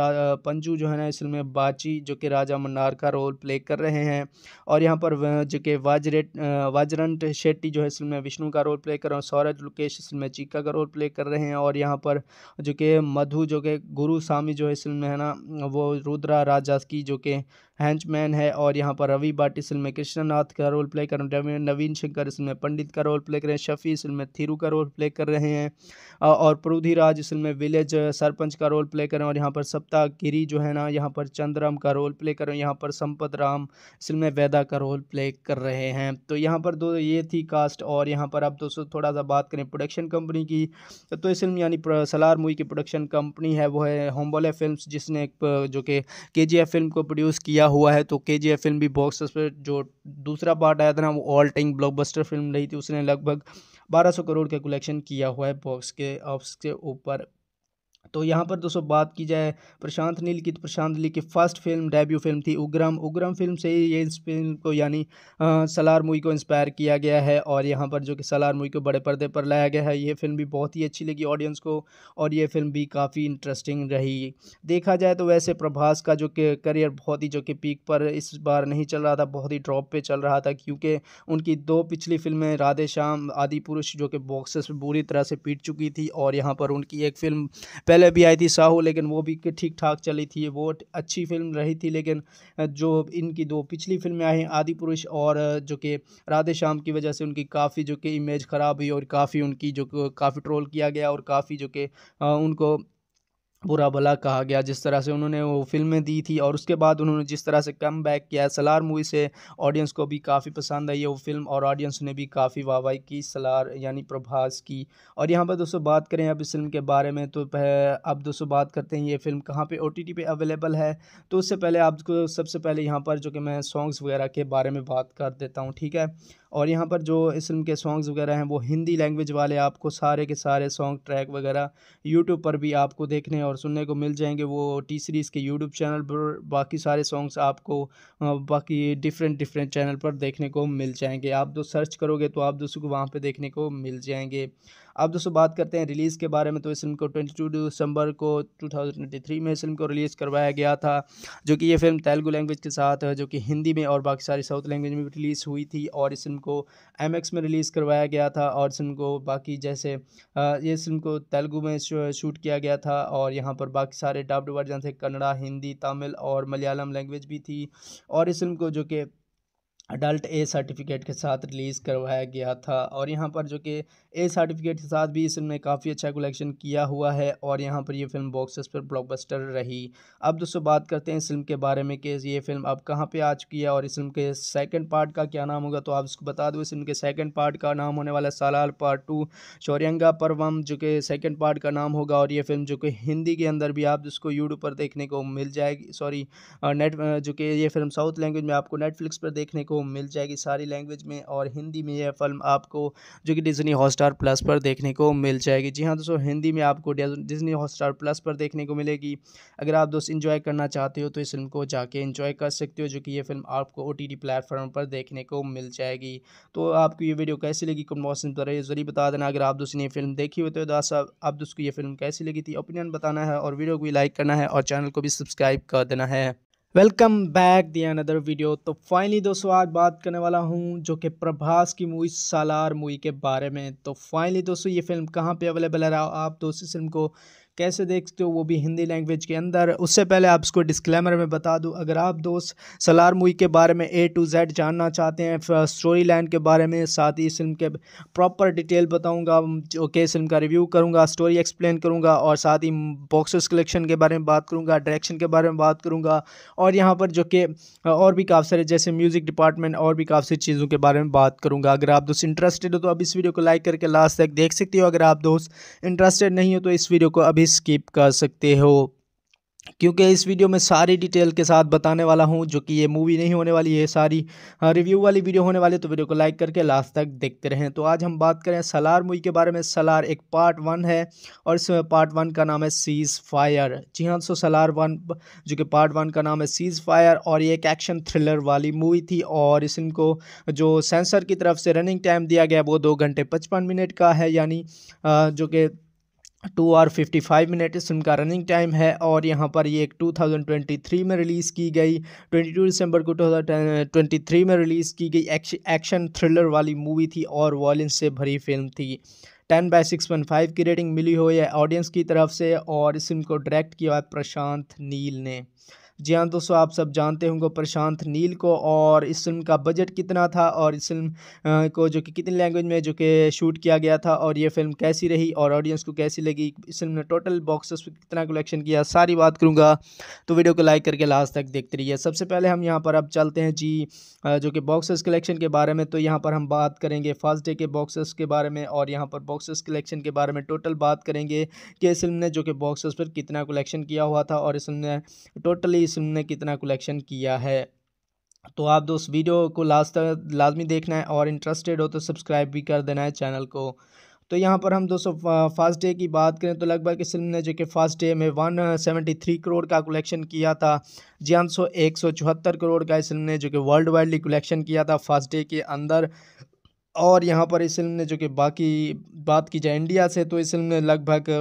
पंजू जो है ना इस फिल्म में बाची जो कि राजा मन्नार का रोल प्ले कर रहे हैं और यहाँ पर जो कि वाजरेट वाजरंट शेट्टी जो है इस फिल्म में विष्णु का रोल प्ले कर रहे हैं सौरज लुकेश इस फिल्म में चीका का रोल प्ले कर रहे हैं और यहाँ पर जो कि मधु जो कि गुरु स्वामी जो है फिल्म में है ना वो रुद्रा राजा की जो कि हैंचमैन है और यहाँ पर रवि बाट इस फिल्म में नाथ का रोल प्ले कर रहे हैं नवीन शंकर इस फिल्म पंडित का रोल प्ले कर रहे हैं शफ़ी इस फिल्म थिरू का रोल प्ले कर रहे हैं और प्रोधी राज इस फिल्म विलेज सरपंच का रोल प्ले कर रहे हैं और यहाँ पर सप्ताह गिरी जो है ना यहाँ पर चंद्रम का रोल प्ले कर रहे हैं यहाँ पर संपत राम इस फिल्म में वैदा का रोल प्ले कर रहे हैं तो यहाँ पर दो ये थी कास्ट और यहाँ पर अब दोस्तों थोड़ा सा बात करें प्रोडक्शन कंपनी की तो इस फिल्म यानी सलार मूवी की प्रोडक्शन कंपनी है वो है होम्बोले फिल्म जिसने जो कि के फिल्म को प्रोड्यूस किया हुआ है तो के जी एफ फिल्म भी बॉक्स पर जो दूसरा पार्ट आया था ना वो ऑल टाइम ब्लॉकबस्टर फिल्म रही थी उसने लगभग 1200 करोड़ का कलेक्शन किया हुआ है बॉक्स के ऑफ्स के ऊपर तो यहाँ पर दोस्तों बात की जाए प्रशांत नील की तो प्रशांत नील की फर्स्ट फिल्म डेब्यू फिल्म थी उग्रम उग्रम फिल्म से ही ये इस फिल्म को यानी सलार मूवी को इंस्पायर किया गया है और यहाँ पर जो कि सलार मूवी को बड़े पर्दे पर लाया गया है ये फिल्म भी बहुत ही अच्छी लगी ऑडियंस को और ये फिल्म भी काफ़ी इंटरेस्टिंग रही देखा जाए तो वैसे प्रभास का जो कि करियर बहुत ही जो कि पीक पर इस बार नहीं चल रहा था बहुत ही ड्रॉप पर चल रहा था क्योंकि उनकी दो पिछली फिल्में राधे श्याम आदि पुरुष जो कि बॉक्सेस बुरी तरह से पीट चुकी थी और यहाँ पर उनकी एक फिल्म पहले भी आई थी साहू लेकिन वो भी ठीक ठाक चली थी वो अच्छी फिल्म रही थी लेकिन जो इनकी दो पिछली फिल्में आई हैं आदि पुरुष और जो कि राधे श्याम की वजह से उनकी काफ़ी जो कि इमेज ख़राब हुई और काफ़ी उनकी जो काफ़ी ट्रोल किया गया और काफ़ी जो कि उनको बुरा भला कहा गया जिस तरह से उन्होंने वो फिल्में दी थी और उसके बाद उन्होंने जिस तरह से कम बैक किया सलार मूवी से ऑडियंस को भी काफ़ी पसंद आई है वो फिल्म और ऑडियंस ने भी काफ़ी वाहवाही की सलार यानी प्रभास की और यहाँ पर दोस्तों बात करें अब इस फिल्म के बारे में तो अब दोस्तों बात करते हैं ये फिल्म कहाँ पर ओ टी पे अवेलेबल है तो उससे पहले आपको सबसे पहले यहाँ पर जो कि मैं सॉन्ग्स वगैरह के बारे में बात कर देता हूँ ठीक है और यहाँ पर जो इस फिल्म के सॉन्ग्स वगैरह हैं वो हिंदी लैंग्वेज वाले आपको सारे के सारे सॉन्ग ट्रैक वगैरह यूट्यूब पर भी आपको देखने और सुनने को मिल जाएंगे वो टी सीरीज़ के यूट्यूब चैनल पर बाकी सारे सॉन्ग्स आपको बाकी डिफरेंट डिफरेंट चैनल पर देखने को मिल जाएंगे आप जो सर्च करोगे तो आप दोस्तों को वहाँ पर देखने को मिल जाएंगे अब दोस्तों बात करते हैं रिलीज़ के बारे में तो इस फिल्म को ट्वेंटी दिसंबर को टू में इस फिल्म को रिलीज़ करवाया गया था जो कि ये फिल्म तेलुगु लैंग्वेज के साथ जो कि हिंदी में और बाकी सारी साउथ लैंग्वेज में भी रिलीज़ हुई थी और इस फिल्म को एम में रिलीज़ करवाया गया था और इस फिल्म को बाकी जैसे ये फिल्म को तेलुगु में शूट किया गया था और यहाँ पर बाकी सारे डब्ड वर्जन थे कन्नड़ा हिंदी तमिल और मलयालम लैंग्वेज भी थी और इस फिल्म को जो कि अडल्ट ए सर्टिफिकेट के साथ रिलीज़ करवाया गया था और यहाँ पर जो कि ए सर्टिफिकेट के साथ भी इसमें काफ़ी अच्छा कलेक्शन किया हुआ है और यहाँ पर ये फिल्म बॉक्सेस पर ब्लॉकबस्टर रही अब दोस्तों बात करते हैं इस फिल्म के बारे में कि ये फिल्म अब कहाँ पे आ चुकी है और इस फिल्म के सेकंड पार्ट का क्या नाम होगा तो आप इसको बता दो इस फिल्म के सेकंड पार्ट का नाम होने वाला सालाल पार्ट टू शौर्यंगा परवम जो कि सेकेंड पार्ट का नाम होगा और ये फिल्म जो कि हिंदी के अंदर भी आप जिसको यूट्यूब पर देखने को मिल जाएगी सॉरी नेट जो कि ये फिल्म साउथ लैंग्वेज में आपको नेटफ्लिक्स पर देखने को मिल जाएगी सारी लैंग्वेज में और हिंदी में यह फिल्म आपको जो कि डिजनी हॉस्ट हॉटस्टार प्लस पर देखने को मिल जाएगी जी हाँ दोस्तों हिंदी में आपको डिजनी हॉटस्टार प्लस पर देखने को मिलेगी अगर आप दोस्त इन्जॉय करना चाहते हो तो इस फिल्म को जाके इन्जॉय कर सकते हो जो कि ये फिल्म आपको ओ टी प्लेटफॉर्म पर देखने को मिल जाएगी तो आपको ये वीडियो कैसी लगी कम मौसम पर ज़रूर बता देना अगर आप दोस्त ने फिल्म देखी हुई तो दास साहब आप दोस्त को ये फिल्म कैसी लगी थी ओपिनियन बताना है और वीडियो को भी लाइक करना है और चैनल को भी सब्सक्राइब कर देना है वेलकम बैक दिया अनदर वीडियो तो फाइनली दोस्तों आज बात करने वाला हूँ जो कि प्रभास की मूवी सालार मूवी के बारे में तो फाइनली दोस्तों ये फिल्म कहाँ पे अवेलेबल है आप दोस्तों इस फिल्म को कैसे देखते हो वो भी हिंदी लैंग्वेज के अंदर उससे पहले आप इसको डिस्क्लेमर में बता दूँ अगर आप दोस्त सलार मूवी के बारे में ए टू जेड जानना चाहते हैं स्टोरी लाइन के बारे में साथ ही फिल्म के प्रॉपर डिटेल बताऊँगा जो फिल्म का रिव्यू करूँगा स्टोरी एक्सप्लेन करूँगा और साथ ही बॉक्सेस कलेक्शन के बारे में बात करूँगा डायरेक्शन के बारे में बात करूँगा और यहाँ पर जो कि और भी काफ़ी सारे जैसे म्यूज़िक डिपार्टमेंट और भी काफ़ी सारी चीज़ों के बारे में बात करूँगा अगर आप दोस्त इंटरेस्टेड हो तो अब इस वीडियो को लाइक करके लास्ट तक देख सकते हो अगर आप दोस्त इंटरेस्टेड नहीं हो तो इस वीडियो को अभी भी स्किप कर सकते हो क्योंकि इस वीडियो में सारी डिटेल के साथ बताने वाला हूं जो कि ये मूवी नहीं होने वाली है सारी रिव्यू हाँ, वाली वीडियो होने वाली तो वीडियो को लाइक करके लास्ट तक देखते रहें तो आज हम बात करें सलार मूवी के बारे में सलार एक पार्ट वन है और इसमें पार्ट वन का नाम है सीज़ फायर जी हाँ सो सलार वन जो कि पार्ट वन का नाम है सीज़ फायर और ये एक एक्शन थ्रिलर वाली मूवी थी और इसको जो सेंसर की तरफ से रनिंग टाइम दिया गया वो दो घंटे पचपन मिनट का है यानी हाँ, जो कि two hour fifty five minute इस फिल्म का रनिंग टाइम है और यहाँ पर ये टू थाउजेंड ट्वेंटी थ्री में रिलीज़ की गई ट्वेंटी टू दिसंबर को टू थाउजेंड ट्वेंटी थ्री में रिलीज़ की गई एक्शन थ्रिलर वाली मूवी थी और वॉलेंस से भरी फिल्म थी ten by six point five की रेटिंग मिली हुई है ऑडियंस की तरफ से और इस फिल्म को डायरेक्ट किया है प्रशांत नील ने जी हाँ दोस्तों आप सब जानते होंगे प्रशांत नील को और इस फिल्म का बजट कितना था और इस फिल्म को जो कि कितनी लैंग्वेज में जो कि शूट किया गया था और ये फिल्म कैसी रही और ऑडियंस को कैसी लगी इस फिल्म ने टोटल बॉक्सेस पर कितना कलेक्शन किया सारी बात करूँगा तो वीडियो को लाइक करके लास्ट तक देखते रहिए सबसे पहले हम यहाँ पर अब चलते हैं जी जो कि बॉक्सेस कलेक्शन के बारे में तो यहाँ पर हम बात करेंगे फर्स्ट डे के बॉक्सेस के बारे में और यहाँ पर बॉक्सेस कलेक्शन के बारे में टोटल बात करेंगे कि इस फिल्म ने जो कि बॉक्सेस पर कितना कलेक्शन किया हुआ था और इस फिल्म ने टोटली इस फिल्म ने कितना कलेक्शन किया है तो आप दोस्त वीडियो को लास्ट तक लाजमी देखना है और इंटरेस्टेड हो तो सब्सक्राइब भी कर देना है चैनल को तो यहाँ पर हम दोस्तों फर्स्ट डे की बात करें तो लगभग इस फिल्म ने जो कि फर्स्ट डे में वन सेवेंटी थ्री करोड़ का कलेक्शन किया था जी हम सो एक सौ चौहत्तर करोड़ का इस फिल्म ने जो कि वर्ल्ड वाइडली कलेक्शन किया था फर्स्ट डे के अंदर और यहाँ पर इस फिल्म ने जो कि बाकी बात की जाए इंडिया से तो इस फिल्म ने लगभग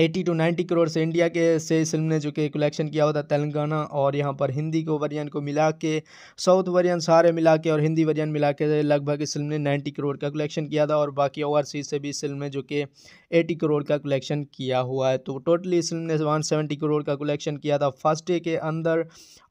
एटी टू नाइन्टी करोड़ से इंडिया के से इस फिल्म ने जो कि कलेक्शन किया हुआ था तेलंगाना और यहाँ पर हिंदी को वर्जन को मिला के साउथ वर्जन सारे मिला के और हिंदी वर्जन मिला के लगभग इस फिल्म ने नाइन्टी करोड़ का कलेक्शन किया था और बाकी ओवरसीज से भी इस फिल्म में जो कि एटी करोड़ का कलेक्शन किया हुआ है तो टोटली इस फिल्म ने वन सेवेंटी करोड़ का कलेक्शन किया था फर्स्ट डे के अंदर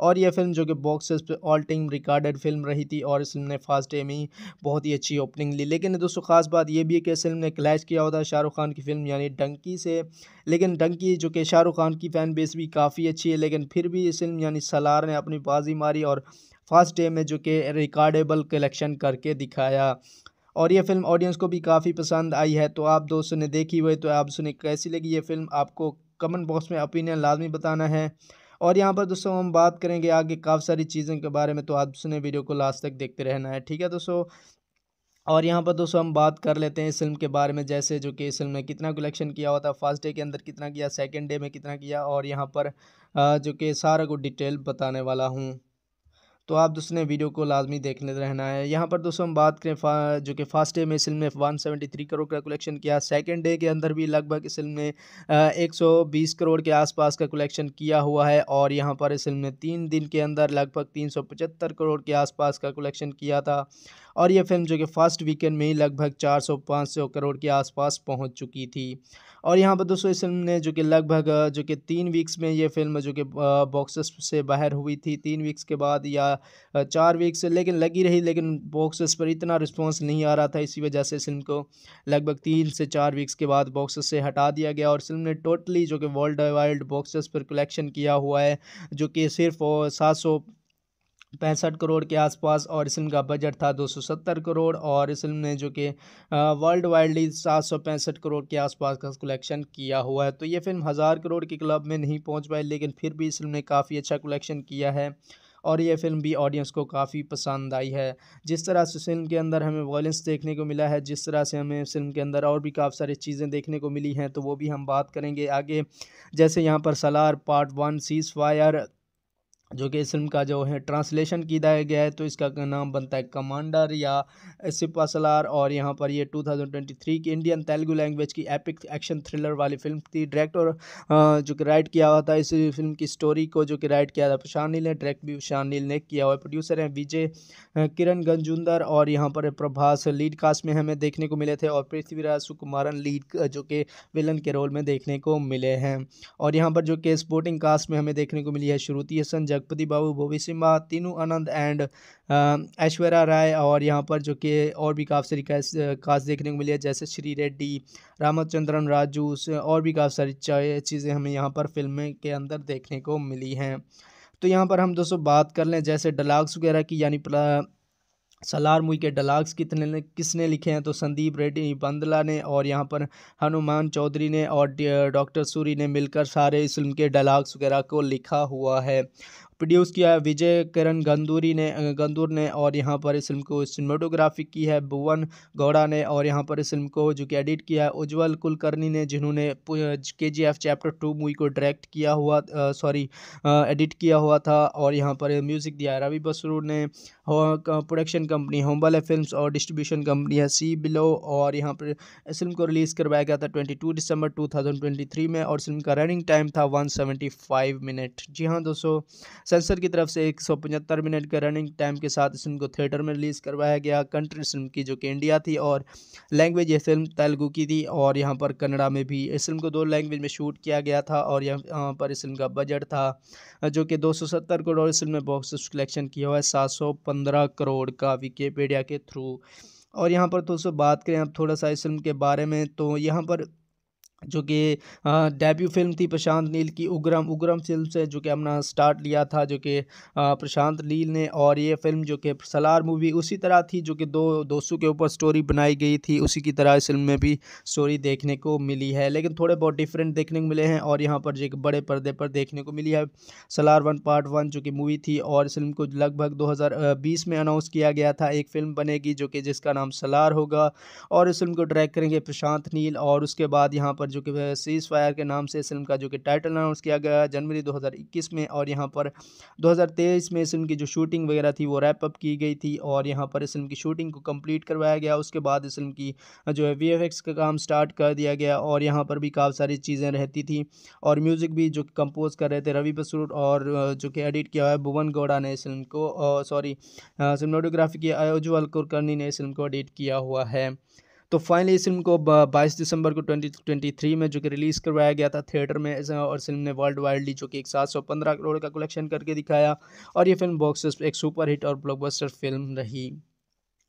और यह फिल्म जो कि बॉक्सेस पे ऑल टाइम रिकॉर्डेड फिल्म रही थी और इस फिल्म ने फर्स्ट डे में ही बहुत ही अच्छी ओपनिंग ली लेकिन दोस्तों खास बात ये भी है कि इस फिल्म ने क्लैश किया हुआ था शाहरुख खान की फिल्म यानी डंकी से लेकिन डंकी जो कि शाहरुख खान की फ़ैन बेस भी काफ़ी अच्छी है लेकिन फिर भी इस फिल्म यानी सलार ने अपनी बाजी मारी और फर्स्ट डे में जो कि रिकॉर्डेबल कलेक्शन करके दिखाया और ये फिल्म ऑडियंस को भी काफ़ी पसंद आई है तो आप दोस्तों ने देखी हुई तो आप सुने कैसी लगी ये फिल्म आपको कमेंट बॉक्स में ओपिनियन लाजमी बताना है और यहाँ पर दोस्तों हम बात करेंगे आगे काफ़ी सारी चीज़ों के बारे में तो आप सुने वीडियो को लास्ट तक देखते रहना है ठीक है दोस्तों और यहाँ पर दोस्तों हम बात कर लेते हैं इस फिल्म के बारे में जैसे जो कि इस फिल्म ने कितना कलेक्शन किया हुआ था फर्स्ट डे के अंदर कितना किया सेकंड डे में कितना किया और यहाँ पर जो कि सारा को डिटेल बताने वाला हूँ तो आप दोस्तों ने वीडियो को लाजमी देखने रहना है यहाँ पर दोस्तों हम बात करें जो कि फर्स्ट डे में इस फिल्म ने वन सेवेंटी थ्री करोड़ का कलेक्शन किया सेकेंड डे के अंदर भी लगभग इस फिल्म ने एक सौ बीस करोड़ के आसपास का कलेक्शन किया हुआ है और यहाँ पर इस फिल्म ने तीन दिन के अंदर लगभग तीन सौ पचहत्तर करोड़ के आसपास का कलेक्शन किया था और यह फिल्म जो कि फर्स्ट वीकेंड में ही लगभग चार सौ पाँच सौ करोड़ के आसपास पहुँच चुकी थी और यहाँ पर दोस्तों इस फिल्म ने जो कि लगभग जो कि तीन वीक्स में ये फिल्म जो कि बॉक्सेस से बाहर हुई थी तीन वीक्स के बाद या चार वीक्स लेकिन लगी रही लेकिन बॉक्सेस पर इतना रिस्पॉन्स नहीं आ रहा था इसी वजह से फिल्म को लगभग तीन से चार वीक्स के बाद बॉक्सेस से हटा दिया गया और फिल्म ने टोटली जो कि वर्ल्ड वाइड बॉक्सेस पर कलेक्शन किया हुआ है जो कि सिर्फ सात सौ पैंसठ करोड़ के आसपास और इस फिल्म का बजट था 270 करोड़ और इस फिल्म ने जो कि वर्ल्ड वाइडली सात करोड़ के आसपास का कलेक्शन किया हुआ है तो ये फिल्म हज़ार करोड़ के क्लब में नहीं पहुंच पाई लेकिन फिर भी इस फिल्म ने काफ़ी अच्छा कलेक्शन किया है और ये फिल्म भी ऑडियंस को काफ़ी पसंद आई है जिस तरह से फिल्म के अंदर हमें वायलेंस देखने को मिला है जिस तरह से हमें फिल्म के अंदर और भी काफ़ी सारी चीज़ें देखने को मिली हैं तो वो भी हम बात करेंगे आगे जैसे यहाँ पर Salaar part one ceasefire जो कि इस फिल्म का जो है ट्रांसलेशन किया गया है तो इसका नाम बनता है कमांडर या सिपासलार और यहाँ पर ये 2023 की इंडियन तेलुगु लैंग्वेज की एपिक एक्शन थ्रिलर वाली फिल्म थी डायरेक्टर जो कि राइट किया हुआ था इस फिल्म की स्टोरी को जो कि राइट किया था प्रशांत नील ने डायरेक्ट भी प्रशांत नील ने किया हुआ प्रोड्यूसर हैं विजय किरण गंजुंदर और यहाँ पर प्रभास लीड कास्ट में हमें देखने को मिले थे और पृथ्वीराज सुकुमारन लीड जो कि विलन के रोल में देखने को मिले हैं और यहाँ पर जो कि स्पोर्टिंग कास्ट में हमें देखने को मिली है श्रुति हसन लखपति बाबू भोबी सिम्हा तीनू आनंद एंड ऐश्वर्या राय और यहाँ पर जो कि और भी काफ़ी सारी कास्ट देखने को मिली है जैसे श्री रेड्डी रामचंद्रन राजू और भी काफ़ी सारी चीज़ें हमें यहाँ पर फिल्में के अंदर देखने को मिली हैं तो यहाँ पर हम दोस्तों बात कर लें जैसे डलाग्स वगैरह की यानी सलार मुई के डलाग्स कितने किसने लिखे हैं तो संदीप रेड्डी बंदला ने और यहाँ पर हनुमान चौधरी ने और डॉक्टर सूरी ने मिलकर सारे इस फिल्म के डलाग्स वगैरह को लिखा हुआ है प्रोड्यूस किया है विजय किरण गंदूरी ने गंदूर ने और यहाँ पर इस फिल्म को सिनेमाटोग्राफी की है भुवन गौड़ा ने और यहाँ पर इस फिल्म को जो कि एडिट किया है उज्ज्वल कुलकर्णी ने जिन्होंने K G F chapter two movie को डायरेक्ट किया हुआ सॉरी एडिट किया हुआ था और यहाँ पर म्यूज़िक दिया है रवि बसरू ने प्रोडक्शन कंपनी होम्बल फिल्म और डिस्ट्रीब्यूशन कंपनी है सी बिलो और यहाँ पर इस फिल्म को रिलीज़ करवाया गया था ट्वेंटी टू दिसंबर टू थाउजेंड ट्वेंटी थ्री में और फिल्म का रनिंग टाइम था वन सेवेंटी फाइव मिनट जी हाँ दोस्तों सेंसर की तरफ से पचहत्तर मिनट के रनिंग टाइम के साथ इस फिल्म को थिएटर में रिलीज़ करवाया गया कंट्री फिल्म की जो कि इंडिया थी और लैंग्वेज ये फिल्म तेलुगु की थी और यहाँ पर कन्नड़ा में भी इस फिल्म को दो लैंग्वेज में शूट किया गया था और यहाँ पर इस फिल्म का बजट था जो कि 270 करोड़ इस फिल्म ने बॉक्स कलेक्शन किया हुआ है पंद्रह करोड़ का विकीपीडिया के थ्रू और यहाँ पर दोस्तों बात करें आप थोड़ा सा इस फिल्म के बारे में तो यहाँ पर जो कि डेब्यू फिल्म थी प्रशांत नील की उग्रम उग्रम फिल्म से जो कि अपना स्टार्ट लिया था जो कि प्रशांत नील ने और ये फिल्म जो कि सलार मूवी उसी तरह थी जो कि दो दोस्तों के ऊपर स्टोरी बनाई गई थी उसी की तरह इस फिल्म में भी स्टोरी देखने को मिली है लेकिन थोड़े बहुत डिफरेंट देखने को मिले हैं और यहाँ पर जो एक बड़े पर्दे पर देखने को मिली है सलार वन पार्ट वन जो कि मूवी थी और इस फिल्म को लगभग दो में अनाउंस किया गया था एक फिल्म बनेगी जो कि जिसका नाम सलार होगा और इस फिल्म को डायरेक्ट करेंगे प्रशांत नील और उसके बाद यहाँ पर जो कि सीज़ फायर के नाम से इस फिल्म का जो कि टाइटल अनाउंस किया गया जनवरी 2021 में और यहाँ पर 2023 में इस फिल्म की जो शूटिंग वगैरह थी वो रैप अप की गई थी और यहाँ पर इस फिल्म की शूटिंग को कम्प्लीट करवाया गया उसके बाद इस फिल्म की जो है वी का काम स्टार्ट कर दिया गया और यहाँ पर भी काफ़ी सारी चीज़ें रहती थी और म्यूज़िक भी जो कंपोज कर रहे थे रवि बसरूट और जो कि एडिट किया हुआ है भुवन गौड़ा ने इस फिल्म को सॉरी सिनेमाटोग्राफी की अयोजल कुरकर्णी ने इस फिल्म को एडिट किया हुआ है तो फाइनली इस फिल्म को 22 दिसंबर को 2023 में जो कि रिलीज़ करवाया गया था थिएटर में और फिल्म ने वर्ल्ड वाइडली जो कि एक सात सौ पंद्रह करोड़ का कलेक्शन करके दिखाया और ये फिल्म बॉक्स एक सुपर हिट और ब्लॉकबस्टर फिल्म रही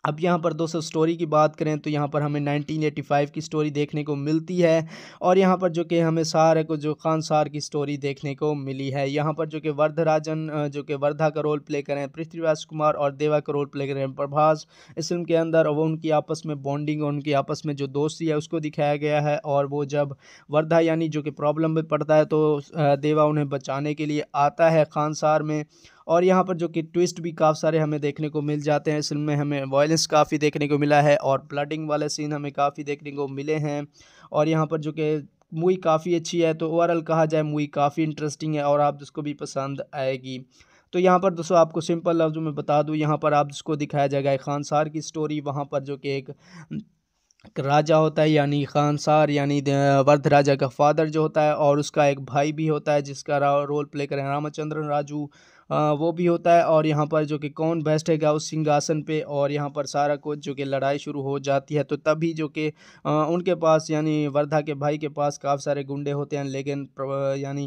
अब यहाँ पर दोस्तों स्टोरी की बात करें तो यहाँ पर हमें 1985 की स्टोरी देखने को मिलती है और यहाँ पर जो कि हमें सार को जो खान सार की स्टोरी देखने को मिली है यहाँ पर जो कि वर्धराजन जो कि वर्धा का रोल प्ले करें पृथ्वीराज कुमार और देवा का रोल प्ले करें प्रभास इस फिल्म के अंदर वो उनकी आपस में बॉन्डिंग और उनकी आपस में जो दोस्ती है उसको दिखाया गया है और वो जब वर्धा यानी जो कि प्रॉब्लम में पड़ता है तो देवा उन्हें बचाने के लिए आता है खान सार में और यहाँ पर जो कि ट्विस्ट भी काफ़ी सारे हमें देखने को मिल जाते हैं फिल्म में हमें वायलेंस काफ़ी देखने को मिला है और ब्लडिंग वाले सीन हमें काफ़ी देखने को मिले हैं और यहाँ पर जो कि मूवी काफ़ी अच्छी है तो ओवरऑल कहा जाए मूवी काफ़ी इंटरेस्टिंग है और आप जिसको भी पसंद आएगी तो यहाँ पर दोस्तों आपको सिंपल लफ्ज़ में बता दूँ यहाँ पर आप जिसको दिखाया जाएगा खानसार की स्टोरी वहाँ पर जो कि एक राजा होता है यानी खानसार यानी वर्ध राजा का फादर जो होता है और उसका एक भाई भी होता है जिसका रोल प्ले करें रामचंद्रन राजू वो भी होता है और यहाँ पर जो कि कौन बेस्ट है उस सिंहासन पे और यहाँ पर सारा कुछ जो कि लड़ाई शुरू हो जाती है तो तभी जो कि उनके पास यानी वर्धा के भाई के पास काफ़ी सारे गुंडे होते हैं लेकिन यानी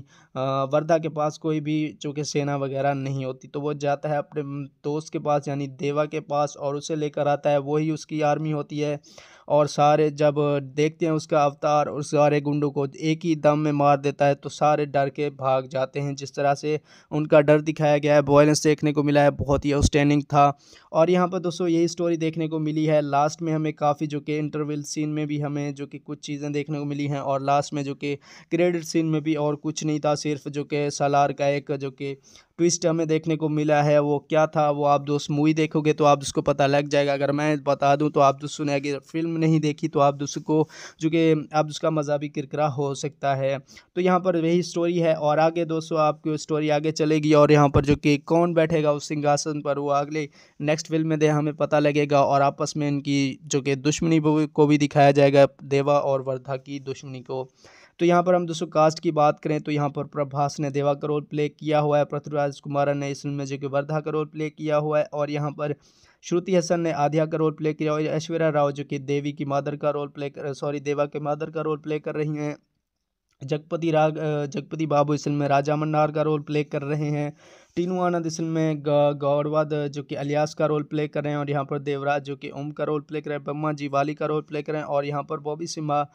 वर्धा के पास कोई भी जो कि सेना वगैरह नहीं होती तो वो जाता है अपने दोस्त के पास यानी देवा के पास और उसे लेकर आता है वही उसकी आर्मी होती है और सारे जब देखते हैं उसका अवतार और सारे गुंडों को एक ही दम में मार देता है तो सारे डर के भाग जाते हैं जिस तरह से उनका डर दिखाया गया है वॉयलेंस देखने को मिला है बहुत ही आउटस्टैंडिंग था और यहाँ पर दोस्तों यही स्टोरी देखने को मिली है लास्ट में हमें काफ़ी जो कि इंटरवल सीन में भी हमें जो कि कुछ चीज़ें देखने को मिली हैं और लास्ट में जो कि क्रेडिट सीन में भी और कुछ नहीं था सिर्फ जो कि सलार का एक जो कि ट्विस्ट हमें देखने को मिला है वो क्या था वो आप दोस्त मूवी देखोगे तो आप उसको पता लग जाएगा अगर मैं बता दूँ तो आप दोस्तों ने अगर फिल्म नहीं देखी तो आप दोस्त को जो कि आप उसका मज़ा भी किरकरा हो सकता है तो यहाँ पर वही स्टोरी है और आगे दोस्तों आपकी स्टोरी आगे चलेगी और यहाँ पर जो कि कौन बैठेगा उस सिंहासन पर वो अगले नेक्स्ट फिल्म में दे हमें पता लगेगा और आपस में इनकी जो कि दुश्मनी को भी दिखाया जाएगा देवा और वर्धा की दुश्मनी को तो यहाँ पर हम दोस्तों कास्ट की बात करें तो यहाँ पर प्रभास ने देवा का रोल प्ले किया हुआ है पृथ्वीराज कुमार ने इस फिल्म में जो कि वर्धा का रोल प्ले किया हुआ है और यहाँ पर श्रुति हसन ने आध्या का रोल प्ले किया और ऐश्वर्या राव जो कि देवी की मादर का रोल प्ले कर सॉरी देवा के मादर का रोल प्ले कर रही हैं जगपति राग जगपति बाबू इस फिल्म में राजा मन्नार का रोल प्ले कर रहे हैं टीनू आनंद इस फिल्म में गौरवाद जो कि अलियास का रोल प्ले कर रहे हैं और यहाँ पर देवराज जो कि ओम का रोल प्ले कर रहे हैं ब्रह्मा जी वाली का रोल प्ले कर रहे हैं और यहाँ पर बॉबी सिम्हा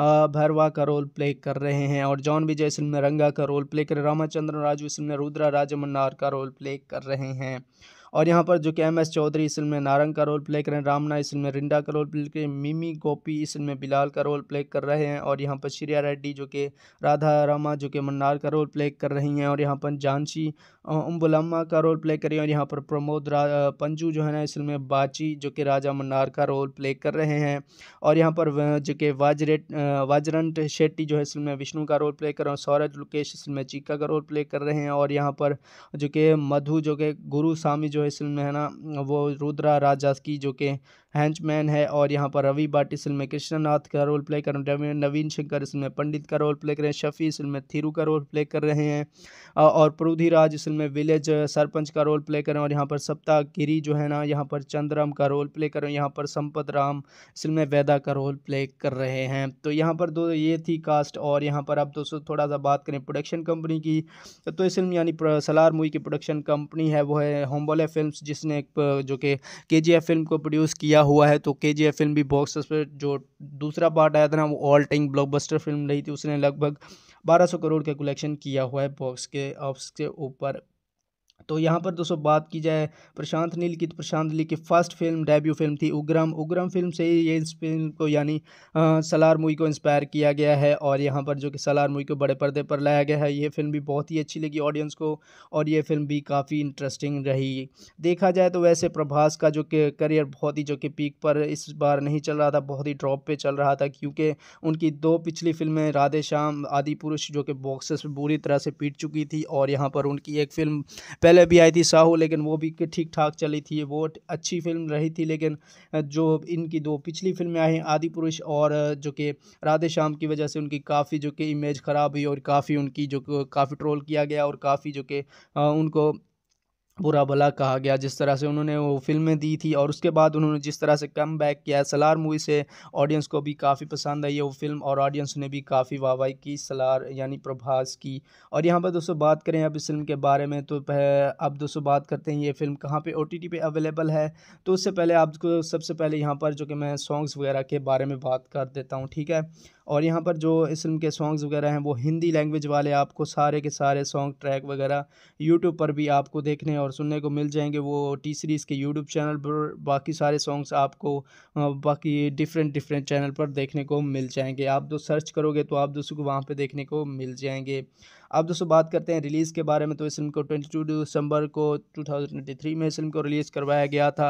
भरवा का रोल प्ले कर रहे हैं और जॉन विजय सिंह में रंगा का रोल प्ले कर रामाचंद्रन राजू इस फिल्म में रुद्रा राजमन्नार का रोल प्ले कर रहे हैं और यहाँ पर जो कि एम एस चौधरी इस फिल्म में नारंग का रोल प्ले करें रामना इस फिल्म में रिंडा का रोल प्ले करें मिमी गोपी इस फिल्म में बिलाल का रोल प्ले कर रहे हैं और यहाँ पर श्रिया रेड्डी जो कि राधा रामा जो कि मन्नार का रोल प्ले कर रही हैं और यहाँ पर जानशी उम्बुलम्मा का रोल प्ले करें और यहाँ पर प्रमोद पंजू जो है ना इस फिल्म में बाची जो कि राजा मन्नार का रोल प्ले कर रहे हैं और यहाँ पर जो कि वाजरेट वाजरंट शेट्टी जो है इस फिल्म में विष्णु का रोल प्ले कर रहे हैं सौरज लुकेश इस फिल्म में चीका का रोल प्ले कर रहे हैं और यहाँ पर जो कि मधु जो कि गुरु स्वामी जो है इस फिल्म में है ना वो रुद्रा राजा की जो कि हैंचमैन है और यहाँ पर रवि बाट इस फिल्म कृष्णा नाथ का रोल प्ले कर रहे हैं नवीन शंकर इसमें पंडित का रोल प्ले कर रहे हैं शफ़ी इस फिल्म में थिरू का रोल प्ले कर रहे हैं और प्रोधीराज राज फिल्म में विलेज सरपंच का रोल प्ले कर रहे हैं और यहाँ पर सप्ताह गिरी जो है ना यहाँ पर चंद्राम का रोल प्ले कर रहे हैं यहाँ पर संपत राम इस फिल्म में वैदा का रोल प्ले कर रहे हैं तो यहाँ पर दो ये थी कास्ट और यहाँ पर आप दोस्तों थोड़ा सा बात करें प्रोडक्शन कंपनी की तो इस फिल्म यानी सलार मूवी की प्रोडक्शन कंपनी है वो है होम्बोले फिल्म जिसने जो कि के फिल्म को प्रोड्यूस किया किया हुआ है तो के जी फिल्म भी बॉक्स पर जो दूसरा पार्ट आया था ना वो ऑल टाइम ब्लॉकबस्टर फिल्म रही थी उसने लगभग 1200 करोड़ का कलेक्शन किया हुआ है बॉक्स के ऑफिस के ऊपर तो यहाँ पर दोस्तों बात की जाए प्रशांत नील की तो प्रशांत नील की फर्स्ट फिल्म डेब्यू फिल्म थी उग्रम उग्रम फिल्म से ही ये इस फिल्म को यानी सलार मूवी को इंस्पायर किया गया है और यहाँ पर जो कि सलार मूवी को बड़े पर्दे पर लाया गया है ये फिल्म भी बहुत ही अच्छी लगी ऑडियंस को और ये फिल्म भी काफ़ी इंटरेस्टिंग रही देखा जाए तो वैसे प्रभास का जो कि करियर बहुत ही जो कि पीक पर इस बार नहीं चल रहा था बहुत ही ड्रॉप पर चल रहा था क्योंकि उनकी दो पिछली फिल्में राधे श्याम आदि पुरुष जो कि बॉक्सेस बुरी तरह से पीट चुकी थी और यहाँ पर उनकी एक फिल्म पहले भी आई थी साहू लेकिन वो भी ठीक ठाक चली थी वो अच्छी फिल्म रही थी लेकिन जो इनकी दो पिछली फिल्में आई आदि पुरुष और जो कि राधे श्याम की वजह से उनकी काफ़ी जो कि इमेज ख़राब हुई और काफ़ी उनकी जो काफ़ी ट्रोल किया गया और काफ़ी जो कि उनको बुरा भला कहा गया जिस तरह से उन्होंने वो फिल्में दी थी और उसके बाद उन्होंने जिस तरह से कम बैक किया सलार मूवी से ऑडियंस को भी काफ़ी पसंद आई है वो फिल्म और ऑडियंस ने भी काफ़ी वाहवाही की सलार यानी प्रभास की और यहाँ पर दोस्तों बात करें अब इस फिल्म के बारे में तो अब दोस्तों बात करते हैं ये फिल्म कहाँ पर ओ टी पे अवेलेबल है तो उससे पहले आपको सबसे पहले यहाँ पर जो कि मैं सॉन्ग्स वगैरह के बारे में बात कर देता हूँ ठीक है और यहाँ पर जो इस फिल्म के सॉन्ग्स वगैरह हैं वो हिंदी लैंग्वेज वाले आपको सारे के सारे सॉन्ग ट्रैक वगैरह यूट्यूब पर भी आपको देखने और सुनने को मिल जाएंगे वो टी सीरीज़ के यूट्यूब चैनल पर बाकी सारे सॉन्ग्स आपको बाकी डिफरेंट डिफरेंट चैनल पर देखने को मिल जाएंगे आप जो सर्च करोगे तो आप दोस्तों को वहाँ पर देखने को मिल जाएंगे अब दोस्तों बात करते हैं रिलीज़ के बारे में तो इस फिल्म को ट्वेंटी दिसंबर को टू में इस फिल्म को रिलीज़ करवाया गया था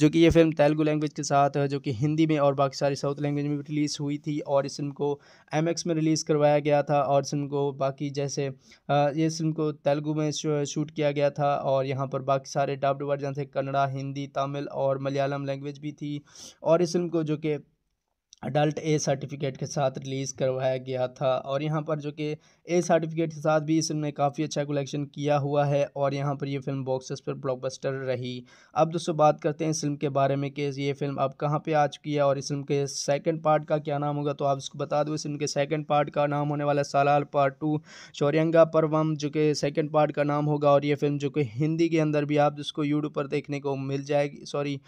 जो कि ये फिल्म तेलुगु लैंग्वेज के साथ जो कि हिंदी में और बाकी सारी साउथ लैंग्वेज में रिलीज़ हुई थी और इस फिल्म को एम में रिलीज़ करवाया गया था और इस फिल्म को बाकी जैसे ये फिल्म को तेलुगू में शूट किया गया था और यहाँ पर बाकी सारे डब्ड वर्जन थे कन्नड़ा हिंदी तमिल और मलयालम लैंग्वेज भी थी और इस फिल्म को जो कि अडल्ट ए सर्टिफिकेट के साथ रिलीज़ करवाया गया था और यहाँ पर जो कि ए सर्टिफिकेट के साथ भी इस फिल्म ने काफ़ी अच्छा कलेक्शन किया हुआ है और यहाँ पर ये फिल्म बॉक्सेस पर ब्लॉकबस्टर रही अब दोस्तों बात करते हैं इस फिल्म के बारे में कि ये फिल्म अब कहाँ पे आ चुकी है और इस फिल्म के सेकंड पार्ट का क्या नाम होगा तो आप इसको बता दो इस फिल्म के सेकंड पार्ट का नाम होने वाला सालाल पार्ट टू शौर्यंगा परवम जो कि सेकेंड पार्ट का नाम होगा और ये फिल्म जो कि हिंदी के अंदर भी आप जिसको यूट्यूब पर देखने को मिल जाएगी सॉरी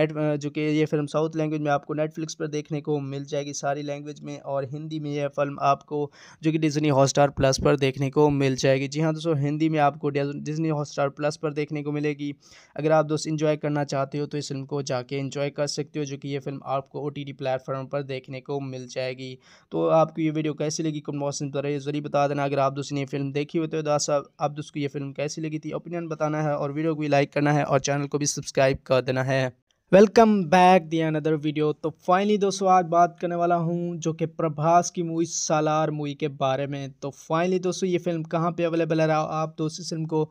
नेट जो कि ये फिल्म साउथ लैंग्वेज में आपको नेटफ्लिक्स पर देखने को मिल जाएगी सारी लैंग्वेज में और हिंदी में यह फिल्म आपको जो कि डिजनी हॉस्टल हॉटस्टार प्लस पर देखने को मिल जाएगी जी हाँ दोस्तों हिंदी में आपको डिजनी हॉटस्टार प्लस पर देखने को मिलेगी अगर आप दोस्त इन्जॉय करना चाहते हो तो इस फिल्म को जाके इन्जॉय कर सकते हो जो कि ये फिल्म आपको ओ टी प्लेटफॉर्म पर देखने को मिल जाएगी तो आपको ये वीडियो कैसी लगी कमेंट बॉक्स में ज़रूर बता देना अगर आप दोस्त ने फिल्म देखी हो तो दास आप दोस्त को ये फिल्म कैसी लगी थी ओपिनियन बताना है और वीडियो को भी लाइक करना है और चैनल को भी सब्सक्राइब कर देना है वेलकम बैक दिया अनदर वीडियो तो फाइनली दोस्तों आज बात करने वाला हूँ जो कि प्रभास की मूवी सालार मूवी के बारे में तो फाइनली दोस्तों ये फिल्म कहाँ पे अवेलेबल है आप दोस्तों इस फिल्म को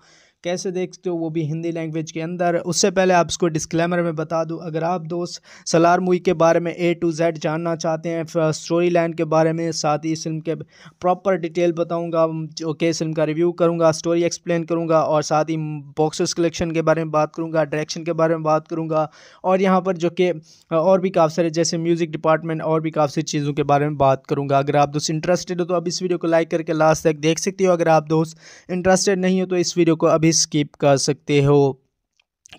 कैसे देखते हो वो भी हिंदी लैंग्वेज के अंदर उससे पहले आप इसको डिस्क्लेमर में बता दूँ अगर आप दोस्त सलार मूवी के बारे में ए टू जेड जानना चाहते हैं स्टोरी लाइन के बारे में साथ ही इस फिल्म के प्रॉपर डिटेल बताऊँगा जो कि फिल्म का रिव्यू करूँगा स्टोरी एक्सप्लेन करूँगा और साथ ही बॉक्सेस कलेक्शन के बारे में बात करूँगा डायरेक्शन के बारे में बात करूँगा और यहाँ पर जो कि और भी काफ़ी सारे जैसे म्यूज़िक डिपार्टमेंट और भी काफ़ी सारी चीज़ों के बारे में बात करूँगा अगर आप दोस्त इंटरेस्टेड हो तो अब इस वीडियो को लाइक करके लास्ट तक देख सकती हो अगर आप दोस्त इंटरेस्टेड नहीं हो तो इस वीडियो को अभी भी स्किप कर सकते हो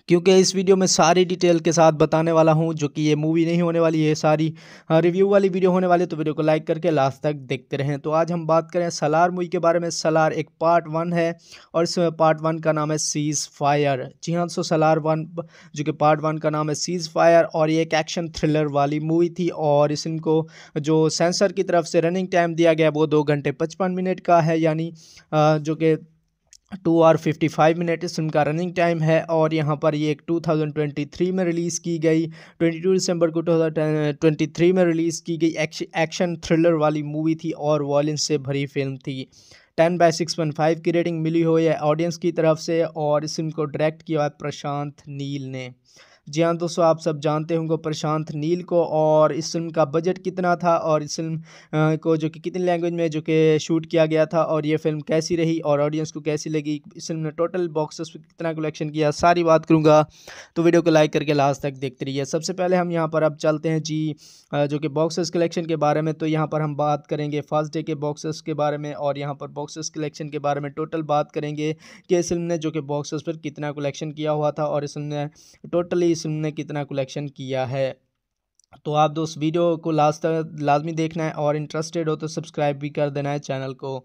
क्योंकि इस वीडियो में सारी डिटेल के साथ बताने वाला हूं जो कि ये मूवी नहीं होने वाली है सारी रिव्यू हाँ, वाली वीडियो होने वाली है तो वीडियो को लाइक करके लास्ट तक देखते रहें तो आज हम बात करें सलार मूवी के बारे में सलार एक पार्ट वन है और इस पार्ट वन का नाम है सीज़ फायर जी हाँ सो सलार वन जो कि पार्ट वन का नाम है सीज़ फायर और ये एक एक्शन थ्रिलर वाली मूवी थी और इसको जो सेंसर की तरफ से रनिंग टाइम दिया गया वो दो घंटे पचपन मिनट का है यानी हाँ, जो कि two hour fifty five minute इस फिल्म का रनिंग टाइम है और यहाँ पर ये टू थाउजेंड ट्वेंटी थ्री में रिलीज़ की गई ट्वेंटी टू दिसंबर को टू थाउजेंड ट्वेंटी थ्री में रिलीज़ की गई एक्शन थ्रिलर वाली मूवी थी और वॉलेंस से भरी फिल्म थी ten by six point five की रेटिंग मिली हुई है ऑडियंस की तरफ से और इस फिल्म को डायरेक्ट किया है प्रशांत नील ने जी हाँ दोस्तों आप सब जानते होंगे प्रशांत नील को और इस फिल्म का बजट कितना था और इस फिल्म को जो कि कितनी लैंग्वेज में जो कि शूट किया गया था और ये फिल्म कैसी रही और ऑडियंस को कैसी लगी इस फिल्म ने टोटल बॉक्सेस पर कितना कलेक्शन किया सारी बात करूँगा तो वीडियो को लाइक करके लास्ट तक देखते रहिए सबसे पहले हम यहाँ पर अब चलते हैं जी जो कि बॉक्सेस कलेक्शन के बारे में तो यहाँ पर हम बात करेंगे फर्स्ट डे के बॉक्सेस के बारे में और यहाँ पर बॉक्सेस कलेक्शन के बारे में टोटल बात करेंगे कि इस फिल्म ने जो कि बॉक्सेस पर कितना कलेक्शन किया हुआ था और इस फिल्म ने टोटली फिल्म ने कितना कलेक्शन किया है तो आप दोस्त वीडियो को लास्ट तक लाजमी देखना है और इंटरेस्टेड हो तो सब्सक्राइब भी कर देना है चैनल को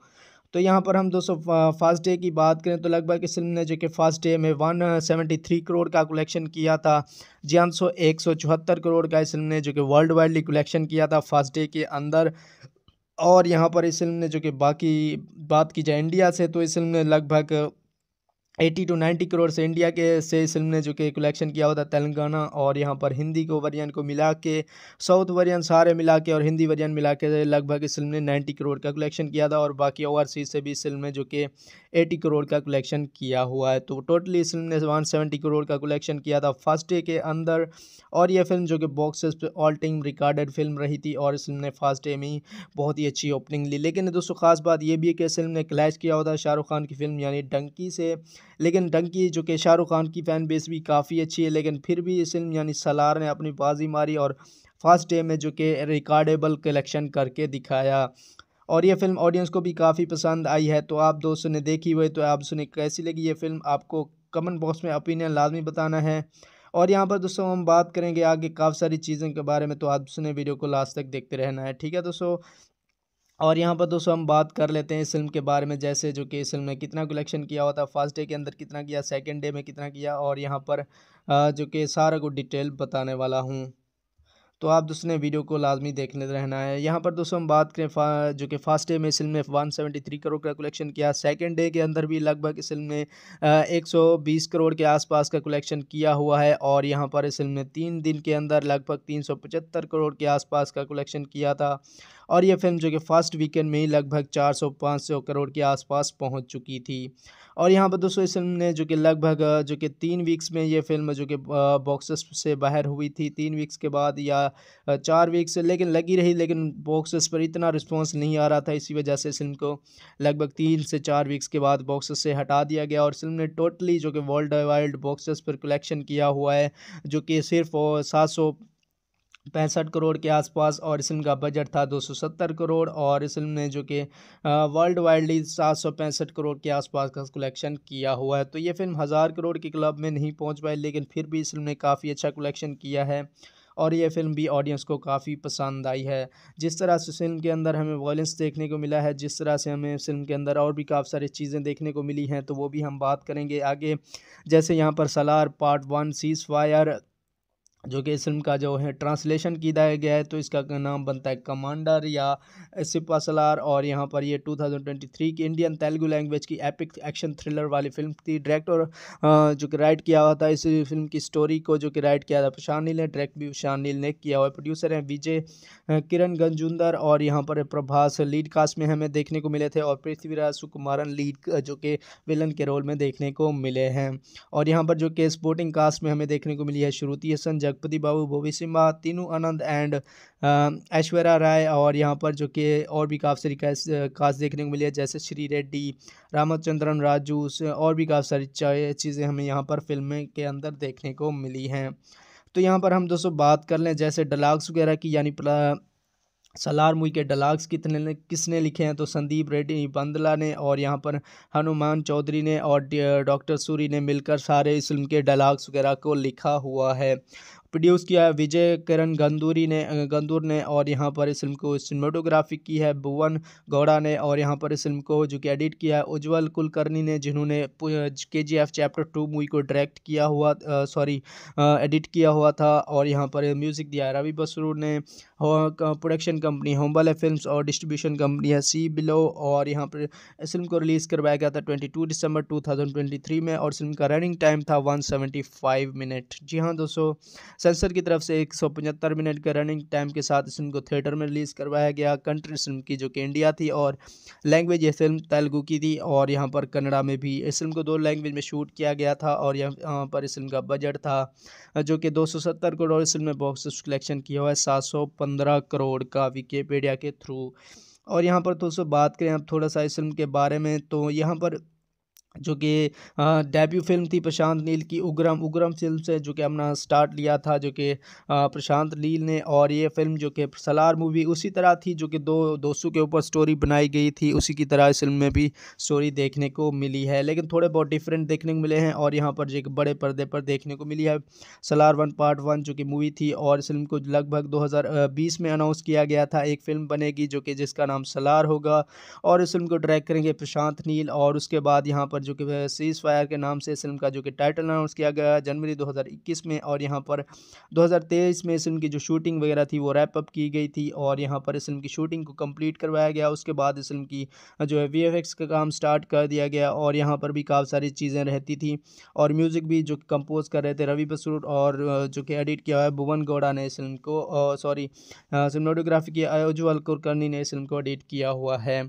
तो यहाँ पर हम दोस्तों फर्स्ट डे की बात करें तो लगभग इस फिल्म ने जो कि फर्स्ट डे में वन थ्री करोड़ का कलेक्शन किया था जी हम हाँ सो एक सौ चौहत्तर करोड़ का इस फिल्म ने जो कि वर्ल्ड वाइडली कलेक्शन किया था फर्स्ट डे के अंदर और यहाँ पर इस फिल्म ने जो कि बाकी बात की जाए इंडिया से तो इस फिल्म ने लगभग एटी टू नाइन्टी करोड़ से इंडिया के से इस फिल्म ने जो कि कलेक्शन किया हुआ था तेलंगाना और यहाँ पर हिंदी को वर्जन को मिला के साउथ वर्जन सारे मिला के और हिंदी वर्जन मिला के लगभग इस फिल्म ने नाइन्टी करोड़ का कलेक्शन किया था और बाकी ओवरसीज से भी इस फिल्म ने जो कि एटी करोड़ का कलेक्शन किया हुआ है तो टोटली इस फिल्म ने वन सेवेंटी करोड़ का कलेक्शन किया था फर्स्ट डे के अंदर और यह फिल्म जो कि बॉक्सेस पर ऑल टाइम रिकॉर्डेड फिल्म रही थी और इस फिल्म ने फर्स्ट डे में ही बहुत ही अच्छी ओपनिंग ली लेकिन दोस्तों खास बात यह भी है कि इस फिल्म ने क्लैश किया हुआ था शाहरुख खान की फिल्म यानी डंकी से लेकिन डंकी जो कि शाहरुख खान की फ़ैन बेस भी काफ़ी अच्छी है लेकिन फिर भी इस फिल्म यानी सलार ने अपनी बाजी मारी और फर्स्ट डे में जो कि रिकॉर्डेबल कलेक्शन करके दिखाया और ये फिल्म ऑडियंस को भी काफ़ी पसंद आई है तो आप दोस्तों ने देखी हुई तो आप सुने कैसी लगी ये फिल्म आपको कमेंट बॉक्स में ओपिनियन लाजमी बताना है और यहाँ पर दोस्तों हम बात करेंगे आगे काफ़ी सारी चीज़ों के बारे में तो आप सुने वीडियो को लास्ट तक देखते रहना है ठीक है दोस्तों और यहाँ पर दोस्तों हम बात कर लेते हैं इस फिल्म के बारे में जैसे जो कि इस फिल्म ने कितना कलेक्शन किया हुआ था फर्स्ट डे के अंदर कितना किया सेकेंड डे में कितना किया और यहाँ पर जो कि सारा को डिटेल बताने वाला हूँ तो आप दोस्तों वीडियो को लाजमी देखने रहना है यहाँ पर दोस्तों हम बात करें जो कि फर्स्ट डे में इस फिल्म ने वन सेवेंटी थ्री करोड़ का कलेक्शन किया सेकेंड डे के अंदर भी लगभग इस फिल्म ने एक सौ बीस करोड़ के आसपास का कलेक्शन किया हुआ है और यहाँ पर इस फिल्म ने तीन दिन के अंदर लगभग तीन सौ पचहत्तर करोड़ के आसपास का कलेक्शन किया था और यह फिल्म जो कि फर्स्ट वीकेंड में ही लगभग चार सौ पाँच सौ करोड़ के आसपास पहुँच चुकी थी और यहाँ पर दोस्तों इस फिल्म ने जो कि लगभग जो कि तीन वीक्स में ये फिल्म जो कि बॉक्सेस से बाहर हुई थी तीन वीक्स के बाद या चार वीक्स लेकिन लगी रही लेकिन बॉक्सेस पर इतना रिस्पॉन्स नहीं आ रहा था इसी वजह से फिल्म को लगभग तीन से चार वीक्स के बाद बॉक्सेस से हटा दिया गया और फिल्म ने टोटली जो कि वर्ल्ड वाइल्ड बॉक्सेस पर कलेक्शन किया हुआ है जो कि सिर्फ सात सौ पैंसठ करोड़ के आसपास और इस फिल्म का बजट था 270 करोड़ और इस फिल्म ने जो कि वर्ल्ड वाइडली सात करोड़ के आसपास का कलेक्शन किया हुआ है तो ये फिल्म हज़ार करोड़ की क्लब में नहीं पहुंच पाई लेकिन फिर भी इस फिल्म ने काफ़ी अच्छा कलेक्शन किया है और ये फिल्म भी ऑडियंस को काफ़ी पसंद आई है जिस तरह से फिल्म के अंदर हमें वायलेंस देखने को मिला है जिस तरह से हमें फिल्म के अंदर और भी काफ़ी सारी चीज़ें देखने को मिली हैं तो वो भी हम बात करेंगे आगे जैसे यहाँ पर Salaar part one ceasefire जो कि इस फिल्म का जो है ट्रांसलेशन किया गया है तो इसका नाम बनता है कमांडर या सिपासलार और यहाँ पर ये 2023 की इंडियन तेलुगु लैंग्वेज की एपिक एक्शन थ्रिलर वाली फिल्म थी डायरेक्टर जो कि राइट किया हुआ था इस फिल्म की स्टोरी को जो कि राइट किया था प्रशांत नील ने डायरेक्ट भी प्रशांत नील ने किया हुआ प्रोड्यूसर हैं विजय किरण गंजुंदर और यहाँ पर प्रभास लीड कास्ट में हमें देखने को मिले थे और पृथ्वीराज सुकुमारन लीड जो कि विलन के रोल में देखने को मिले हैं और यहाँ पर जो कि स्पोर्टिंग कास्ट में हमें देखने को मिली है श्रुति संजय लखपति बाबू भोवी सिम्हा तीनू आनंद एंड ऐश्वर्या राय और यहाँ पर जो कि और भी काफ़ी सारी कास्ट देखने को मिली है जैसे श्री रेड्डी रामचंद्रन राजू और भी काफ़ी सारी चीज़ें हमें यहाँ पर फिल्में के अंदर देखने को मिली हैं तो यहाँ पर हम दोस्तों बात कर लें जैसे डलाग्स वगैरह की यानी सलार मुई के डलाग्स कितने किसने लिखे हैं तो संदीप रेड्डी बंदला ने और यहाँ पर हनुमान चौधरी ने और डॉक्टर सूरी ने मिलकर सारे इस फिल्म के डलाग्स वगैरह को लिखा हुआ है प्रोड्यूस किया है विजय किरण गंदूरी ने गंदूर ने और यहाँ पर इस फिल्म को सिनेमाटोग्राफी की है भुवन गौड़ा ने और यहाँ पर इस फिल्म को जो कि एडिट किया है उज्ज्वल कुलकर्णी ने जिन्होंने K G F chapter two movie को डायरेक्ट किया हुआ सॉरी एडिट किया हुआ था और यहाँ पर म्यूज़िक दिया है रवि बसरू ने प्रोडक्शन कंपनी होम्बल फिल्म और डिस्ट्रीब्यूशन कंपनी है सी बिलो और यहाँ पर इस फिल्म को रिलीज़ करवाया गया था ट्वेंटी टू दिसंबर टू थाउजेंड ट्वेंटी थ्री में और फिल्म का रनिंग टाइम था वन सेवेंटी फाइव मिनट जी हाँ दोस्तों सेंसर की तरफ से एक मिनट के रनिंग टाइम के साथ इस फिल्म को थिएटर में रिलीज़ करवाया गया कंट्री फिल्म की जो कि इंडिया थी और लैंग्वेज ये फिल्म तेलुगू की थी और यहाँ पर कन्नड़ा में भी इस फिल्म को दो लैंग्वेज में शूट किया गया था और यहाँ पर इस फिल्म का बजट था जो कि सत्तर करोड़ इस फिल्म ने बॉक्स कलेक्शन किया हुआ है पंद्रह करोड़ का विकीपीडिया के थ्रू और यहाँ पर दोस्तों बात करें आप थोड़ा सा इस फिल्म के बारे में तो यहाँ पर जो कि डेब्यू फिल्म थी प्रशांत नील की उग्रम उग्रम फिल्म से जो कि हमने स्टार्ट लिया था जो कि प्रशांत नील ने और ये फिल्म जो कि सलार मूवी उसी तरह थी जो कि दो दोस्तों के ऊपर स्टोरी बनाई गई थी उसी की तरह इस फिल्म में भी स्टोरी देखने को मिली है लेकिन थोड़े बहुत डिफरेंट देखने को मिले हैं और यहाँ पर जो बड़े पर्दे पर देखने को मिली है सलार वन पार्ट वन जो कि मूवी थी और इस फिल्म को लगभग दो में अनाउंस किया गया था एक फिल्म बनेगी जो कि जिसका नाम सलार होगा और इस फिल्म को डायरेक्ट करेंगे प्रशांत नील और उसके बाद यहाँ पर जो कि सीज़ फायर के नाम से इस फिल्म का जो कि टाइटल अनाउंस किया गया जनवरी 2021 में और यहाँ पर 2023 में इस फिल्म की जो शूटिंग वगैरह थी वो रैप अप की गई थी और यहाँ पर इस फिल्म की शूटिंग को कंप्लीट करवाया गया उसके बाद इस फिल्म की जो है वी का काम स्टार्ट कर दिया गया और यहाँ पर भी काफ़ी सारी चीज़ें रहती थी और म्यूज़िक भी जो कंपोज कर रहे थे रवि बसूर और जो कि एडिट किया हुआ है भुवन गौड़ा ने इस फिल्म को सॉरी सिनेमाटोग्राफी की अयोजवल कुरकर्णी ने इस फिल्म को एडिट किया हुआ है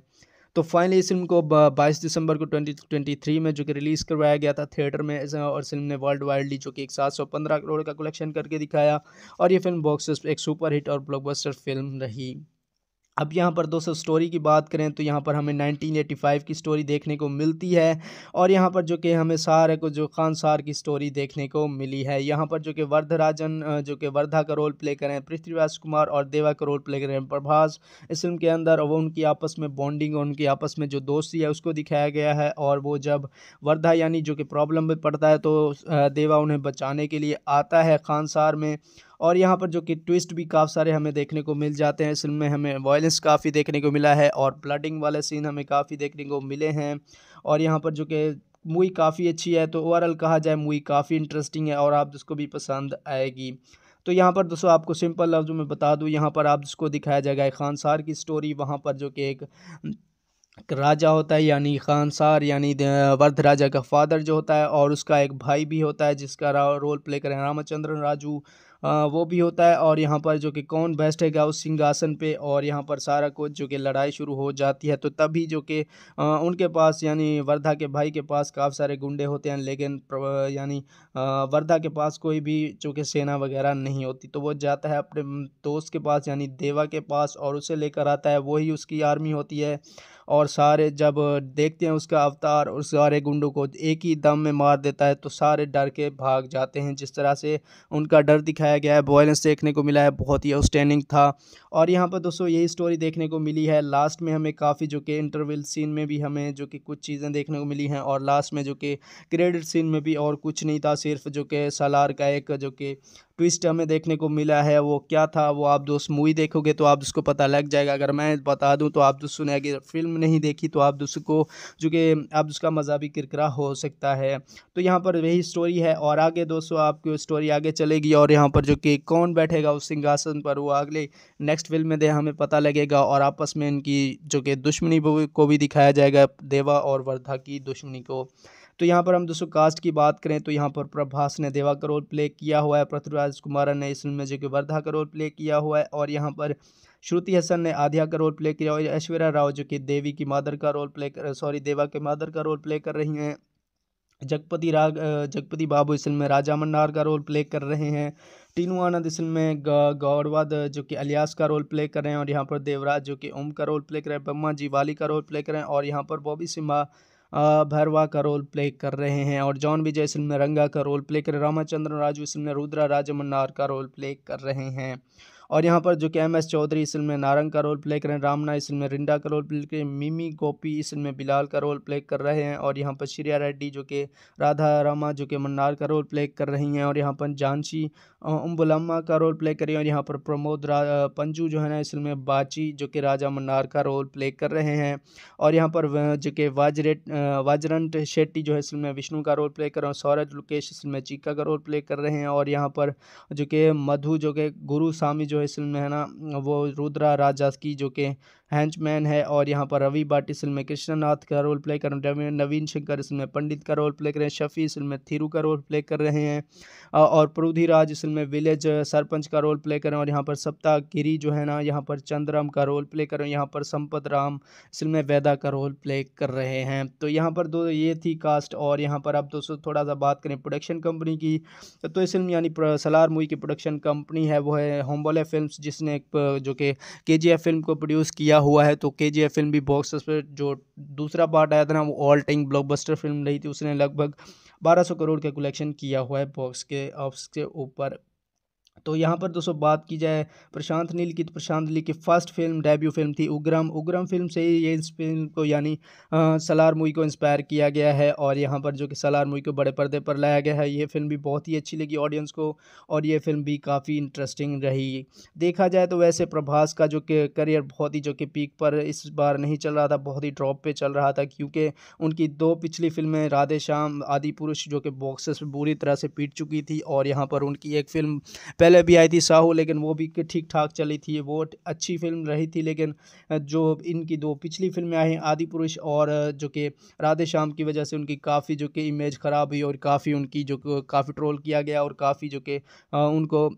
तो फाइनली इस फिल्म को 22 दिसंबर को 2023 में जो कि रिलीज़ करवाया गया था थिएटर में और फिल्म ने वर्ल्ड वाइडली जो कि एक सात करोड़ का कलेक्शन करके दिखाया और ये फिल्म बॉक्स एक सुपर हिट और ब्लॉकबस्टर फिल्म रही अब यहाँ पर दोस्तों स्टोरी की बात करें तो यहाँ पर हमें 1985 की स्टोरी देखने को मिलती है और यहाँ पर जो कि हमें सार को जो खान सार की स्टोरी देखने को मिली है यहाँ पर जो कि वर्धराजन जो कि वर्धा का रोल प्ले करें पृथ्वीराज कुमार और देवा का रोल प्ले करें प्रभास इस फिल्म के अंदर वो उनकी आपस में बॉन्डिंग और उनकी आपस में जो दोस्ती है उसको दिखाया गया है और वो जब वर्धा यानी जो कि प्रॉब्लम में पड़ता है तो देवा उन्हें बचाने के लिए आता है खान सार में और यहाँ पर जो कि ट्विस्ट भी काफ़ी सारे हमें देखने को मिल जाते हैं इस फिल्म में हमें वायलेंस काफ़ी देखने को मिला है और ब्लडिंग वाले सीन हमें काफ़ी देखने को मिले हैं और यहाँ पर जो कि मूवी काफ़ी अच्छी है तो ओवरऑल कहा जाए मूवी काफ़ी इंटरेस्टिंग है और आप जिसको भी पसंद आएगी तो यहाँ पर दोस्तों आपको सिंपल लफ्ज़ में बता दूँ यहाँ पर आप जिसको दिखाया जाएगा खान सार की स्टोरी वहाँ पर जो कि एक राजा होता है यानी खानसार यानी वर्ध राजा का फादर जो होता है और उसका एक भाई भी होता है जिसका रोल प्ले करें रामचंद्रन राजू वो भी होता है और यहाँ पर जो कि कौन बेस्ट है उस सिंहासन पे और यहाँ पर सारा कुछ जो कि लड़ाई शुरू हो जाती है तो तभी जो कि उनके पास यानी वर्धा के भाई के पास काफ़ी सारे गुंडे होते हैं लेकिन यानी वर्धा के पास कोई भी जो कि सेना वगैरह नहीं होती तो वो जाता है अपने दोस्त के पास यानी देवा के पास और उसे लेकर आता है वही उसकी आर्मी होती है और सारे जब देखते हैं उसका अवतार और सारे गुंडों को एक ही दम में मार देता है तो सारे डर के भाग जाते हैं जिस तरह से उनका डर दिखाया गया है वॉयलेंस देखने को मिला है बहुत ही आउटस्टैंडिंग था और यहाँ पर दोस्तों यही स्टोरी देखने को मिली है लास्ट में हमें काफ़ी जो कि इंटरवल सीन में भी हमें जो कि कुछ चीज़ें देखने को मिली हैं और लास्ट में जो कि क्रेडिट सीन में भी और कुछ नहीं था सिर्फ जो कि सलार का एक जो कि ट्विस्ट हमें देखने को मिला है वो क्या था वो आप दोस्त मूवी देखोगे तो आप उसको पता लग जाएगा अगर मैं बता दूं तो आप दोस्त सुने अगर फिल्म नहीं देखी तो आप उसको जो कि आप उसका मज़ा भी किरकरा हो सकता है तो यहाँ पर वही स्टोरी है और आगे दोस्तों आपकी स्टोरी आगे चलेगी और यहाँ पर जो कि कौन बैठेगा उस सिंहासन पर वो अगले नेक्स्ट फिल्म में दे हमें पता लगेगा और आपस में इनकी जो कि दुश्मनी को भी दिखाया जाएगा देवा और वर्धा की दुश्मनी को तो यहाँ पर हम दोस्तों कास्ट की बात करें तो यहाँ पर प्रभास ने देवा का रोल प्ले किया हुआ है पृथ्वीराज कुमारा ने इस फिल्म में जो कि वर्धा का रोल प्ले किया हुआ है और यहाँ पर श्रुति हसन ने आध्या का रोल प्ले किया और ऐश्वर्या राव जो कि देवी की मादर का रोल प्ले कर सॉरी देवा के मादर का रोल प्ले कर रही हैं जगपति राग जगपति बाबू इस फिल्म में राजा मन्नार का रोल प्ले कर रहे हैं टीनू आनंद इस फिल्म में गौरवाद जो कि अलियास का रोल प्ले कर रहे हैं और यहाँ पर देवराज जो कि ओम का रोल प्ले कर रहे हैं ब्रह्मा जी वाली का रोल प्ले कर रहे हैं और यहाँ पर बॉबी सिम्हा भैरवा का रोल प्ले कर रहे हैं और जॉन विजय इस फिल्म में रंगा का रोल प्ले कर रामाचंद्रन राजू इस फिल्म में रुद्रा मन्नार का रोल प्ले कर रहे हैं और यहाँ पर जो कि एम एस चौधरी इस फिल्म में नारंग का रोल प्ले कर रहे हैं रामना इस फिल्म में रिंडा का रोल प्ले कर रहे हैं मिमी गोपी इस फिल्म में बिलाल का रोल प्ले कर रहे हैं और यहाँ पर श्रिया रेड्डी जो कि राधा रामा जो कि मन्नार का रोल प्ले कर रही हैं और यहाँ पर जानशी उम्बुलम्मा का रोल प्ले कर रही हैं और यहाँ पर प्रमोद पंजू जो है ना इस फिल्म में बाची जो कि राजा मन्नार का रोल प्ले कर रहे हैं और यहाँ पर जो कि वाजरेट वाजरंट शेट्टी जो है इस फिल्म में विष्णु का रोल प्ले कर रहे हैं सूरज लुकेश इस फिल्म में चीका का रोल प्ले कर रहे हैं और यहाँ पर जो कि मधु जो कि गुरु स्वामी जो जो इस फिल्म है ना वो रुद्रा राजा की जो कि हैंचमैन है और यहाँ पर रवि भाट इस फिल्म में कृष्णनाथ का रोल प्ले कर रहे हैं नवीन शंकर इस में पंडित का रोल प्ले कर रहे हैं शफ़ी इस फिल्म में का रोल प्ले कर रहे हैं और प्रोधीराज इस फिल्म में विलेज सरपंच का रोल प्ले कर रहे हैं और यहाँ पर सप्ताह गिरी जो है ना यहाँ पर चंद्रम का रोल प्ले कर रहे हैं यहाँ पर संपत राम इस फिल्म में वैदा का रोल प्ले कर रहे हैं तो यहाँ पर दो ये थी कास्ट और यहाँ पर आप दोस्तों थोड़ा सा बात करें प्रोडक्शन कंपनी की तो इस फिल्म यानी सलार मूवी की प्रोडक्शन कंपनी है वो है होम्बोले फिल्म जिसने जो कि के फिल्म को प्रोड्यूस किया किया हुआ है तो के जी एफ फिल्म भी बॉक्स पर जो दूसरा पार्ट आया था ना वो ऑल टाइम ब्लॉकबस्टर फिल्म रही थी उसने लगभग 1200 करोड़ का कलेक्शन किया हुआ है बॉक्स के ऑफिस के ऊपर तो यहाँ पर दोस्तों बात की जाए प्रशांत नील की तो प्रशांत नील की फर्स्ट फिल्म डेब्यू फिल्म थी उग्रम उग्रम फिल्म से ही ये इस फिल्म को यानी सलार मूवी को इंस्पायर किया गया है और यहाँ पर जो कि सलार मूवी को बड़े पर्दे पर लाया गया है ये फिल्म भी बहुत ही अच्छी लगी ऑडियंस को और ये फिल्म भी काफ़ी इंटरेस्टिंग रही देखा जाए तो वैसे प्रभास का जो कि करियर बहुत ही जो कि पीक पर इस बार नहीं चल रहा था बहुत ही ड्रॉप पर चल रहा था क्योंकि उनकी दो पिछली फिल्में राधे श्याम आदि पुरुष जो कि बॉक्सेस बुरी तरह से पीट चुकी थी और यहाँ पर उनकी एक फिल्म पहले भी आई थी साहू लेकिन वो भी ठीक ठाक चली थी वो अच्छी फिल्म रही थी लेकिन जो इनकी दो पिछली फिल्में आई हैं आदि पुरुष और जो कि राधे श्याम की वजह से उनकी काफ़ी जो कि इमेज ख़राब हुई और काफ़ी उनकी जो काफ़ी ट्रोल किया गया और काफ़ी जो कि उनको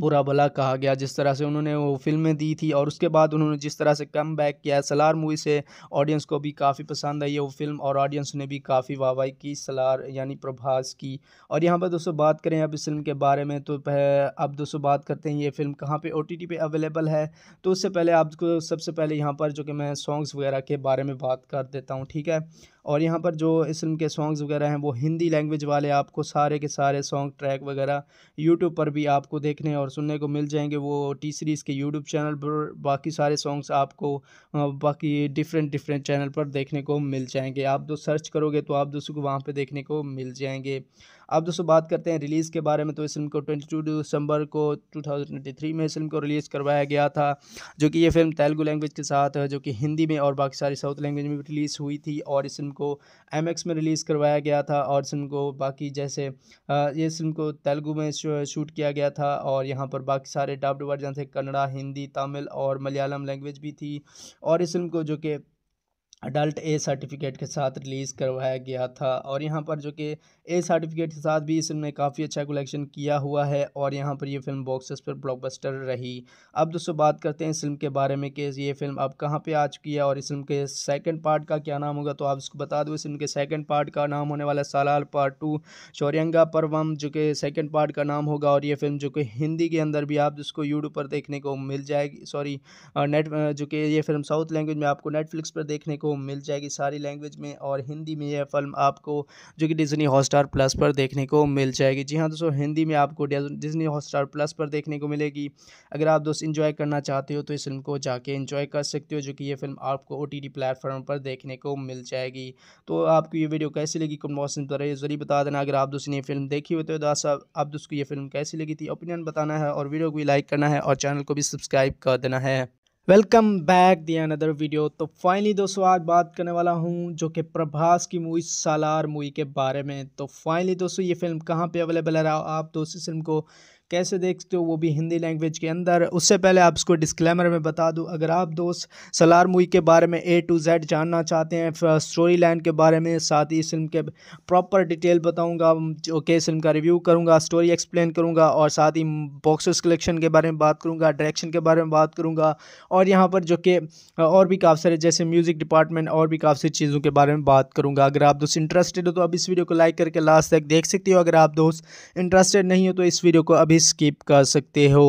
बुरा भला कहा गया जिस तरह से उन्होंने वो फिल्में दी थी और उसके बाद उन्होंने जिस तरह से कम बैक किया सलार मूवी से ऑडियंस को भी काफ़ी पसंद आई है वो फिल्म और ऑडियंस ने भी काफ़ी वाहवाही की सलार यानी प्रभास की और यहाँ पर दोस्तों बात करें अब इस फिल्म के बारे में तो अब दोस्तों बात करते हैं ये फिल्म कहाँ पर ओ टी पे अवेलेबल है तो उससे पहले आपको सबसे पहले यहाँ पर जो कि मैं सॉन्ग्स वगैरह के बारे में बात कर देता हूँ ठीक है और यहाँ पर जो इस फिल्म के सॉन्ग्स वगैरह हैं वो हिंदी लैंग्वेज वाले आपको सारे के सारे सॉन्ग ट्रैक वगैरह यूट्यूब पर भी आपको देखने और सुनने को मिल जाएंगे वो टी सीरीज़ के यूट्यूब चैनल पर बाकी सारे सॉन्ग्स आपको बाकी डिफरेंट डिफरेंट चैनल पर देखने को मिल जाएंगे आप जो सर्च करोगे तो आप दोस्तों को वहाँ पर देखने को मिल जाएंगे अब दोस्तों बात करते हैं रिलीज़ के बारे में तो इस फिल्म को ट्वेंटी दिसंबर को टू में इस फिल्म को रिलीज़ करवाया गया था जो कि ये फिल्म तेलुगू लैंग्वेज के साथ जो कि हिंदी में और बाकी सारी साउथ लैंग्वेज में भी रिलीज़ हुई थी और इस फिल्म को एम में रिलीज़ करवाया गया था और इस फिल्म को बाकी जैसे ये फिल्म को तेलुगू में शूट किया गया था और यहाँ पर बाकी सारे डब्ड वर्जन थे कन्नड़ा हिंदी तमिल और मलयालम लैंग्वेज भी थी और इस फिल्म को जो कि अडल्ट ए सर्टिफिकेट के साथ रिलीज़ करवाया गया था और यहाँ पर जो कि ए सर्टिफिकेट के साथ भी इस फिल्म ने काफ़ी अच्छा कलेक्शन किया हुआ है और यहाँ पर यह फिल्म बॉक्सेस पर ब्लॉकबस्टर रही अब दोस्तों बात करते हैं इस फिल्म के बारे में कि ये फिल्म अब कहाँ पे आ चुकी है और इस फिल्म के सेकंड पार्ट का क्या नाम होगा तो आप इसको बता दो इस फिल्म के सेकंड पार्ट का नाम होने वाला सलाल पार्ट टू शौरंगा परवम जो कि सेकेंड पार्ट का नाम होगा और ये फिल्म जो कि हिंदी के अंदर भी आप जिसको यूट्यूब पर देखने को मिल जाएगी सॉरी नेट जो कि ये फिल्म साउथ लैंग्वेज में आपको नेटफ्लिक्स पर देखने को मिल जाएगी सारी लैंग्वेज में और हिंदी में यह फिल्म आपको जो कि डिजनी हॉस्टार हॉटस्टार प्लस पर देखने को मिल जाएगी जी हाँ दोस्तों हिंदी में आपको डिजनी हॉटस्टार प्लस पर देखने को मिलेगी अगर आप दोस्त इन्जॉय करना चाहते हो तो इस फिल्म को जाके इन्जॉय कर सकते हो जो कि ये फिल्म आपको ओ टी प्लेटफॉर्म पर देखने को मिल जाएगी तो आपको ये वीडियो कैसी लगी कम मौसम पर बताइए बता देना अगर आप दोस्त ने फिल्म देखी हो तो दास आप दोस्त को ये फिल्म कैसी लगी थी ओपिनियन बताना है और वीडियो को भी लाइक करना है और चैनल को भी सब्सक्राइब कर देना है वेलकम बैक दिया अनदर वीडियो तो फाइनली दोस्तों आज बात करने वाला हूँ जो कि प्रभास की मूवी सालार मूवी के बारे में तो फाइनली दोस्तों ये फिल्म कहाँ पे अवेलेबल है आप दोस्तों इस फिल्म को कैसे देखते हो वो भी हिंदी लैंग्वेज के अंदर उससे पहले आप उसको डिस्क्लेमर में बता दूँ अगर आप दोस्त सलार मूवी के बारे में ए टू जेड जानना चाहते हैं स्टोरी लाइन के बारे में साथ ही फिल्म के प्रॉपर डिटेल बताऊँगा ओके फिल्म का रिव्यू करूँगा स्टोरी एक्सप्लेन करूँगा और साथ ही बॉक्सेस कलेक्शन के बारे में बात करूँगा डायरेक्शन के बारे में बात करूँगा और यहाँ पर जो कि और भी काफ़ी सारे जैसे म्यूज़िक डिपार्टमेंट और भी काफ़ी सारी चीज़ों के बारे में बात करूँगा अगर आप दोस्त इंटरेस्टेड हो तो अब इस वीडियो को लाइक करके लास्ट तक देख सकते हो अगर आप दोस्त इंटरेस्टेड नहीं हो तो इस वीडियो को अभी भी स्किप कर सकते हो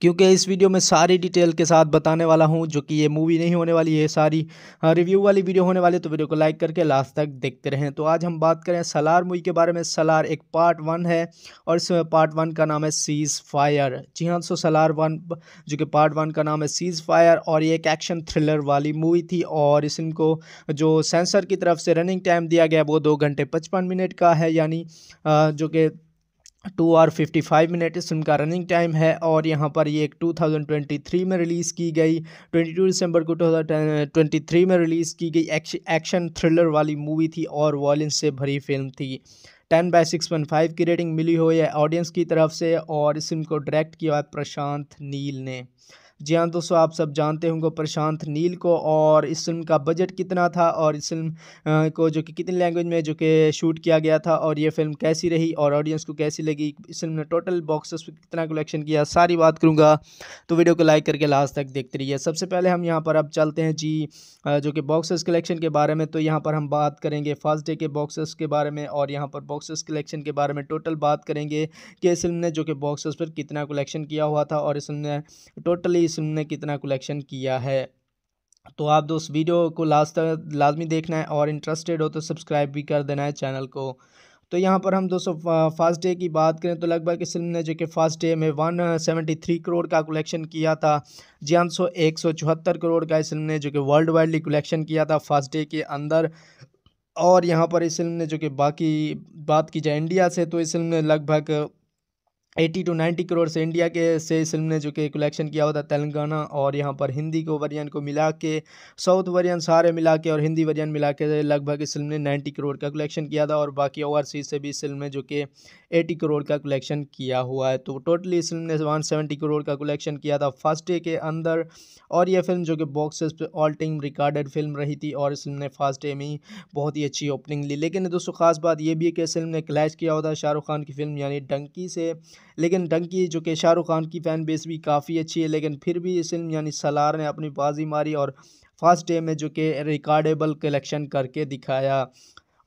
क्योंकि इस वीडियो में सारी डिटेल के साथ बताने वाला हूं जो कि ये मूवी नहीं होने वाली है सारी रिव्यू हाँ, वाली वीडियो होने वाली तो वीडियो को लाइक करके लास्ट तक देखते रहें तो आज हम बात करें सलार मूवी के बारे में सलार एक पार्ट वन है और इसमें पार्ट वन का नाम है सीज़ फायर जी हाँ सो सलार वन जो कि पार्ट वन का नाम है सीज़ फायर और ये एक एक्शन थ्रिलर वाली मूवी थी और इस इनको जो सेंसर की तरफ से रनिंग टाइम दिया गया वो दो घंटे पचपन मिनट का है यानी हाँ, जो कि two hour fifty five minute इस फिल्म का रनिंग टाइम है और यहाँ पर ये एक थ्री में रिलीज़ की गई ट्वेंटी टू दिसंबर को टू थाउजेंड ट्वेंटी थ्री में रिलीज़ की गई एक्शन थ्रिलर वाली मूवी थी और वॉलेंस से भरी फिल्म थी ten by six point five की रेटिंग मिली हुई है ऑडियंस की तरफ से और इस फिल्म को डायरेक्ट किया है प्रशांत नील ने जी हाँ दोस्तों आप सब जानते होंगे प्रशांत नील को और इस फिल्म का बजट कितना था और इस फिल्म को जो कि कितनी लैंग्वेज में जो कि शूट किया गया था और ये फिल्म कैसी रही और ऑडियंस को कैसी लगी इस फिल्म ने टोटल बॉक्सेस पर कितना कलेक्शन किया सारी बात करूँगा तो वीडियो को लाइक करके लास्ट तक देखते रहिए सबसे पहले हम यहाँ पर अब चलते हैं जी जो कि बॉक्सेस कलेक्शन के बारे में तो यहाँ पर हम बात करेंगे फर्स्ट डे के बॉक्सेस के बारे में और यहाँ पर बॉक्सेस कलेक्शन के बारे में टोटल बात करेंगे कि इस फिल्म ने जो कि बॉक्सेस पर कितना कलेक्शन किया हुआ था और इस फिल्म ने टोटली इस फिल्म ने कितना कलेक्शन किया है तो आप दोस्त वीडियो को लास्ट तक लाजमी देखना है और इंटरेस्टेड हो तो सब्सक्राइब भी कर देना है चैनल को तो यहाँ पर हम दोस्तों फर्स्ट डे की बात करें तो लगभग इस फिल्म ने जो कि फर्स्ट डे में वन सेवेंटी थ्री करोड़ का कलेक्शन किया था जी हम सौ एक सौ चौहत्तर करोड़ का इस फिल्म ने जो कि वर्ल्ड वाइडली कलेक्शन किया था फर्स्ट डे के अंदर और यहाँ पर इस फिल्म ने जो कि बाकी बात की जाए इंडिया से तो इस फिल्म ने लगभग एटी टू नाइन्टी करोड़ से इंडिया के से इस फिल्म ने जो कि कलेक्शन किया हुआ था तेलंगाना और यहाँ पर हिंदी को वर्जन को मिला के साउथ वर्जन सारे मिला के और हिंदी वर्जन मिला के लगभग इस फिल्म ने नाइन्टी करोड़ का कलेक्शन किया था और बाकी ओवरसीज से भी इस फिल्म ने जो कि एटी करोड़ का कलेक्शन किया हुआ है तो टोटली इस फिल्म ने वन सेवेंटी करोड़ का कलेक्शन किया था फर्स्ट डे के अंदर और यह फिल्म जो कि boxes all time recorded film रही थी और इस फिल्म ने फर्स्ट डे में ही बहुत ही अच्छी ओपनिंग ली लेकिन दोस्तों खास बात यह भी है कि इस फिल्म ने क्लैश किया होता शाहरुख खान की फिल्म यानी डंकी से लेकिन डंकी जो कि शाहरुख खान की फ़ैन बेस भी काफ़ी अच्छी है लेकिन फिर भी इस फिल्म यानी सलार ने अपनी बाजी मारी और फर्स्ट डे में जो कि रिकॉर्डेबल कलेक्शन करके दिखाया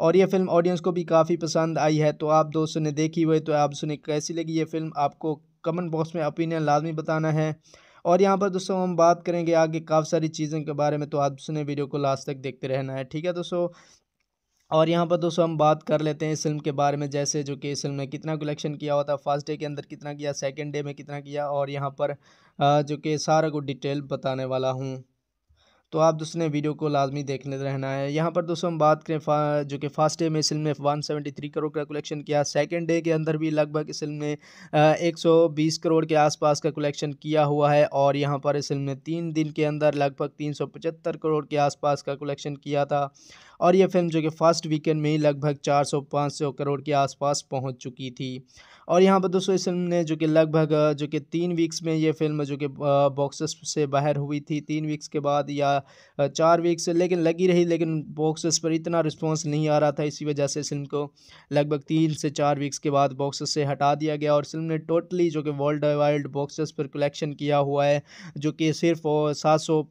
और ये फिल्म ऑडियंस को भी काफ़ी पसंद आई है तो आप दोस्तों ने देखी हुई तो आप सुने कैसी लगी ये फिल्म आपको कमेंट बॉक्स में ओपिनियन लाजमी बताना है और यहाँ पर दोस्तों हम बात करेंगे आगे काफ़ी सारी चीज़ों के बारे में तो आप सुने वीडियो को लास्ट तक देखते रहना है ठीक है दोस्तों और यहाँ पर दोस्तों हम बात कर लेते हैं इस फिल्म के बारे में जैसे जो कि इस फिल्म ने कितना कलेक्शन किया हुआ था फर्स्ट डे के अंदर कितना किया सेकेंड डे में कितना किया और यहाँ पर जो कि सारा को डिटेल बताने वाला हूँ तो आप दोस्तों ने वीडियो को लाजमी देखने रहना है यहाँ पर दोस्तों हम बात करें जो कि फर्स्ट डे में इस फिल्म ने वन करोड़ का कलेक्शन किया सेकेंड डे के अंदर भी लगभग इस फिल्म ने एक करोड़ के आसपास का कलेक्शन किया हुआ है और यहाँ पर इस फिल्म ने तीन दिन के अंदर लगभग तीन करोड़ के आसपास का कलेक्शन किया था और ये फिल्म जो कि फर्स्ट वीकेंड में ही लगभग 400-500 करोड़ के आसपास पहुंच चुकी थी और यहाँ पर दोस्तों इस फिल्म ने जो कि लगभग जो कि तीन वीक्स में ये फिल्म जो कि बॉक्सेस से बाहर हुई थी तीन वीक्स के बाद या चार वीक्स लेकिन लगी रही लेकिन बॉक्सेस पर इतना रिस्पॉन्स नहीं आ रहा था इसी वजह से फिल्म को लगभग तीन से चार वीक्स के बाद बॉक्सेस से हटा दिया गया और फिल्म ने टोटली जो कि वर्ल्ड वाइल्ड बॉक्सेस पर कलेक्शन किया हुआ है जो कि सिर्फ सात सौ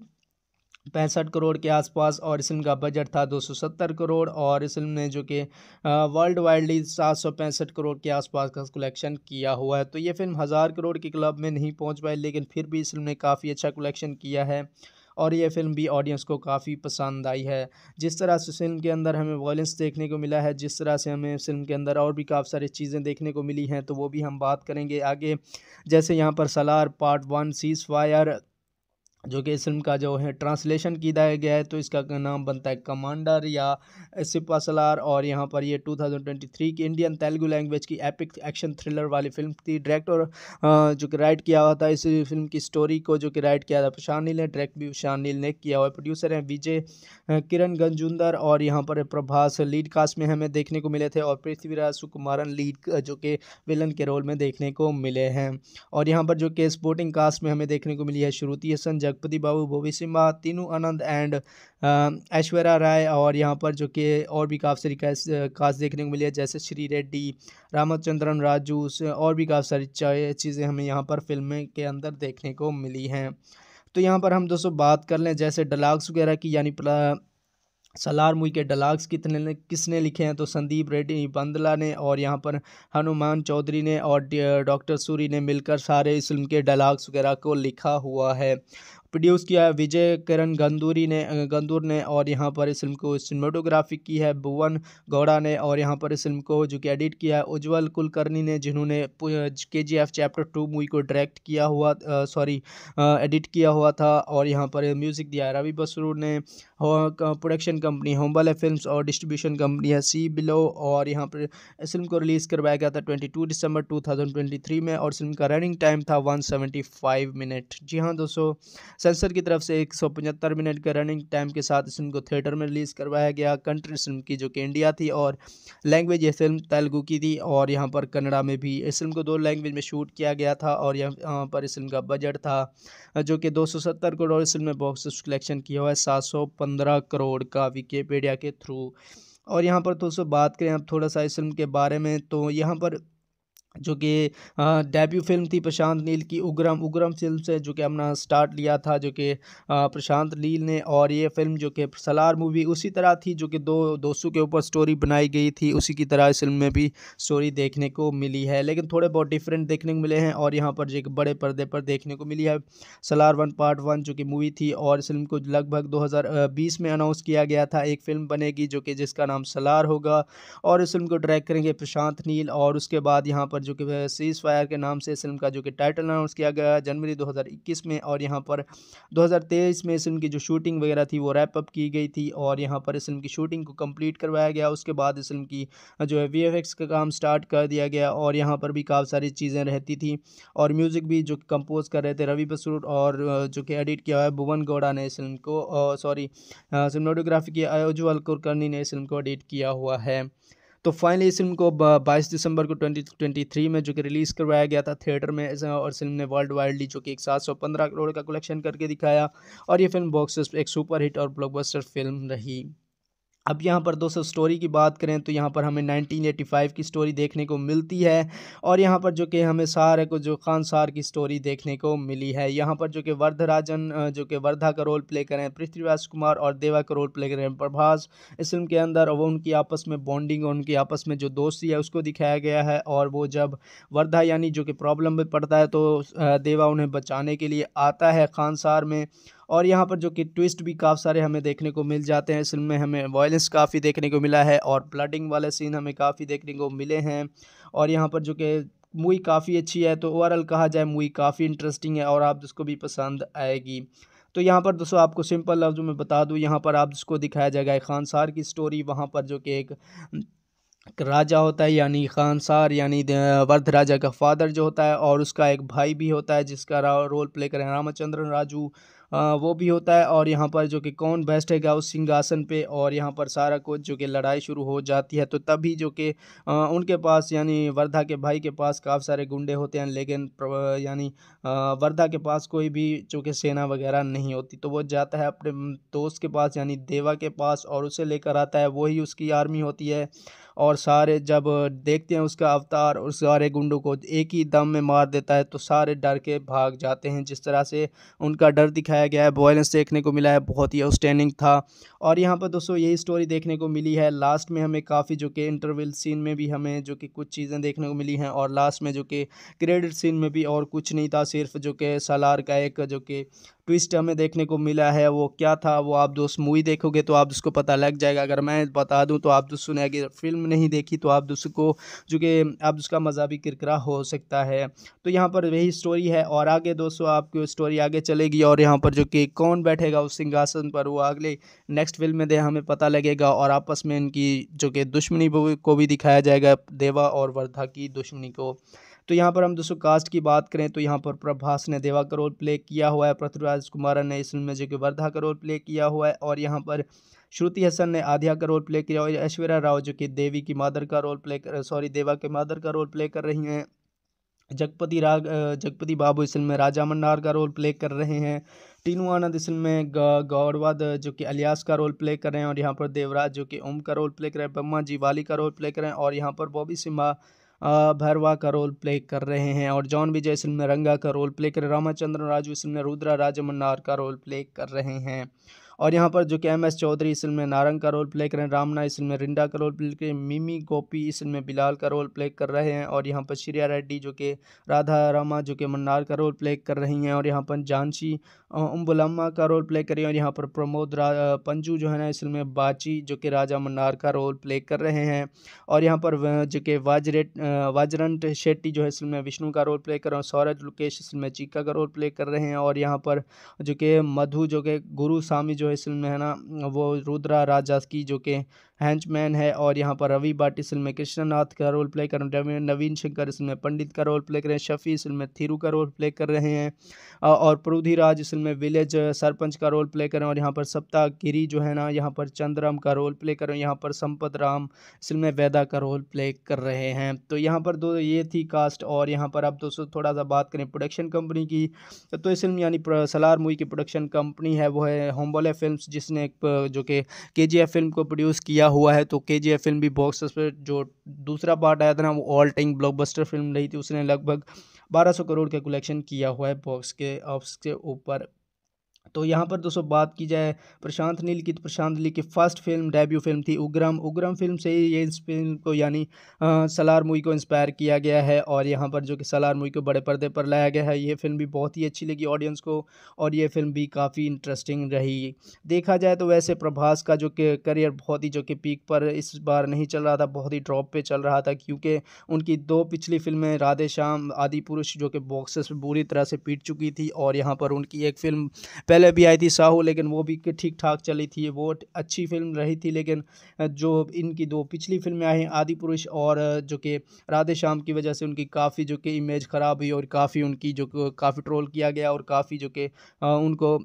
पैंसठ करोड़ के आसपास और इस फिल्म का बजट था 270 करोड़ और इस फिल्म ने जो कि वर्ल्ड वाइडली सात करोड़ के आसपास का कलेक्शन किया हुआ है तो ये फिल्म हज़ार करोड़ के क्लब में नहीं पहुंच पाई लेकिन फिर भी इस फिल्म ने काफ़ी अच्छा कलेक्शन किया है और ये फिल्म भी ऑडियंस को काफ़ी पसंद आई है जिस तरह से फिल्म के अंदर हमें वायलेंस देखने को मिला है जिस तरह से हमें फिल्म के अंदर और भी काफ़ी सारी चीज़ें देखने को मिली हैं तो वो भी हम बात करेंगे आगे जैसे यहाँ पर Salaar part one ceasefire जो कि इस फिल्म का जो है ट्रांसलेशन किया गया है तो इसका नाम बनता है कमांडर या सिपासलार और यहाँ पर ये 2023 की इंडियन तेलुगु लैंग्वेज की एपिक एक्शन थ्रिलर वाली फिल्म थी डायरेक्टर जो कि राइट किया हुआ था इस फिल्म की स्टोरी को जो कि राइट किया था प्रशांत नील ने डायरेक्ट भी शाह नील ने किया हुआ प्रोड्यूसर हैं विजय किरण गंजुंदर और यहाँ पर प्रभास लीड कास्ट में हमें देखने को मिले थे और पृथ्वीराज सुकुमारन लीड जो कि विलन के रोल में देखने को मिले हैं और यहाँ पर जो कि स्पोर्टिंग कास्ट में हमें देखने को मिली है श्रुति संजय जगपति बाबू भोवी सिम्हा तीनू आनंद एंड uh, ऐश्वर्या राय और यहाँ पर जो कि और भी काफ़ी सारी कास्ट देखने को मिली है जैसे श्री रेड्डी रामचंद्रन राजू और भी काफ़ी सारी चीज़ें हमें यहाँ पर फिल्में के अंदर देखने को मिली हैं तो यहाँ पर हम दोस्तों बात कर लें जैसे डलाग्स वगैरह की यानी सलार मुई के डलाग्स कितने किसने लिखे हैं तो संदीप रेड्डी बंदला ने और यहाँ पर हनुमान चौधरी ने और डॉक्टर सूरी ने मिलकर सारे इस फिल्म के डलाग्स वगैरह को लिखा हुआ है प्रोड्यूस किया है विजय किरण गंदूरी ने गंदूर ने और यहाँ पर इस फिल्म को सिनेमाटोग्राफी की है भुवन गौड़ा ने और यहाँ पर इस फिल्म को जो कि एडिट किया है उज्ज्वल कुलकर्णी ने जिन्होंने K G F chapter two movie को डायरेक्ट किया हुआ सॉरी एडिट किया हुआ था और यहाँ पर म्यूज़िक दिया है रवि बसरूर ने प्रोडक्शन कंपनी होम्बल फिल्म और डिस्ट्रीब्यूशन कंपनी है सी बिलो और यहाँ पर इस फिल्म को रिलीज़ करवाया गया था ट्वेंटी टू दिसंबर टू थाउजेंड ट्वेंटी थ्री में और फिल्म का रनिंग टाइम था वन सेवेंटी फाइव मिनट जी हाँ दोस्तों सेंसर की तरफ से एक मिनट के रनिंग टाइम के साथ इस फिल्म को थिएटर में रिलीज़ करवाया गया कंट्री फिल्म की जो कि इंडिया थी और लैंग्वेज ये फिल्म तेलुगू की थी और यहाँ पर कन्नड़ा में भी इस फिल्म को दो लैंग्वेज में शूट किया गया था और यहाँ पर इस फिल्म का बजट था जो कि सत्तर करोड़ और इस फिल्म में बॉक्स कलेक्शन किया हुआ है पंद्रह करोड़ का विकीपीडिया के थ्रू और यहाँ पर दोस्तों बात करें अब थोड़ा सा इस फिल्म के बारे में तो यहाँ पर जो कि डेब्यू फिल्म थी प्रशांत नील की उग्रम उग्रम फिल्म से जो कि अपना स्टार्ट लिया था जो कि प्रशांत नील ने और ये फिल्म जो कि सलार मूवी उसी तरह थी जो कि दो दोस्तों के ऊपर स्टोरी बनाई गई थी उसी की तरह इस फिल्म में भी स्टोरी देखने को मिली है लेकिन थोड़े बहुत डिफरेंट देखने को मिले हैं और यहाँ पर जो बड़े पर्दे पर देखने को मिली है सलार वन पार्ट वन जो कि मूवी थी और इस फिल्म को लगभग दो में अनाउंस किया गया था एक फिल्म बनेगी जो कि जिसका नाम सलार होगा और इस फिल्म को डायरेक्ट करेंगे प्रशांत नील और उसके बाद यहाँ पर पर जो कि सीज़ फायर के नाम से इस फिल्म का जो कि टाइटल अनाउंस किया गया जनवरी 2021 में और यहाँ पर 2023 में इस फिल्म की जो शूटिंग वगैरह थी वो रैप अप की गई थी और यहाँ पर इस फिल्म की शूटिंग को कम्प्लीट करवाया गया उसके बाद इस फिल्म की जो है वी का काम स्टार्ट कर दिया गया और यहाँ पर भी काफ़ी सारी चीज़ें रहती थी और म्यूज़िक भी जो कंपोज कर रहे थे रवि बसरूट और जो कि एडिट किया हुआ है भुवन गौड़ा ने इस फिल्म को सॉरी सिनेमाटोग्राफी की अयोजल कुरकर्णी ने इस फिल्म को एडिट किया हुआ है तो फाइनली इस फिल्म को 22 दिसंबर को 2023 में जो कि रिलीज़ करवाया गया था थिएटर में और फिल्म ने वर्ल्ड वाइडली जो कि एक सात करोड़ का कलेक्शन करके दिखाया और ये फिल्म बॉक्स एक सुपर हिट और ब्लॉकबस्टर फिल्म रही अब यहाँ पर दोस्तों स्टोरी की बात करें तो यहाँ पर हमें 1985 की स्टोरी देखने को मिलती है और यहाँ पर जो कि हमें सार को जो खान सार की स्टोरी देखने को मिली है यहाँ पर जो कि वर्धराजन जो कि वर्धा का रोल प्ले करें पृथ्वीराज कुमार और देवा का रोल प्ले करें प्रभास इस फिल्म के अंदर वो उनकी आपस में बॉन्डिंग और उनकी आपस में जो दोस्ती है उसको दिखाया गया है और वो जब वर्धा यानी जो कि प्रॉब्लम में पड़ता है तो देवा उन्हें बचाने के लिए आता है खान सार में और यहाँ पर जो कि ट्विस्ट भी काफ़ी सारे हमें देखने को मिल जाते हैं इस फिल्म में हमें वायलेंस काफ़ी देखने को मिला है और ब्लडिंग वाले सीन हमें काफ़ी देखने को मिले हैं और यहाँ पर जो कि मूवी काफ़ी अच्छी है तो ओवरऑल कहा जाए मूवी काफ़ी इंटरेस्टिंग है और आप जिसको भी पसंद आएगी तो यहाँ पर दोस्तों आपको सिंपल लफ्ज़ में बता दूँ यहाँ पर आप जिसको दिखाया जाएगा खानसार की स्टोरी वहाँ पर जो कि एक राजा होता है यानी खानसार यानी वर्ध राजा का फादर जो होता है और उसका एक भाई भी होता है जिसका रोल प्ले करें रामचंद्रन राजू वो भी होता है और यहाँ पर जो कि कौन बेस्ट है उस सिंहासन पे और यहाँ पर सारा कुछ जो कि लड़ाई शुरू हो जाती है तो तभी जो कि उनके पास यानी वर्धा के भाई के पास काफ़ी सारे गुंडे होते हैं लेकिन यानी वर्धा के पास कोई भी जो कि सेना वगैरह नहीं होती तो वो जाता है अपने दोस्त के पास यानी देवा के पास और उसे लेकर आता है वही उसकी आर्मी होती है और सारे जब देखते हैं उसका अवतार और सारे गुंडों को एक ही दम में मार देता है तो सारे डर के भाग जाते हैं जिस तरह से उनका डर दिखाया गया है वॉयलेंस देखने को मिला है बहुत ही आउटस्टैंडिंग था और यहाँ पर दोस्तों यही स्टोरी देखने को मिली है लास्ट में हमें काफ़ी जो कि इंटरवल सीन में भी हमें जो कि कुछ चीज़ें देखने को मिली हैं और लास्ट में जो कि क्रेडिट सीन में भी और कुछ नहीं था सिर्फ जो कि सलार का एक जो कि ट्विस्ट हमें देखने को मिला है वो क्या था वो आप दोस्त मूवी देखोगे तो आप उसको पता लग जाएगा अगर मैं बता दूँ तो आप दोस्त सुनेगी फिल्म नहीं देखी तो आप उसको जो कि आप उसका मज़ा भी किरकरा हो सकता है तो यहाँ पर वही स्टोरी है और आगे दोस्तों आपकी स्टोरी आगे चलेगी और यहाँ पर जो कि कौन बैठेगा उस सिंहासन पर वो अगले नेक्स्ट फिल्म में दे हमें पता लगेगा और आपस में इनकी जो कि दुश्मनी को भी दिखाया जाएगा देवा और वर्धा की दुश्मनी को तो यहाँ पर हम दोस्तों कास्ट की बात करें तो यहाँ पर प्रभास ने देवा का रोल प्ले किया हुआ है पृथ्वीराज कुमारा ने इस फिल्म में जो कि वर्धा का रोल प्ले किया हुआ है और यहाँ पर श्रुति हसन ने आध्या का रोल प्ले किया और ऐश्वर्या राव जो कि देवी की मादर का रोल प्ले कर सॉरी देवा के मादर का रोल प्ले कर रही हैं जगपति राग जगपति बाबू इस फिल्म में राजा मन्नार का रोल प्ले कर रहे हैं टीनू आनंद इस फिल्म में गौरवाद जो कि अलियास का रोल प्ले कर रहे हैं और यहाँ पर देवराज जो कि ओम का रोल प्ले कर रहे हैं ब्रह्मा जी वाली का रोल प्ले कर रहे हैं और यहाँ पर बॉबी सिम्हा भैरवा का रोल प्ले कर रहे हैं और जॉन विजय इस में रंगा का रोल प्ले कर रामाचंद्र रामाचंद्रन राजू इस फिल्म में रुद्रा राजा मन्नार का रोल प्ले कर रहे हैं और यहाँ पर जो कि एम एस चौधरी इस फिल्म में नारंग का रोल प्ले कर रहे हैं रामना इस फिल्म में रिंडा का रोल प्ले कर मिमी गोपी इस फिल्म में बिलाल का रोल प्ले कर रहे हैं और यहाँ पर श्रिया रेड्डी जो कि राधा रामा जो कि मन्नार का रोल प्ले कर रही हैं और यहाँ पर जानशी उम्बुलम्मा का रोल प्ले कर रही हैं और यहाँ पर प्रमोद पंजू जो है ना इस फिल्म में बाची जो कि राजा मन्नार का रोल प्ले कर रहे हैं और यहाँ पर जो कि वाजरेट वाजरंट शेट्टी जो है इस फिल्म में विष्णु का रोल प्ले कर रहे हैं सौरज लुकेश इस फिल्म में चीका का रोल प्ले कर रहे हैं और यहाँ पर जो कि मधु जो कि गुरु स्वामी जो जो है में है ना वो रुद्रा राजा की जो कि हैंचमैन है और यहाँ पर रवि भाट इस फिल्म में कृष्णनाथ का रोल प्ले कर रहे हैं नवीन शंकर इस में पंडित का रोल प्ले कर रहे हैं शफ़ी इस फिल्म में का रोल प्ले कर रहे हैं और प्रोधीराज इस फिल्म में विलेज सरपंच का रोल प्ले कर रहे हैं और यहाँ पर सप्ताह गिरी जो है ना यहाँ पर चंद्रम का रोल प्ले कर रहे हैं यहाँ पर संपत राम इस फिल्म में वैदा का रोल प्ले कर रहे हैं तो यहाँ पर दो ये थी कास्ट और यहाँ पर अब दोस्तों थोड़ा सा बात करें प्रोडक्शन कंपनी की तो इस फिल्म यानी सलार मूवी की प्रोडक्शन कंपनी है वो है होम्बोले फिल्म जिसने जो कि के फिल्म को प्रोड्यूस किया हुआ है तो के जी एफ फिल्म भी बॉक्स पर जो दूसरा पार्ट आया था ना वो ऑल टाइम ब्लॉकबस्टर फिल्म रही थी उसने लगभग 1200 करोड़ का कलेक्शन किया हुआ है बॉक्स के ऑफ्स के ऊपर तो यहाँ पर दोस्तों बात की जाए प्रशांत नील की तो प्रशांत नील की फर्स्ट फिल्म डेब्यू फिल्म थी उग्रम उग्रम फिल्म से ही ये इस फिल्म को यानी सलार मूवी को इंस्पायर किया गया है और यहाँ पर जो कि सलार मूवी को बड़े पर्दे पर लाया गया है ये फिल्म भी बहुत ही अच्छी लगी ऑडियंस को और ये फिल्म भी काफ़ी इंटरेस्टिंग रही देखा जाए तो वैसे प्रभास का जो कि करियर बहुत ही जो कि पीक पर इस बार नहीं चल रहा था बहुत ही ड्रॉप पर चल रहा था क्योंकि उनकी दो पिछली फिल्में राधे श्याम आदि पुरुष जो कि बॉक्सेस बुरी तरह से पीट चुकी थी और यहाँ पर उनकी एक फिल्म पहले भी आई थी साहू लेकिन वो भी ठीक ठाक चली थी वो अच्छी फिल्म रही थी लेकिन जो इनकी दो पिछली फिल्में आई हैं आदि पुरुष और जो कि राधे श्याम की वजह से उनकी काफ़ी जो कि इमेज ख़राब हुई और काफ़ी उनकी जो काफ़ी ट्रोल किया गया और काफ़ी जो कि उनको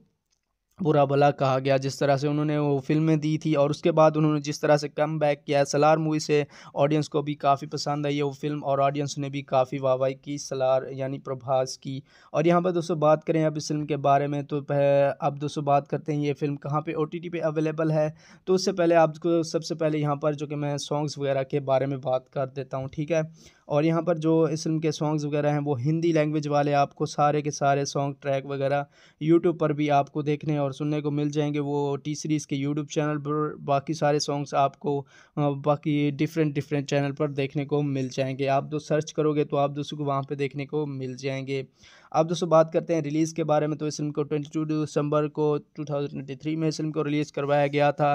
बुरा भला कहा गया जिस तरह से उन्होंने वो फिल्में दी थी और उसके बाद उन्होंने जिस तरह से कम बैक किया सलार मूवी से ऑडियंस को भी काफ़ी पसंद आई है वो फिल्म और ऑडियंस ने भी काफ़ी वाहवाही की सलार यानी प्रभास की और यहाँ पर दोस्तों बात करें अब इस फिल्म के बारे में तो अब दोस्तों बात करते हैं ये फिल्म कहाँ पर ओ टी अवेलेबल है तो उससे पहले आपको सबसे पहले यहाँ पर जो कि मैं सॉन्ग्स वगैरह के बारे में बात कर देता हूँ ठीक है और यहाँ पर जो इस फिल्म के सॉन्ग्स वगैरह हैं वो हिंदी लैंग्वेज वाले आपको सारे के सारे सॉन्ग ट्रैक वगैरह यूट्यूब पर भी आपको देखने और सुनने को मिल जाएंगे वो टी सीरीज़ के यूट्यूब चैनल पर बाकी सारे सॉन्ग्स आपको बाकी डिफरेंट डिफरेंट चैनल पर देखने को मिल जाएंगे आप जो सर्च करोगे तो आप दोस्तों को वहाँ पर देखने को मिल जाएंगे अब दोस्तों बात करते हैं रिलीज़ के बारे में तो इस फिल्म को ट्वेंटी टू दिसंबर को टू थाउजेंड ट्वेंटी थ्री में इस फिल्म को रिलीज़ करवाया गया था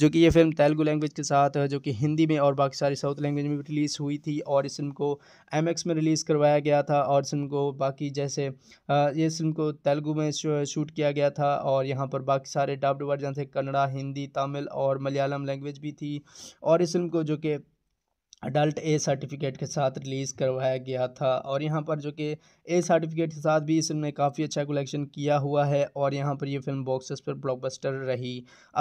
जो कि ये फिल्म तेलुगू लैंग्वेज के साथ जो कि हिंदी में और बाकी सारी साउथ लैंग्वेज में भी रिलीज़ हुई थी और इस फिल्म को एम में रिलीज़ करवाया गया था और इस फिल्म को बाकी जैसे ये फिल्म को तेलुगू में शूट किया गया था और यहाँ पर बाकी सारे डब्ड वर्जन थे कन्नड़ा हिंदी तमिल और मलयालम लैंग्वेज भी थी और इस फिल्म को जो कि अडल्ट ए सर्टिफिकेट के साथ रिलीज़ करवाया गया था और यहाँ पर जो कि ए सर्टिफिकेट के साथ भी इसमें काफ़ी अच्छा कलेक्शन किया हुआ है और यहाँ पर ये फिल्म बॉक्सेस पर ब्लॉकबस्टर रही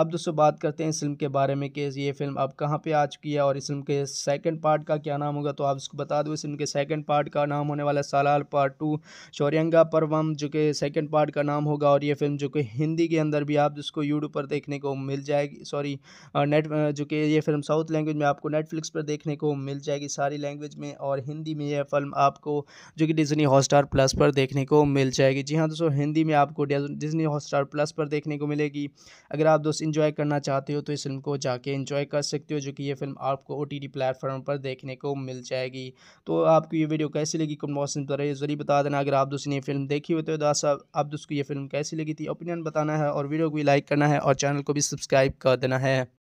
अब दोस्तों बात करते हैं इस फिल्म के बारे में कि ये फिल्म अब कहाँ पे आ चुकी है और इस फिल्म के सेकंड पार्ट का क्या नाम होगा तो आप इसको बता दो इस फिल्म के सेकंड पार्ट का नाम होने वाला सालाल पार्ट टू शौर्यंगा परवम जो कि सेकेंड पार्ट का नाम होगा और ये फिल्म जो कि हिंदी के अंदर भी आप जिसको यूट्यूब पर देखने को मिल जाएगी सॉरी नेट जो कि ये फिल्म साउथ लैंग्वेज में आपको नेटफ्लिक्स पर देखने को मिल जाएगी सारी लैंग्वेज में और हिंदी में यह फिल्म आपको जो कि डिजनी हॉस्टार हॉटस्टार प्लस पर देखने को मिल जाएगी जी हाँ दोस्तों हिंदी में आपको डिजनी हॉटस्टार प्लस पर देखने को मिलेगी अगर आप दोस्त इन्जॉय करना चाहते हो तो इस फिल्म को जाके इन्जॉय कर सकते हो जो कि ये फिल्म आपको ओ टी प्लेटफॉर्म पर देखने को मिल जाएगी तो आपको ये वीडियो कैसी लगी कम मौसम पर ज़रूर बता देना अगर आप दोस्त ने फिल्म देखी हो तो दास आप दोस्त को ये फिल्म कैसी लगी थी ओपिनियन बताना है और वीडियो को भी लाइक करना है और चैनल को भी सब्सक्राइब कर देना है